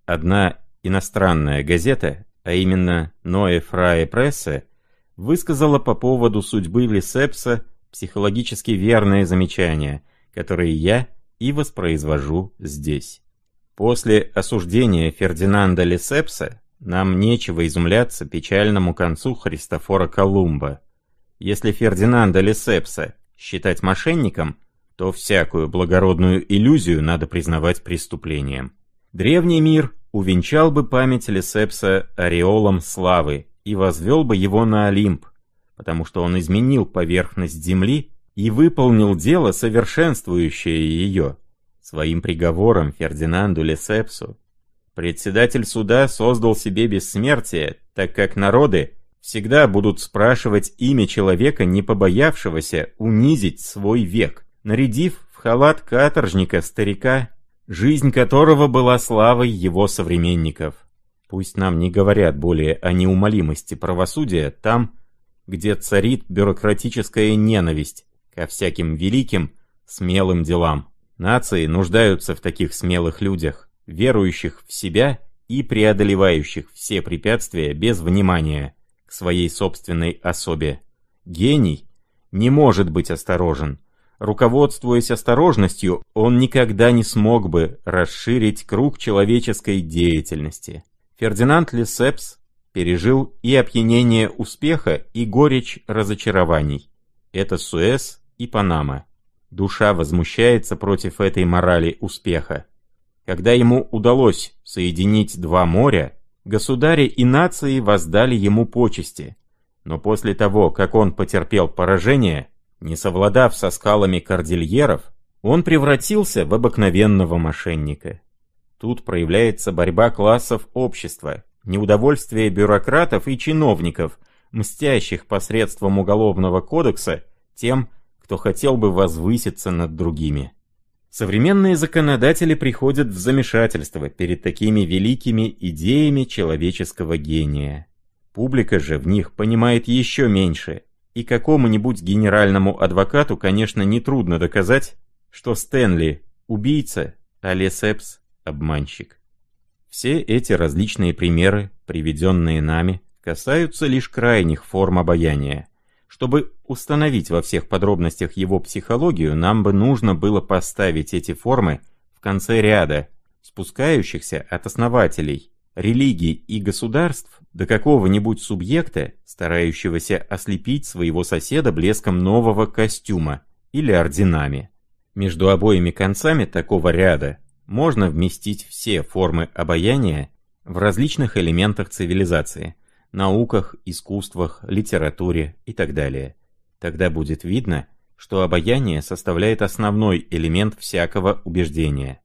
Одна иностранная газета, а именно Ноэ Фрае Прессе, высказала по поводу судьбы Лисепса психологически верное замечание, которое я и воспроизвожу здесь. После осуждения Фердинанда Лисепса нам нечего изумляться печальному концу Христофора Колумба. Если Фердинанда Лисепса считать мошенником – то всякую благородную иллюзию надо признавать преступлением. Древний мир увенчал бы память Лесепса ореолом славы и возвел бы его на Олимп, потому что он изменил поверхность Земли и выполнил дело, совершенствующее ее. Своим приговором Фердинанду Лесепсу председатель суда создал себе бессмертие, так как народы всегда будут спрашивать имя человека, не побоявшегося унизить свой век – нарядив в халат каторжника-старика, жизнь которого была славой его современников. Пусть нам не говорят более о неумолимости правосудия там, где царит бюрократическая ненависть ко всяким великим, смелым делам. Нации нуждаются в таких смелых людях, верующих в себя и преодолевающих все препятствия без внимания к своей собственной особе. Гений не может быть осторожен, Руководствуясь осторожностью, он никогда не смог бы расширить круг человеческой деятельности. Фердинанд Лесепс пережил и опьянение успеха, и горечь разочарований. Это Суэс и Панама. Душа возмущается против этой морали успеха. Когда ему удалось соединить два моря, государи и нации воздали ему почести. Но после того, как он потерпел поражение, не совладав со скалами кордильеров, он превратился в обыкновенного мошенника. Тут проявляется борьба классов общества, неудовольствие бюрократов и чиновников, мстящих посредством Уголовного кодекса тем, кто хотел бы возвыситься над другими. Современные законодатели приходят в замешательство перед такими великими идеями человеческого гения. Публика же в них понимает еще меньше, и какому-нибудь генеральному адвокату, конечно, нетрудно доказать, что Стэнли – убийца, а Лесепс – обманщик. Все эти различные примеры, приведенные нами, касаются лишь крайних форм обаяния. Чтобы установить во всех подробностях его психологию, нам бы нужно было поставить эти формы в конце ряда, спускающихся от основателей, религий и государств до какого-нибудь субъекта, старающегося ослепить своего соседа блеском нового костюма или орденами. Между обоими концами такого ряда можно вместить все формы обаяния в различных элементах цивилизации, науках, искусствах, литературе и так далее. Тогда будет видно, что обаяние составляет основной элемент всякого убеждения.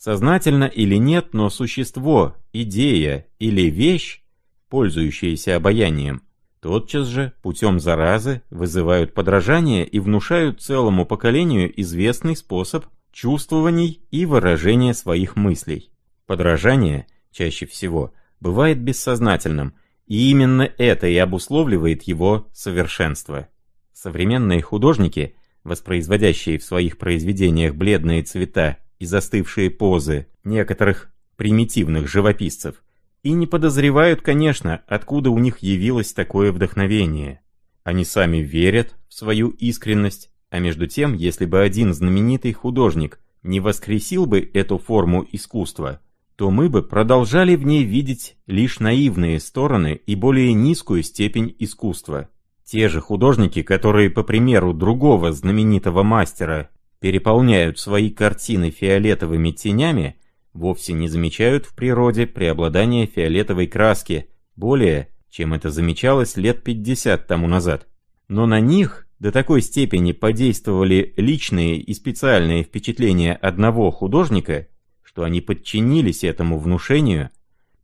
Сознательно или нет, но существо, идея или вещь, пользующаяся обаянием, тотчас же путем заразы вызывают подражание и внушают целому поколению известный способ чувствований и выражения своих мыслей. Подражание, чаще всего, бывает бессознательным, и именно это и обусловливает его совершенство. Современные художники, воспроизводящие в своих произведениях бледные цвета и застывшие позы некоторых примитивных живописцев, и не подозревают, конечно, откуда у них явилось такое вдохновение. Они сами верят в свою искренность, а между тем, если бы один знаменитый художник не воскресил бы эту форму искусства, то мы бы продолжали в ней видеть лишь наивные стороны и более низкую степень искусства. Те же художники, которые, по примеру другого знаменитого мастера, переполняют свои картины фиолетовыми тенями, вовсе не замечают в природе преобладания фиолетовой краски, более, чем это замечалось лет 50 тому назад. Но на них до такой степени подействовали личные и специальные впечатления одного художника, что они подчинились этому внушению,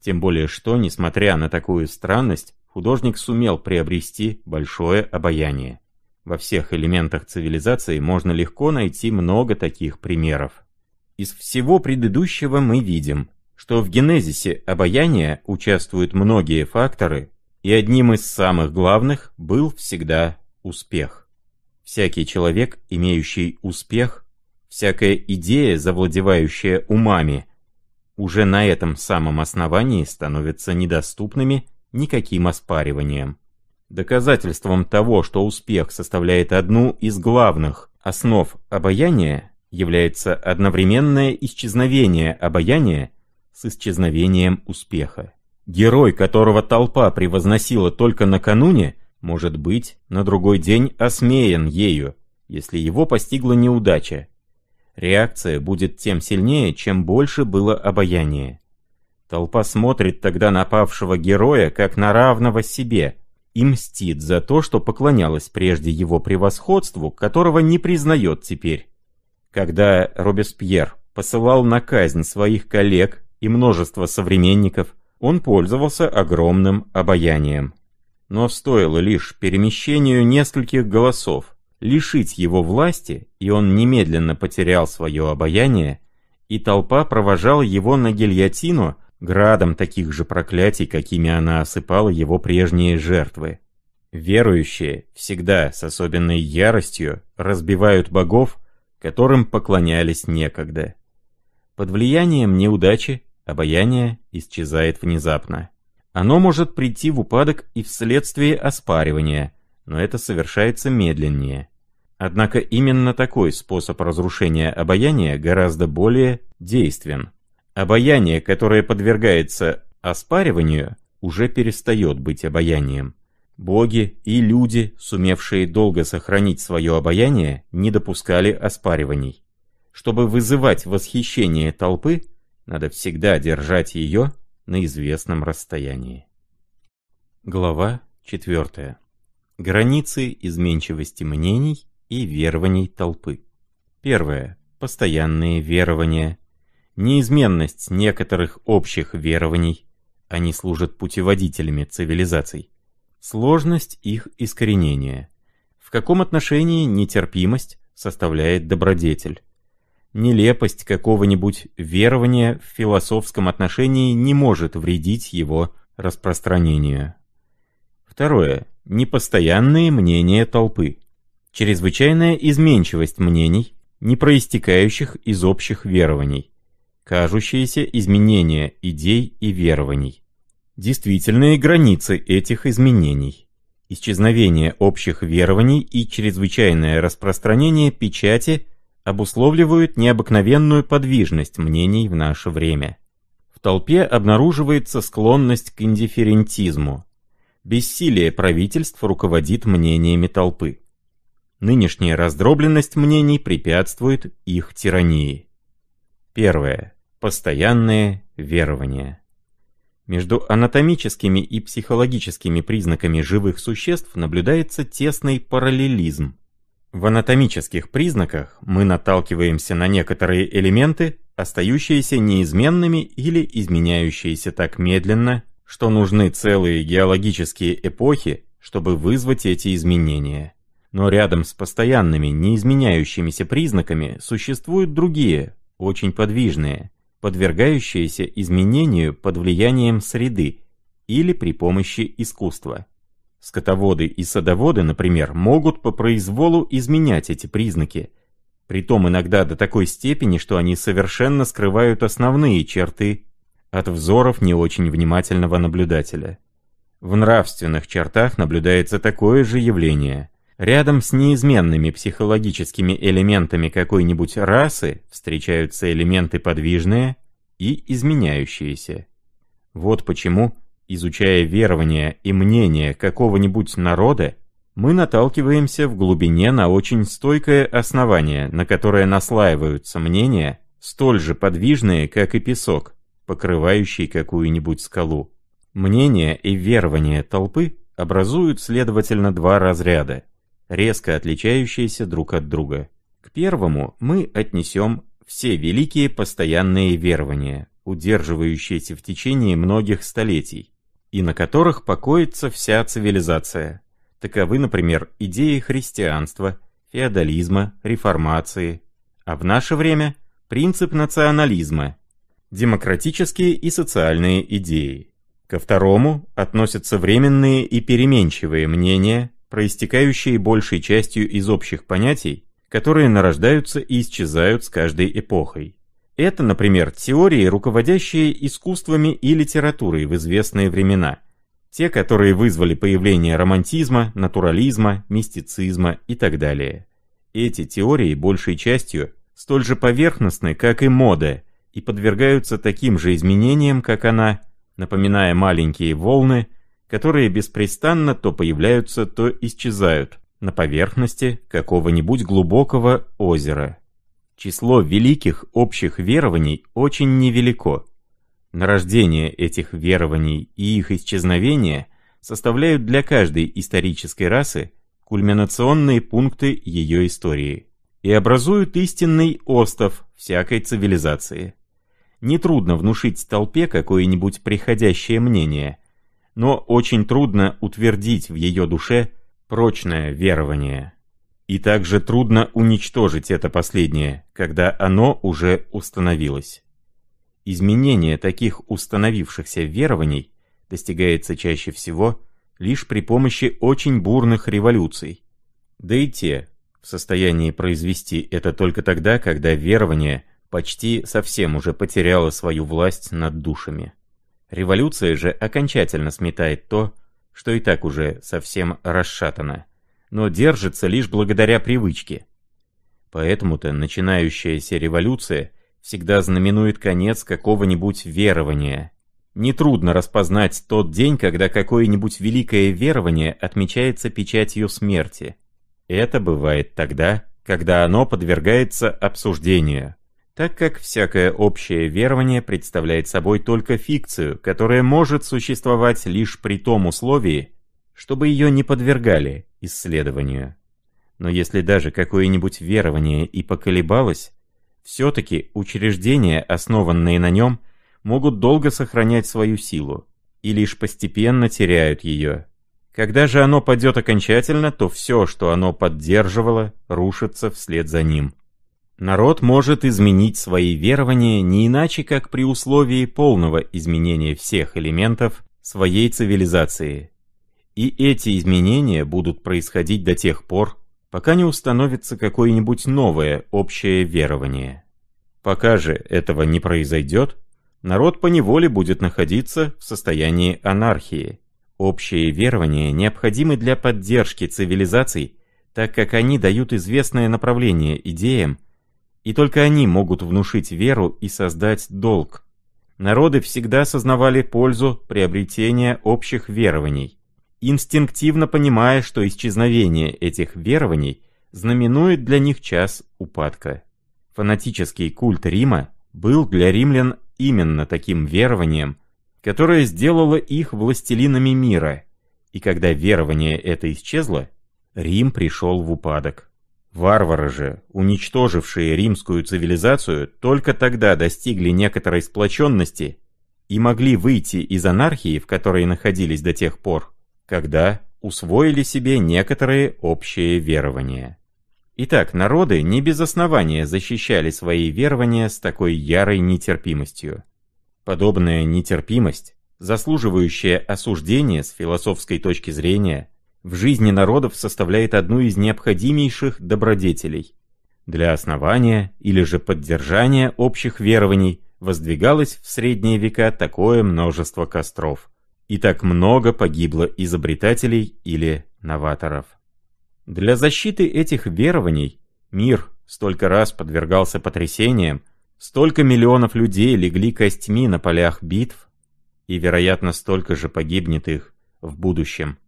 тем более что, несмотря на такую странность, художник сумел приобрести большое обаяние. Во всех элементах цивилизации можно легко найти много таких примеров. Из всего предыдущего мы видим, что в генезисе обаяния участвуют многие факторы, и одним из самых главных был всегда успех. Всякий человек, имеющий успех, всякая идея, завладевающая умами, уже на этом самом основании становятся недоступными никаким оспариванием. Доказательством того, что успех составляет одну из главных основ обаяния, является одновременное исчезновение обаяния с исчезновением успеха. Герой, которого толпа превозносила только накануне, может быть, на другой день осмеян ею, если его постигла неудача. Реакция будет тем сильнее, чем больше было обаяние. Толпа смотрит тогда на павшего героя, как на равного себе – и мстит за то, что поклонялась прежде его превосходству, которого не признает теперь. Когда Робеспьер посылал на казнь своих коллег и множество современников, он пользовался огромным обаянием. Но стоило лишь перемещению нескольких голосов лишить его власти, и он немедленно потерял свое обаяние, и толпа провожала его на гильотину – градом таких же проклятий, какими она осыпала его прежние жертвы. Верующие всегда с особенной яростью разбивают богов, которым поклонялись некогда. Под влиянием неудачи обаяние исчезает внезапно. Оно может прийти в упадок и вследствие оспаривания, но это совершается медленнее. Однако именно такой способ разрушения обаяния гораздо более действен – Обаяние, которое подвергается оспариванию, уже перестает быть обаянием. Боги и люди, сумевшие долго сохранить свое обаяние, не допускали оспариваний. Чтобы вызывать восхищение толпы, надо всегда держать ее на известном расстоянии. Глава 4. Границы изменчивости мнений и верований толпы. Первое. Постоянные верования неизменность некоторых общих верований, они служат путеводителями цивилизаций, сложность их искоренения, в каком отношении нетерпимость составляет добродетель. Нелепость какого-нибудь верования в философском отношении не может вредить его распространению. Второе. Непостоянные мнения толпы. Чрезвычайная изменчивость мнений, не проистекающих из общих верований кажущиеся изменения идей и верований, действительные границы этих изменений, исчезновение общих верований и чрезвычайное распространение печати обусловливают необыкновенную подвижность мнений в наше время. В толпе обнаруживается склонность к индифферентизму. Бессилие правительств руководит мнениями толпы. Нынешняя раздробленность мнений препятствует их тирании. Первое. Постоянные верования. Между анатомическими и психологическими признаками живых существ наблюдается тесный параллелизм. В анатомических признаках мы наталкиваемся на некоторые элементы, остающиеся неизменными или изменяющиеся так медленно, что нужны целые геологические эпохи, чтобы вызвать эти изменения. Но рядом с постоянными, неизменяющимися признаками существуют другие, очень подвижные, подвергающиеся изменению под влиянием среды или при помощи искусства. Скотоводы и садоводы, например, могут по произволу изменять эти признаки, притом иногда до такой степени, что они совершенно скрывают основные черты от взоров не очень внимательного наблюдателя. В нравственных чертах наблюдается такое же явление – Рядом с неизменными психологическими элементами какой-нибудь расы встречаются элементы подвижные и изменяющиеся. Вот почему, изучая верования и мнения какого-нибудь народа, мы наталкиваемся в глубине на очень стойкое основание, на которое наслаиваются мнения, столь же подвижные, как и песок, покрывающий какую-нибудь скалу. Мнения и верования толпы образуют, следовательно, два разряда – резко отличающиеся друг от друга. К первому мы отнесем все великие постоянные верования, удерживающиеся в течение многих столетий, и на которых покоится вся цивилизация. Таковы, например, идеи христианства, феодализма, реформации, а в наше время принцип национализма, демократические и социальные идеи. Ко второму относятся временные и переменчивые мнения, проистекающие большей частью из общих понятий, которые нарождаются и исчезают с каждой эпохой. Это, например, теории, руководящие искусствами и литературой в известные времена, те, которые вызвали появление романтизма, натурализма, мистицизма и так далее. Эти теории большей частью столь же поверхностны, как и мода, и подвергаются таким же изменениям, как она, напоминая маленькие волны – которые беспрестанно то появляются, то исчезают на поверхности какого-нибудь глубокого озера. Число великих общих верований очень невелико. Нарождение этих верований и их исчезновение составляют для каждой исторической расы кульминационные пункты ее истории и образуют истинный остов всякой цивилизации. Нетрудно внушить толпе какое-нибудь приходящее мнение – но очень трудно утвердить в ее душе прочное верование. И также трудно уничтожить это последнее, когда оно уже установилось. Изменение таких установившихся верований достигается чаще всего лишь при помощи очень бурных революций. Да и те в состоянии произвести это только тогда, когда верование почти совсем уже потеряло свою власть над душами. Революция же окончательно сметает то, что и так уже совсем расшатано, но держится лишь благодаря привычке. Поэтому-то начинающаяся революция всегда знаменует конец какого-нибудь верования. Нетрудно распознать тот день, когда какое-нибудь великое верование отмечается печатью смерти. Это бывает тогда, когда оно подвергается обсуждению, так как всякое общее верование представляет собой только фикцию, которая может существовать лишь при том условии, чтобы ее не подвергали исследованию. Но если даже какое-нибудь верование и поколебалось, все-таки учреждения, основанные на нем, могут долго сохранять свою силу и лишь постепенно теряют ее. Когда же оно падет окончательно, то все, что оно поддерживало, рушится вслед за ним. Народ может изменить свои верования не иначе, как при условии полного изменения всех элементов своей цивилизации. И эти изменения будут происходить до тех пор, пока не установится какое-нибудь новое общее верование. Пока же этого не произойдет, народ поневоле будет находиться в состоянии анархии. Общие верования необходимы для поддержки цивилизаций, так как они дают известное направление идеям, и только они могут внушить веру и создать долг. Народы всегда сознавали пользу приобретения общих верований, инстинктивно понимая, что исчезновение этих верований знаменует для них час упадка. Фанатический культ Рима был для римлян именно таким верованием, которое сделало их властелинами мира, и когда верование это исчезло, Рим пришел в упадок. Варвары же, уничтожившие римскую цивилизацию, только тогда достигли некоторой сплоченности и могли выйти из анархии, в которой находились до тех пор, когда усвоили себе некоторые общие верования. Итак, народы не без основания защищали свои верования с такой ярой нетерпимостью. Подобная нетерпимость, заслуживающая осуждения с философской точки зрения – в жизни народов составляет одну из необходимейших добродетелей. Для основания или же поддержания общих верований воздвигалось в средние века такое множество костров. И так много погибло изобретателей или новаторов. Для защиты этих верований мир столько раз подвергался потрясениям, столько миллионов людей легли костьми на полях битв, и, вероятно, столько же погибнет их в будущем.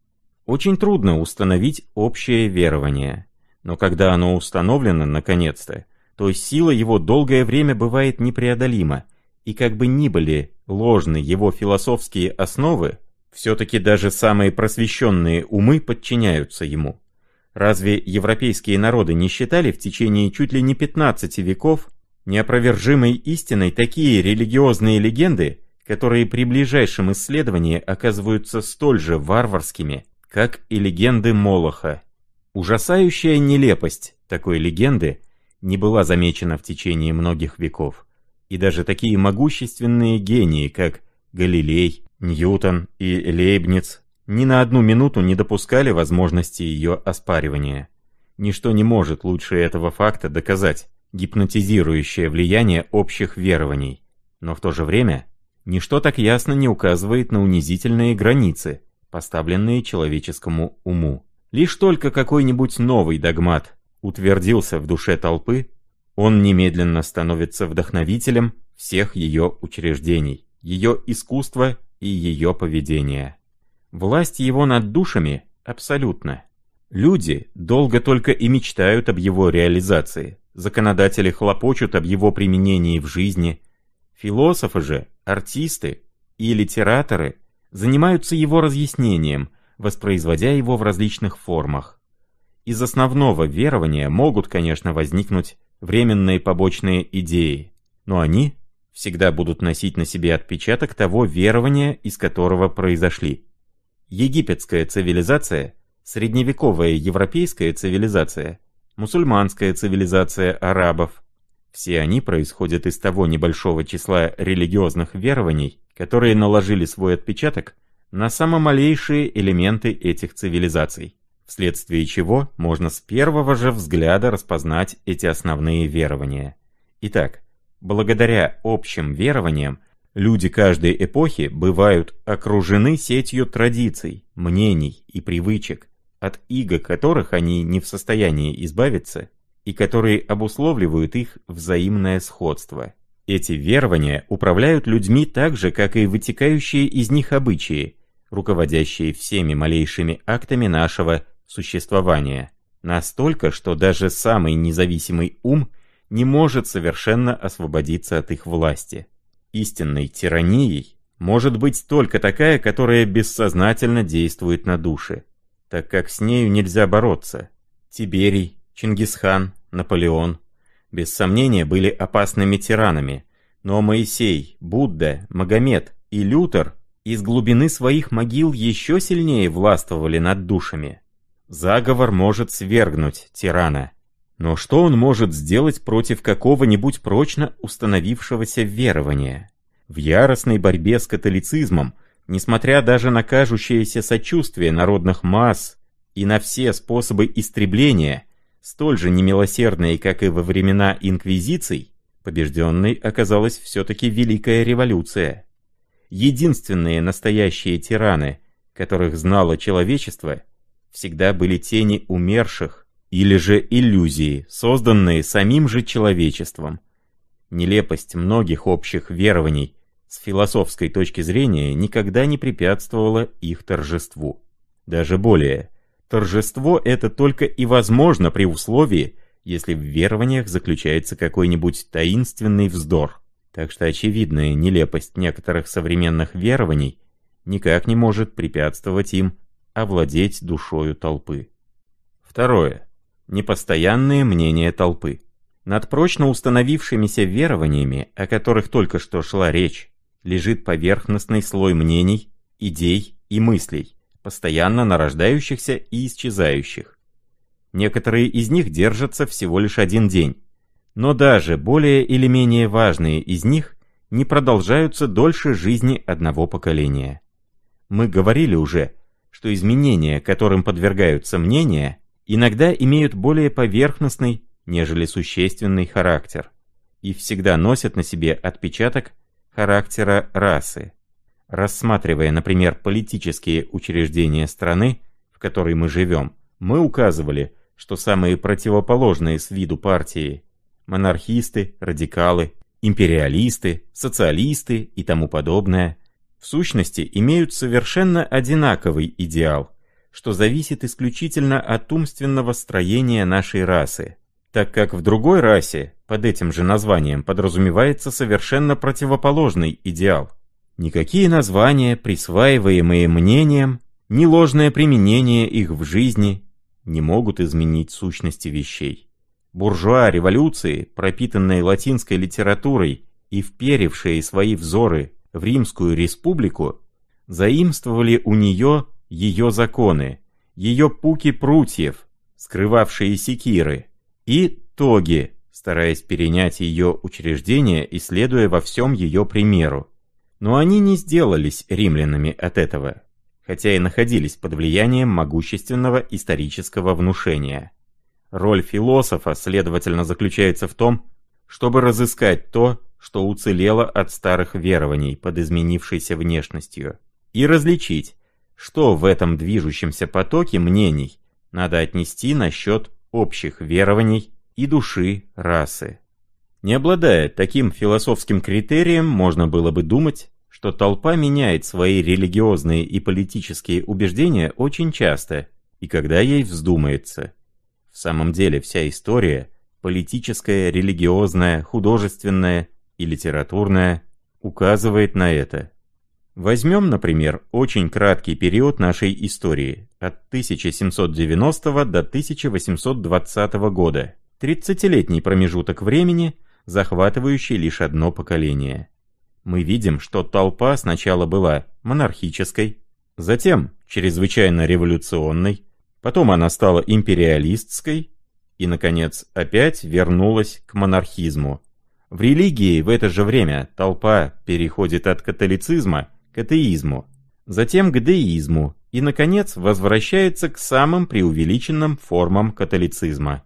Очень трудно установить общее верование. Но когда оно установлено, наконец-то, то сила его долгое время бывает непреодолима, и как бы ни были ложны его философские основы, все-таки даже самые просвещенные умы подчиняются ему. Разве европейские народы не считали в течение чуть ли не 15 веков неопровержимой истиной такие религиозные легенды, которые при ближайшем исследовании оказываются столь же варварскими, как и легенды Молоха. Ужасающая нелепость такой легенды не была замечена в течение многих веков, и даже такие могущественные гении, как Галилей, Ньютон и Лейбниц, ни на одну минуту не допускали возможности ее оспаривания. Ничто не может лучше этого факта доказать гипнотизирующее влияние общих верований, но в то же время ничто так ясно не указывает на унизительные границы, поставленные человеческому уму. Лишь только какой-нибудь новый догмат утвердился в душе толпы, он немедленно становится вдохновителем всех ее учреждений, ее искусства и ее поведения. Власть его над душами абсолютна. Люди долго только и мечтают об его реализации, законодатели хлопочут об его применении в жизни, философы же, артисты и литераторы – занимаются его разъяснением, воспроизводя его в различных формах. Из основного верования могут, конечно, возникнуть временные побочные идеи, но они всегда будут носить на себе отпечаток того верования, из которого произошли. Египетская цивилизация, средневековая европейская цивилизация, мусульманская цивилизация арабов – все они происходят из того небольшого числа религиозных верований, которые наложили свой отпечаток на самые малейшие элементы этих цивилизаций, вследствие чего можно с первого же взгляда распознать эти основные верования. Итак, благодаря общим верованиям, люди каждой эпохи бывают окружены сетью традиций, мнений и привычек, от иго которых они не в состоянии избавиться и которые обусловливают их взаимное сходство. Эти верования управляют людьми так же, как и вытекающие из них обычаи, руководящие всеми малейшими актами нашего существования. Настолько, что даже самый независимый ум не может совершенно освободиться от их власти. Истинной тиранией может быть только такая, которая бессознательно действует на души, так как с нею нельзя бороться. Тиберий, Чингисхан, Наполеон, без сомнения, были опасными тиранами, но Моисей, Будда, Магомед и Лютер из глубины своих могил еще сильнее властвовали над душами. Заговор может свергнуть тирана. Но что он может сделать против какого-нибудь прочно установившегося верования? В яростной борьбе с католицизмом, несмотря даже на кажущееся сочувствие народных масс и на все способы истребления, столь же немилосердной, как и во времена инквизиций, побежденной оказалась все-таки Великая Революция. Единственные настоящие тираны, которых знало человечество, всегда были тени умерших или же иллюзии, созданные самим же человечеством. Нелепость многих общих верований с философской точки зрения никогда не препятствовала их торжеству. Даже более – Торжество это только и возможно при условии, если в верованиях заключается какой-нибудь таинственный вздор. Так что очевидная нелепость некоторых современных верований никак не может препятствовать им овладеть душою толпы. Второе. Непостоянное мнение толпы. Над прочно установившимися верованиями, о которых только что шла речь, лежит поверхностный слой мнений, идей и мыслей, постоянно нарождающихся и исчезающих. Некоторые из них держатся всего лишь один день, но даже более или менее важные из них не продолжаются дольше жизни одного поколения. Мы говорили уже, что изменения, которым подвергаются мнения, иногда имеют более поверхностный, нежели существенный характер, и всегда носят на себе отпечаток характера расы. Рассматривая, например, политические учреждения страны, в которой мы живем, мы указывали, что самые противоположные с виду партии – монархисты, радикалы, империалисты, социалисты и тому подобное – в сущности имеют совершенно одинаковый идеал, что зависит исключительно от умственного строения нашей расы – так как в другой расе под этим же названием подразумевается совершенно противоположный идеал. Никакие названия, присваиваемые мнением, ни ложное применение их в жизни не могут изменить сущности вещей. Буржуа революции, пропитанные латинской литературой и вперевшие свои взоры в Римскую республику, заимствовали у нее ее законы, ее пуки прутьев, скрывавшие секиры, и тоги, стараясь перенять ее учреждения и следуя во всем ее примеру. Но они не сделались римлянами от этого, хотя и находились под влиянием могущественного исторического внушения. Роль философа, следовательно, заключается в том, чтобы разыскать то, что уцелело от старых верований под изменившейся внешностью, и различить, что в этом движущемся потоке мнений надо отнести насчет общих верований и души расы. Не обладая таким философским критерием, можно было бы думать, что толпа меняет свои религиозные и политические убеждения очень часто, и когда ей вздумается. В самом деле вся история, политическая, религиозная, художественная и литературная, указывает на это. Возьмем, например, очень краткий период нашей истории, от 1790 до 1820 года, 30-летний промежуток времени – захватывающий лишь одно поколение. Мы видим, что толпа сначала была монархической, затем чрезвычайно революционной, потом она стала империалистской и, наконец, опять вернулась к монархизму. В религии в это же время толпа переходит от католицизма к атеизму, затем к деизму и, наконец, возвращается к самым преувеличенным формам католицизма.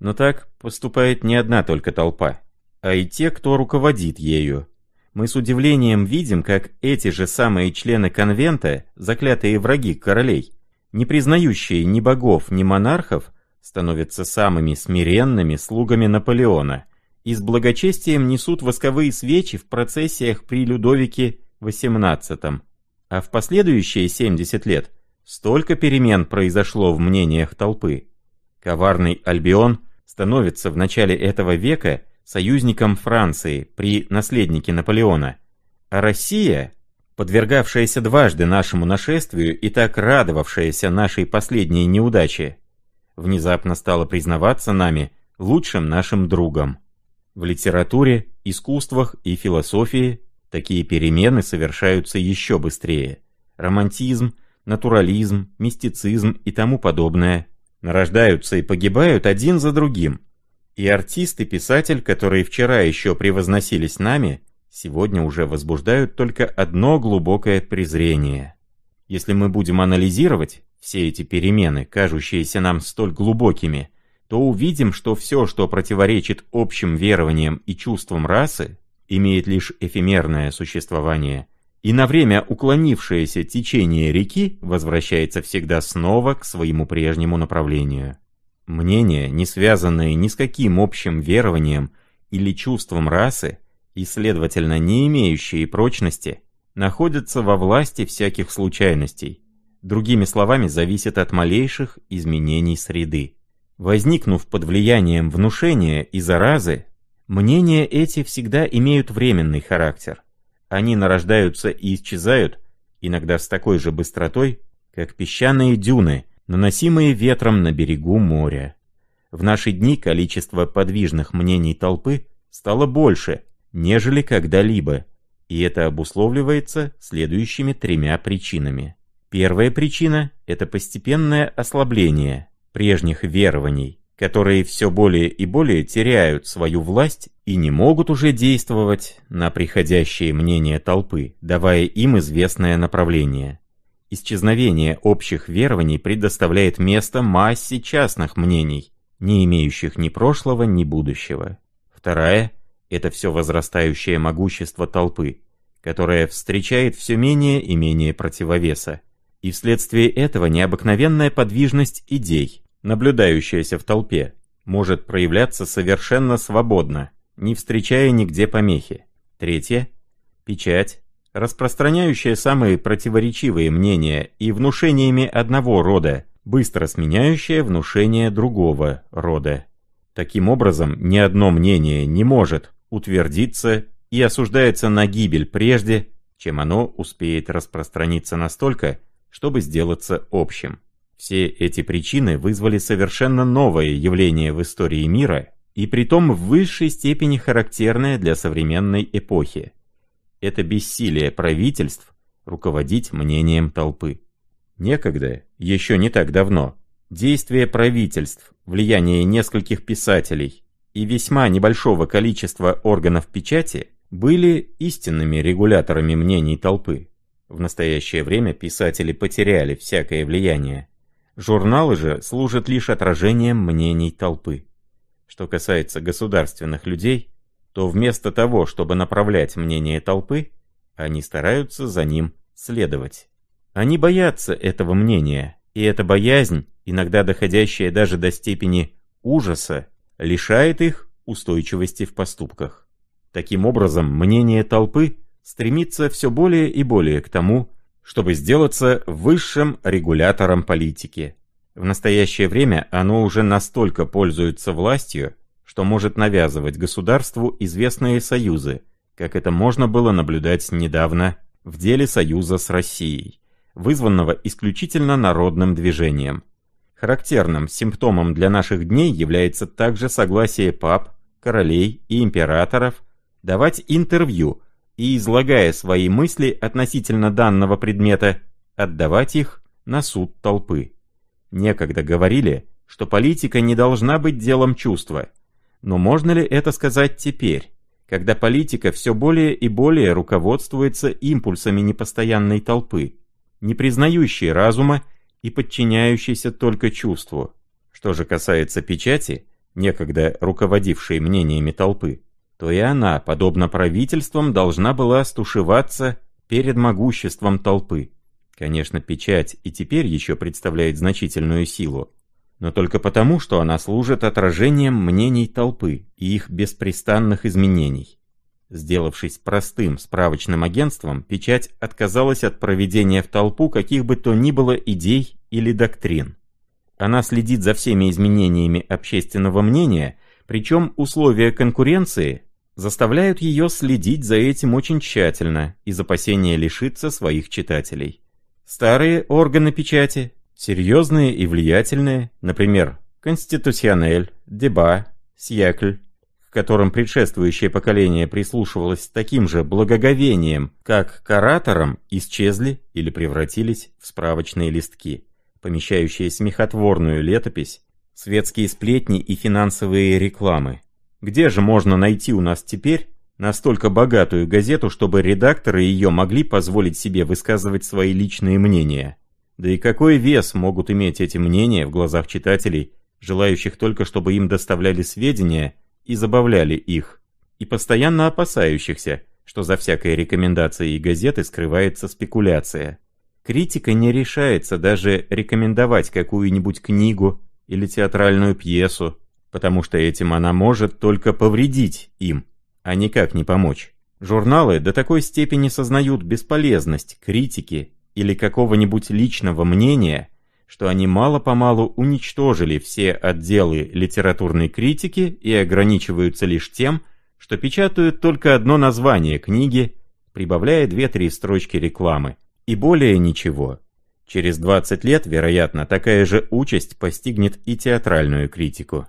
Но так поступает не одна только толпа а и те, кто руководит ею. Мы с удивлением видим, как эти же самые члены конвента, заклятые враги королей, не признающие ни богов, ни монархов, становятся самыми смиренными слугами Наполеона и с благочестием несут восковые свечи в процессиях при Людовике XVIII. А в последующие 70 лет столько перемен произошло в мнениях толпы. Коварный Альбион становится в начале этого века союзником Франции при наследнике Наполеона, а Россия, подвергавшаяся дважды нашему нашествию и так радовавшаяся нашей последней неудаче, внезапно стала признаваться нами лучшим нашим другом. В литературе, искусствах и философии такие перемены совершаются еще быстрее. Романтизм, натурализм, мистицизм и тому подобное нарождаются и погибают один за другим, и артист и писатель, которые вчера еще превозносились нами, сегодня уже возбуждают только одно глубокое презрение. Если мы будем анализировать все эти перемены, кажущиеся нам столь глубокими, то увидим, что все, что противоречит общим верованиям и чувствам расы, имеет лишь эфемерное существование, и на время уклонившееся течение реки возвращается всегда снова к своему прежнему направлению. Мнения, не связанные ни с каким общим верованием или чувством расы, и, следовательно, не имеющие прочности, находятся во власти всяких случайностей. Другими словами, зависят от малейших изменений среды. Возникнув под влиянием внушения и заразы, мнения эти всегда имеют временный характер. Они нарождаются и исчезают, иногда с такой же быстротой, как песчаные дюны наносимые ветром на берегу моря. В наши дни количество подвижных мнений толпы стало больше, нежели когда-либо, и это обусловливается следующими тремя причинами. Первая причина – это постепенное ослабление прежних верований, которые все более и более теряют свою власть и не могут уже действовать на приходящее мнение толпы, давая им известное направление. Исчезновение общих верований предоставляет место массе частных мнений, не имеющих ни прошлого, ни будущего. Вторая – это все возрастающее могущество толпы, которое встречает все менее и менее противовеса. И вследствие этого необыкновенная подвижность идей, наблюдающаяся в толпе, может проявляться совершенно свободно, не встречая нигде помехи. Третье – печать, распространяющая самые противоречивые мнения и внушениями одного рода, быстро сменяющая внушение другого рода. Таким образом, ни одно мнение не может утвердиться и осуждается на гибель прежде, чем оно успеет распространиться настолько, чтобы сделаться общим. Все эти причины вызвали совершенно новое явление в истории мира, и притом в высшей степени характерное для современной эпохи – это бессилие правительств руководить мнением толпы. Некогда, еще не так давно, действия правительств, влияние нескольких писателей и весьма небольшого количества органов печати были истинными регуляторами мнений толпы. В настоящее время писатели потеряли всякое влияние. Журналы же служат лишь отражением мнений толпы. Что касается государственных людей, то вместо того, чтобы направлять мнение толпы, они стараются за ним следовать. Они боятся этого мнения, и эта боязнь, иногда доходящая даже до степени ужаса, лишает их устойчивости в поступках. Таким образом, мнение толпы стремится все более и более к тому, чтобы сделаться высшим регулятором политики. В настоящее время оно уже настолько пользуется властью, что может навязывать государству известные союзы, как это можно было наблюдать недавно в деле союза с Россией, вызванного исключительно народным движением. Характерным симптомом для наших дней является также согласие пап, королей и императоров давать интервью и, излагая свои мысли относительно данного предмета, отдавать их на суд толпы. Некогда говорили, что политика не должна быть делом чувства – но можно ли это сказать теперь, когда политика все более и более руководствуется импульсами непостоянной толпы, не признающей разума и подчиняющейся только чувству? Что же касается печати, некогда руководившей мнениями толпы, то и она, подобно правительствам, должна была стушеваться перед могуществом толпы. Конечно, печать и теперь еще представляет значительную силу, но только потому, что она служит отражением мнений толпы и их беспрестанных изменений. Сделавшись простым справочным агентством, печать отказалась от проведения в толпу каких бы то ни было идей или доктрин. Она следит за всеми изменениями общественного мнения, причем условия конкуренции заставляют ее следить за этим очень тщательно из опасения лишиться своих читателей. Старые органы печати, Серьезные и влиятельные, например, Конституционель, Деба, Сьякль, к которым предшествующее поколение прислушивалось с таким же благоговением, как к ораторам, исчезли или превратились в справочные листки, помещающие смехотворную летопись, светские сплетни и финансовые рекламы. Где же можно найти у нас теперь настолько богатую газету, чтобы редакторы ее могли позволить себе высказывать свои личные мнения? Да и какой вес могут иметь эти мнения в глазах читателей, желающих только, чтобы им доставляли сведения и забавляли их, и постоянно опасающихся, что за всякой рекомендацией газеты скрывается спекуляция. Критика не решается даже рекомендовать какую-нибудь книгу или театральную пьесу, потому что этим она может только повредить им, а никак не помочь. Журналы до такой степени сознают бесполезность критики или какого-нибудь личного мнения, что они мало-помалу уничтожили все отделы литературной критики и ограничиваются лишь тем, что печатают только одно название книги, прибавляя две-три строчки рекламы, и более ничего. Через 20 лет, вероятно, такая же участь постигнет и театральную критику.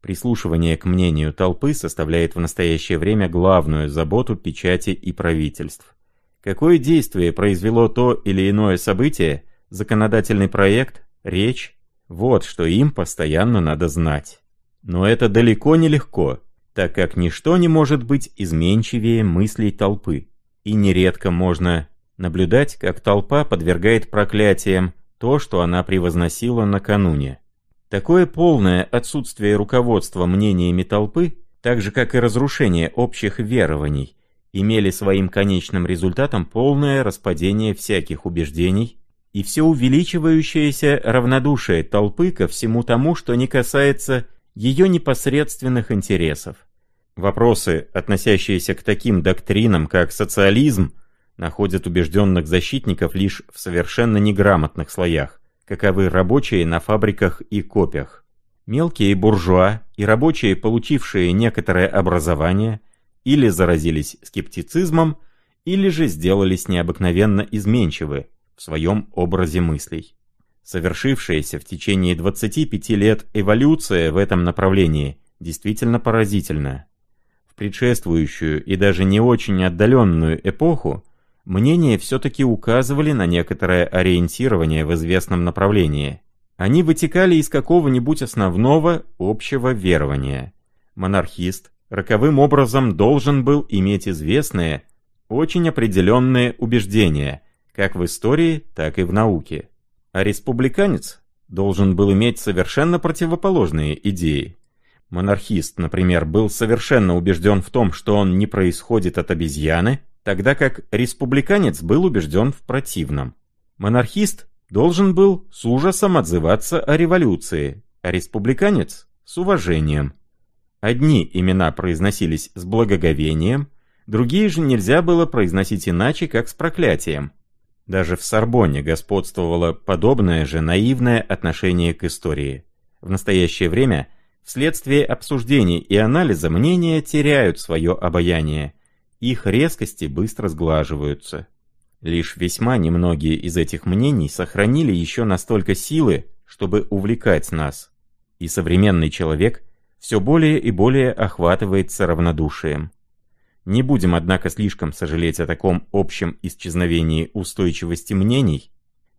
Прислушивание к мнению толпы составляет в настоящее время главную заботу печати и правительств. Какое действие произвело то или иное событие, законодательный проект, речь? Вот что им постоянно надо знать. Но это далеко не легко, так как ничто не может быть изменчивее мыслей толпы. И нередко можно наблюдать, как толпа подвергает проклятиям то, что она превозносила накануне. Такое полное отсутствие руководства мнениями толпы, так же как и разрушение общих верований, имели своим конечным результатом полное распадение всяких убеждений и все увеличивающееся равнодушие толпы ко всему тому, что не касается ее непосредственных интересов. Вопросы, относящиеся к таким доктринам, как социализм, находят убежденных защитников лишь в совершенно неграмотных слоях, каковы рабочие на фабриках и копях. Мелкие буржуа и рабочие, получившие некоторое образование – или заразились скептицизмом, или же сделались необыкновенно изменчивы в своем образе мыслей. Совершившаяся в течение 25 лет эволюция в этом направлении действительно поразительна. В предшествующую и даже не очень отдаленную эпоху мнения все-таки указывали на некоторое ориентирование в известном направлении. Они вытекали из какого-нибудь основного общего верования. Монархист, роковым образом должен был иметь известные, очень определенные убеждения, как в истории, так и в науке. А республиканец должен был иметь совершенно противоположные идеи. Монархист, например, был совершенно убежден в том, что он не происходит от обезьяны, тогда как республиканец был убежден в противном. Монархист должен был с ужасом отзываться о революции, а республиканец – с уважением. Одни имена произносились с благоговением, другие же нельзя было произносить иначе, как с проклятием. Даже в Сорбонне господствовало подобное же наивное отношение к истории. В настоящее время, вследствие обсуждений и анализа, мнения теряют свое обаяние. Их резкости быстро сглаживаются. Лишь весьма немногие из этих мнений сохранили еще настолько силы, чтобы увлекать нас. И современный человек – все более и более охватывается равнодушием. Не будем, однако, слишком сожалеть о таком общем исчезновении устойчивости мнений.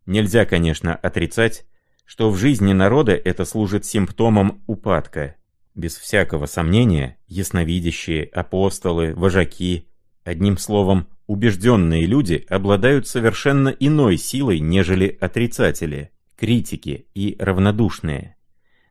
Нельзя, конечно, отрицать, что в жизни народа это служит симптомом упадка. Без всякого сомнения, ясновидящие, апостолы, вожаки, одним словом, убежденные люди обладают совершенно иной силой, нежели отрицатели, критики и равнодушные.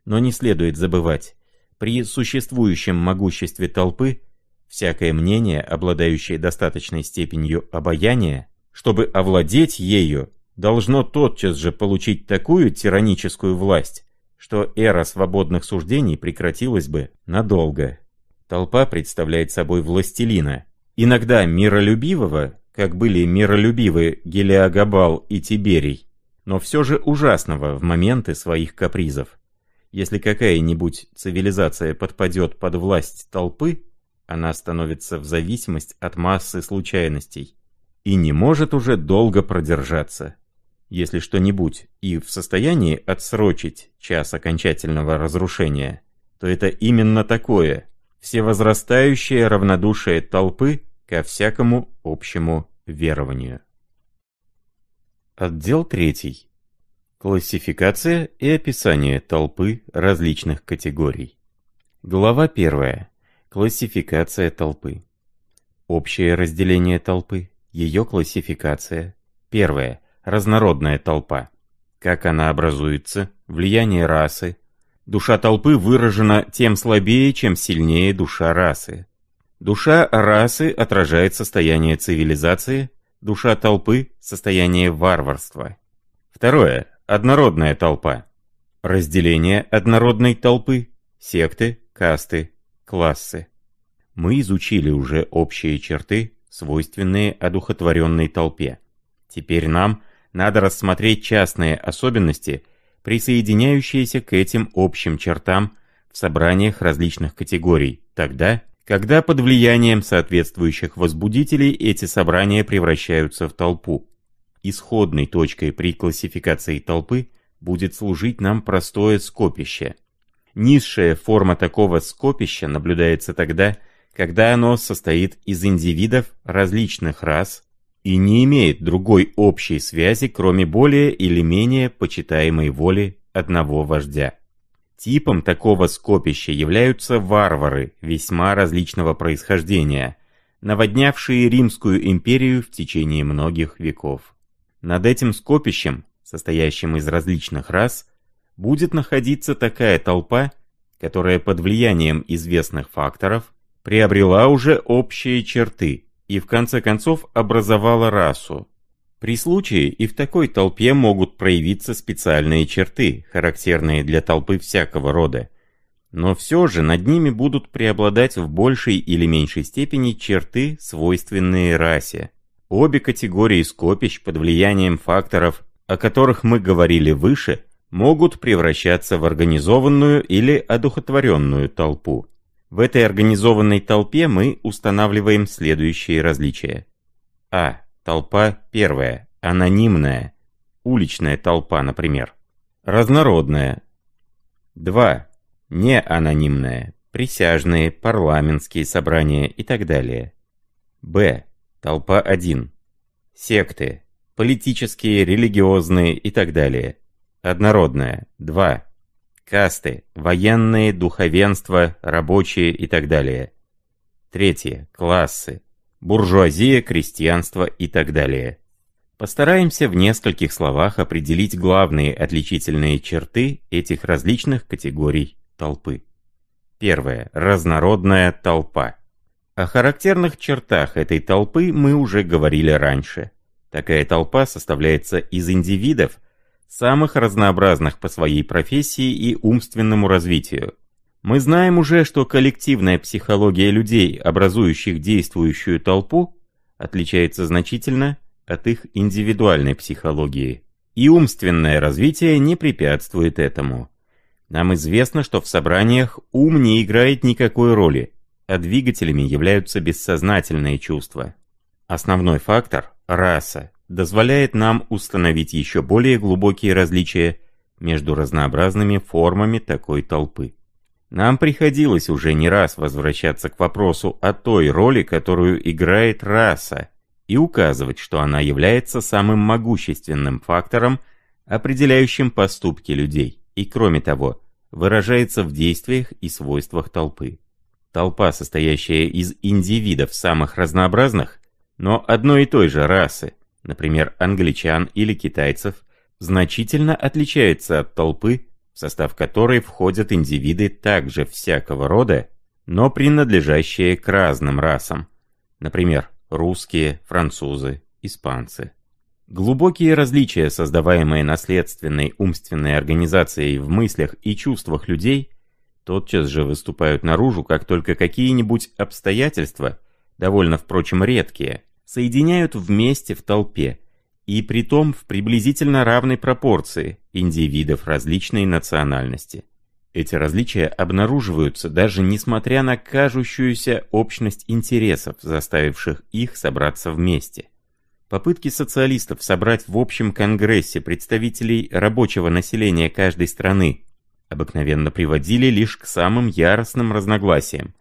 Но не следует забывать, при существующем могуществе толпы, всякое мнение, обладающее достаточной степенью обаяния, чтобы овладеть ею, должно тотчас же получить такую тираническую власть, что эра свободных суждений прекратилась бы надолго. Толпа представляет собой властелина, иногда миролюбивого, как были миролюбивы Гелиагабал и Тиберий, но все же ужасного в моменты своих капризов. Если какая-нибудь цивилизация подпадет под власть толпы, она становится в зависимость от массы случайностей и не может уже долго продержаться. Если что-нибудь и в состоянии отсрочить час окончательного разрушения, то это именно такое – всевозрастающее равнодушие толпы ко всякому общему верованию. Отдел третий. Классификация и описание толпы различных категорий. Глава 1. Классификация толпы. Общее разделение толпы, ее классификация. Первое. Разнородная толпа. Как она образуется, влияние расы. Душа толпы выражена тем слабее, чем сильнее душа расы. Душа расы отражает состояние цивилизации, душа толпы – состояние варварства. Второе. Однородная толпа. Разделение однородной толпы. Секты, касты, классы. Мы изучили уже общие черты, свойственные одухотворенной толпе. Теперь нам надо рассмотреть частные особенности, присоединяющиеся к этим общим чертам в собраниях различных категорий, тогда, когда под влиянием соответствующих возбудителей эти собрания превращаются в толпу. Исходной точкой при классификации толпы будет служить нам простое скопище. Низшая форма такого скопища наблюдается тогда, когда оно состоит из индивидов различных рас и не имеет другой общей связи, кроме более или менее почитаемой воли одного вождя. Типом такого скопища являются варвары весьма различного происхождения, наводнявшие Римскую империю в течение многих веков. Над этим скопищем, состоящим из различных рас, будет находиться такая толпа, которая под влиянием известных факторов приобрела уже общие черты и в конце концов образовала расу. При случае и в такой толпе могут проявиться специальные черты, характерные для толпы всякого рода, но все же над ними будут преобладать в большей или меньшей степени черты, свойственные расе. Обе категории скопищ под влиянием факторов, о которых мы говорили выше, могут превращаться в организованную или одухотворенную толпу. В этой организованной толпе мы устанавливаем следующие различия. А. Толпа первая, анонимная, уличная толпа, например. Разнородная. 2. Неанонимная, присяжные, парламентские собрания и так далее. Б. Толпа 1. Секты. Политические, религиозные и так далее. Однородная. 2. Касты. Военные, духовенство, рабочие и так далее. Третье. Классы. Буржуазия, крестьянство и так далее. Постараемся в нескольких словах определить главные отличительные черты этих различных категорий толпы. Первое. Разнородная толпа. О характерных чертах этой толпы мы уже говорили раньше. Такая толпа составляется из индивидов, самых разнообразных по своей профессии и умственному развитию. Мы знаем уже, что коллективная психология людей, образующих действующую толпу, отличается значительно от их индивидуальной психологии. И умственное развитие не препятствует этому. Нам известно, что в собраниях ум не играет никакой роли – а двигателями являются бессознательные чувства. Основной фактор – раса – дозволяет нам установить еще более глубокие различия между разнообразными формами такой толпы. Нам приходилось уже не раз возвращаться к вопросу о той роли, которую играет раса, и указывать, что она является самым могущественным фактором, определяющим поступки людей, и кроме того, выражается в действиях и свойствах толпы. Толпа, состоящая из индивидов самых разнообразных, но одной и той же расы, например, англичан или китайцев, значительно отличается от толпы, в состав которой входят индивиды также всякого рода, но принадлежащие к разным расам, например, русские, французы, испанцы. Глубокие различия, создаваемые наследственной умственной организацией в мыслях и чувствах людей – тотчас же выступают наружу, как только какие-нибудь обстоятельства, довольно, впрочем, редкие, соединяют вместе в толпе, и притом в приблизительно равной пропорции индивидов различной национальности. Эти различия обнаруживаются даже несмотря на кажущуюся общность интересов, заставивших их собраться вместе. Попытки социалистов собрать в общем конгрессе представителей рабочего населения каждой страны обыкновенно приводили лишь к самым яростным разногласиям.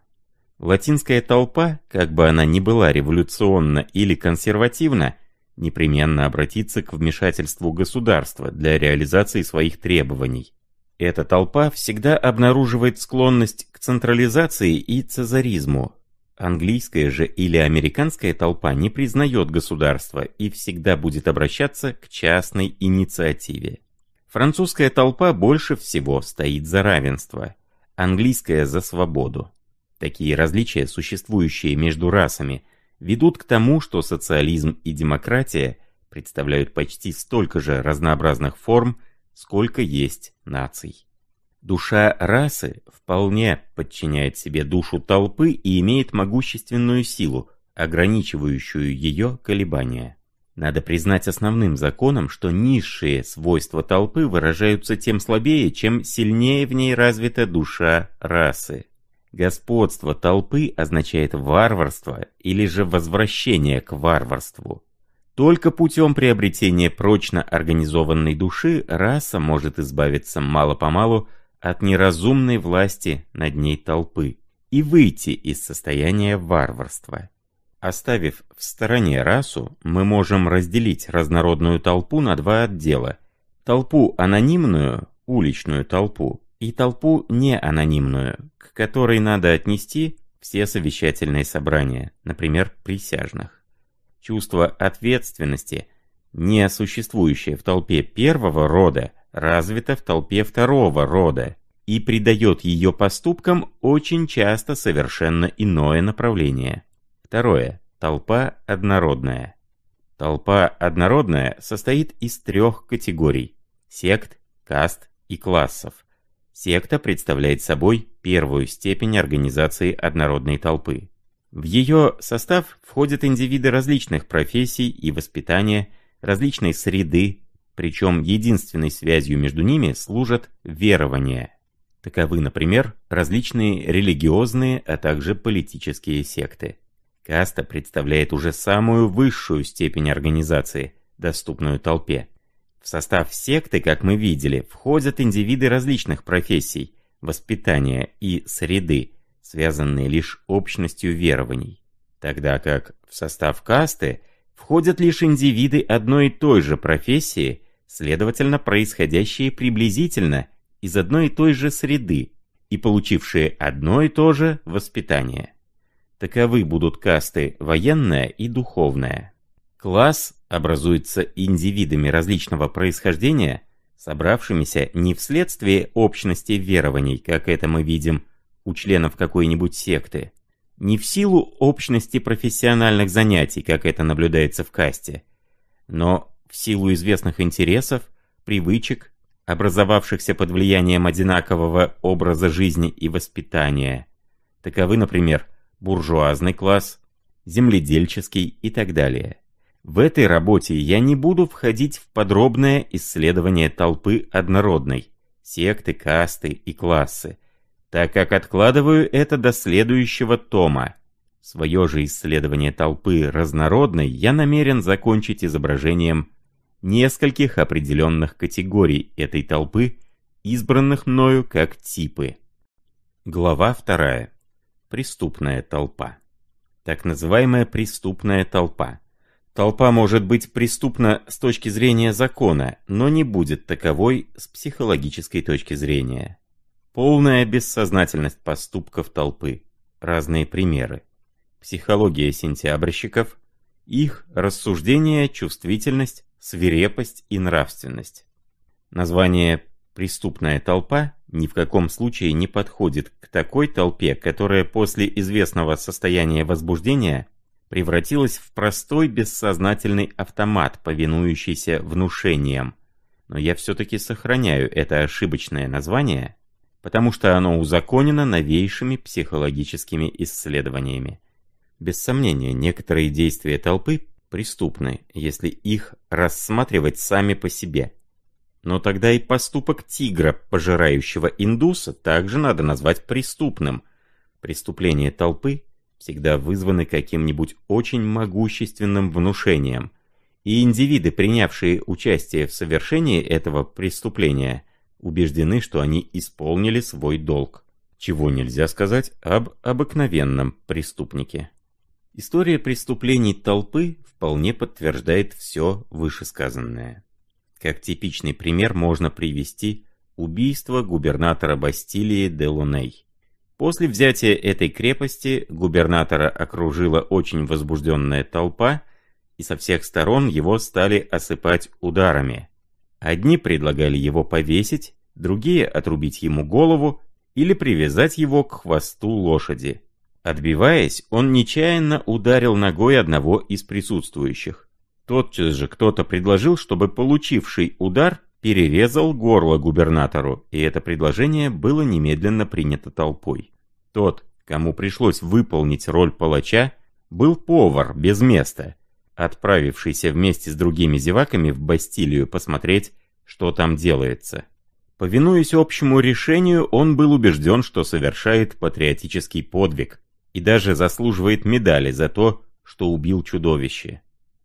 Латинская толпа, как бы она ни была революционна или консервативна, непременно обратится к вмешательству государства для реализации своих требований. Эта толпа всегда обнаруживает склонность к централизации и цезаризму. Английская же или американская толпа не признает государства и всегда будет обращаться к частной инициативе. Французская толпа больше всего стоит за равенство, английская за свободу. Такие различия, существующие между расами, ведут к тому, что социализм и демократия представляют почти столько же разнообразных форм, сколько есть наций. Душа расы вполне подчиняет себе душу толпы и имеет могущественную силу, ограничивающую ее колебания. Надо признать основным законом, что низшие свойства толпы выражаются тем слабее, чем сильнее в ней развита душа расы. Господство толпы означает варварство или же возвращение к варварству. Только путем приобретения прочно организованной души раса может избавиться мало-помалу от неразумной власти над ней толпы и выйти из состояния варварства. Оставив в стороне расу, мы можем разделить разнородную толпу на два отдела. Толпу анонимную, уличную толпу, и толпу неанонимную, к которой надо отнести все совещательные собрания, например, присяжных. Чувство ответственности, не существующее в толпе первого рода, развито в толпе второго рода и придает ее поступкам очень часто совершенно иное направление. Второе. Толпа однородная. Толпа однородная состоит из трех категорий – сект, каст и классов. Секта представляет собой первую степень организации однородной толпы. В ее состав входят индивиды различных профессий и воспитания, различной среды, причем единственной связью между ними служат верования. Таковы, например, различные религиозные, а также политические секты. Каста представляет уже самую высшую степень организации, доступную толпе. В состав секты, как мы видели, входят индивиды различных профессий, воспитания и среды, связанные лишь общностью верований. Тогда как в состав касты входят лишь индивиды одной и той же профессии, следовательно, происходящие приблизительно из одной и той же среды и получившие одно и то же воспитание. Таковы будут касты военная и духовная. Класс образуется индивидами различного происхождения, собравшимися не вследствие общности верований, как это мы видим у членов какой-нибудь секты, не в силу общности профессиональных занятий, как это наблюдается в касте, но в силу известных интересов, привычек, образовавшихся под влиянием одинакового образа жизни и воспитания. Таковы, например, буржуазный класс, земледельческий и так далее. В этой работе я не буду входить в подробное исследование толпы однородной, секты, касты и классы, так как откладываю это до следующего тома. Своё же исследование толпы разнородной я намерен закончить изображением нескольких определенных категорий этой толпы, избранных мною как типы. Глава вторая преступная толпа. Так называемая преступная толпа. Толпа может быть преступна с точки зрения закона, но не будет таковой с психологической точки зрения. Полная бессознательность поступков толпы. Разные примеры. Психология сентябрьщиков, их рассуждение, чувствительность, свирепость и нравственность. Название «преступная толпа» ни в каком случае не подходит к такой толпе, которая после известного состояния возбуждения превратилась в простой бессознательный автомат, повинующийся внушениям. Но я все-таки сохраняю это ошибочное название, потому что оно узаконено новейшими психологическими исследованиями. Без сомнения, некоторые действия толпы преступны, если их рассматривать сами по себе – но тогда и поступок тигра, пожирающего индуса, также надо назвать преступным. Преступления толпы всегда вызваны каким-нибудь очень могущественным внушением. И индивиды, принявшие участие в совершении этого преступления, убеждены, что они исполнили свой долг. Чего нельзя сказать об обыкновенном преступнике. История преступлений толпы вполне подтверждает все вышесказанное. Как типичный пример можно привести убийство губернатора Бастилии де Луней. После взятия этой крепости губернатора окружила очень возбужденная толпа, и со всех сторон его стали осыпать ударами. Одни предлагали его повесить, другие отрубить ему голову или привязать его к хвосту лошади. Отбиваясь, он нечаянно ударил ногой одного из присутствующих. Тотчас же кто-то предложил, чтобы получивший удар перерезал горло губернатору, и это предложение было немедленно принято толпой. Тот, кому пришлось выполнить роль палача, был повар без места, отправившийся вместе с другими зеваками в Бастилию посмотреть, что там делается. Повинуясь общему решению, он был убежден, что совершает патриотический подвиг и даже заслуживает медали за то, что убил чудовище.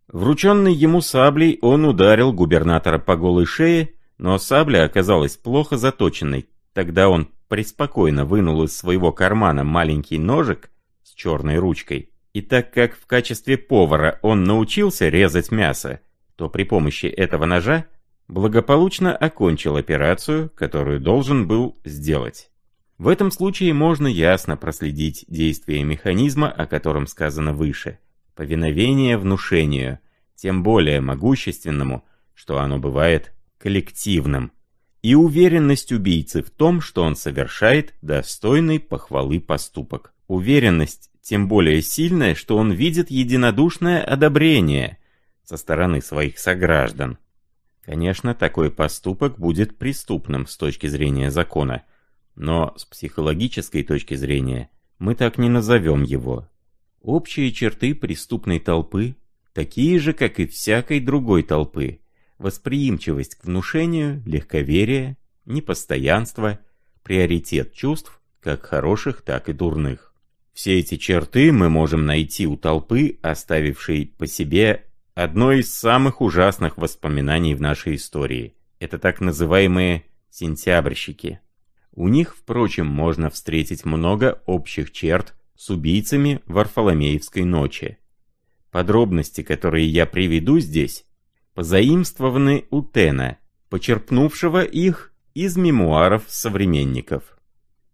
Врученный ему саблей он ударил губернатора по голой шее, но сабля оказалась плохо заточенной. Тогда он преспокойно вынул из своего кармана маленький ножик с черной ручкой. И так как в качестве повара он научился резать мясо, то при помощи этого ножа благополучно окончил операцию, которую должен был сделать. В этом случае можно ясно проследить действие механизма, о котором сказано выше. Повиновение внушению, тем более могущественному, что оно бывает коллективным. И уверенность убийцы в том, что он совершает достойный похвалы поступок. Уверенность тем более сильная, что он видит единодушное одобрение со стороны своих сограждан. Конечно, такой поступок будет преступным с точки зрения закона, но с психологической точки зрения мы так не назовем его Общие черты преступной толпы такие же, как и всякой другой толпы. Восприимчивость к внушению, легковерие, непостоянство, приоритет чувств, как хороших, так и дурных. Все эти черты мы можем найти у толпы, оставившей по себе одно из самых ужасных воспоминаний в нашей истории. Это так называемые «сентябрьщики». У них, впрочем, можно встретить много общих черт, с убийцами Варфоломеевской ночи. Подробности, которые я приведу здесь, позаимствованы у Тена, почерпнувшего их из мемуаров современников.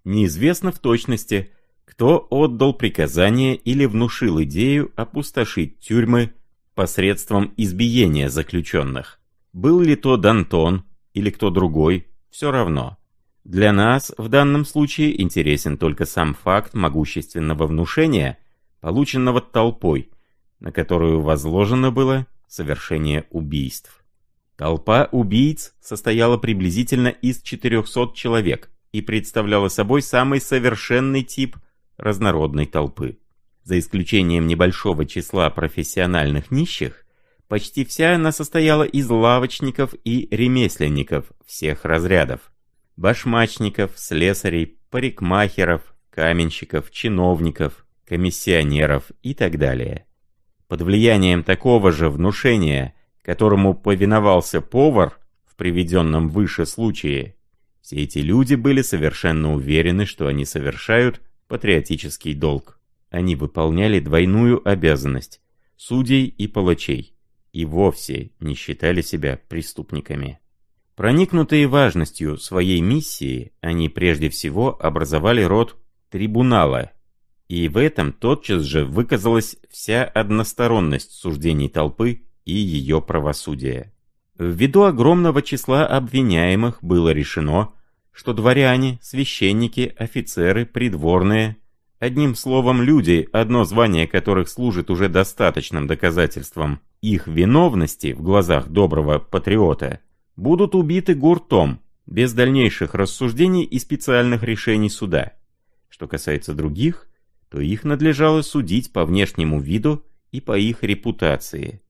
Неизвестно в точности, кто отдал приказание или внушил идею опустошить тюрьмы посредством избиения заключенных. Был ли то Дантон или кто другой, все равно. Для нас в данном случае интересен только сам факт могущественного внушения, полученного толпой, на которую возложено было совершение убийств. Толпа убийц состояла приблизительно из 400 человек и представляла собой самый совершенный тип разнородной толпы. За исключением небольшого числа профессиональных нищих, почти вся она состояла из лавочников и ремесленников всех разрядов башмачников, слесарей, парикмахеров, каменщиков, чиновников, комиссионеров и так далее. Под влиянием такого же внушения, которому повиновался повар в приведенном выше случае, все эти люди были совершенно уверены, что они совершают патриотический долг. Они выполняли двойную обязанность – судей и палачей, и вовсе не считали себя преступниками. Проникнутые важностью своей миссии, они прежде всего образовали род трибунала, и в этом тотчас же выказалась вся односторонность суждений толпы и ее правосудия. Ввиду огромного числа обвиняемых было решено, что дворяне, священники, офицеры, придворные, одним словом люди, одно звание которых служит уже достаточным доказательством их виновности в глазах доброго патриота – будут убиты гуртом, без дальнейших рассуждений и специальных решений суда. Что касается других, то их надлежало судить по внешнему виду и по их репутации.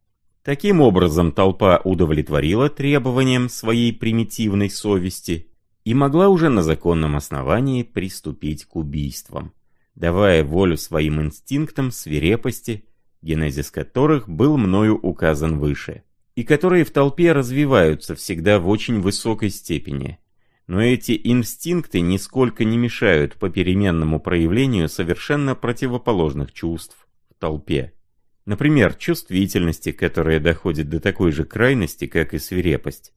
Таким образом, толпа удовлетворила требованиям своей примитивной совести и могла уже на законном основании приступить к убийствам, давая волю своим инстинктам свирепости, генезис которых был мною указан выше и которые в толпе развиваются всегда в очень высокой степени. Но эти инстинкты нисколько не мешают по переменному проявлению совершенно противоположных чувств в толпе. Например, чувствительности, которая доходит до такой же крайности, как и свирепость.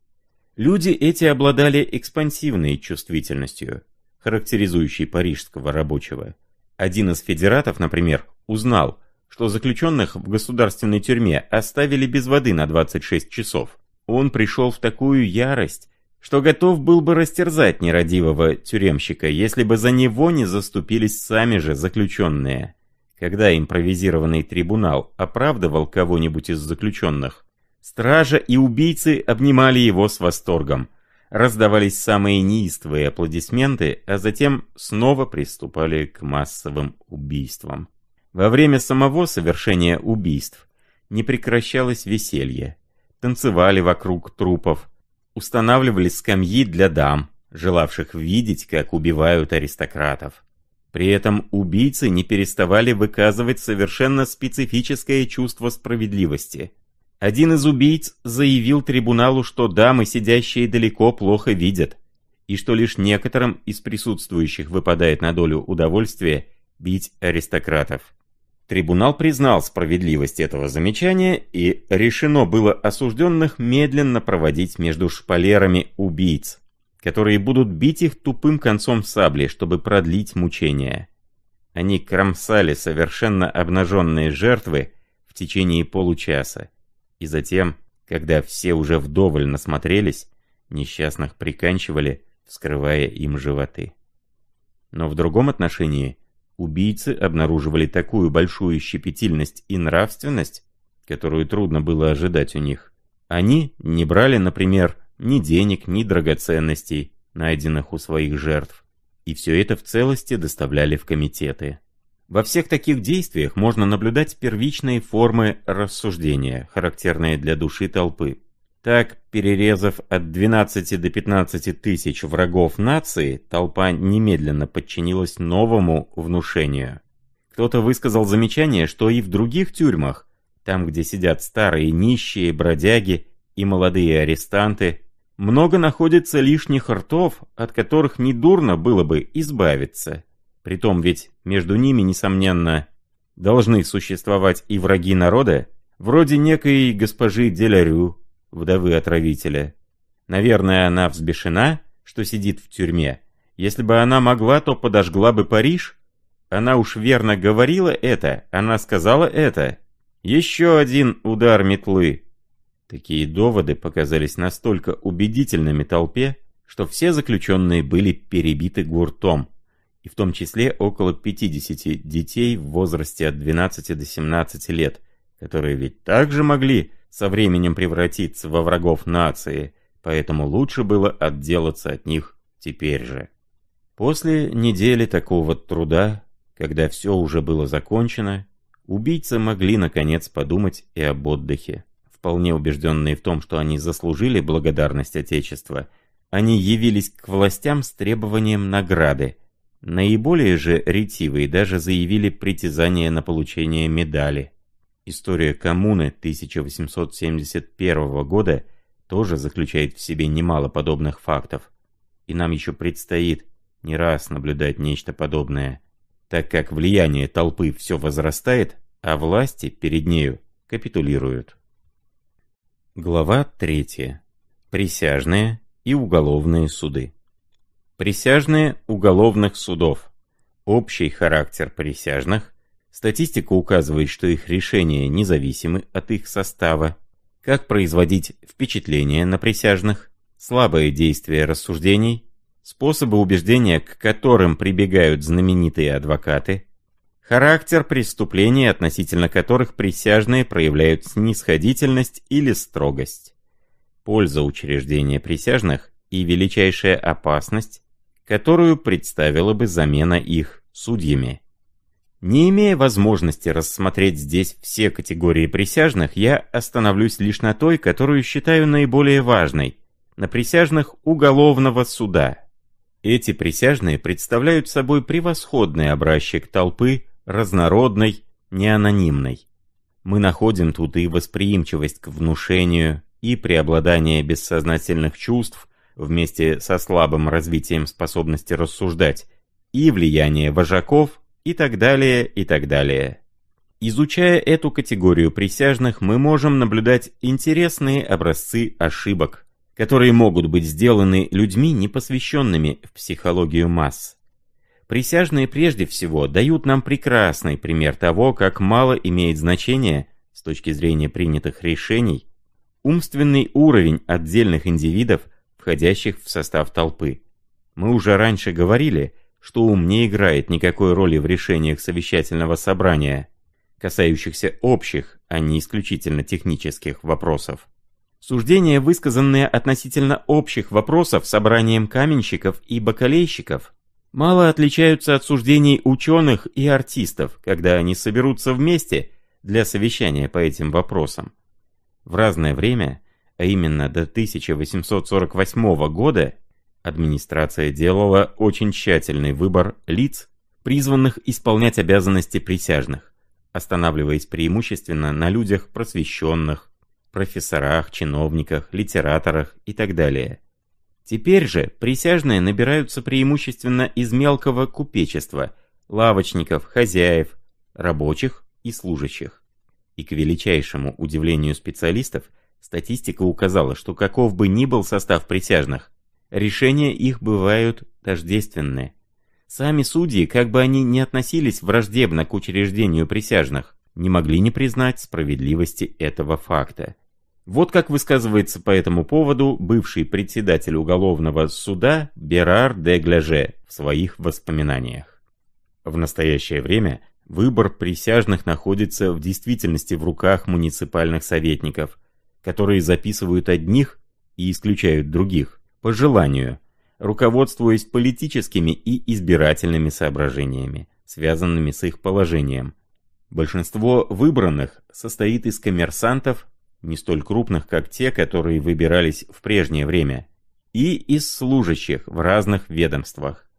Люди эти обладали экспансивной чувствительностью, характеризующей парижского рабочего. Один из федератов, например, узнал, что заключенных в государственной тюрьме оставили без воды на 26 часов. Он пришел в такую ярость, что готов был бы растерзать нерадивого тюремщика, если бы за него не заступились сами же заключенные. Когда импровизированный трибунал оправдывал кого-нибудь из заключенных, стража и убийцы обнимали его с восторгом. Раздавались самые неистовые аплодисменты, а затем снова приступали к массовым убийствам. Во время самого совершения убийств не прекращалось веселье. Танцевали вокруг трупов, устанавливали скамьи для дам, желавших видеть, как убивают аристократов. При этом убийцы не переставали выказывать совершенно специфическое чувство справедливости. Один из убийц заявил трибуналу, что дамы, сидящие далеко, плохо видят, и что лишь некоторым из присутствующих выпадает на долю удовольствия бить аристократов. Трибунал признал справедливость этого замечания, и решено было осужденных медленно проводить между шпалерами убийц, которые будут бить их тупым концом сабли, чтобы продлить мучения. Они кромсали совершенно обнаженные жертвы в течение получаса, и затем, когда все уже вдоволь насмотрелись, несчастных приканчивали, вскрывая им животы. Но в другом отношении – убийцы обнаруживали такую большую щепетильность и нравственность, которую трудно было ожидать у них. Они не брали, например, ни денег, ни драгоценностей, найденных у своих жертв, и все это в целости доставляли в комитеты. Во всех таких действиях можно наблюдать первичные формы рассуждения, характерные для души толпы. Так, перерезав от 12 до 15 тысяч врагов нации, толпа немедленно подчинилась новому внушению. Кто-то высказал замечание, что и в других тюрьмах, там где сидят старые нищие, бродяги и молодые арестанты, много находится лишних ртов, от которых недурно было бы избавиться. Притом ведь между ними, несомненно, должны существовать и враги народа, вроде некой госпожи Делярю, вдовы отравителя. Наверное, она взбешена, что сидит в тюрьме. Если бы она могла, то подожгла бы Париж. Она уж верно говорила это, она сказала это. Еще один удар метлы. Такие доводы показались настолько убедительными толпе, что все заключенные были перебиты гуртом, и в том числе около 50 детей в возрасте от 12 до 17 лет, которые ведь также могли со временем превратиться во врагов нации, поэтому лучше было отделаться от них теперь же. После недели такого труда, когда все уже было закончено, убийцы могли наконец подумать и об отдыхе. Вполне убежденные в том, что они заслужили благодарность Отечества, они явились к властям с требованием награды. Наиболее же ретивые даже заявили притязание на получение медали. История коммуны 1871 года тоже заключает в себе немало подобных фактов. И нам еще предстоит не раз наблюдать нечто подобное, так как влияние толпы все возрастает, а власти перед нею капитулируют. Глава 3. Присяжные и уголовные суды. Присяжные уголовных судов. Общий характер присяжных, Статистика указывает, что их решения независимы от их состава. Как производить впечатление на присяжных? Слабое действие рассуждений? Способы убеждения, к которым прибегают знаменитые адвокаты? Характер преступлений, относительно которых присяжные проявляют снисходительность или строгость? Польза учреждения присяжных и величайшая опасность, которую представила бы замена их судьями. Не имея возможности рассмотреть здесь все категории присяжных, я остановлюсь лишь на той, которую считаю наиболее важной, на присяжных уголовного суда. Эти присяжные представляют собой превосходный образчик толпы, разнородной, неанонимной. Мы находим тут и восприимчивость к внушению, и преобладание бессознательных чувств, вместе со слабым развитием способности рассуждать, и влияние вожаков, и так далее, и так далее. Изучая эту категорию присяжных, мы можем наблюдать интересные образцы ошибок, которые могут быть сделаны людьми, не посвященными в психологию масс. Присяжные прежде всего дают нам прекрасный пример того, как мало имеет значение, с точки зрения принятых решений, умственный уровень отдельных индивидов, входящих в состав толпы. Мы уже раньше говорили, что ум не играет никакой роли в решениях совещательного собрания, касающихся общих, а не исключительно технических вопросов. Суждения, высказанные относительно общих вопросов собранием каменщиков и бакалейщиков, мало отличаются от суждений ученых и артистов, когда они соберутся вместе для совещания по этим вопросам. В разное время, а именно до 1848 года Администрация делала очень тщательный выбор лиц, призванных исполнять обязанности присяжных, останавливаясь преимущественно на людях просвещенных, профессорах, чиновниках, литераторах и так далее. Теперь же присяжные набираются преимущественно из мелкого купечества, лавочников, хозяев, рабочих и служащих. И к величайшему удивлению специалистов, статистика указала, что каков бы ни был состав присяжных, решения их бывают тождественны. Сами судьи, как бы они ни относились враждебно к учреждению присяжных, не могли не признать справедливости этого факта. Вот как высказывается по этому поводу бывший председатель уголовного суда Берар де Гляже в своих воспоминаниях. В настоящее время выбор присяжных находится в действительности в руках муниципальных советников, которые записывают одних и исключают других по желанию, руководствуясь политическими и избирательными соображениями, связанными с их положением. Большинство выбранных состоит из коммерсантов, не столь крупных, как те, которые выбирались в прежнее время, и из служащих в разных ведомствах.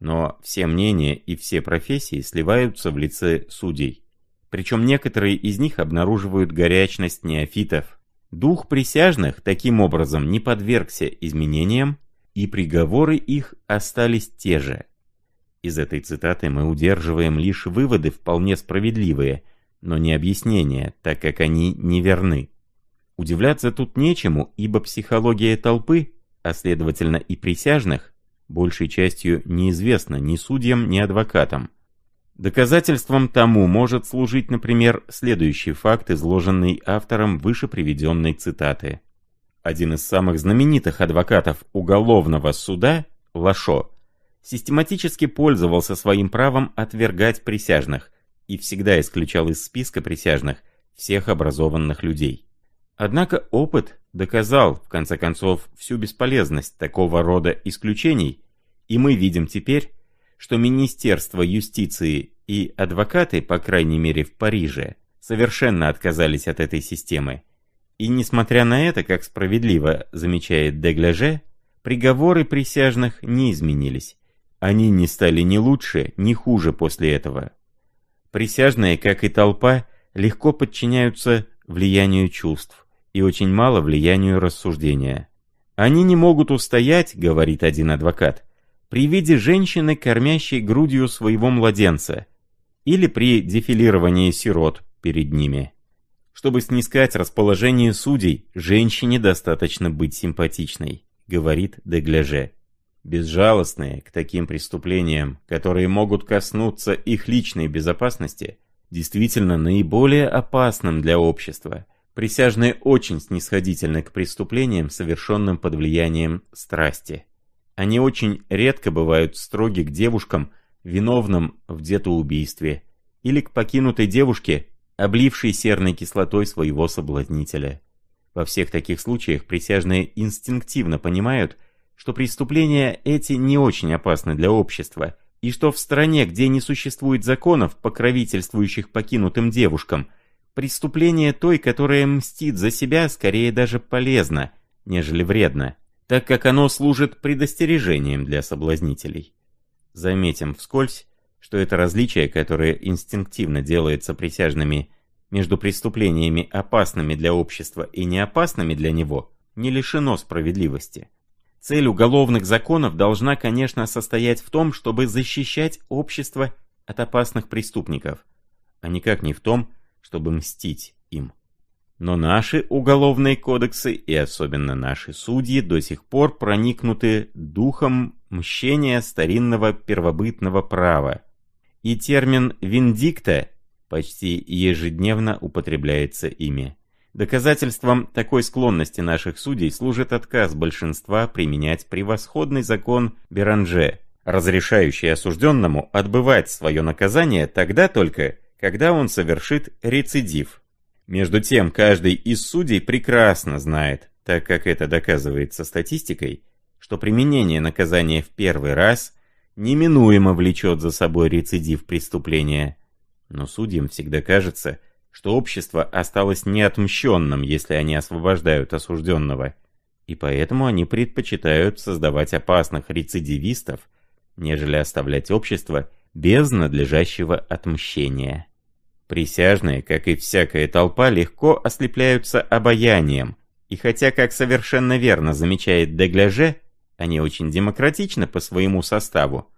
Но все мнения и все профессии сливаются в лице судей. Причем некоторые из них обнаруживают горячность неофитов – Дух присяжных таким образом не подвергся изменениям, и приговоры их остались те же. Из этой цитаты мы удерживаем лишь выводы вполне справедливые, но не объяснения, так как они неверны. Удивляться тут нечему, ибо психология толпы, а следовательно и присяжных, большей частью неизвестна ни судьям, ни адвокатам. Доказательством тому может служить, например, следующий факт, изложенный автором выше приведенной цитаты. Один из самых знаменитых адвокатов уголовного суда, Лашо, систематически пользовался своим правом отвергать присяжных и всегда исключал из списка присяжных всех образованных людей. Однако опыт доказал, в конце концов, всю бесполезность такого рода исключений, и мы видим теперь, что Министерство юстиции и адвокаты, по крайней мере в Париже, совершенно отказались от этой системы. И несмотря на это, как справедливо замечает Дегляже, приговоры присяжных не изменились. Они не стали ни лучше, ни хуже после этого. Присяжные, как и толпа, легко подчиняются влиянию чувств и очень мало влиянию рассуждения. Они не могут устоять, говорит один адвокат, при виде женщины, кормящей грудью своего младенца, или при дефилировании сирот перед ними. Чтобы снискать расположение судей, женщине достаточно быть симпатичной, говорит Дегляже. Безжалостные к таким преступлениям, которые могут коснуться их личной безопасности, действительно наиболее опасным для общества. Присяжные очень снисходительны к преступлениям, совершенным под влиянием страсти. Они очень редко бывают строги к девушкам, виновным в детоубийстве, или к покинутой девушке, облившей серной кислотой своего соблазнителя. Во всех таких случаях присяжные инстинктивно понимают, что преступления эти не очень опасны для общества, и что в стране, где не существует законов, покровительствующих покинутым девушкам, преступление той, которая мстит за себя, скорее даже полезно, нежели вредно так как оно служит предостережением для соблазнителей. Заметим вскользь, что это различие, которое инстинктивно делается присяжными между преступлениями, опасными для общества и неопасными для него, не лишено справедливости. Цель уголовных законов должна, конечно, состоять в том, чтобы защищать общество от опасных преступников, а никак не в том, чтобы мстить им. Но наши уголовные кодексы и особенно наши судьи до сих пор проникнуты духом мщения старинного первобытного права. И термин «виндикта» почти ежедневно употребляется ими. Доказательством такой склонности наших судей служит отказ большинства применять превосходный закон Беранже, разрешающий осужденному отбывать свое наказание тогда только, когда он совершит рецидив, между тем, каждый из судей прекрасно знает, так как это доказывается статистикой, что применение наказания в первый раз неминуемо влечет за собой рецидив преступления. Но судьям всегда кажется, что общество осталось неотмщенным, если они освобождают осужденного, и поэтому они предпочитают создавать опасных рецидивистов, нежели оставлять общество без надлежащего отмщения. Присяжные, как и всякая толпа, легко ослепляются обаянием, и хотя, как совершенно верно замечает Дегляже, они очень демократичны по своему составу,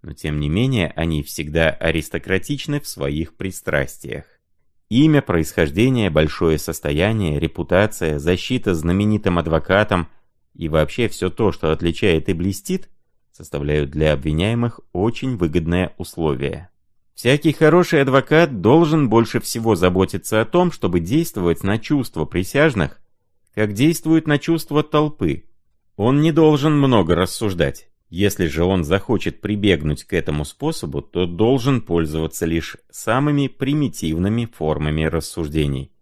но тем не менее они всегда аристократичны в своих пристрастиях. Имя, происхождение, большое состояние, репутация, защита знаменитым адвокатом и вообще все то, что отличает и блестит, составляют для обвиняемых очень выгодное условие. Всякий хороший адвокат должен больше всего заботиться о том, чтобы действовать на чувства присяжных, как действует на чувства толпы. Он не должен много рассуждать. Если же он захочет прибегнуть к этому способу, то должен пользоваться лишь самыми примитивными формами рассуждений.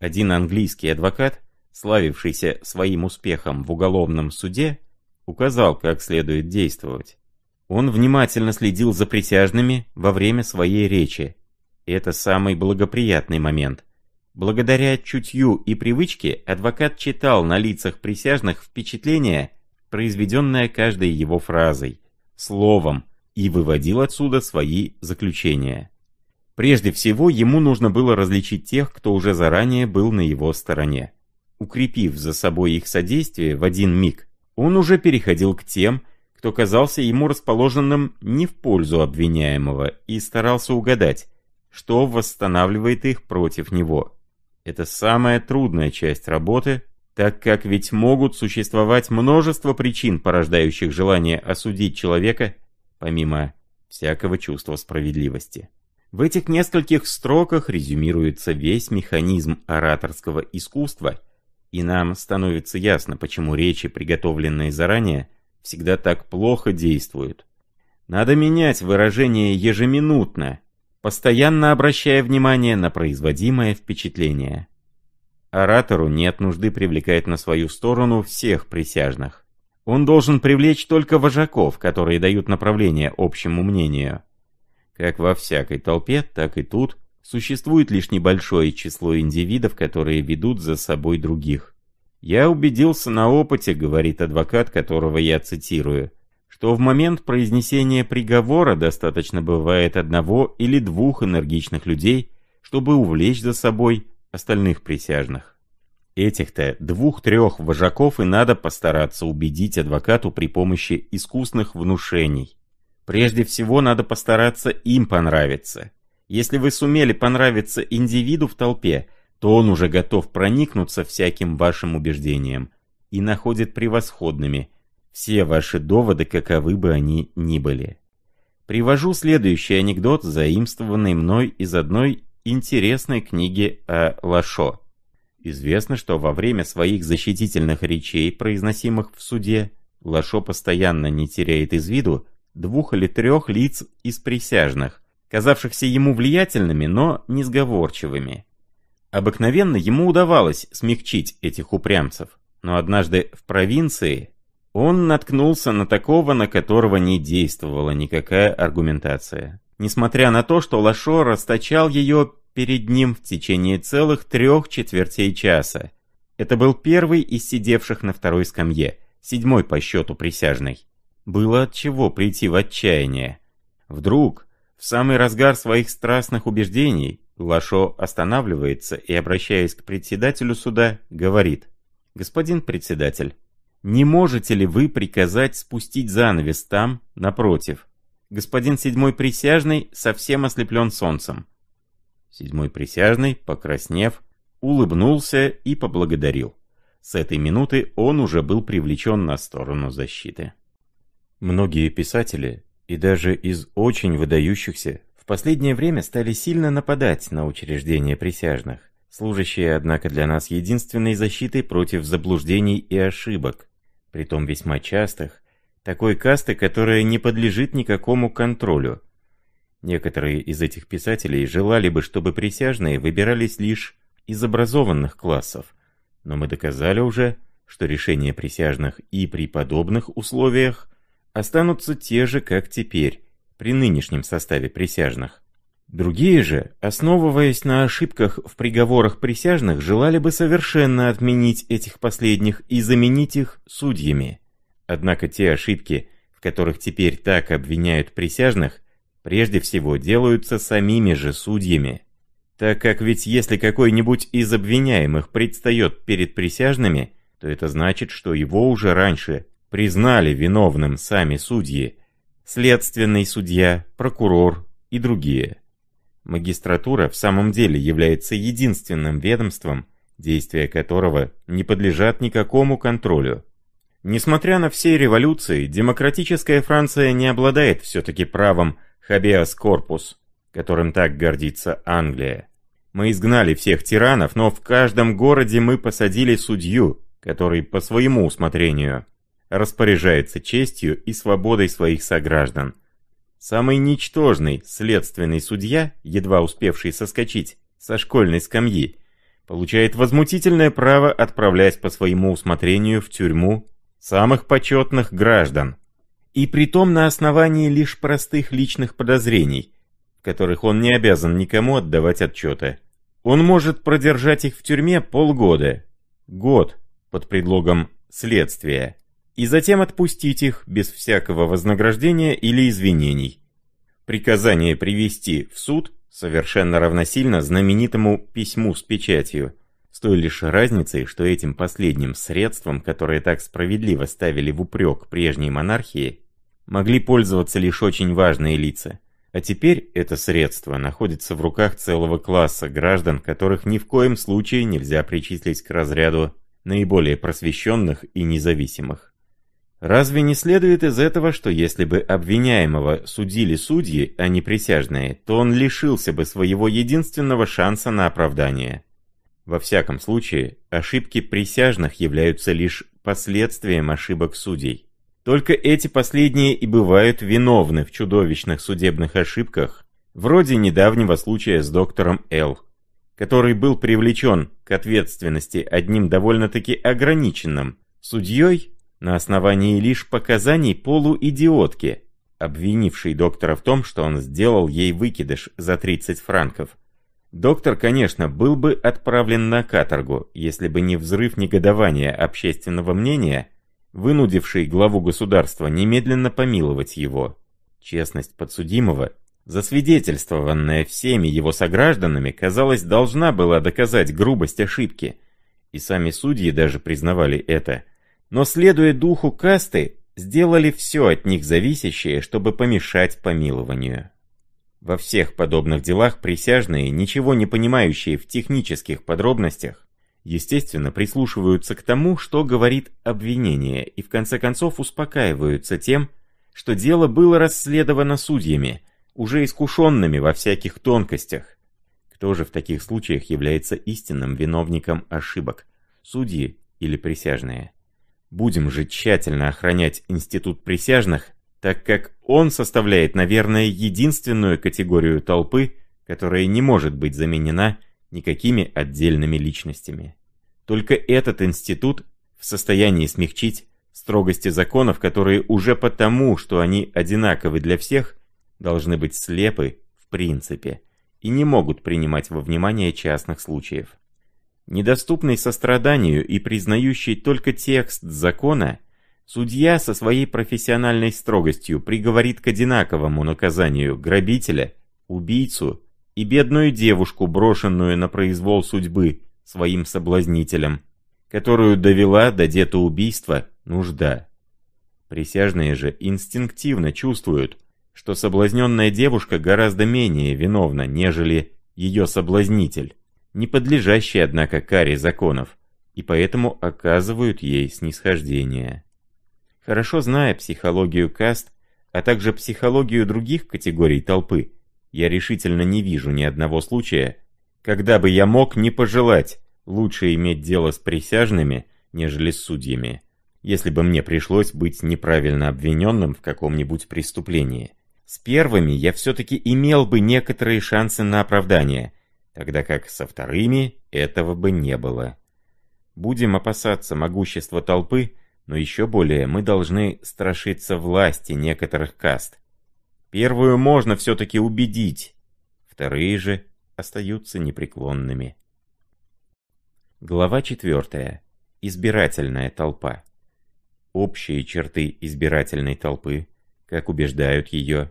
Один английский адвокат, славившийся своим успехом в уголовном суде, указал, как следует действовать. Он внимательно следил за присяжными во время своей речи. Это самый благоприятный момент. Благодаря чутью и привычке адвокат читал на лицах присяжных впечатление, произведенное каждой его фразой, словом, и выводил отсюда свои заключения. Прежде всего, ему нужно было различить тех, кто уже заранее был на его стороне. Укрепив за собой их содействие в один миг, он уже переходил к тем, кто казался ему расположенным не в пользу обвиняемого и старался угадать, что восстанавливает их против него. Это самая трудная часть работы, так как ведь могут существовать множество причин, порождающих желание осудить человека, помимо всякого чувства справедливости. В этих нескольких строках резюмируется весь механизм ораторского искусства, и нам становится ясно, почему речи, приготовленные заранее, всегда так плохо действуют. Надо менять выражение ежеминутно, постоянно обращая внимание на производимое впечатление. Оратору нет нужды привлекать на свою сторону всех присяжных. Он должен привлечь только вожаков, которые дают направление общему мнению. Как во всякой толпе, так и тут существует лишь небольшое число индивидов, которые ведут за собой других. «Я убедился на опыте», — говорит адвокат, которого я цитирую, «что в момент произнесения приговора достаточно бывает одного или двух энергичных людей, чтобы увлечь за собой остальных присяжных». Этих-то двух-трех вожаков и надо постараться убедить адвокату при помощи искусных внушений. Прежде всего надо постараться им понравиться. Если вы сумели понравиться индивиду в толпе – то он уже готов проникнуться всяким вашим убеждением и находит превосходными все ваши доводы, каковы бы они ни были. Привожу следующий анекдот, заимствованный мной из одной интересной книги о Лашо. Известно, что во время своих защитительных речей, произносимых в суде, Лашо постоянно не теряет из виду двух или трех лиц из присяжных, казавшихся ему влиятельными, но несговорчивыми. Обыкновенно ему удавалось смягчить этих упрямцев, но однажды в провинции он наткнулся на такого, на которого не действовала никакая аргументация. Несмотря на то, что Лашо расточал ее перед ним в течение целых трех четвертей часа. Это был первый из сидевших на второй скамье, седьмой по счету присяжный. Было от чего прийти в отчаяние. Вдруг, в самый разгар своих страстных убеждений, Лашо останавливается и, обращаясь к председателю суда, говорит. «Господин председатель, не можете ли вы приказать спустить занавес там, напротив? Господин седьмой присяжный совсем ослеплен солнцем». Седьмой присяжный, покраснев, улыбнулся и поблагодарил. С этой минуты он уже был привлечен на сторону защиты. Многие писатели, и даже из очень выдающихся, последнее время стали сильно нападать на учреждения присяжных, служащие, однако, для нас единственной защитой против заблуждений и ошибок, притом весьма частых, такой касты, которая не подлежит никакому контролю. Некоторые из этих писателей желали бы, чтобы присяжные выбирались лишь из образованных классов, но мы доказали уже, что решения присяжных и при подобных условиях останутся те же, как теперь, при нынешнем составе присяжных. Другие же, основываясь на ошибках в приговорах присяжных, желали бы совершенно отменить этих последних и заменить их судьями. Однако те ошибки, в которых теперь так обвиняют присяжных, прежде всего делаются самими же судьями. Так как ведь если какой-нибудь из обвиняемых предстает перед присяжными, то это значит, что его уже раньше признали виновным сами судьи, следственный судья, прокурор и другие. Магистратура в самом деле является единственным ведомством, действия которого не подлежат никакому контролю. Несмотря на все революции, демократическая Франция не обладает все-таки правом «habeas corpus», которым так гордится Англия. Мы изгнали всех тиранов, но в каждом городе мы посадили судью, который по своему усмотрению распоряжается честью и свободой своих сограждан. Самый ничтожный следственный судья, едва успевший соскочить со школьной скамьи, получает возмутительное право отправлять по своему усмотрению в тюрьму самых почетных граждан. И притом на основании лишь простых личных подозрений, которых он не обязан никому отдавать отчета. Он может продержать их в тюрьме полгода, год, под предлогом следствия и затем отпустить их без всякого вознаграждения или извинений. Приказание привести в суд совершенно равносильно знаменитому письму с печатью, с той лишь разницей, что этим последним средством, которое так справедливо ставили в упрек прежней монархии, могли пользоваться лишь очень важные лица. А теперь это средство находится в руках целого класса граждан, которых ни в коем случае нельзя причислить к разряду наиболее просвещенных и независимых. Разве не следует из этого, что если бы обвиняемого судили судьи, а не присяжные, то он лишился бы своего единственного шанса на оправдание? Во всяком случае, ошибки присяжных являются лишь последствием ошибок судей. Только эти последние и бывают виновны в чудовищных судебных ошибках, вроде недавнего случая с доктором Л., который был привлечен к ответственности одним довольно-таки ограниченным судьей, на основании лишь показаний полуидиотки, обвинившей доктора в том, что он сделал ей выкидыш за 30 франков. Доктор, конечно, был бы отправлен на каторгу, если бы не взрыв негодования общественного мнения, вынудивший главу государства немедленно помиловать его. Честность подсудимого, засвидетельствованная всеми его согражданами, казалось, должна была доказать грубость ошибки, и сами судьи даже признавали это – но, следуя духу касты, сделали все от них зависящее, чтобы помешать помилованию. Во всех подобных делах присяжные, ничего не понимающие в технических подробностях, естественно, прислушиваются к тому, что говорит обвинение, и в конце концов успокаиваются тем, что дело было расследовано судьями, уже искушенными во всяких тонкостях. Кто же в таких случаях является истинным виновником ошибок, судьи или присяжные? Будем же тщательно охранять институт присяжных, так как он составляет, наверное, единственную категорию толпы, которая не может быть заменена никакими отдельными личностями. Только этот институт в состоянии смягчить строгости законов, которые уже потому, что они одинаковы для всех, должны быть слепы в принципе и не могут принимать во внимание частных случаев недоступный состраданию и признающий только текст закона, судья со своей профессиональной строгостью приговорит к одинаковому наказанию грабителя, убийцу и бедную девушку, брошенную на произвол судьбы своим соблазнителем, которую довела до детоубийства нужда. Присяжные же инстинктивно чувствуют, что соблазненная девушка гораздо менее виновна, нежели ее соблазнитель не подлежащей, однако, каре законов, и поэтому оказывают ей снисхождение. Хорошо зная психологию каст, а также психологию других категорий толпы, я решительно не вижу ни одного случая, когда бы я мог не пожелать лучше иметь дело с присяжными, нежели с судьями, если бы мне пришлось быть неправильно обвиненным в каком-нибудь преступлении. С первыми я все-таки имел бы некоторые шансы на оправдание, тогда как со вторыми этого бы не было. Будем опасаться могущества толпы, но еще более мы должны страшиться власти некоторых каст. Первую можно все-таки убедить, вторые же остаются непреклонными. Глава 4. Избирательная толпа. Общие черты избирательной толпы, как убеждают ее,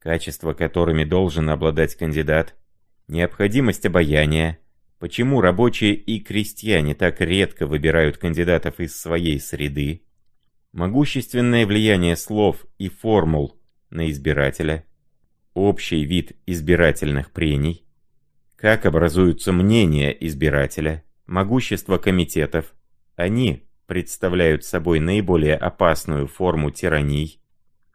качества которыми должен обладать кандидат – Необходимость обаяния. Почему рабочие и крестьяне так редко выбирают кандидатов из своей среды? Могущественное влияние слов и формул на избирателя. Общий вид избирательных прений. Как образуются мнения избирателя. Могущество комитетов. Они представляют собой наиболее опасную форму тираний.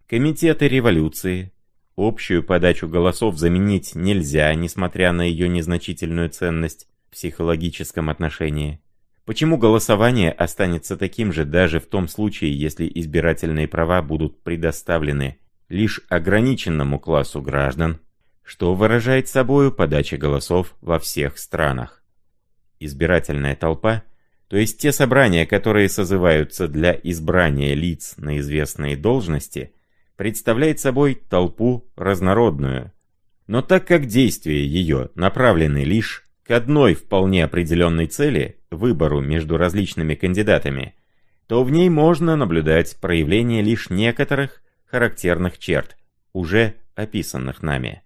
Комитеты революции, Общую подачу голосов заменить нельзя, несмотря на ее незначительную ценность в психологическом отношении. Почему голосование останется таким же даже в том случае, если избирательные права будут предоставлены лишь ограниченному классу граждан, что выражает собою подача голосов во всех странах? Избирательная толпа, то есть те собрания, которые созываются для избрания лиц на известные должности – представляет собой толпу разнородную. Но так как действия ее направлены лишь к одной вполне определенной цели, выбору между различными кандидатами, то в ней можно наблюдать проявление лишь некоторых характерных черт, уже описанных нами.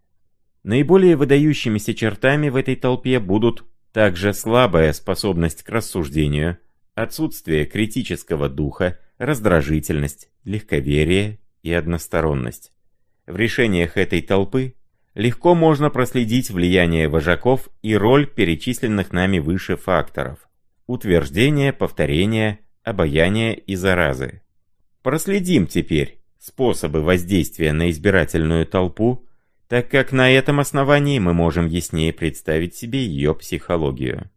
Наиболее выдающимися чертами в этой толпе будут также слабая способность к рассуждению, отсутствие критического духа, раздражительность, легковерие, и односторонность. В решениях этой толпы легко можно проследить влияние вожаков и роль перечисленных нами выше факторов. Утверждение, повторение, обаяние и заразы. Проследим теперь способы воздействия на избирательную толпу, так как на этом основании мы можем яснее представить себе ее психологию.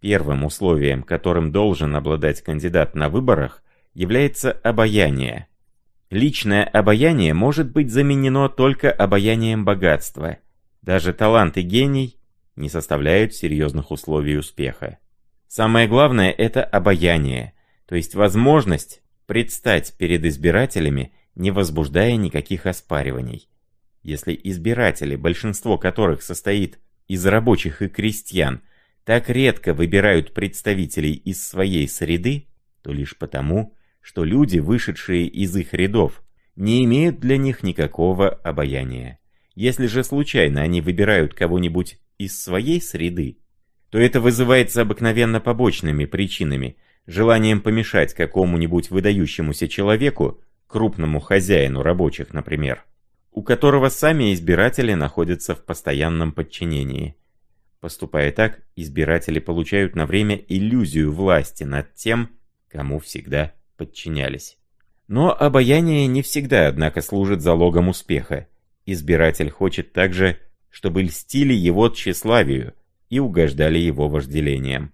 Первым условием, которым должен обладать кандидат на выборах, является обаяние – Личное обаяние может быть заменено только обаянием богатства. Даже талант и гений не составляют серьезных условий успеха. Самое главное – это обаяние, то есть возможность предстать перед избирателями, не возбуждая никаких оспариваний. Если избиратели, большинство которых состоит из рабочих и крестьян, так редко выбирают представителей из своей среды, то лишь потому, что люди, вышедшие из их рядов, не имеют для них никакого обаяния. Если же случайно они выбирают кого-нибудь из своей среды, то это вызывается обыкновенно побочными причинами, желанием помешать какому-нибудь выдающемуся человеку, крупному хозяину рабочих, например, у которого сами избиратели находятся в постоянном подчинении. Поступая так, избиратели получают на время иллюзию власти над тем, кому всегда подчинялись. Но обаяние не всегда, однако, служит залогом успеха. Избиратель хочет также, чтобы льстили его тщеславию и угождали его вожделением.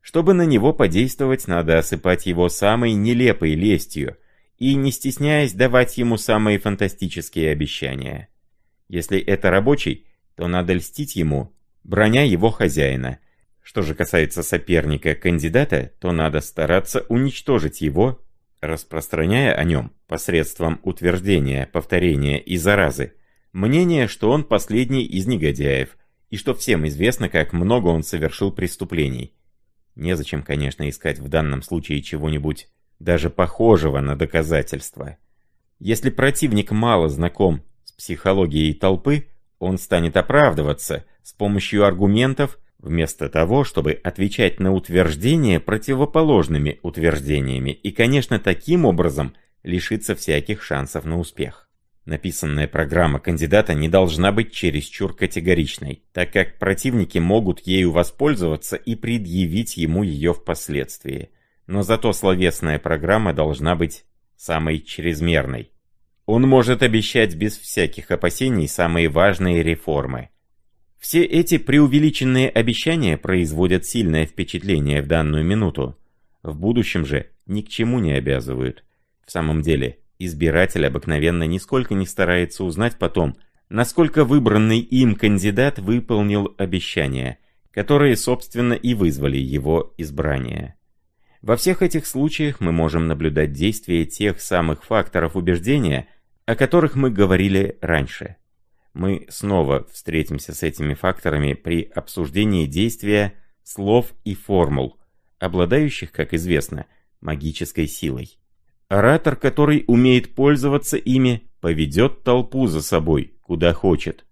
Чтобы на него подействовать, надо осыпать его самой нелепой лестью и, не стесняясь, давать ему самые фантастические обещания. Если это рабочий, то надо льстить ему, броня его хозяина, что же касается соперника-кандидата, то надо стараться уничтожить его, распространяя о нем посредством утверждения, повторения и заразы, мнение, что он последний из негодяев, и что всем известно, как много он совершил преступлений. Незачем, конечно, искать в данном случае чего-нибудь даже похожего на доказательство. Если противник мало знаком с психологией толпы, он станет оправдываться с помощью аргументов, Вместо того, чтобы отвечать на утверждения противоположными утверждениями и, конечно, таким образом лишиться всяких шансов на успех. Написанная программа кандидата не должна быть чересчур категоричной, так как противники могут ею воспользоваться и предъявить ему ее впоследствии. Но зато словесная программа должна быть самой чрезмерной. Он может обещать без всяких опасений самые важные реформы – все эти преувеличенные обещания производят сильное впечатление в данную минуту. В будущем же ни к чему не обязывают. В самом деле, избиратель обыкновенно нисколько не старается узнать потом, насколько выбранный им кандидат выполнил обещания, которые, собственно, и вызвали его избрание. Во всех этих случаях мы можем наблюдать действие тех самых факторов убеждения, о которых мы говорили раньше – мы снова встретимся с этими факторами при обсуждении действия слов и формул, обладающих, как известно, магической силой. Оратор, который умеет пользоваться ими, поведет толпу за собой, куда хочет.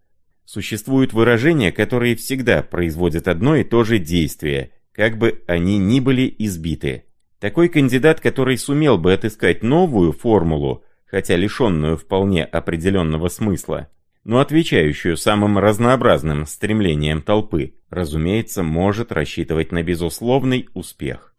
Существуют выражения, которые всегда производят одно и то же действие, как бы они ни были избиты. Такой кандидат, который сумел бы отыскать новую формулу, хотя лишенную вполне определенного смысла, но отвечающую самым разнообразным стремлениям толпы, разумеется, может рассчитывать на безусловный успех.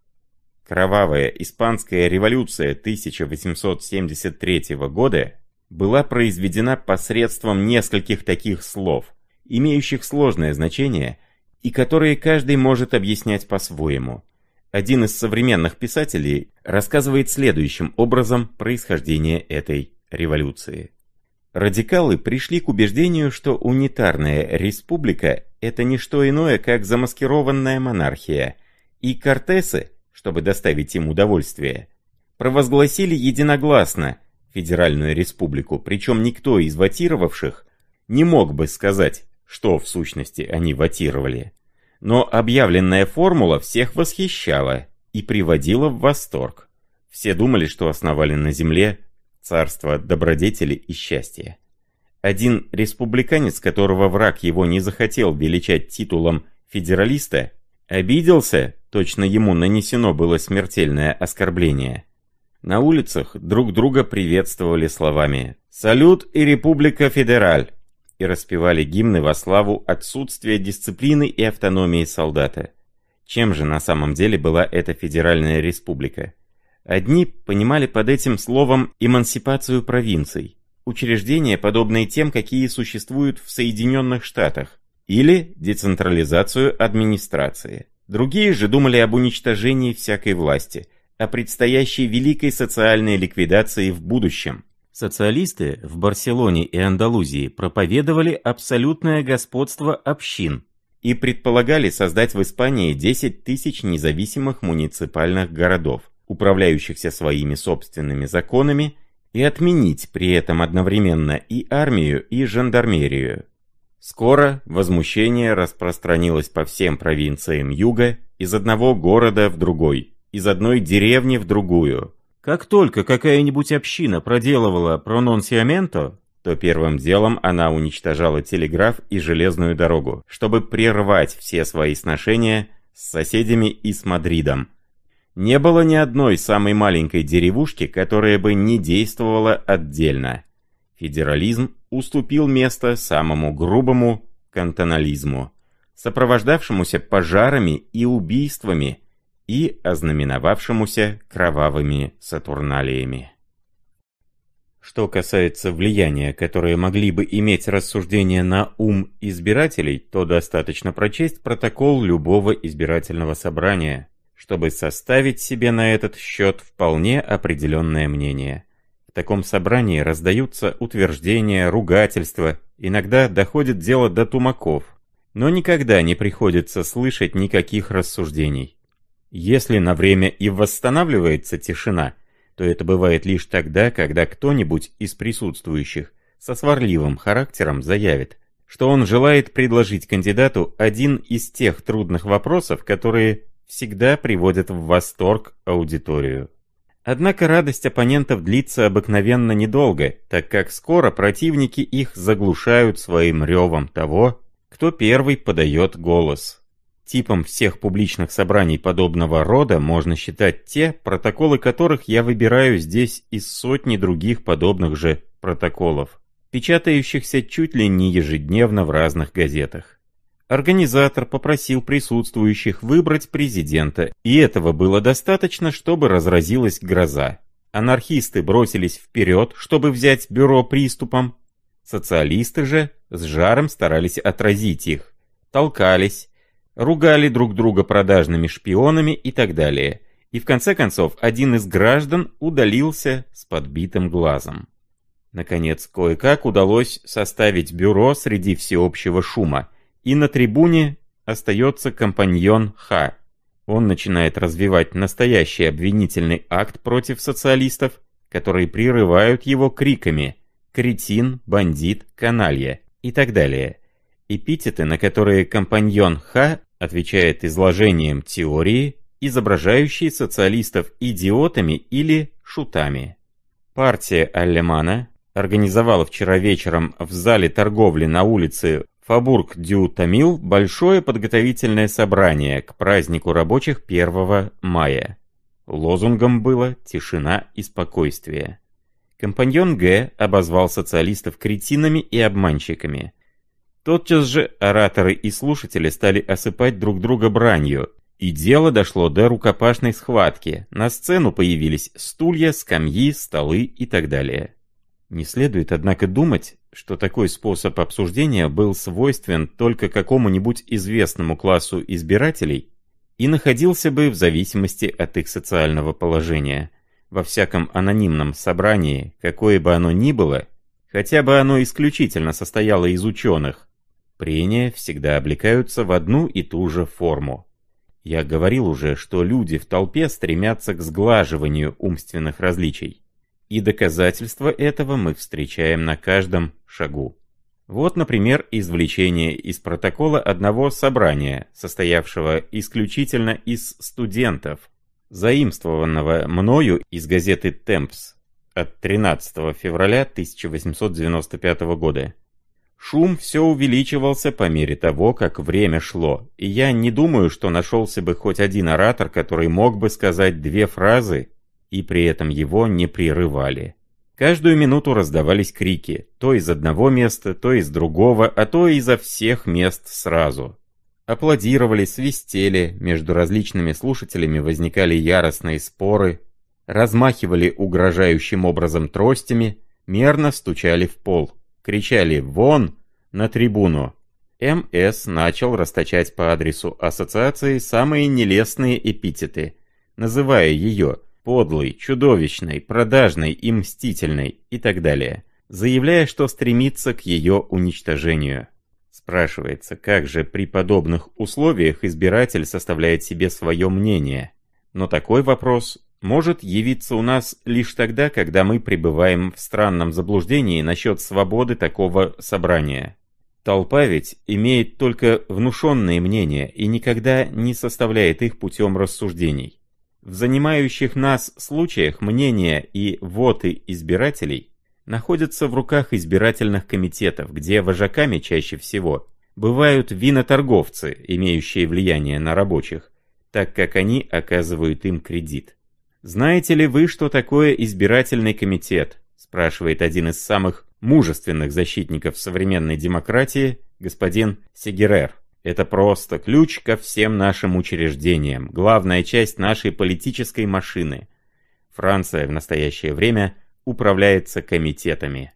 Кровавая испанская революция 1873 года была произведена посредством нескольких таких слов, имеющих сложное значение и которые каждый может объяснять по-своему. Один из современных писателей рассказывает следующим образом происхождение этой революции. Радикалы пришли к убеждению, что унитарная республика – это не что иное, как замаскированная монархия, и Кортесы, чтобы доставить им удовольствие, провозгласили единогласно Федеральную республику, причем никто из ватировавших не мог бы сказать, что в сущности они ватировали. Но объявленная формула всех восхищала и приводила в восторг. Все думали, что основали на земле царство добродетели и счастья. Один республиканец, которого враг его не захотел величать титулом федералиста, обиделся, точно ему нанесено было смертельное оскорбление. На улицах друг друга приветствовали словами «Салют и Республика Федераль!» и распевали гимны во славу отсутствия дисциплины и автономии солдата. Чем же на самом деле была эта федеральная республика? Одни понимали под этим словом эмансипацию провинций, учреждения, подобные тем, какие существуют в Соединенных Штатах, или децентрализацию администрации. Другие же думали об уничтожении всякой власти, о предстоящей великой социальной ликвидации в будущем. Социалисты в Барселоне и Андалузии проповедовали абсолютное господство общин и предполагали создать в Испании 10 тысяч независимых муниципальных городов управляющихся своими собственными законами, и отменить при этом одновременно и армию, и жандармерию. Скоро возмущение распространилось по всем провинциям юга, из одного города в другой, из одной деревни в другую. Как только какая-нибудь община проделывала прононсиаменто, то первым делом она уничтожала телеграф и железную дорогу, чтобы прервать все свои сношения с соседями и с Мадридом, не было ни одной самой маленькой деревушки, которая бы не действовала отдельно. Федерализм уступил место самому грубому кантонализму, сопровождавшемуся пожарами и убийствами и ознаменовавшемуся кровавыми сатурналиями. Что касается влияния, которое могли бы иметь рассуждения на ум избирателей, то достаточно прочесть протокол любого избирательного собрания, чтобы составить себе на этот счет вполне определенное мнение. В таком собрании раздаются утверждения, ругательства, иногда доходит дело до тумаков, но никогда не приходится слышать никаких рассуждений. Если на время и восстанавливается тишина, то это бывает лишь тогда, когда кто-нибудь из присутствующих со сварливым характером заявит, что он желает предложить кандидату один из тех трудных вопросов, которые всегда приводят в восторг аудиторию. Однако радость оппонентов длится обыкновенно недолго, так как скоро противники их заглушают своим ревом того, кто первый подает голос. Типом всех публичных собраний подобного рода можно считать те, протоколы которых я выбираю здесь из сотни других подобных же протоколов, печатающихся чуть ли не ежедневно в разных газетах. Организатор попросил присутствующих выбрать президента, и этого было достаточно, чтобы разразилась гроза. Анархисты бросились вперед, чтобы взять бюро приступом. Социалисты же с жаром старались отразить их. Толкались, ругали друг друга продажными шпионами и так далее. И в конце концов один из граждан удалился с подбитым глазом. Наконец, кое-как удалось составить бюро среди всеобщего шума. И на трибуне остается компаньон Х. Он начинает развивать настоящий обвинительный акт против социалистов, которые прерывают его криками «кретин», «бандит», «каналья» и так далее. Эпитеты, на которые компаньон Х отвечает изложением теории, изображающей социалистов идиотами или шутами. Партия Аллемана организовала вчера вечером в зале торговли на улице Фабург Дютамил большое подготовительное собрание к празднику рабочих 1 мая. Лозунгом было «Тишина и спокойствие». Компаньон Г. обозвал социалистов кретинами и обманщиками. Тотчас же ораторы и слушатели стали осыпать друг друга бранью, и дело дошло до рукопашной схватки. На сцену появились стулья, скамьи, столы и так далее. Не следует, однако, думать, что такой способ обсуждения был свойствен только какому-нибудь известному классу избирателей и находился бы в зависимости от их социального положения. Во всяком анонимном собрании, какое бы оно ни было, хотя бы оно исключительно состояло из ученых, прения всегда облекаются в одну и ту же форму. Я говорил уже, что люди в толпе стремятся к сглаживанию умственных различий. И доказательства этого мы встречаем на каждом шагу. Вот, например, извлечение из протокола одного собрания, состоявшего исключительно из студентов, заимствованного мною из газеты «Темпс» от 13 февраля 1895 года. Шум все увеличивался по мере того, как время шло, и я не думаю, что нашелся бы хоть один оратор, который мог бы сказать две фразы, и при этом его не прерывали. Каждую минуту раздавались крики, то из одного места, то из другого, а то изо всех мест сразу. Аплодировали, свистели, между различными слушателями возникали яростные споры, размахивали угрожающим образом тростями, мерно стучали в пол, кричали «Вон!» на трибуну. МС начал расточать по адресу ассоциации самые нелестные эпитеты, называя ее подлой, чудовищной, продажной и мстительной и так далее, заявляя, что стремится к ее уничтожению. Спрашивается, как же при подобных условиях избиратель составляет себе свое мнение? Но такой вопрос может явиться у нас лишь тогда, когда мы пребываем в странном заблуждении насчет свободы такого собрания. Толпа ведь имеет только внушенные мнения и никогда не составляет их путем рассуждений. В занимающих нас случаях мнения и воты избирателей находятся в руках избирательных комитетов, где вожаками чаще всего бывают виноторговцы, имеющие влияние на рабочих, так как они оказывают им кредит. «Знаете ли вы, что такое избирательный комитет?» спрашивает один из самых мужественных защитников современной демократии, господин Сегерер. Это просто ключ ко всем нашим учреждениям, главная часть нашей политической машины. Франция в настоящее время управляется комитетами.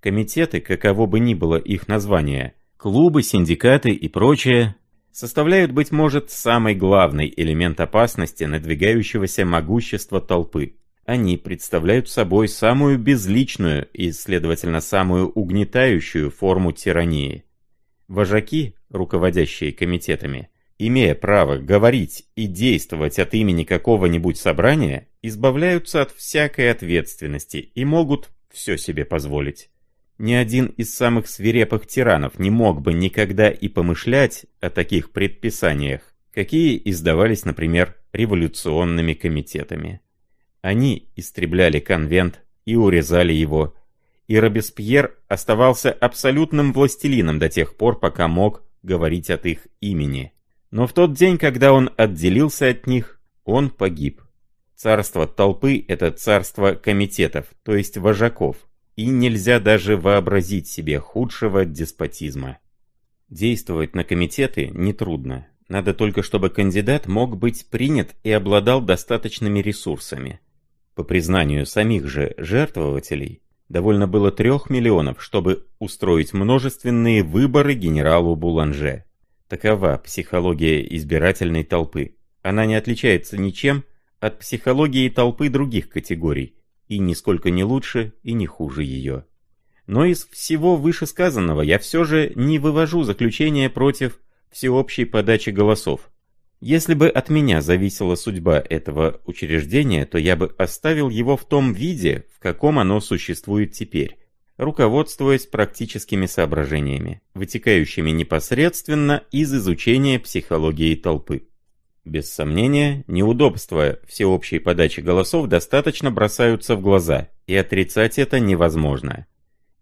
Комитеты, каково бы ни было их название, клубы, синдикаты и прочее, составляют, быть может, самый главный элемент опасности надвигающегося могущества толпы. Они представляют собой самую безличную и, следовательно, самую угнетающую форму тирании. Вожаки, руководящие комитетами, имея право говорить и действовать от имени какого-нибудь собрания, избавляются от всякой ответственности и могут все себе позволить. Ни один из самых свирепых тиранов не мог бы никогда и помышлять о таких предписаниях, какие издавались, например, революционными комитетами. Они истребляли конвент и урезали его и Робеспьер оставался абсолютным властелином до тех пор, пока мог говорить от их имени. Но в тот день, когда он отделился от них, он погиб. Царство толпы – это царство комитетов, то есть вожаков, и нельзя даже вообразить себе худшего деспотизма. Действовать на комитеты нетрудно. Надо только, чтобы кандидат мог быть принят и обладал достаточными ресурсами. По признанию самих же жертвователей, Довольно было трех миллионов, чтобы устроить множественные выборы генералу Буланже. Такова психология избирательной толпы. Она не отличается ничем от психологии толпы других категорий, и нисколько не лучше и не хуже ее. Но из всего вышесказанного я все же не вывожу заключение против всеобщей подачи голосов, если бы от меня зависела судьба этого учреждения, то я бы оставил его в том виде, в каком оно существует теперь, руководствуясь практическими соображениями, вытекающими непосредственно из изучения психологии толпы. Без сомнения, неудобства всеобщей подачи голосов достаточно бросаются в глаза, и отрицать это невозможно.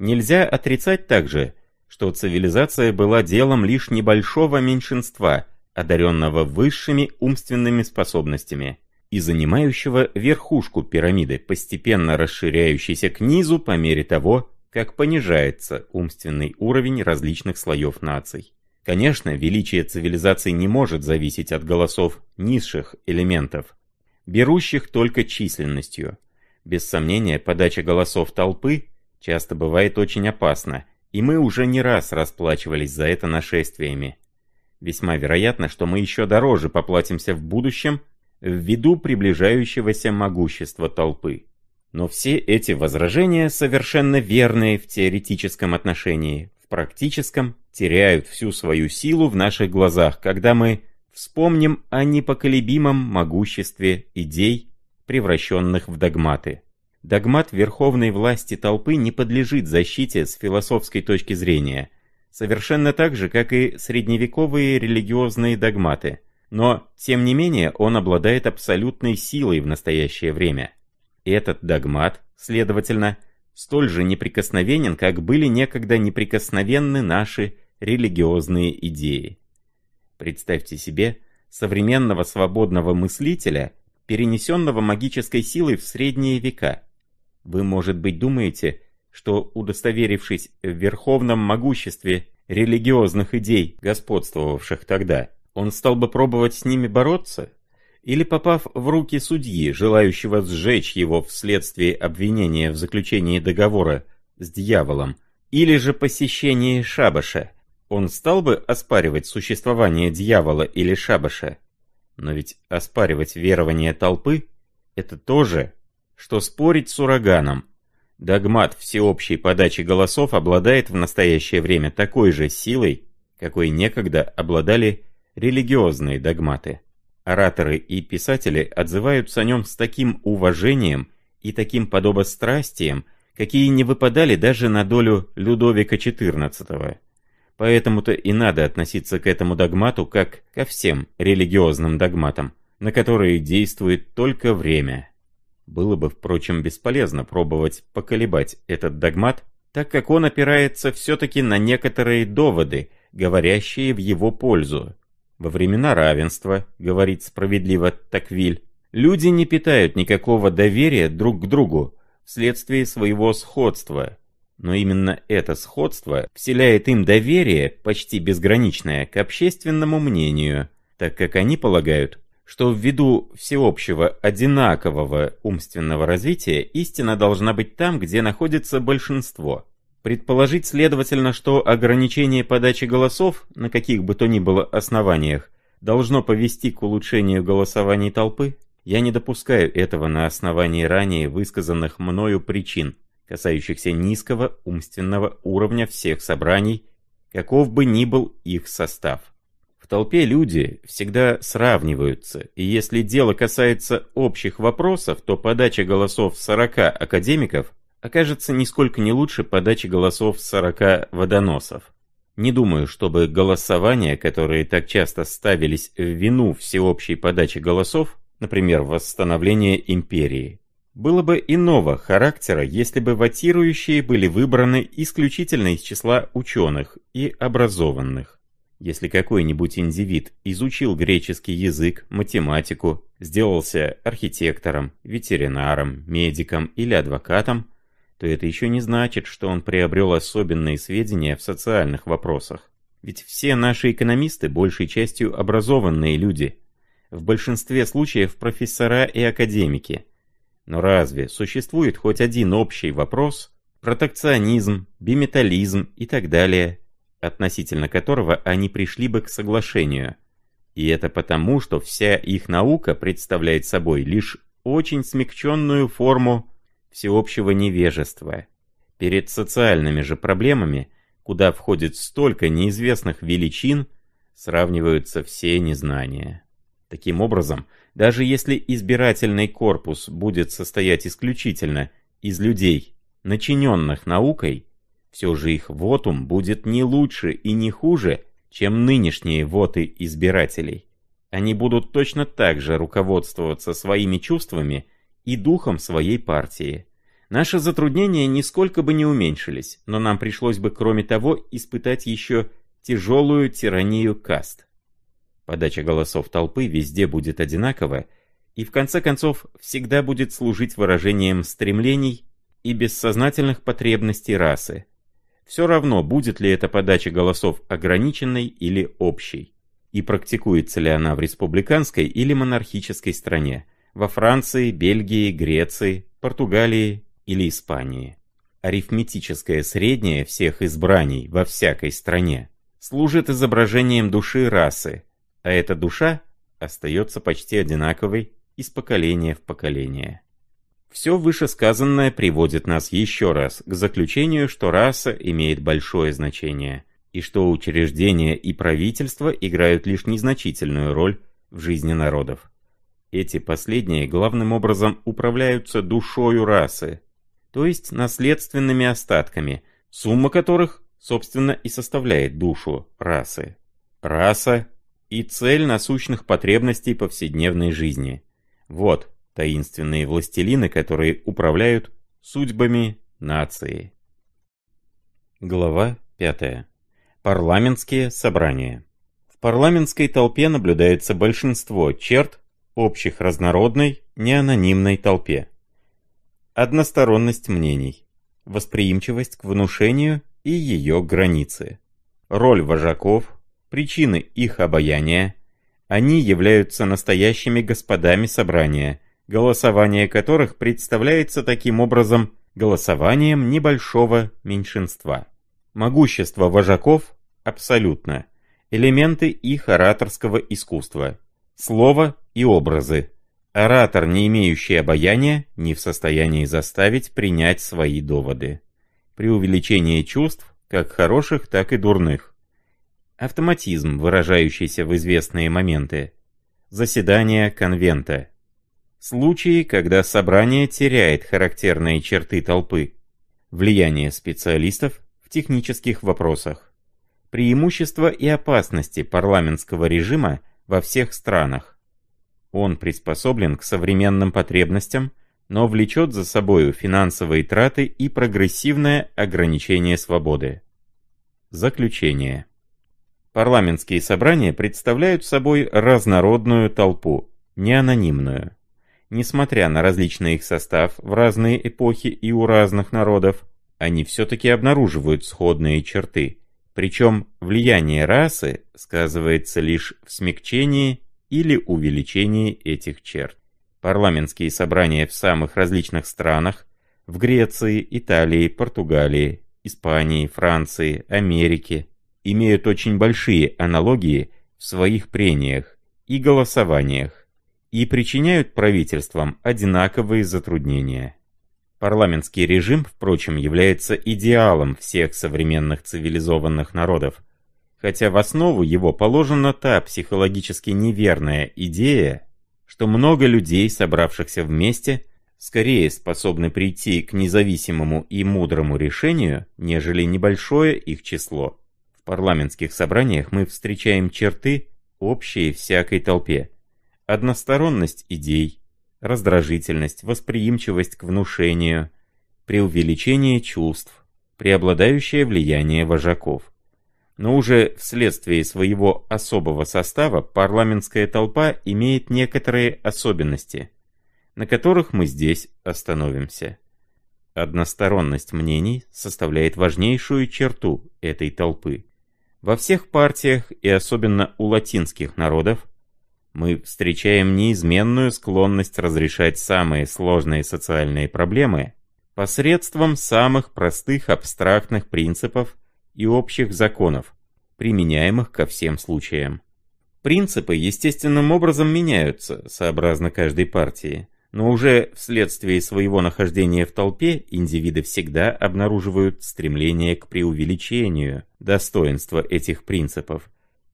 Нельзя отрицать также, что цивилизация была делом лишь небольшого меньшинства – одаренного высшими умственными способностями и занимающего верхушку пирамиды, постепенно расширяющейся к низу по мере того, как понижается умственный уровень различных слоев наций. Конечно, величие цивилизации не может зависеть от голосов низших элементов, берущих только численностью. Без сомнения, подача голосов толпы часто бывает очень опасна, и мы уже не раз расплачивались за это нашествиями. Весьма вероятно, что мы еще дороже поплатимся в будущем ввиду приближающегося могущества толпы. Но все эти возражения совершенно верные в теоретическом отношении, в практическом теряют всю свою силу в наших глазах, когда мы вспомним о непоколебимом могуществе идей, превращенных в догматы. Догмат верховной власти толпы не подлежит защите с философской точки зрения совершенно так же, как и средневековые религиозные догматы, но, тем не менее, он обладает абсолютной силой в настоящее время. Этот догмат, следовательно, столь же неприкосновенен, как были некогда неприкосновенны наши религиозные идеи. Представьте себе современного свободного мыслителя, перенесенного магической силой в средние века. Вы, может быть, думаете, что, удостоверившись в верховном могуществе религиозных идей, господствовавших тогда, он стал бы пробовать с ними бороться? Или попав в руки судьи, желающего сжечь его вследствие обвинения в заключении договора с дьяволом, или же посещение шабаша, он стал бы оспаривать существование дьявола или шабаша? Но ведь оспаривать верование толпы – это то же, что спорить с ураганом – Догмат всеобщей подачи голосов обладает в настоящее время такой же силой, какой некогда обладали религиозные догматы. Ораторы и писатели отзываются о нем с таким уважением и таким подобострастием, какие не выпадали даже на долю Людовика XIV. Поэтому-то и надо относиться к этому догмату как ко всем религиозным догматам, на которые действует только время. Было бы, впрочем, бесполезно пробовать поколебать этот догмат, так как он опирается все-таки на некоторые доводы, говорящие в его пользу. Во времена равенства, говорит справедливо Таквиль, люди не питают никакого доверия друг к другу вследствие своего сходства. Но именно это сходство вселяет им доверие, почти безграничное, к общественному мнению, так как они полагают, что ввиду всеобщего одинакового умственного развития истина должна быть там, где находится большинство. Предположить, следовательно, что ограничение подачи голосов, на каких бы то ни было основаниях, должно повести к улучшению голосований толпы, я не допускаю этого на основании ранее высказанных мною причин, касающихся низкого умственного уровня всех собраний, каков бы ни был их состав. В толпе люди всегда сравниваются, и если дело касается общих вопросов, то подача голосов 40 академиков окажется нисколько не лучше подачи голосов 40 водоносов. Не думаю, чтобы голосования, которые так часто ставились в вину всеобщей подачи голосов, например, восстановление империи, было бы иного характера, если бы ватирующие были выбраны исключительно из числа ученых и образованных. Если какой-нибудь индивид изучил греческий язык, математику, сделался архитектором, ветеринаром, медиком или адвокатом, то это еще не значит, что он приобрел особенные сведения в социальных вопросах. Ведь все наши экономисты большей частью образованные люди, в большинстве случаев профессора и академики. Но разве существует хоть один общий вопрос, протекционизм, биметаллизм и так далее, относительно которого они пришли бы к соглашению. И это потому, что вся их наука представляет собой лишь очень смягченную форму всеобщего невежества. Перед социальными же проблемами, куда входит столько неизвестных величин, сравниваются все незнания. Таким образом, даже если избирательный корпус будет состоять исключительно из людей, начиненных наукой, все же их вотум будет не лучше и не хуже, чем нынешние воты избирателей. Они будут точно так же руководствоваться своими чувствами и духом своей партии. Наши затруднения нисколько бы не уменьшились, но нам пришлось бы, кроме того, испытать еще тяжелую тиранию каст. Подача голосов толпы везде будет одинакова, и в конце концов всегда будет служить выражением стремлений и бессознательных потребностей расы – все равно, будет ли эта подача голосов ограниченной или общей, и практикуется ли она в республиканской или монархической стране, во Франции, Бельгии, Греции, Португалии или Испании. Арифметическое среднее всех избраний во всякой стране служит изображением души расы, а эта душа остается почти одинаковой из поколения в поколение. Все вышесказанное приводит нас еще раз к заключению, что раса имеет большое значение, и что учреждения и правительство играют лишь незначительную роль в жизни народов. Эти последние главным образом управляются душою расы, то есть наследственными остатками, сумма которых, собственно, и составляет душу расы. Раса и цель насущных потребностей повседневной жизни. Вот таинственные властелины, которые управляют судьбами нации. Глава 5. Парламентские собрания. В парламентской толпе наблюдается большинство черт общих разнородной, неанонимной толпе. Односторонность мнений, восприимчивость к внушению и ее границы. Роль вожаков, причины их обаяния. Они являются настоящими господами собрания – голосование которых представляется таким образом голосованием небольшого меньшинства. Могущество вожаков абсолютно. Элементы их ораторского искусства. Слово и образы. Оратор, не имеющий обаяния, не в состоянии заставить принять свои доводы. При увеличении чувств, как хороших, так и дурных. Автоматизм, выражающийся в известные моменты. Заседание конвента. Случаи, когда собрание теряет характерные черты толпы. Влияние специалистов в технических вопросах. Преимущества и опасности парламентского режима во всех странах. Он приспособлен к современным потребностям, но влечет за собою финансовые траты и прогрессивное ограничение свободы. Заключение. Парламентские собрания представляют собой разнородную толпу, неанонимную несмотря на различный их состав в разные эпохи и у разных народов, они все-таки обнаруживают сходные черты. Причем влияние расы сказывается лишь в смягчении или увеличении этих черт. Парламентские собрания в самых различных странах – в Греции, Италии, Португалии, Испании, Франции, Америке – имеют очень большие аналогии в своих прениях и голосованиях и причиняют правительствам одинаковые затруднения. Парламентский режим, впрочем, является идеалом всех современных цивилизованных народов, хотя в основу его положена та психологически неверная идея, что много людей, собравшихся вместе, скорее способны прийти к независимому и мудрому решению, нежели небольшое их число. В парламентских собраниях мы встречаем черты, общие всякой толпе односторонность идей, раздражительность, восприимчивость к внушению, преувеличение чувств, преобладающее влияние вожаков. Но уже вследствие своего особого состава парламентская толпа имеет некоторые особенности, на которых мы здесь остановимся. Односторонность мнений составляет важнейшую черту этой толпы. Во всех партиях, и особенно у латинских народов, мы встречаем неизменную склонность разрешать самые сложные социальные проблемы посредством самых простых абстрактных принципов и общих законов, применяемых ко всем случаям. Принципы естественным образом меняются, сообразно каждой партии, но уже вследствие своего нахождения в толпе индивиды всегда обнаруживают стремление к преувеличению достоинства этих принципов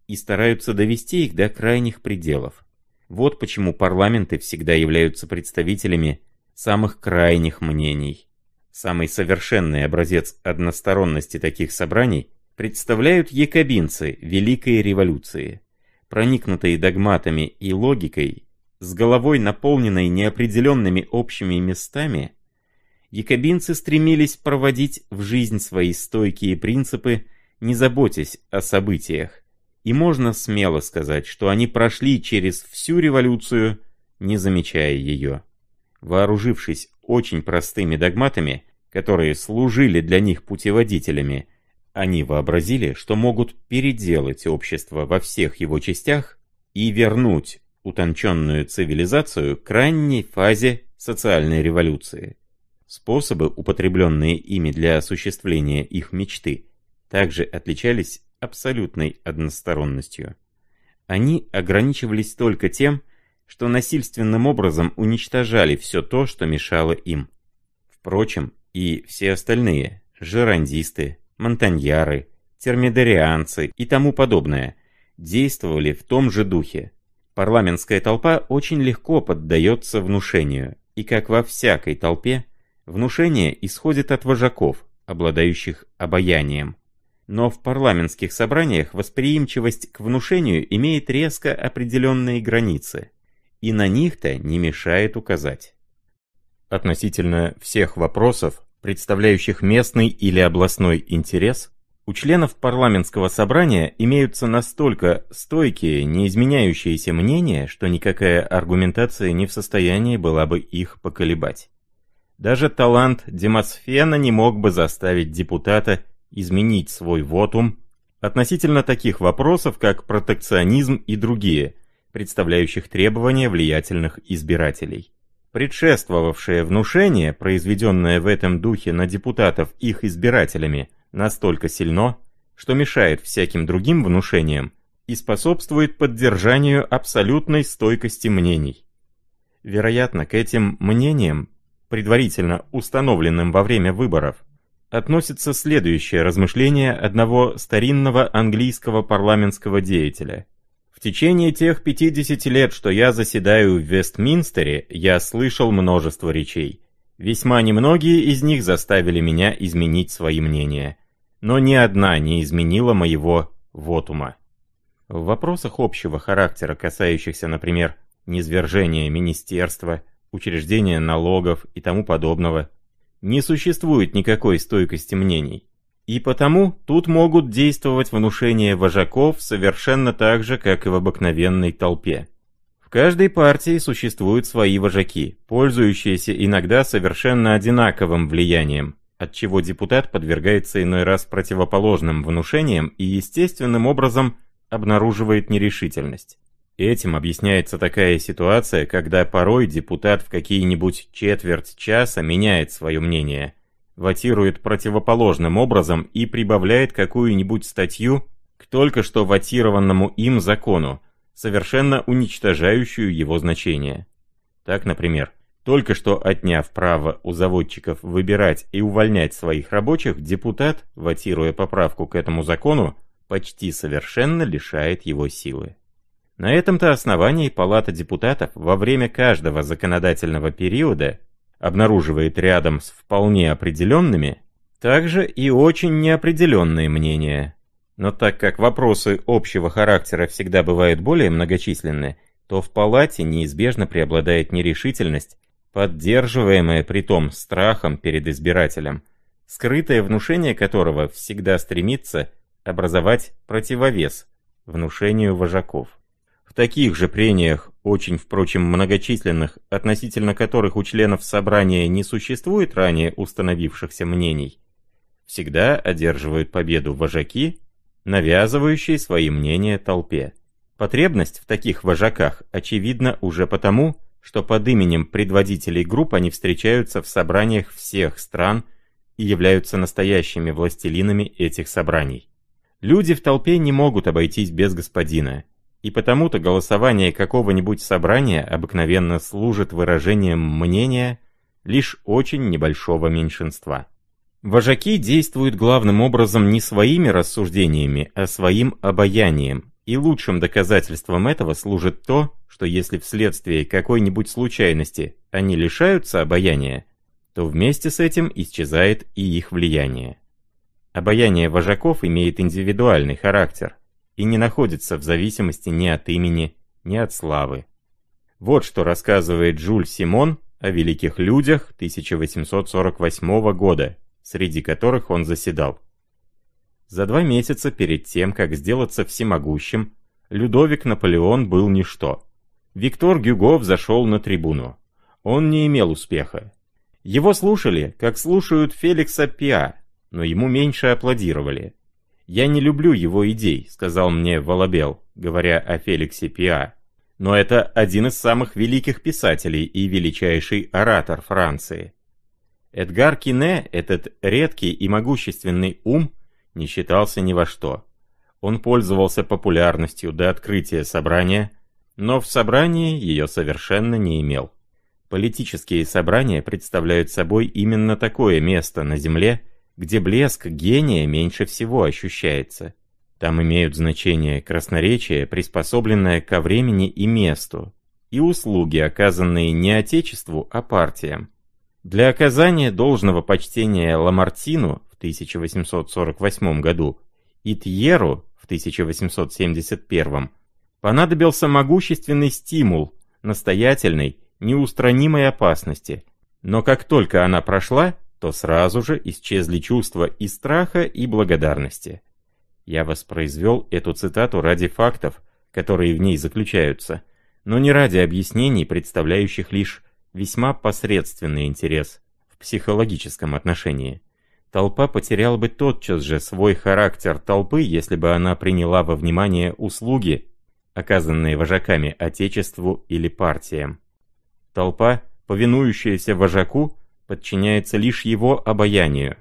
и стараются довести их до крайних пределов. Вот почему парламенты всегда являются представителями самых крайних мнений. Самый совершенный образец односторонности таких собраний представляют якобинцы Великой Революции, проникнутые догматами и логикой, с головой наполненной неопределенными общими местами, якобинцы стремились проводить в жизнь свои стойкие принципы, не заботясь о событиях, и можно смело сказать, что они прошли через всю революцию, не замечая ее. Вооружившись очень простыми догматами, которые служили для них путеводителями, они вообразили, что могут переделать общество во всех его частях и вернуть утонченную цивилизацию к ранней фазе социальной революции. Способы, употребленные ими для осуществления их мечты, также отличались абсолютной односторонностью. Они ограничивались только тем, что насильственным образом уничтожали все то, что мешало им. Впрочем, и все остальные – жерандисты, монтаньяры, термидарианцы и тому подобное – действовали в том же духе. Парламентская толпа очень легко поддается внушению, и как во всякой толпе, внушение исходит от вожаков, обладающих обаянием, но в парламентских собраниях восприимчивость к внушению имеет резко определенные границы, и на них-то не мешает указать. Относительно всех вопросов, представляющих местный или областной интерес, у членов парламентского собрания имеются настолько стойкие, неизменяющиеся мнения, что никакая аргументация не в состоянии была бы их поколебать. Даже талант Демосфена не мог бы заставить депутата изменить свой вотум относительно таких вопросов, как протекционизм и другие, представляющих требования влиятельных избирателей. Предшествовавшее внушение, произведенное в этом духе на депутатов их избирателями, настолько сильно, что мешает всяким другим внушениям и способствует поддержанию абсолютной стойкости мнений. Вероятно, к этим мнениям, предварительно установленным во время выборов, относится следующее размышление одного старинного английского парламентского деятеля. В течение тех 50 лет, что я заседаю в Вестминстере, я слышал множество речей. Весьма немногие из них заставили меня изменить свои мнения. Но ни одна не изменила моего вотума. В вопросах общего характера, касающихся, например, низвержения министерства, учреждения налогов и тому подобного, не существует никакой стойкости мнений. И потому тут могут действовать внушения вожаков совершенно так же, как и в обыкновенной толпе. В каждой партии существуют свои вожаки, пользующиеся иногда совершенно одинаковым влиянием, отчего депутат подвергается иной раз противоположным внушениям и естественным образом обнаруживает нерешительность. Этим объясняется такая ситуация, когда порой депутат в какие-нибудь четверть часа меняет свое мнение, ватирует противоположным образом и прибавляет какую-нибудь статью к только что ватированному им закону, совершенно уничтожающую его значение. Так, например, только что отняв право у заводчиков выбирать и увольнять своих рабочих, депутат, ватируя поправку к этому закону, почти совершенно лишает его силы. На этом-то основании Палата депутатов во время каждого законодательного периода обнаруживает рядом с вполне определенными также и очень неопределенные мнения. Но так как вопросы общего характера всегда бывают более многочисленны, то в палате неизбежно преобладает нерешительность, поддерживаемая при том страхом перед избирателем, скрытое внушение которого всегда стремится образовать противовес внушению вожаков. В таких же прениях, очень, впрочем, многочисленных, относительно которых у членов собрания не существует ранее установившихся мнений, всегда одерживают победу вожаки, навязывающие свои мнения толпе. Потребность в таких вожаках очевидна уже потому, что под именем предводителей групп они встречаются в собраниях всех стран и являются настоящими властелинами этих собраний. Люди в толпе не могут обойтись без господина, и потому-то голосование какого-нибудь собрания обыкновенно служит выражением мнения лишь очень небольшого меньшинства. Вожаки действуют главным образом не своими рассуждениями, а своим обаянием, и лучшим доказательством этого служит то, что если вследствие какой-нибудь случайности они лишаются обаяния, то вместе с этим исчезает и их влияние. Обаяние вожаков имеет индивидуальный характер и не находится в зависимости ни от имени, ни от славы. Вот что рассказывает Жюль Симон о великих людях 1848 года, среди которых он заседал. За два месяца перед тем, как сделаться всемогущим, Людовик Наполеон был ничто. Виктор Гюго взошел на трибуну. Он не имел успеха. Его слушали, как слушают Феликса Пиа, но ему меньше аплодировали. «Я не люблю его идей», — сказал мне Волобел, говоря о Феликсе Пиа. «Но это один из самых великих писателей и величайший оратор Франции». Эдгар Кине, этот редкий и могущественный ум, не считался ни во что. Он пользовался популярностью до открытия собрания, но в собрании ее совершенно не имел. Политические собрания представляют собой именно такое место на Земле, где блеск гения меньше всего ощущается. Там имеют значение красноречие, приспособленное ко времени и месту, и услуги, оказанные не отечеству, а партиям. Для оказания должного почтения Ламартину в 1848 году и Тьеру в 1871 понадобился могущественный стимул настоятельной, неустранимой опасности. Но как только она прошла, то сразу же исчезли чувства и страха, и благодарности. Я воспроизвел эту цитату ради фактов, которые в ней заключаются, но не ради объяснений, представляющих лишь весьма посредственный интерес в психологическом отношении. Толпа потеряла бы тотчас же свой характер толпы, если бы она приняла во внимание услуги, оказанные вожаками отечеству или партиям. Толпа, повинующаяся вожаку, подчиняется лишь его обаянию.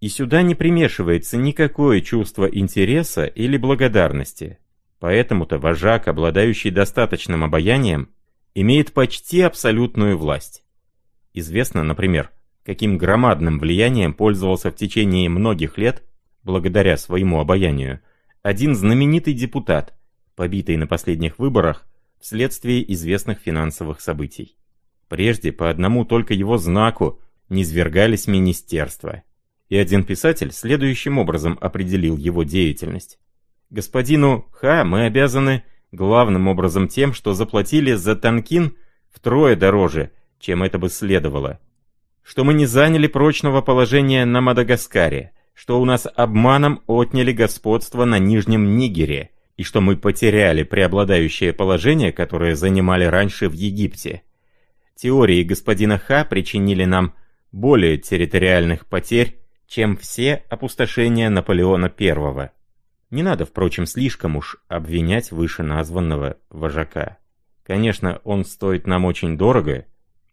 И сюда не примешивается никакое чувство интереса или благодарности. Поэтому-то вожак, обладающий достаточным обаянием, имеет почти абсолютную власть. Известно, например, каким громадным влиянием пользовался в течение многих лет, благодаря своему обаянию, один знаменитый депутат, побитый на последних выборах вследствие известных финансовых событий. Прежде по одному только его знаку низвергались министерства. И один писатель следующим образом определил его деятельность. Господину Ха мы обязаны главным образом тем, что заплатили за Танкин втрое дороже, чем это бы следовало. Что мы не заняли прочного положения на Мадагаскаре, что у нас обманом отняли господство на Нижнем Нигере, и что мы потеряли преобладающее положение, которое занимали раньше в Египте. Теории господина Ха причинили нам более территориальных потерь, чем все опустошения Наполеона I. Не надо, впрочем, слишком уж обвинять вышеназванного вожака. Конечно, он стоит нам очень дорого,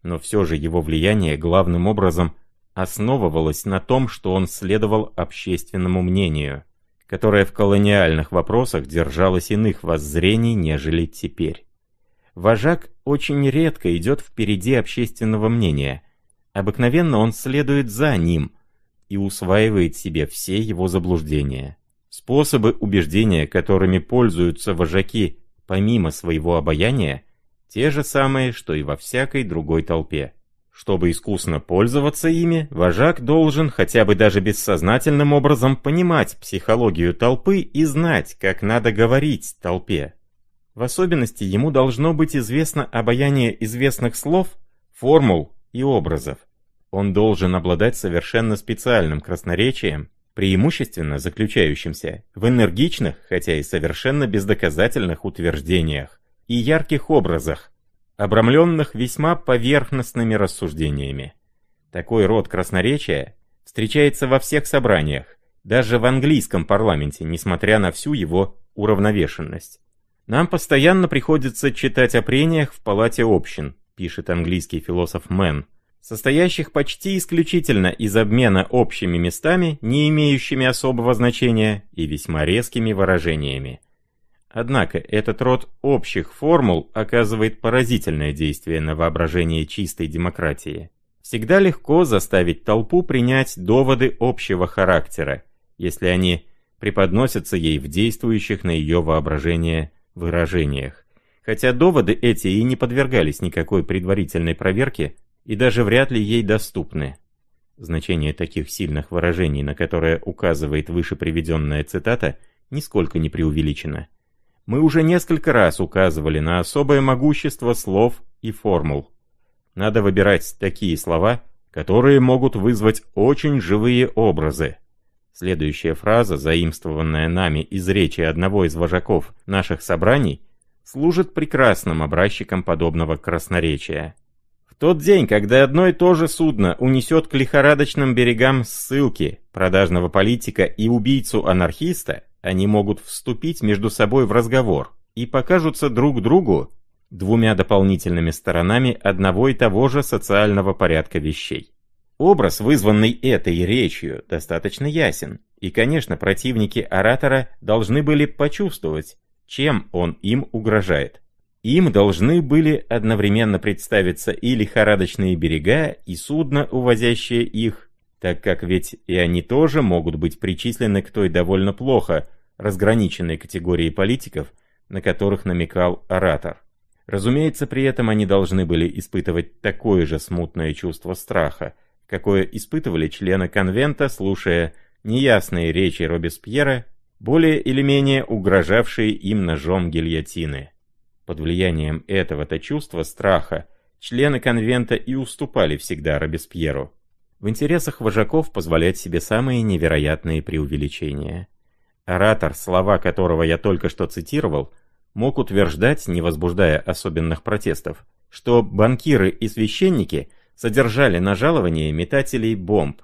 но все же его влияние главным образом основывалось на том, что он следовал общественному мнению, которое в колониальных вопросах держалось иных воззрений, нежели теперь. Вожак очень редко идет впереди общественного мнения – Обыкновенно он следует за ним и усваивает себе все его заблуждения. Способы убеждения, которыми пользуются вожаки помимо своего обаяния, те же самые, что и во всякой другой толпе. Чтобы искусно пользоваться ими, вожак должен хотя бы даже бессознательным образом понимать психологию толпы и знать, как надо говорить толпе. В особенности ему должно быть известно обаяние известных слов, формул и образов он должен обладать совершенно специальным красноречием, преимущественно заключающимся в энергичных, хотя и совершенно бездоказательных утверждениях и ярких образах, обрамленных весьма поверхностными рассуждениями. Такой род красноречия встречается во всех собраниях, даже в английском парламенте, несмотря на всю его уравновешенность. «Нам постоянно приходится читать о прениях в палате общин», пишет английский философ Мэн, состоящих почти исключительно из обмена общими местами, не имеющими особого значения, и весьма резкими выражениями. Однако этот род общих формул оказывает поразительное действие на воображение чистой демократии. Всегда легко заставить толпу принять доводы общего характера, если они преподносятся ей в действующих на ее воображение выражениях. Хотя доводы эти и не подвергались никакой предварительной проверке, и даже вряд ли ей доступны. Значение таких сильных выражений, на которое указывает выше приведенная цитата, нисколько не преувеличено. Мы уже несколько раз указывали на особое могущество слов и формул. Надо выбирать такие слова, которые могут вызвать очень живые образы. Следующая фраза, заимствованная нами из речи одного из вожаков наших собраний, служит прекрасным образчиком подобного красноречия тот день, когда одно и то же судно унесет к лихорадочным берегам ссылки, продажного политика и убийцу-анархиста, они могут вступить между собой в разговор и покажутся друг другу двумя дополнительными сторонами одного и того же социального порядка вещей. Образ, вызванный этой речью, достаточно ясен, и, конечно, противники оратора должны были почувствовать, чем он им угрожает. Им должны были одновременно представиться и лихорадочные берега, и судно, увозящее их, так как ведь и они тоже могут быть причислены к той довольно плохо разграниченной категории политиков, на которых намекал оратор. Разумеется, при этом они должны были испытывать такое же смутное чувство страха, какое испытывали члены конвента, слушая неясные речи Робеспьера, более или менее угрожавшие им ножом гильотины. Под влиянием этого-то чувства страха члены конвента и уступали всегда Робеспьеру. В интересах вожаков позволять себе самые невероятные преувеличения. Оратор, слова которого я только что цитировал, мог утверждать, не возбуждая особенных протестов, что банкиры и священники содержали на жалование метателей бомб,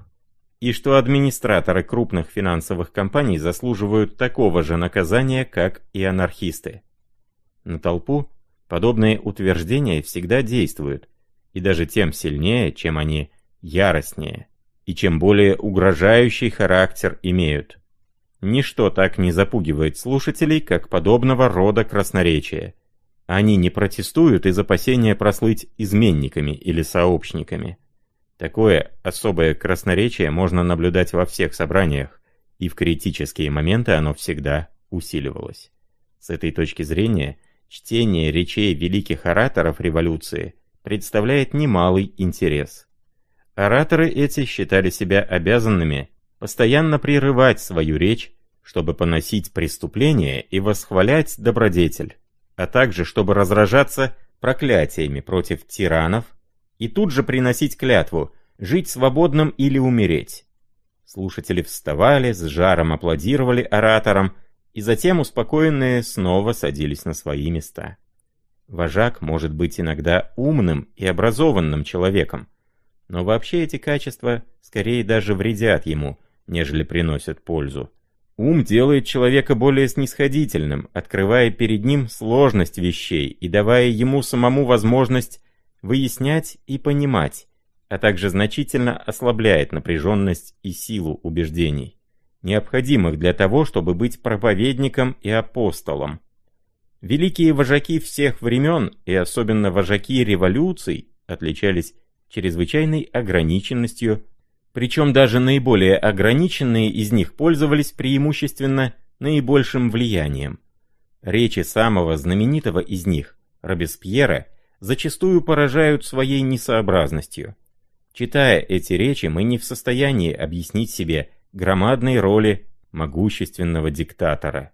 и что администраторы крупных финансовых компаний заслуживают такого же наказания, как и анархисты. На толпу подобные утверждения всегда действуют, и даже тем сильнее, чем они яростнее, и чем более угрожающий характер имеют. Ничто так не запугивает слушателей, как подобного рода красноречие. Они не протестуют из опасения прослыть изменниками или сообщниками. Такое особое красноречие можно наблюдать во всех собраниях, и в критические моменты оно всегда усиливалось. С этой точки зрения – чтение речей великих ораторов революции представляет немалый интерес. Ораторы эти считали себя обязанными постоянно прерывать свою речь, чтобы поносить преступление и восхвалять добродетель, а также чтобы разражаться проклятиями против тиранов и тут же приносить клятву «жить свободным или умереть». Слушатели вставали, с жаром аплодировали ораторам, и затем успокоенные снова садились на свои места. Вожак может быть иногда умным и образованным человеком, но вообще эти качества скорее даже вредят ему, нежели приносят пользу. Ум делает человека более снисходительным, открывая перед ним сложность вещей и давая ему самому возможность выяснять и понимать, а также значительно ослабляет напряженность и силу убеждений необходимых для того, чтобы быть проповедником и апостолом. Великие вожаки всех времен, и особенно вожаки революций, отличались чрезвычайной ограниченностью, причем даже наиболее ограниченные из них пользовались преимущественно наибольшим влиянием. Речи самого знаменитого из них, Робеспьера, зачастую поражают своей несообразностью. Читая эти речи, мы не в состоянии объяснить себе, громадной роли могущественного диктатора.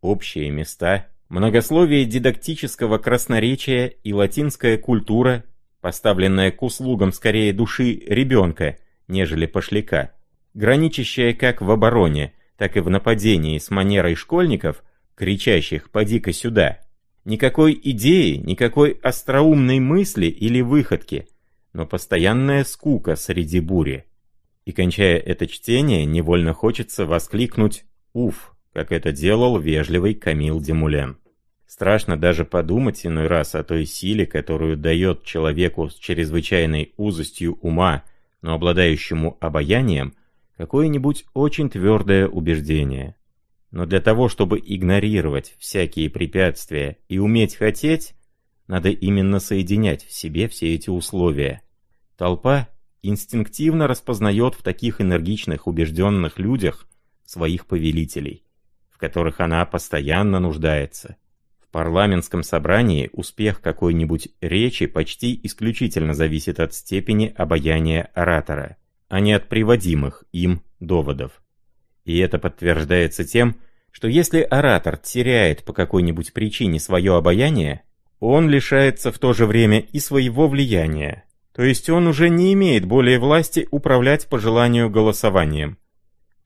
Общие места, многословие дидактического красноречия и латинская культура, поставленная к услугам скорее души ребенка, нежели пошляка, граничащая как в обороне, так и в нападении с манерой школьников, кричащих «поди-ка сюда», никакой идеи, никакой остроумной мысли или выходки, но постоянная скука среди бури. И кончая это чтение, невольно хочется воскликнуть «Уф!», как это делал вежливый Камил Демулен. Страшно даже подумать иной раз о той силе, которую дает человеку с чрезвычайной узостью ума, но обладающему обаянием, какое-нибудь очень твердое убеждение. Но для того, чтобы игнорировать всякие препятствия и уметь хотеть, надо именно соединять в себе все эти условия. Толпа инстинктивно распознает в таких энергичных, убежденных людях своих повелителей, в которых она постоянно нуждается. В парламентском собрании успех какой-нибудь речи почти исключительно зависит от степени обаяния оратора, а не от приводимых им доводов. И это подтверждается тем, что если оратор теряет по какой-нибудь причине свое обаяние, он лишается в то же время и своего влияния, то есть он уже не имеет более власти управлять по желанию голосованием.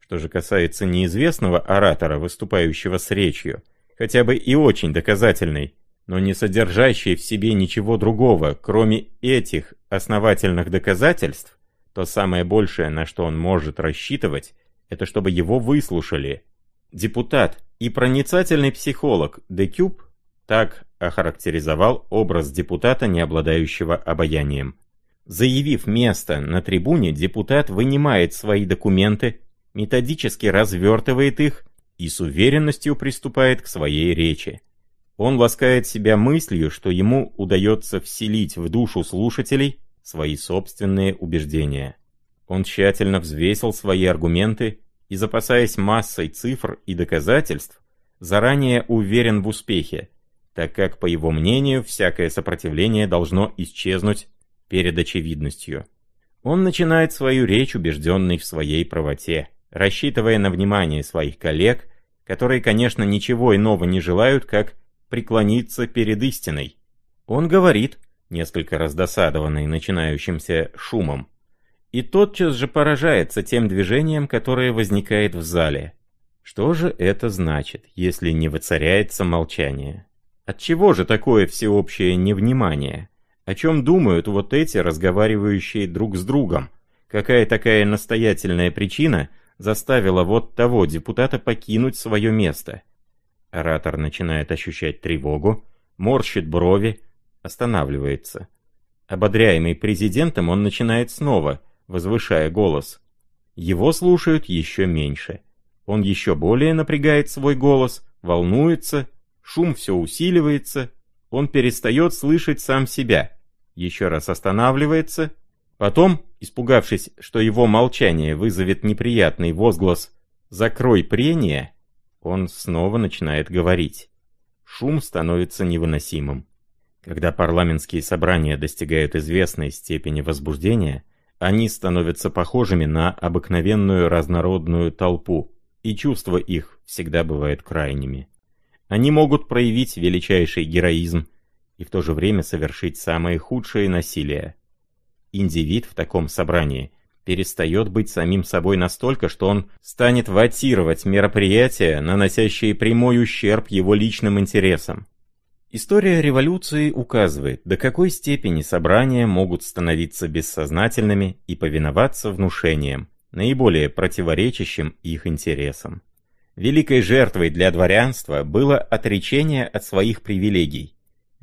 Что же касается неизвестного оратора, выступающего с речью, хотя бы и очень доказательной, но не содержащей в себе ничего другого, кроме этих основательных доказательств, то самое большее, на что он может рассчитывать, это чтобы его выслушали. Депутат и проницательный психолог Декюб так охарактеризовал образ депутата, не обладающего обаянием. Заявив место на трибуне, депутат вынимает свои документы, методически развертывает их и с уверенностью приступает к своей речи. Он ласкает себя мыслью, что ему удается вселить в душу слушателей свои собственные убеждения. Он тщательно взвесил свои аргументы и, запасаясь массой цифр и доказательств, заранее уверен в успехе, так как, по его мнению, всякое сопротивление должно исчезнуть перед очевидностью. Он начинает свою речь убежденный в своей правоте, рассчитывая на внимание своих коллег, которые, конечно, ничего иного не желают, как преклониться перед истиной. Он говорит, несколько раздосадованный начинающимся шумом, и тотчас же поражается тем движением, которое возникает в зале. Что же это значит, если не воцаряется молчание? Отчего же такое всеобщее невнимание? О чем думают вот эти, разговаривающие друг с другом? Какая такая настоятельная причина заставила вот того депутата покинуть свое место? Оратор начинает ощущать тревогу, морщит брови, останавливается. Ободряемый президентом, он начинает снова, возвышая голос. Его слушают еще меньше. Он еще более напрягает свой голос, волнуется, шум все усиливается, он перестает слышать сам себя еще раз останавливается, потом, испугавшись, что его молчание вызовет неприятный возглас «закрой прение», он снова начинает говорить. Шум становится невыносимым. Когда парламентские собрания достигают известной степени возбуждения, они становятся похожими на обыкновенную разнородную толпу, и чувства их всегда бывают крайними. Они могут проявить величайший героизм, и в то же время совершить самые худшие насилия. Индивид в таком собрании перестает быть самим собой настолько, что он станет ватировать мероприятия, наносящие прямой ущерб его личным интересам. История революции указывает, до какой степени собрания могут становиться бессознательными и повиноваться внушениям, наиболее противоречащим их интересам. Великой жертвой для дворянства было отречение от своих привилегий,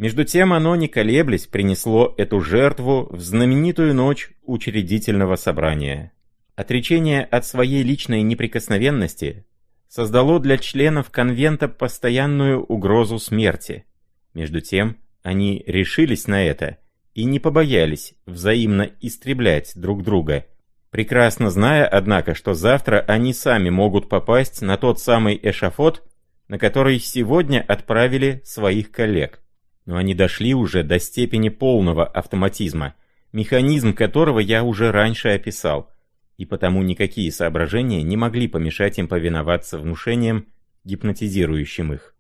между тем оно, не колеблясь, принесло эту жертву в знаменитую ночь учредительного собрания. Отречение от своей личной неприкосновенности создало для членов конвента постоянную угрозу смерти. Между тем, они решились на это и не побоялись взаимно истреблять друг друга, прекрасно зная, однако, что завтра они сами могут попасть на тот самый эшафот, на который сегодня отправили своих коллег но они дошли уже до степени полного автоматизма, механизм которого я уже раньше описал, и потому никакие соображения не могли помешать им повиноваться внушениям, гипнотизирующим их.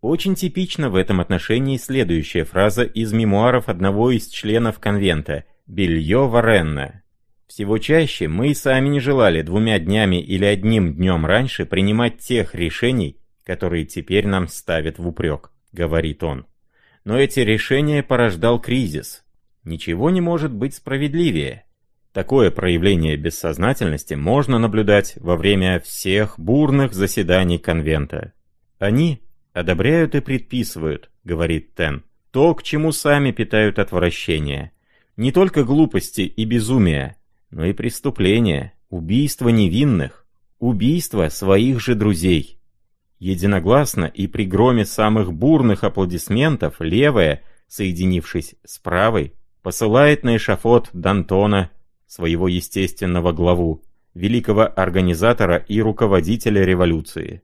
Очень типично в этом отношении следующая фраза из мемуаров одного из членов конвента, Бельё Варенна. Всего чаще мы и сами не желали двумя днями или одним днем раньше принимать тех решений, которые теперь нам ставят в упрек, говорит он но эти решения порождал кризис. Ничего не может быть справедливее. Такое проявление бессознательности можно наблюдать во время всех бурных заседаний конвента. Они одобряют и предписывают, говорит Тен, то, к чему сами питают отвращение. Не только глупости и безумие, но и преступления, убийства невинных, убийства своих же друзей. Единогласно и при громе самых бурных аплодисментов левая, соединившись с правой, посылает на эшафот Дантона, своего естественного главу, великого организатора и руководителя революции.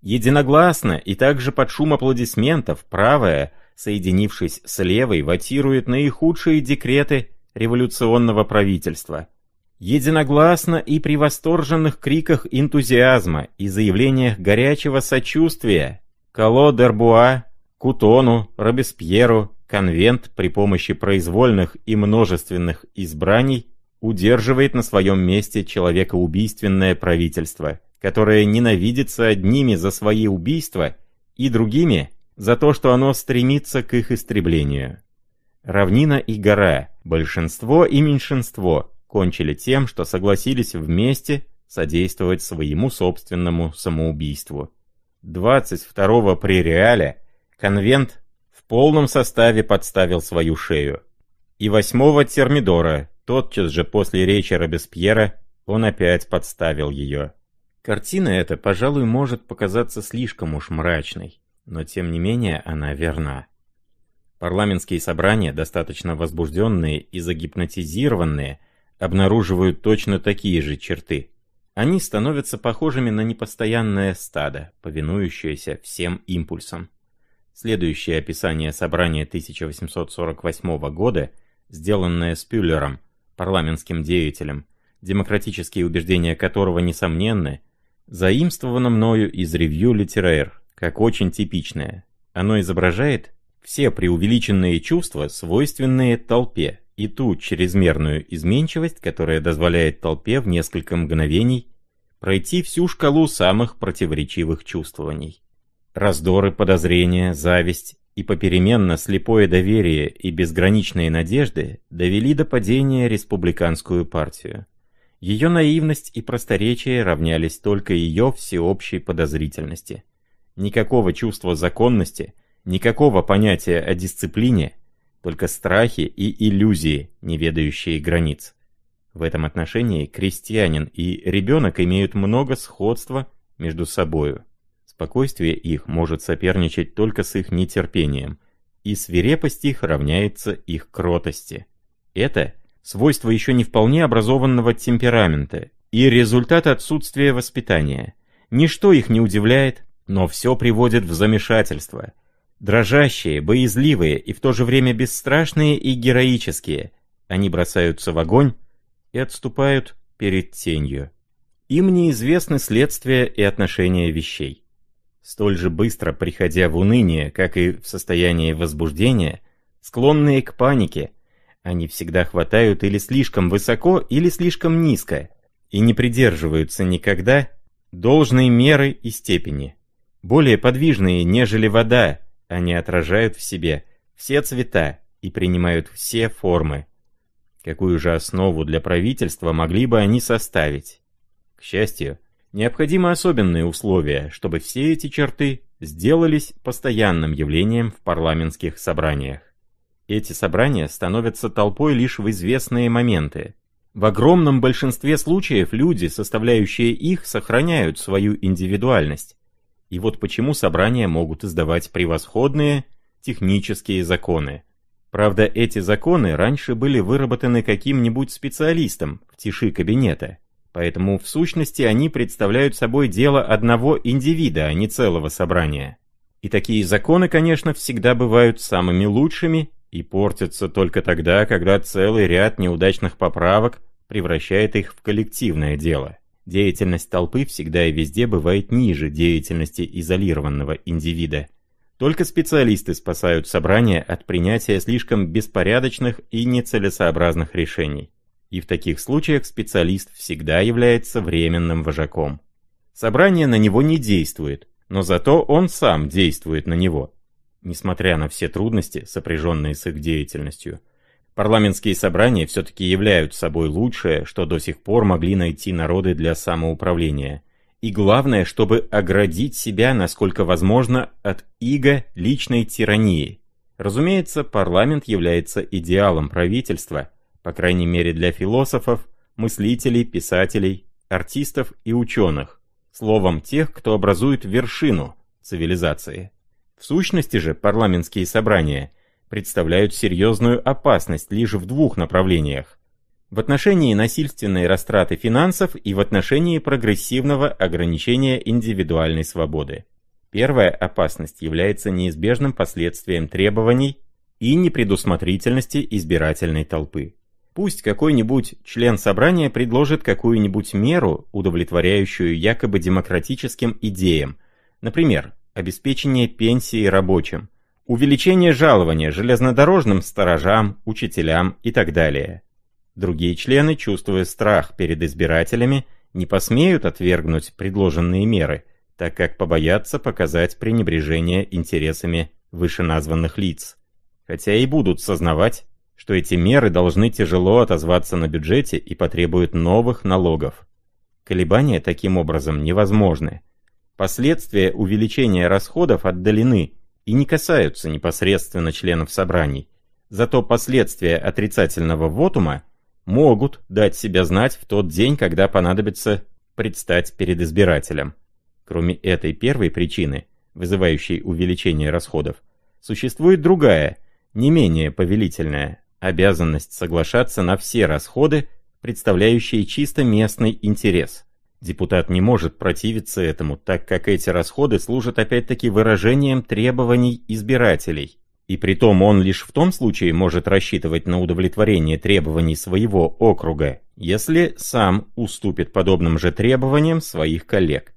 Единогласно и также под шум аплодисментов правая, соединившись с левой, ватирует наихудшие декреты революционного правительства – единогласно и при восторженных криках энтузиазма и заявлениях горячего сочувствия Кало Дербуа, Кутону, Робеспьеру, конвент при помощи произвольных и множественных избраний удерживает на своем месте человекоубийственное правительство, которое ненавидится одними за свои убийства и другими за то, что оно стремится к их истреблению. Равнина и гора, большинство и меньшинство, кончили тем, что согласились вместе содействовать своему собственному самоубийству. 22-го при Реале конвент в полном составе подставил свою шею. И 8-го Термидора, тотчас же после речи Робеспьера, он опять подставил ее. Картина эта, пожалуй, может показаться слишком уж мрачной, но тем не менее она верна. Парламентские собрания, достаточно возбужденные и загипнотизированные – обнаруживают точно такие же черты. Они становятся похожими на непостоянное стадо, повинующееся всем импульсам. Следующее описание собрания 1848 года, сделанное Спюллером, парламентским деятелем, демократические убеждения которого несомненны, заимствовано мною из ревью «Литерэйр», как очень типичное. Оно изображает все преувеличенные чувства, свойственные толпе, и ту чрезмерную изменчивость, которая дозволяет толпе в несколько мгновений пройти всю шкалу самых противоречивых чувствований. Раздоры, подозрения, зависть и попеременно слепое доверие и безграничные надежды довели до падения республиканскую партию. Ее наивность и просторечие равнялись только ее всеобщей подозрительности. Никакого чувства законности, никакого понятия о дисциплине – только страхи и иллюзии, не ведающие границ. В этом отношении крестьянин и ребенок имеют много сходства между собою. Спокойствие их может соперничать только с их нетерпением, и свирепость их равняется их кротости. Это свойство еще не вполне образованного темперамента и результат отсутствия воспитания. Ничто их не удивляет, но все приводит в замешательство – Дрожащие, боязливые и в то же время бесстрашные и героические, они бросаются в огонь и отступают перед тенью. Им неизвестны следствия и отношения вещей. Столь же быстро приходя в уныние, как и в состоянии возбуждения, склонные к панике, они всегда хватают или слишком высоко, или слишком низко, и не придерживаются никогда должной меры и степени. Более подвижные, нежели вода, они отражают в себе все цвета и принимают все формы. Какую же основу для правительства могли бы они составить? К счастью, необходимы особенные условия, чтобы все эти черты сделались постоянным явлением в парламентских собраниях. Эти собрания становятся толпой лишь в известные моменты. В огромном большинстве случаев люди, составляющие их, сохраняют свою индивидуальность, и вот почему собрания могут издавать превосходные технические законы. Правда, эти законы раньше были выработаны каким-нибудь специалистом в тиши кабинета. Поэтому в сущности они представляют собой дело одного индивида, а не целого собрания. И такие законы, конечно, всегда бывают самыми лучшими и портятся только тогда, когда целый ряд неудачных поправок превращает их в коллективное дело. Деятельность толпы всегда и везде бывает ниже деятельности изолированного индивида. Только специалисты спасают собрание от принятия слишком беспорядочных и нецелесообразных решений. И в таких случаях специалист всегда является временным вожаком. Собрание на него не действует, но зато он сам действует на него. Несмотря на все трудности, сопряженные с их деятельностью, Парламентские собрания все-таки являются собой лучшее, что до сих пор могли найти народы для самоуправления. И главное, чтобы оградить себя, насколько возможно, от иго личной тирании. Разумеется, парламент является идеалом правительства, по крайней мере для философов, мыслителей, писателей, артистов и ученых. Словом, тех, кто образует вершину цивилизации. В сущности же, парламентские собрания – представляют серьезную опасность лишь в двух направлениях. В отношении насильственной растраты финансов и в отношении прогрессивного ограничения индивидуальной свободы. Первая опасность является неизбежным последствием требований и непредусмотрительности избирательной толпы. Пусть какой-нибудь член собрания предложит какую-нибудь меру, удовлетворяющую якобы демократическим идеям, например, обеспечение пенсии рабочим – увеличение жалования железнодорожным сторожам, учителям и так далее. Другие члены, чувствуя страх перед избирателями, не посмеют отвергнуть предложенные меры, так как побоятся показать пренебрежение интересами вышеназванных лиц. Хотя и будут сознавать, что эти меры должны тяжело отозваться на бюджете и потребуют новых налогов. Колебания таким образом невозможны. Последствия увеличения расходов отдалены, и не касаются непосредственно членов собраний, зато последствия отрицательного вотума могут дать себя знать в тот день, когда понадобится предстать перед избирателем. Кроме этой первой причины, вызывающей увеличение расходов, существует другая, не менее повелительная, обязанность соглашаться на все расходы, представляющие чисто местный интерес – Депутат не может противиться этому, так как эти расходы служат опять-таки выражением требований избирателей. И притом он лишь в том случае может рассчитывать на удовлетворение требований своего округа, если сам уступит подобным же требованиям своих коллег.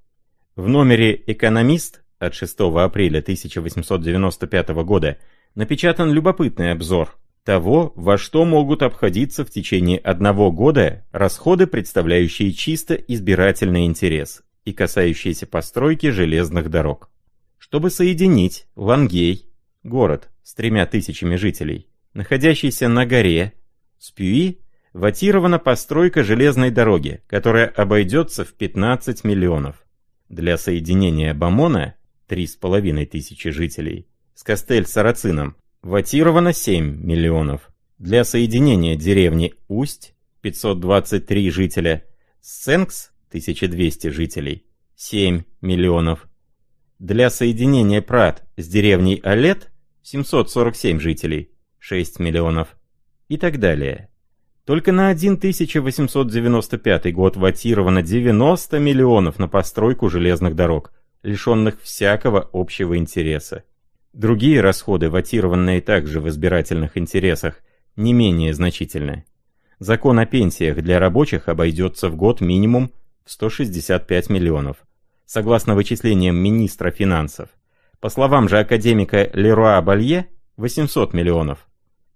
В номере «Экономист» от 6 апреля 1895 года напечатан любопытный обзор того, во что могут обходиться в течение одного года расходы, представляющие чисто избирательный интерес и касающиеся постройки железных дорог. Чтобы соединить Лангей, город с тремя тысячами жителей, находящийся на горе, с Пьюи, ватирована постройка железной дороги, которая обойдется в 15 миллионов. Для соединения Бамона, 3,5 тысячи жителей, с Кастель-Сарацином, Ватировано 7 миллионов. Для соединения деревни Усть 523 жителя, Сенкс 1200 жителей 7 миллионов. Для соединения Прат с деревней Олет 747 жителей 6 миллионов и так далее. Только на 1895 год ватировано 90 миллионов на постройку железных дорог, лишенных всякого общего интереса. Другие расходы, ватированные также в избирательных интересах, не менее значительны. Закон о пенсиях для рабочих обойдется в год минимум в 165 миллионов, согласно вычислениям министра финансов. По словам же академика Леруа Балье, 800 миллионов.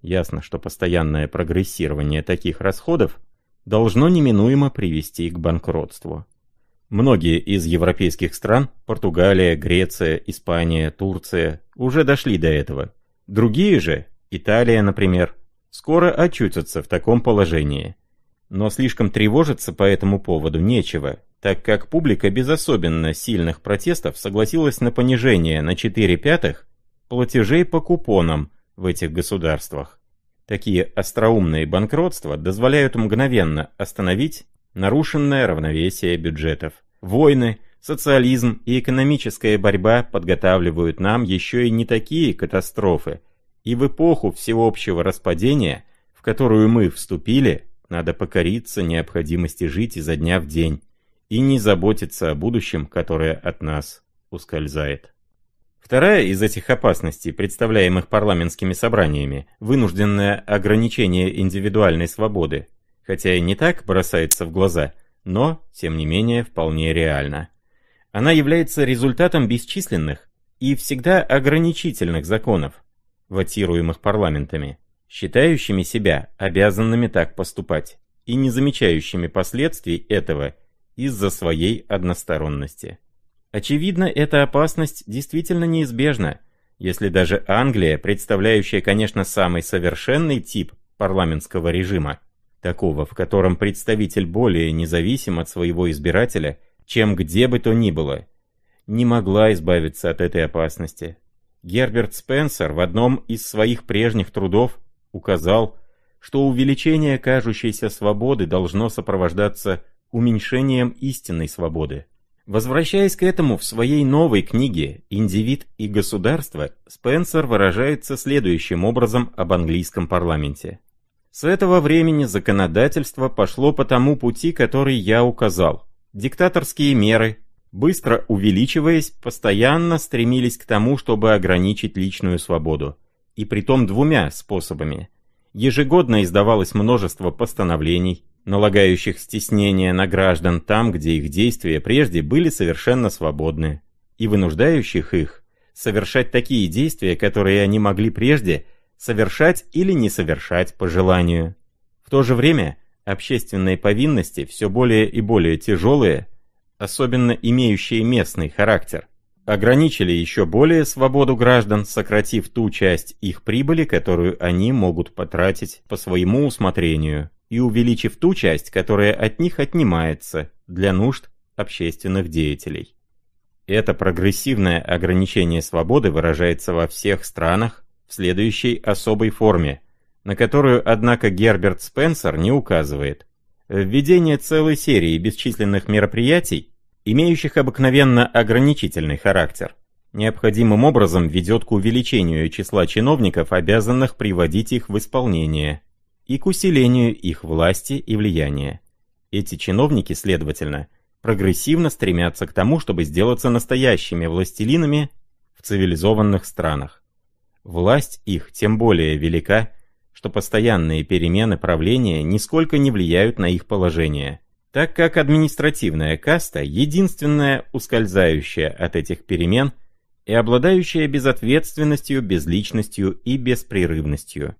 Ясно, что постоянное прогрессирование таких расходов должно неминуемо привести к банкротству. Многие из европейских стран – Португалия, Греция, Испания, Турция – уже дошли до этого. Другие же, Италия, например, скоро очутятся в таком положении. Но слишком тревожиться по этому поводу нечего, так как публика без особенно сильных протестов согласилась на понижение на 4 пятых платежей по купонам в этих государствах. Такие остроумные банкротства дозволяют мгновенно остановить нарушенное равновесие бюджетов. Войны, социализм и экономическая борьба подготавливают нам еще и не такие катастрофы. И в эпоху всеобщего распадения, в которую мы вступили, надо покориться необходимости жить изо дня в день и не заботиться о будущем, которое от нас ускользает. Вторая из этих опасностей, представляемых парламентскими собраниями, вынужденное ограничение индивидуальной свободы, хотя и не так бросается в глаза, но, тем не менее, вполне реально. Она является результатом бесчисленных и всегда ограничительных законов, ватируемых парламентами, считающими себя обязанными так поступать и не замечающими последствий этого из-за своей односторонности. Очевидно, эта опасность действительно неизбежна, если даже Англия, представляющая, конечно, самый совершенный тип парламентского режима, такого, в котором представитель более независим от своего избирателя, чем где бы то ни было, не могла избавиться от этой опасности. Герберт Спенсер в одном из своих прежних трудов указал, что увеличение кажущейся свободы должно сопровождаться уменьшением истинной свободы. Возвращаясь к этому в своей новой книге «Индивид и государство», Спенсер выражается следующим образом об английском парламенте. С этого времени законодательство пошло по тому пути, который я указал. Диктаторские меры, быстро увеличиваясь, постоянно стремились к тому, чтобы ограничить личную свободу. И притом двумя способами. Ежегодно издавалось множество постановлений, налагающих стеснения на граждан там, где их действия прежде были совершенно свободны, и вынуждающих их совершать такие действия, которые они могли прежде – совершать или не совершать по желанию. В то же время общественные повинности все более и более тяжелые, особенно имеющие местный характер, ограничили еще более свободу граждан, сократив ту часть их прибыли, которую они могут потратить по своему усмотрению, и увеличив ту часть, которая от них отнимается для нужд общественных деятелей. Это прогрессивное ограничение свободы выражается во всех странах, в следующей особой форме, на которую, однако, Герберт Спенсер не указывает. Введение целой серии бесчисленных мероприятий, имеющих обыкновенно ограничительный характер, необходимым образом ведет к увеличению числа чиновников, обязанных приводить их в исполнение, и к усилению их власти и влияния. Эти чиновники, следовательно, прогрессивно стремятся к тому, чтобы сделаться настоящими властелинами в цивилизованных странах. Власть их тем более велика, что постоянные перемены правления нисколько не влияют на их положение, так как административная каста единственная ускользающая от этих перемен и обладающая безответственностью, безличностью и беспрерывностью.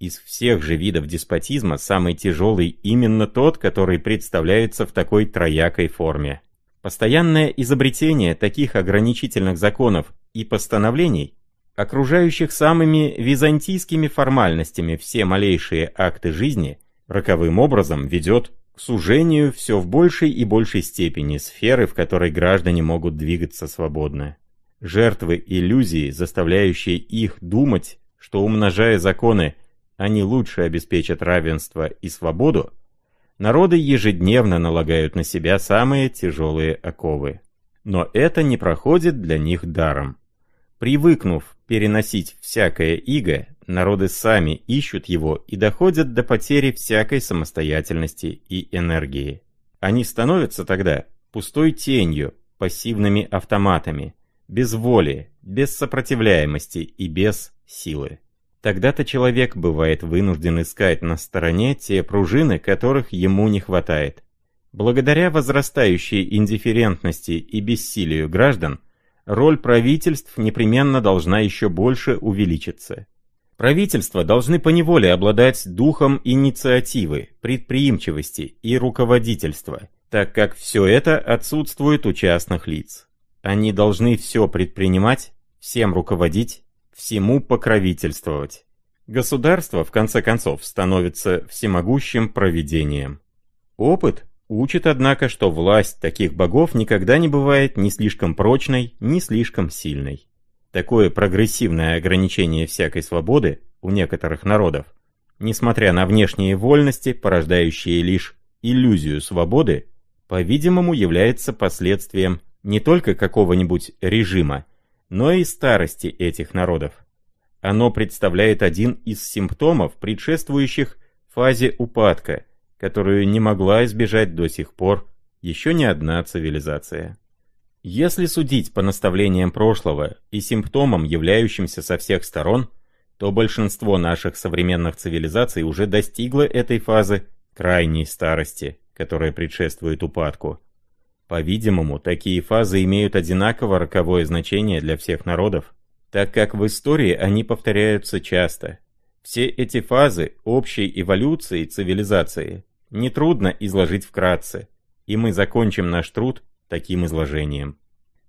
Из всех же видов деспотизма самый тяжелый именно тот, который представляется в такой троякой форме. Постоянное изобретение таких ограничительных законов и постановлений окружающих самыми византийскими формальностями все малейшие акты жизни, роковым образом ведет к сужению все в большей и большей степени сферы, в которой граждане могут двигаться свободно. Жертвы иллюзии, заставляющие их думать, что умножая законы, они лучше обеспечат равенство и свободу, народы ежедневно налагают на себя самые тяжелые оковы. Но это не проходит для них даром. Привыкнув переносить всякое иго, народы сами ищут его и доходят до потери всякой самостоятельности и энергии. Они становятся тогда пустой тенью, пассивными автоматами, без воли, без сопротивляемости и без силы. Тогда-то человек бывает вынужден искать на стороне те пружины, которых ему не хватает. Благодаря возрастающей индифферентности и бессилию граждан, роль правительств непременно должна еще больше увеличиться. Правительства должны поневоле обладать духом инициативы, предприимчивости и руководительства, так как все это отсутствует у частных лиц. Они должны все предпринимать, всем руководить, всему покровительствовать. Государство, в конце концов, становится всемогущим провидением. Опыт, Учит, однако, что власть таких богов никогда не бывает ни слишком прочной, ни слишком сильной. Такое прогрессивное ограничение всякой свободы у некоторых народов, несмотря на внешние вольности, порождающие лишь иллюзию свободы, по-видимому является последствием не только какого-нибудь режима, но и старости этих народов. Оно представляет один из симптомов, предшествующих фазе упадка – которую не могла избежать до сих пор еще ни одна цивилизация. Если судить по наставлениям прошлого и симптомам, являющимся со всех сторон, то большинство наших современных цивилизаций уже достигло этой фазы крайней старости, которая предшествует упадку. По-видимому, такие фазы имеют одинаково роковое значение для всех народов, так как в истории они повторяются часто. Все эти фазы общей эволюции цивилизации нетрудно изложить вкратце, и мы закончим наш труд таким изложением.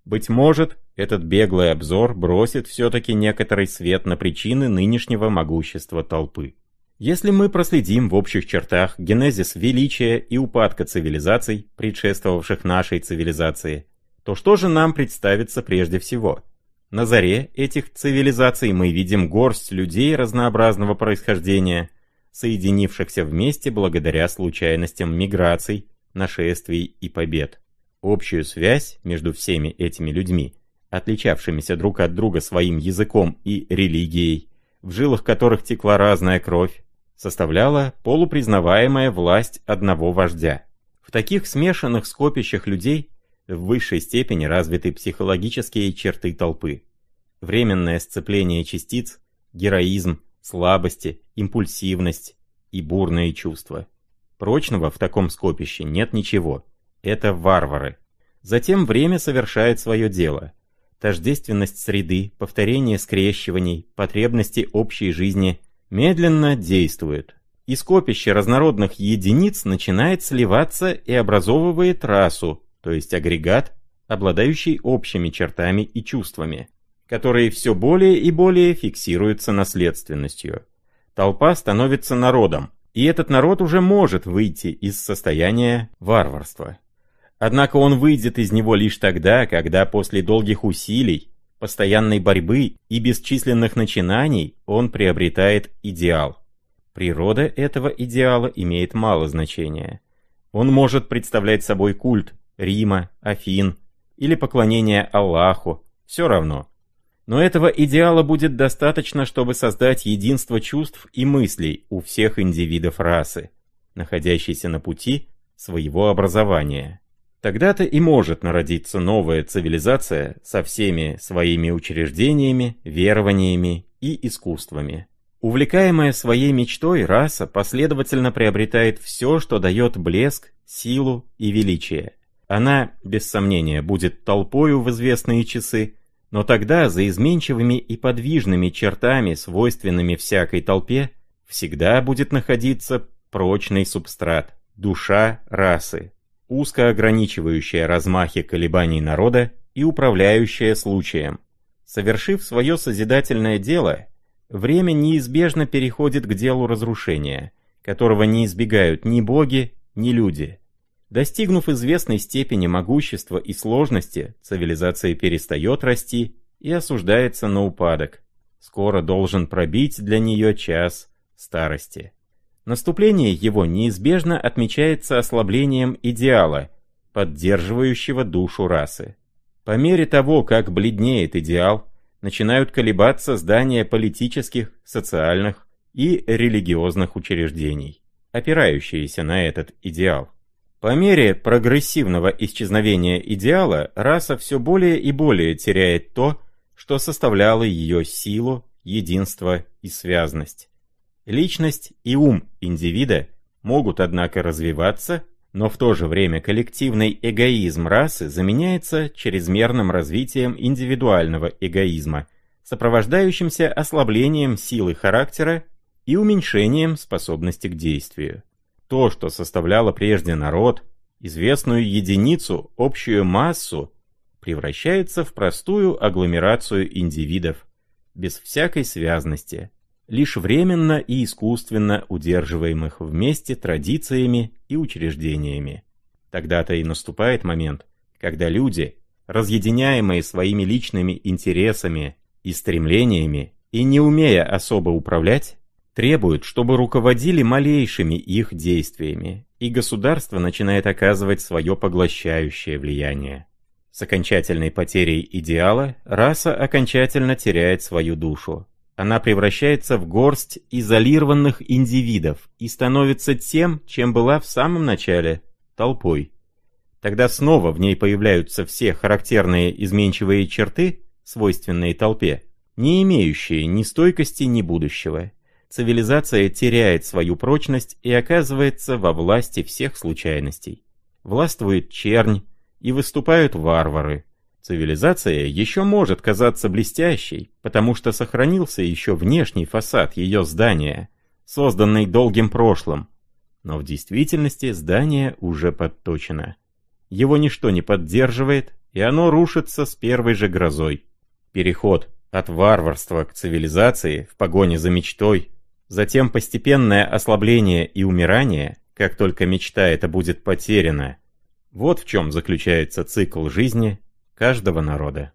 Быть может, этот беглый обзор бросит все-таки некоторый свет на причины нынешнего могущества толпы. Если мы проследим в общих чертах генезис величия и упадка цивилизаций, предшествовавших нашей цивилизации, то что же нам представится прежде всего? На заре этих цивилизаций мы видим горсть людей разнообразного происхождения – соединившихся вместе благодаря случайностям миграций, нашествий и побед. Общую связь между всеми этими людьми, отличавшимися друг от друга своим языком и религией, в жилах которых текла разная кровь, составляла полупризнаваемая власть одного вождя. В таких смешанных скопищах людей в высшей степени развиты психологические черты толпы. Временное сцепление частиц, героизм, слабости, импульсивность и бурные чувства. Прочного в таком скопище нет ничего. Это варвары. Затем время совершает свое дело. Тождественность среды, повторение скрещиваний, потребности общей жизни медленно действуют. И скопище разнородных единиц начинает сливаться и образовывает расу, то есть агрегат, обладающий общими чертами и чувствами которые все более и более фиксируются наследственностью. Толпа становится народом, и этот народ уже может выйти из состояния варварства. Однако он выйдет из него лишь тогда, когда после долгих усилий, постоянной борьбы и бесчисленных начинаний он приобретает идеал. Природа этого идеала имеет мало значения. Он может представлять собой культ Рима, Афин или поклонение Аллаху, все равно. Но этого идеала будет достаточно, чтобы создать единство чувств и мыслей у всех индивидов расы, находящейся на пути своего образования. Тогда-то и может народиться новая цивилизация со всеми своими учреждениями, верованиями и искусствами. Увлекаемая своей мечтой, раса последовательно приобретает все, что дает блеск, силу и величие. Она, без сомнения, будет толпою в известные часы, но тогда за изменчивыми и подвижными чертами, свойственными всякой толпе, всегда будет находиться прочный субстрат, душа расы, узко ограничивающая размахи колебаний народа и управляющая случаем. Совершив свое созидательное дело, время неизбежно переходит к делу разрушения, которого не избегают ни боги, ни люди. Достигнув известной степени могущества и сложности, цивилизация перестает расти и осуждается на упадок. Скоро должен пробить для нее час старости. Наступление его неизбежно отмечается ослаблением идеала, поддерживающего душу расы. По мере того, как бледнеет идеал, начинают колебаться здания политических, социальных и религиозных учреждений, опирающиеся на этот идеал. По мере прогрессивного исчезновения идеала, раса все более и более теряет то, что составляло ее силу, единство и связность. Личность и ум индивида могут, однако, развиваться, но в то же время коллективный эгоизм расы заменяется чрезмерным развитием индивидуального эгоизма, сопровождающимся ослаблением силы характера и уменьшением способности к действию то, что составляло прежде народ, известную единицу, общую массу, превращается в простую агломерацию индивидов, без всякой связности, лишь временно и искусственно удерживаемых вместе традициями и учреждениями. Тогда-то и наступает момент, когда люди, разъединяемые своими личными интересами и стремлениями и не умея особо управлять, требуют, чтобы руководили малейшими их действиями, и государство начинает оказывать свое поглощающее влияние. С окончательной потерей идеала раса окончательно теряет свою душу. Она превращается в горсть изолированных индивидов и становится тем, чем была в самом начале – толпой. Тогда снова в ней появляются все характерные изменчивые черты, свойственные толпе, не имеющие ни стойкости, ни будущего, цивилизация теряет свою прочность и оказывается во власти всех случайностей. Властвует чернь и выступают варвары. Цивилизация еще может казаться блестящей, потому что сохранился еще внешний фасад ее здания, созданный долгим прошлым. Но в действительности здание уже подточено. Его ничто не поддерживает, и оно рушится с первой же грозой. Переход от варварства к цивилизации в погоне за мечтой Затем постепенное ослабление и умирание, как только мечта эта будет потеряна. Вот в чем заключается цикл жизни каждого народа.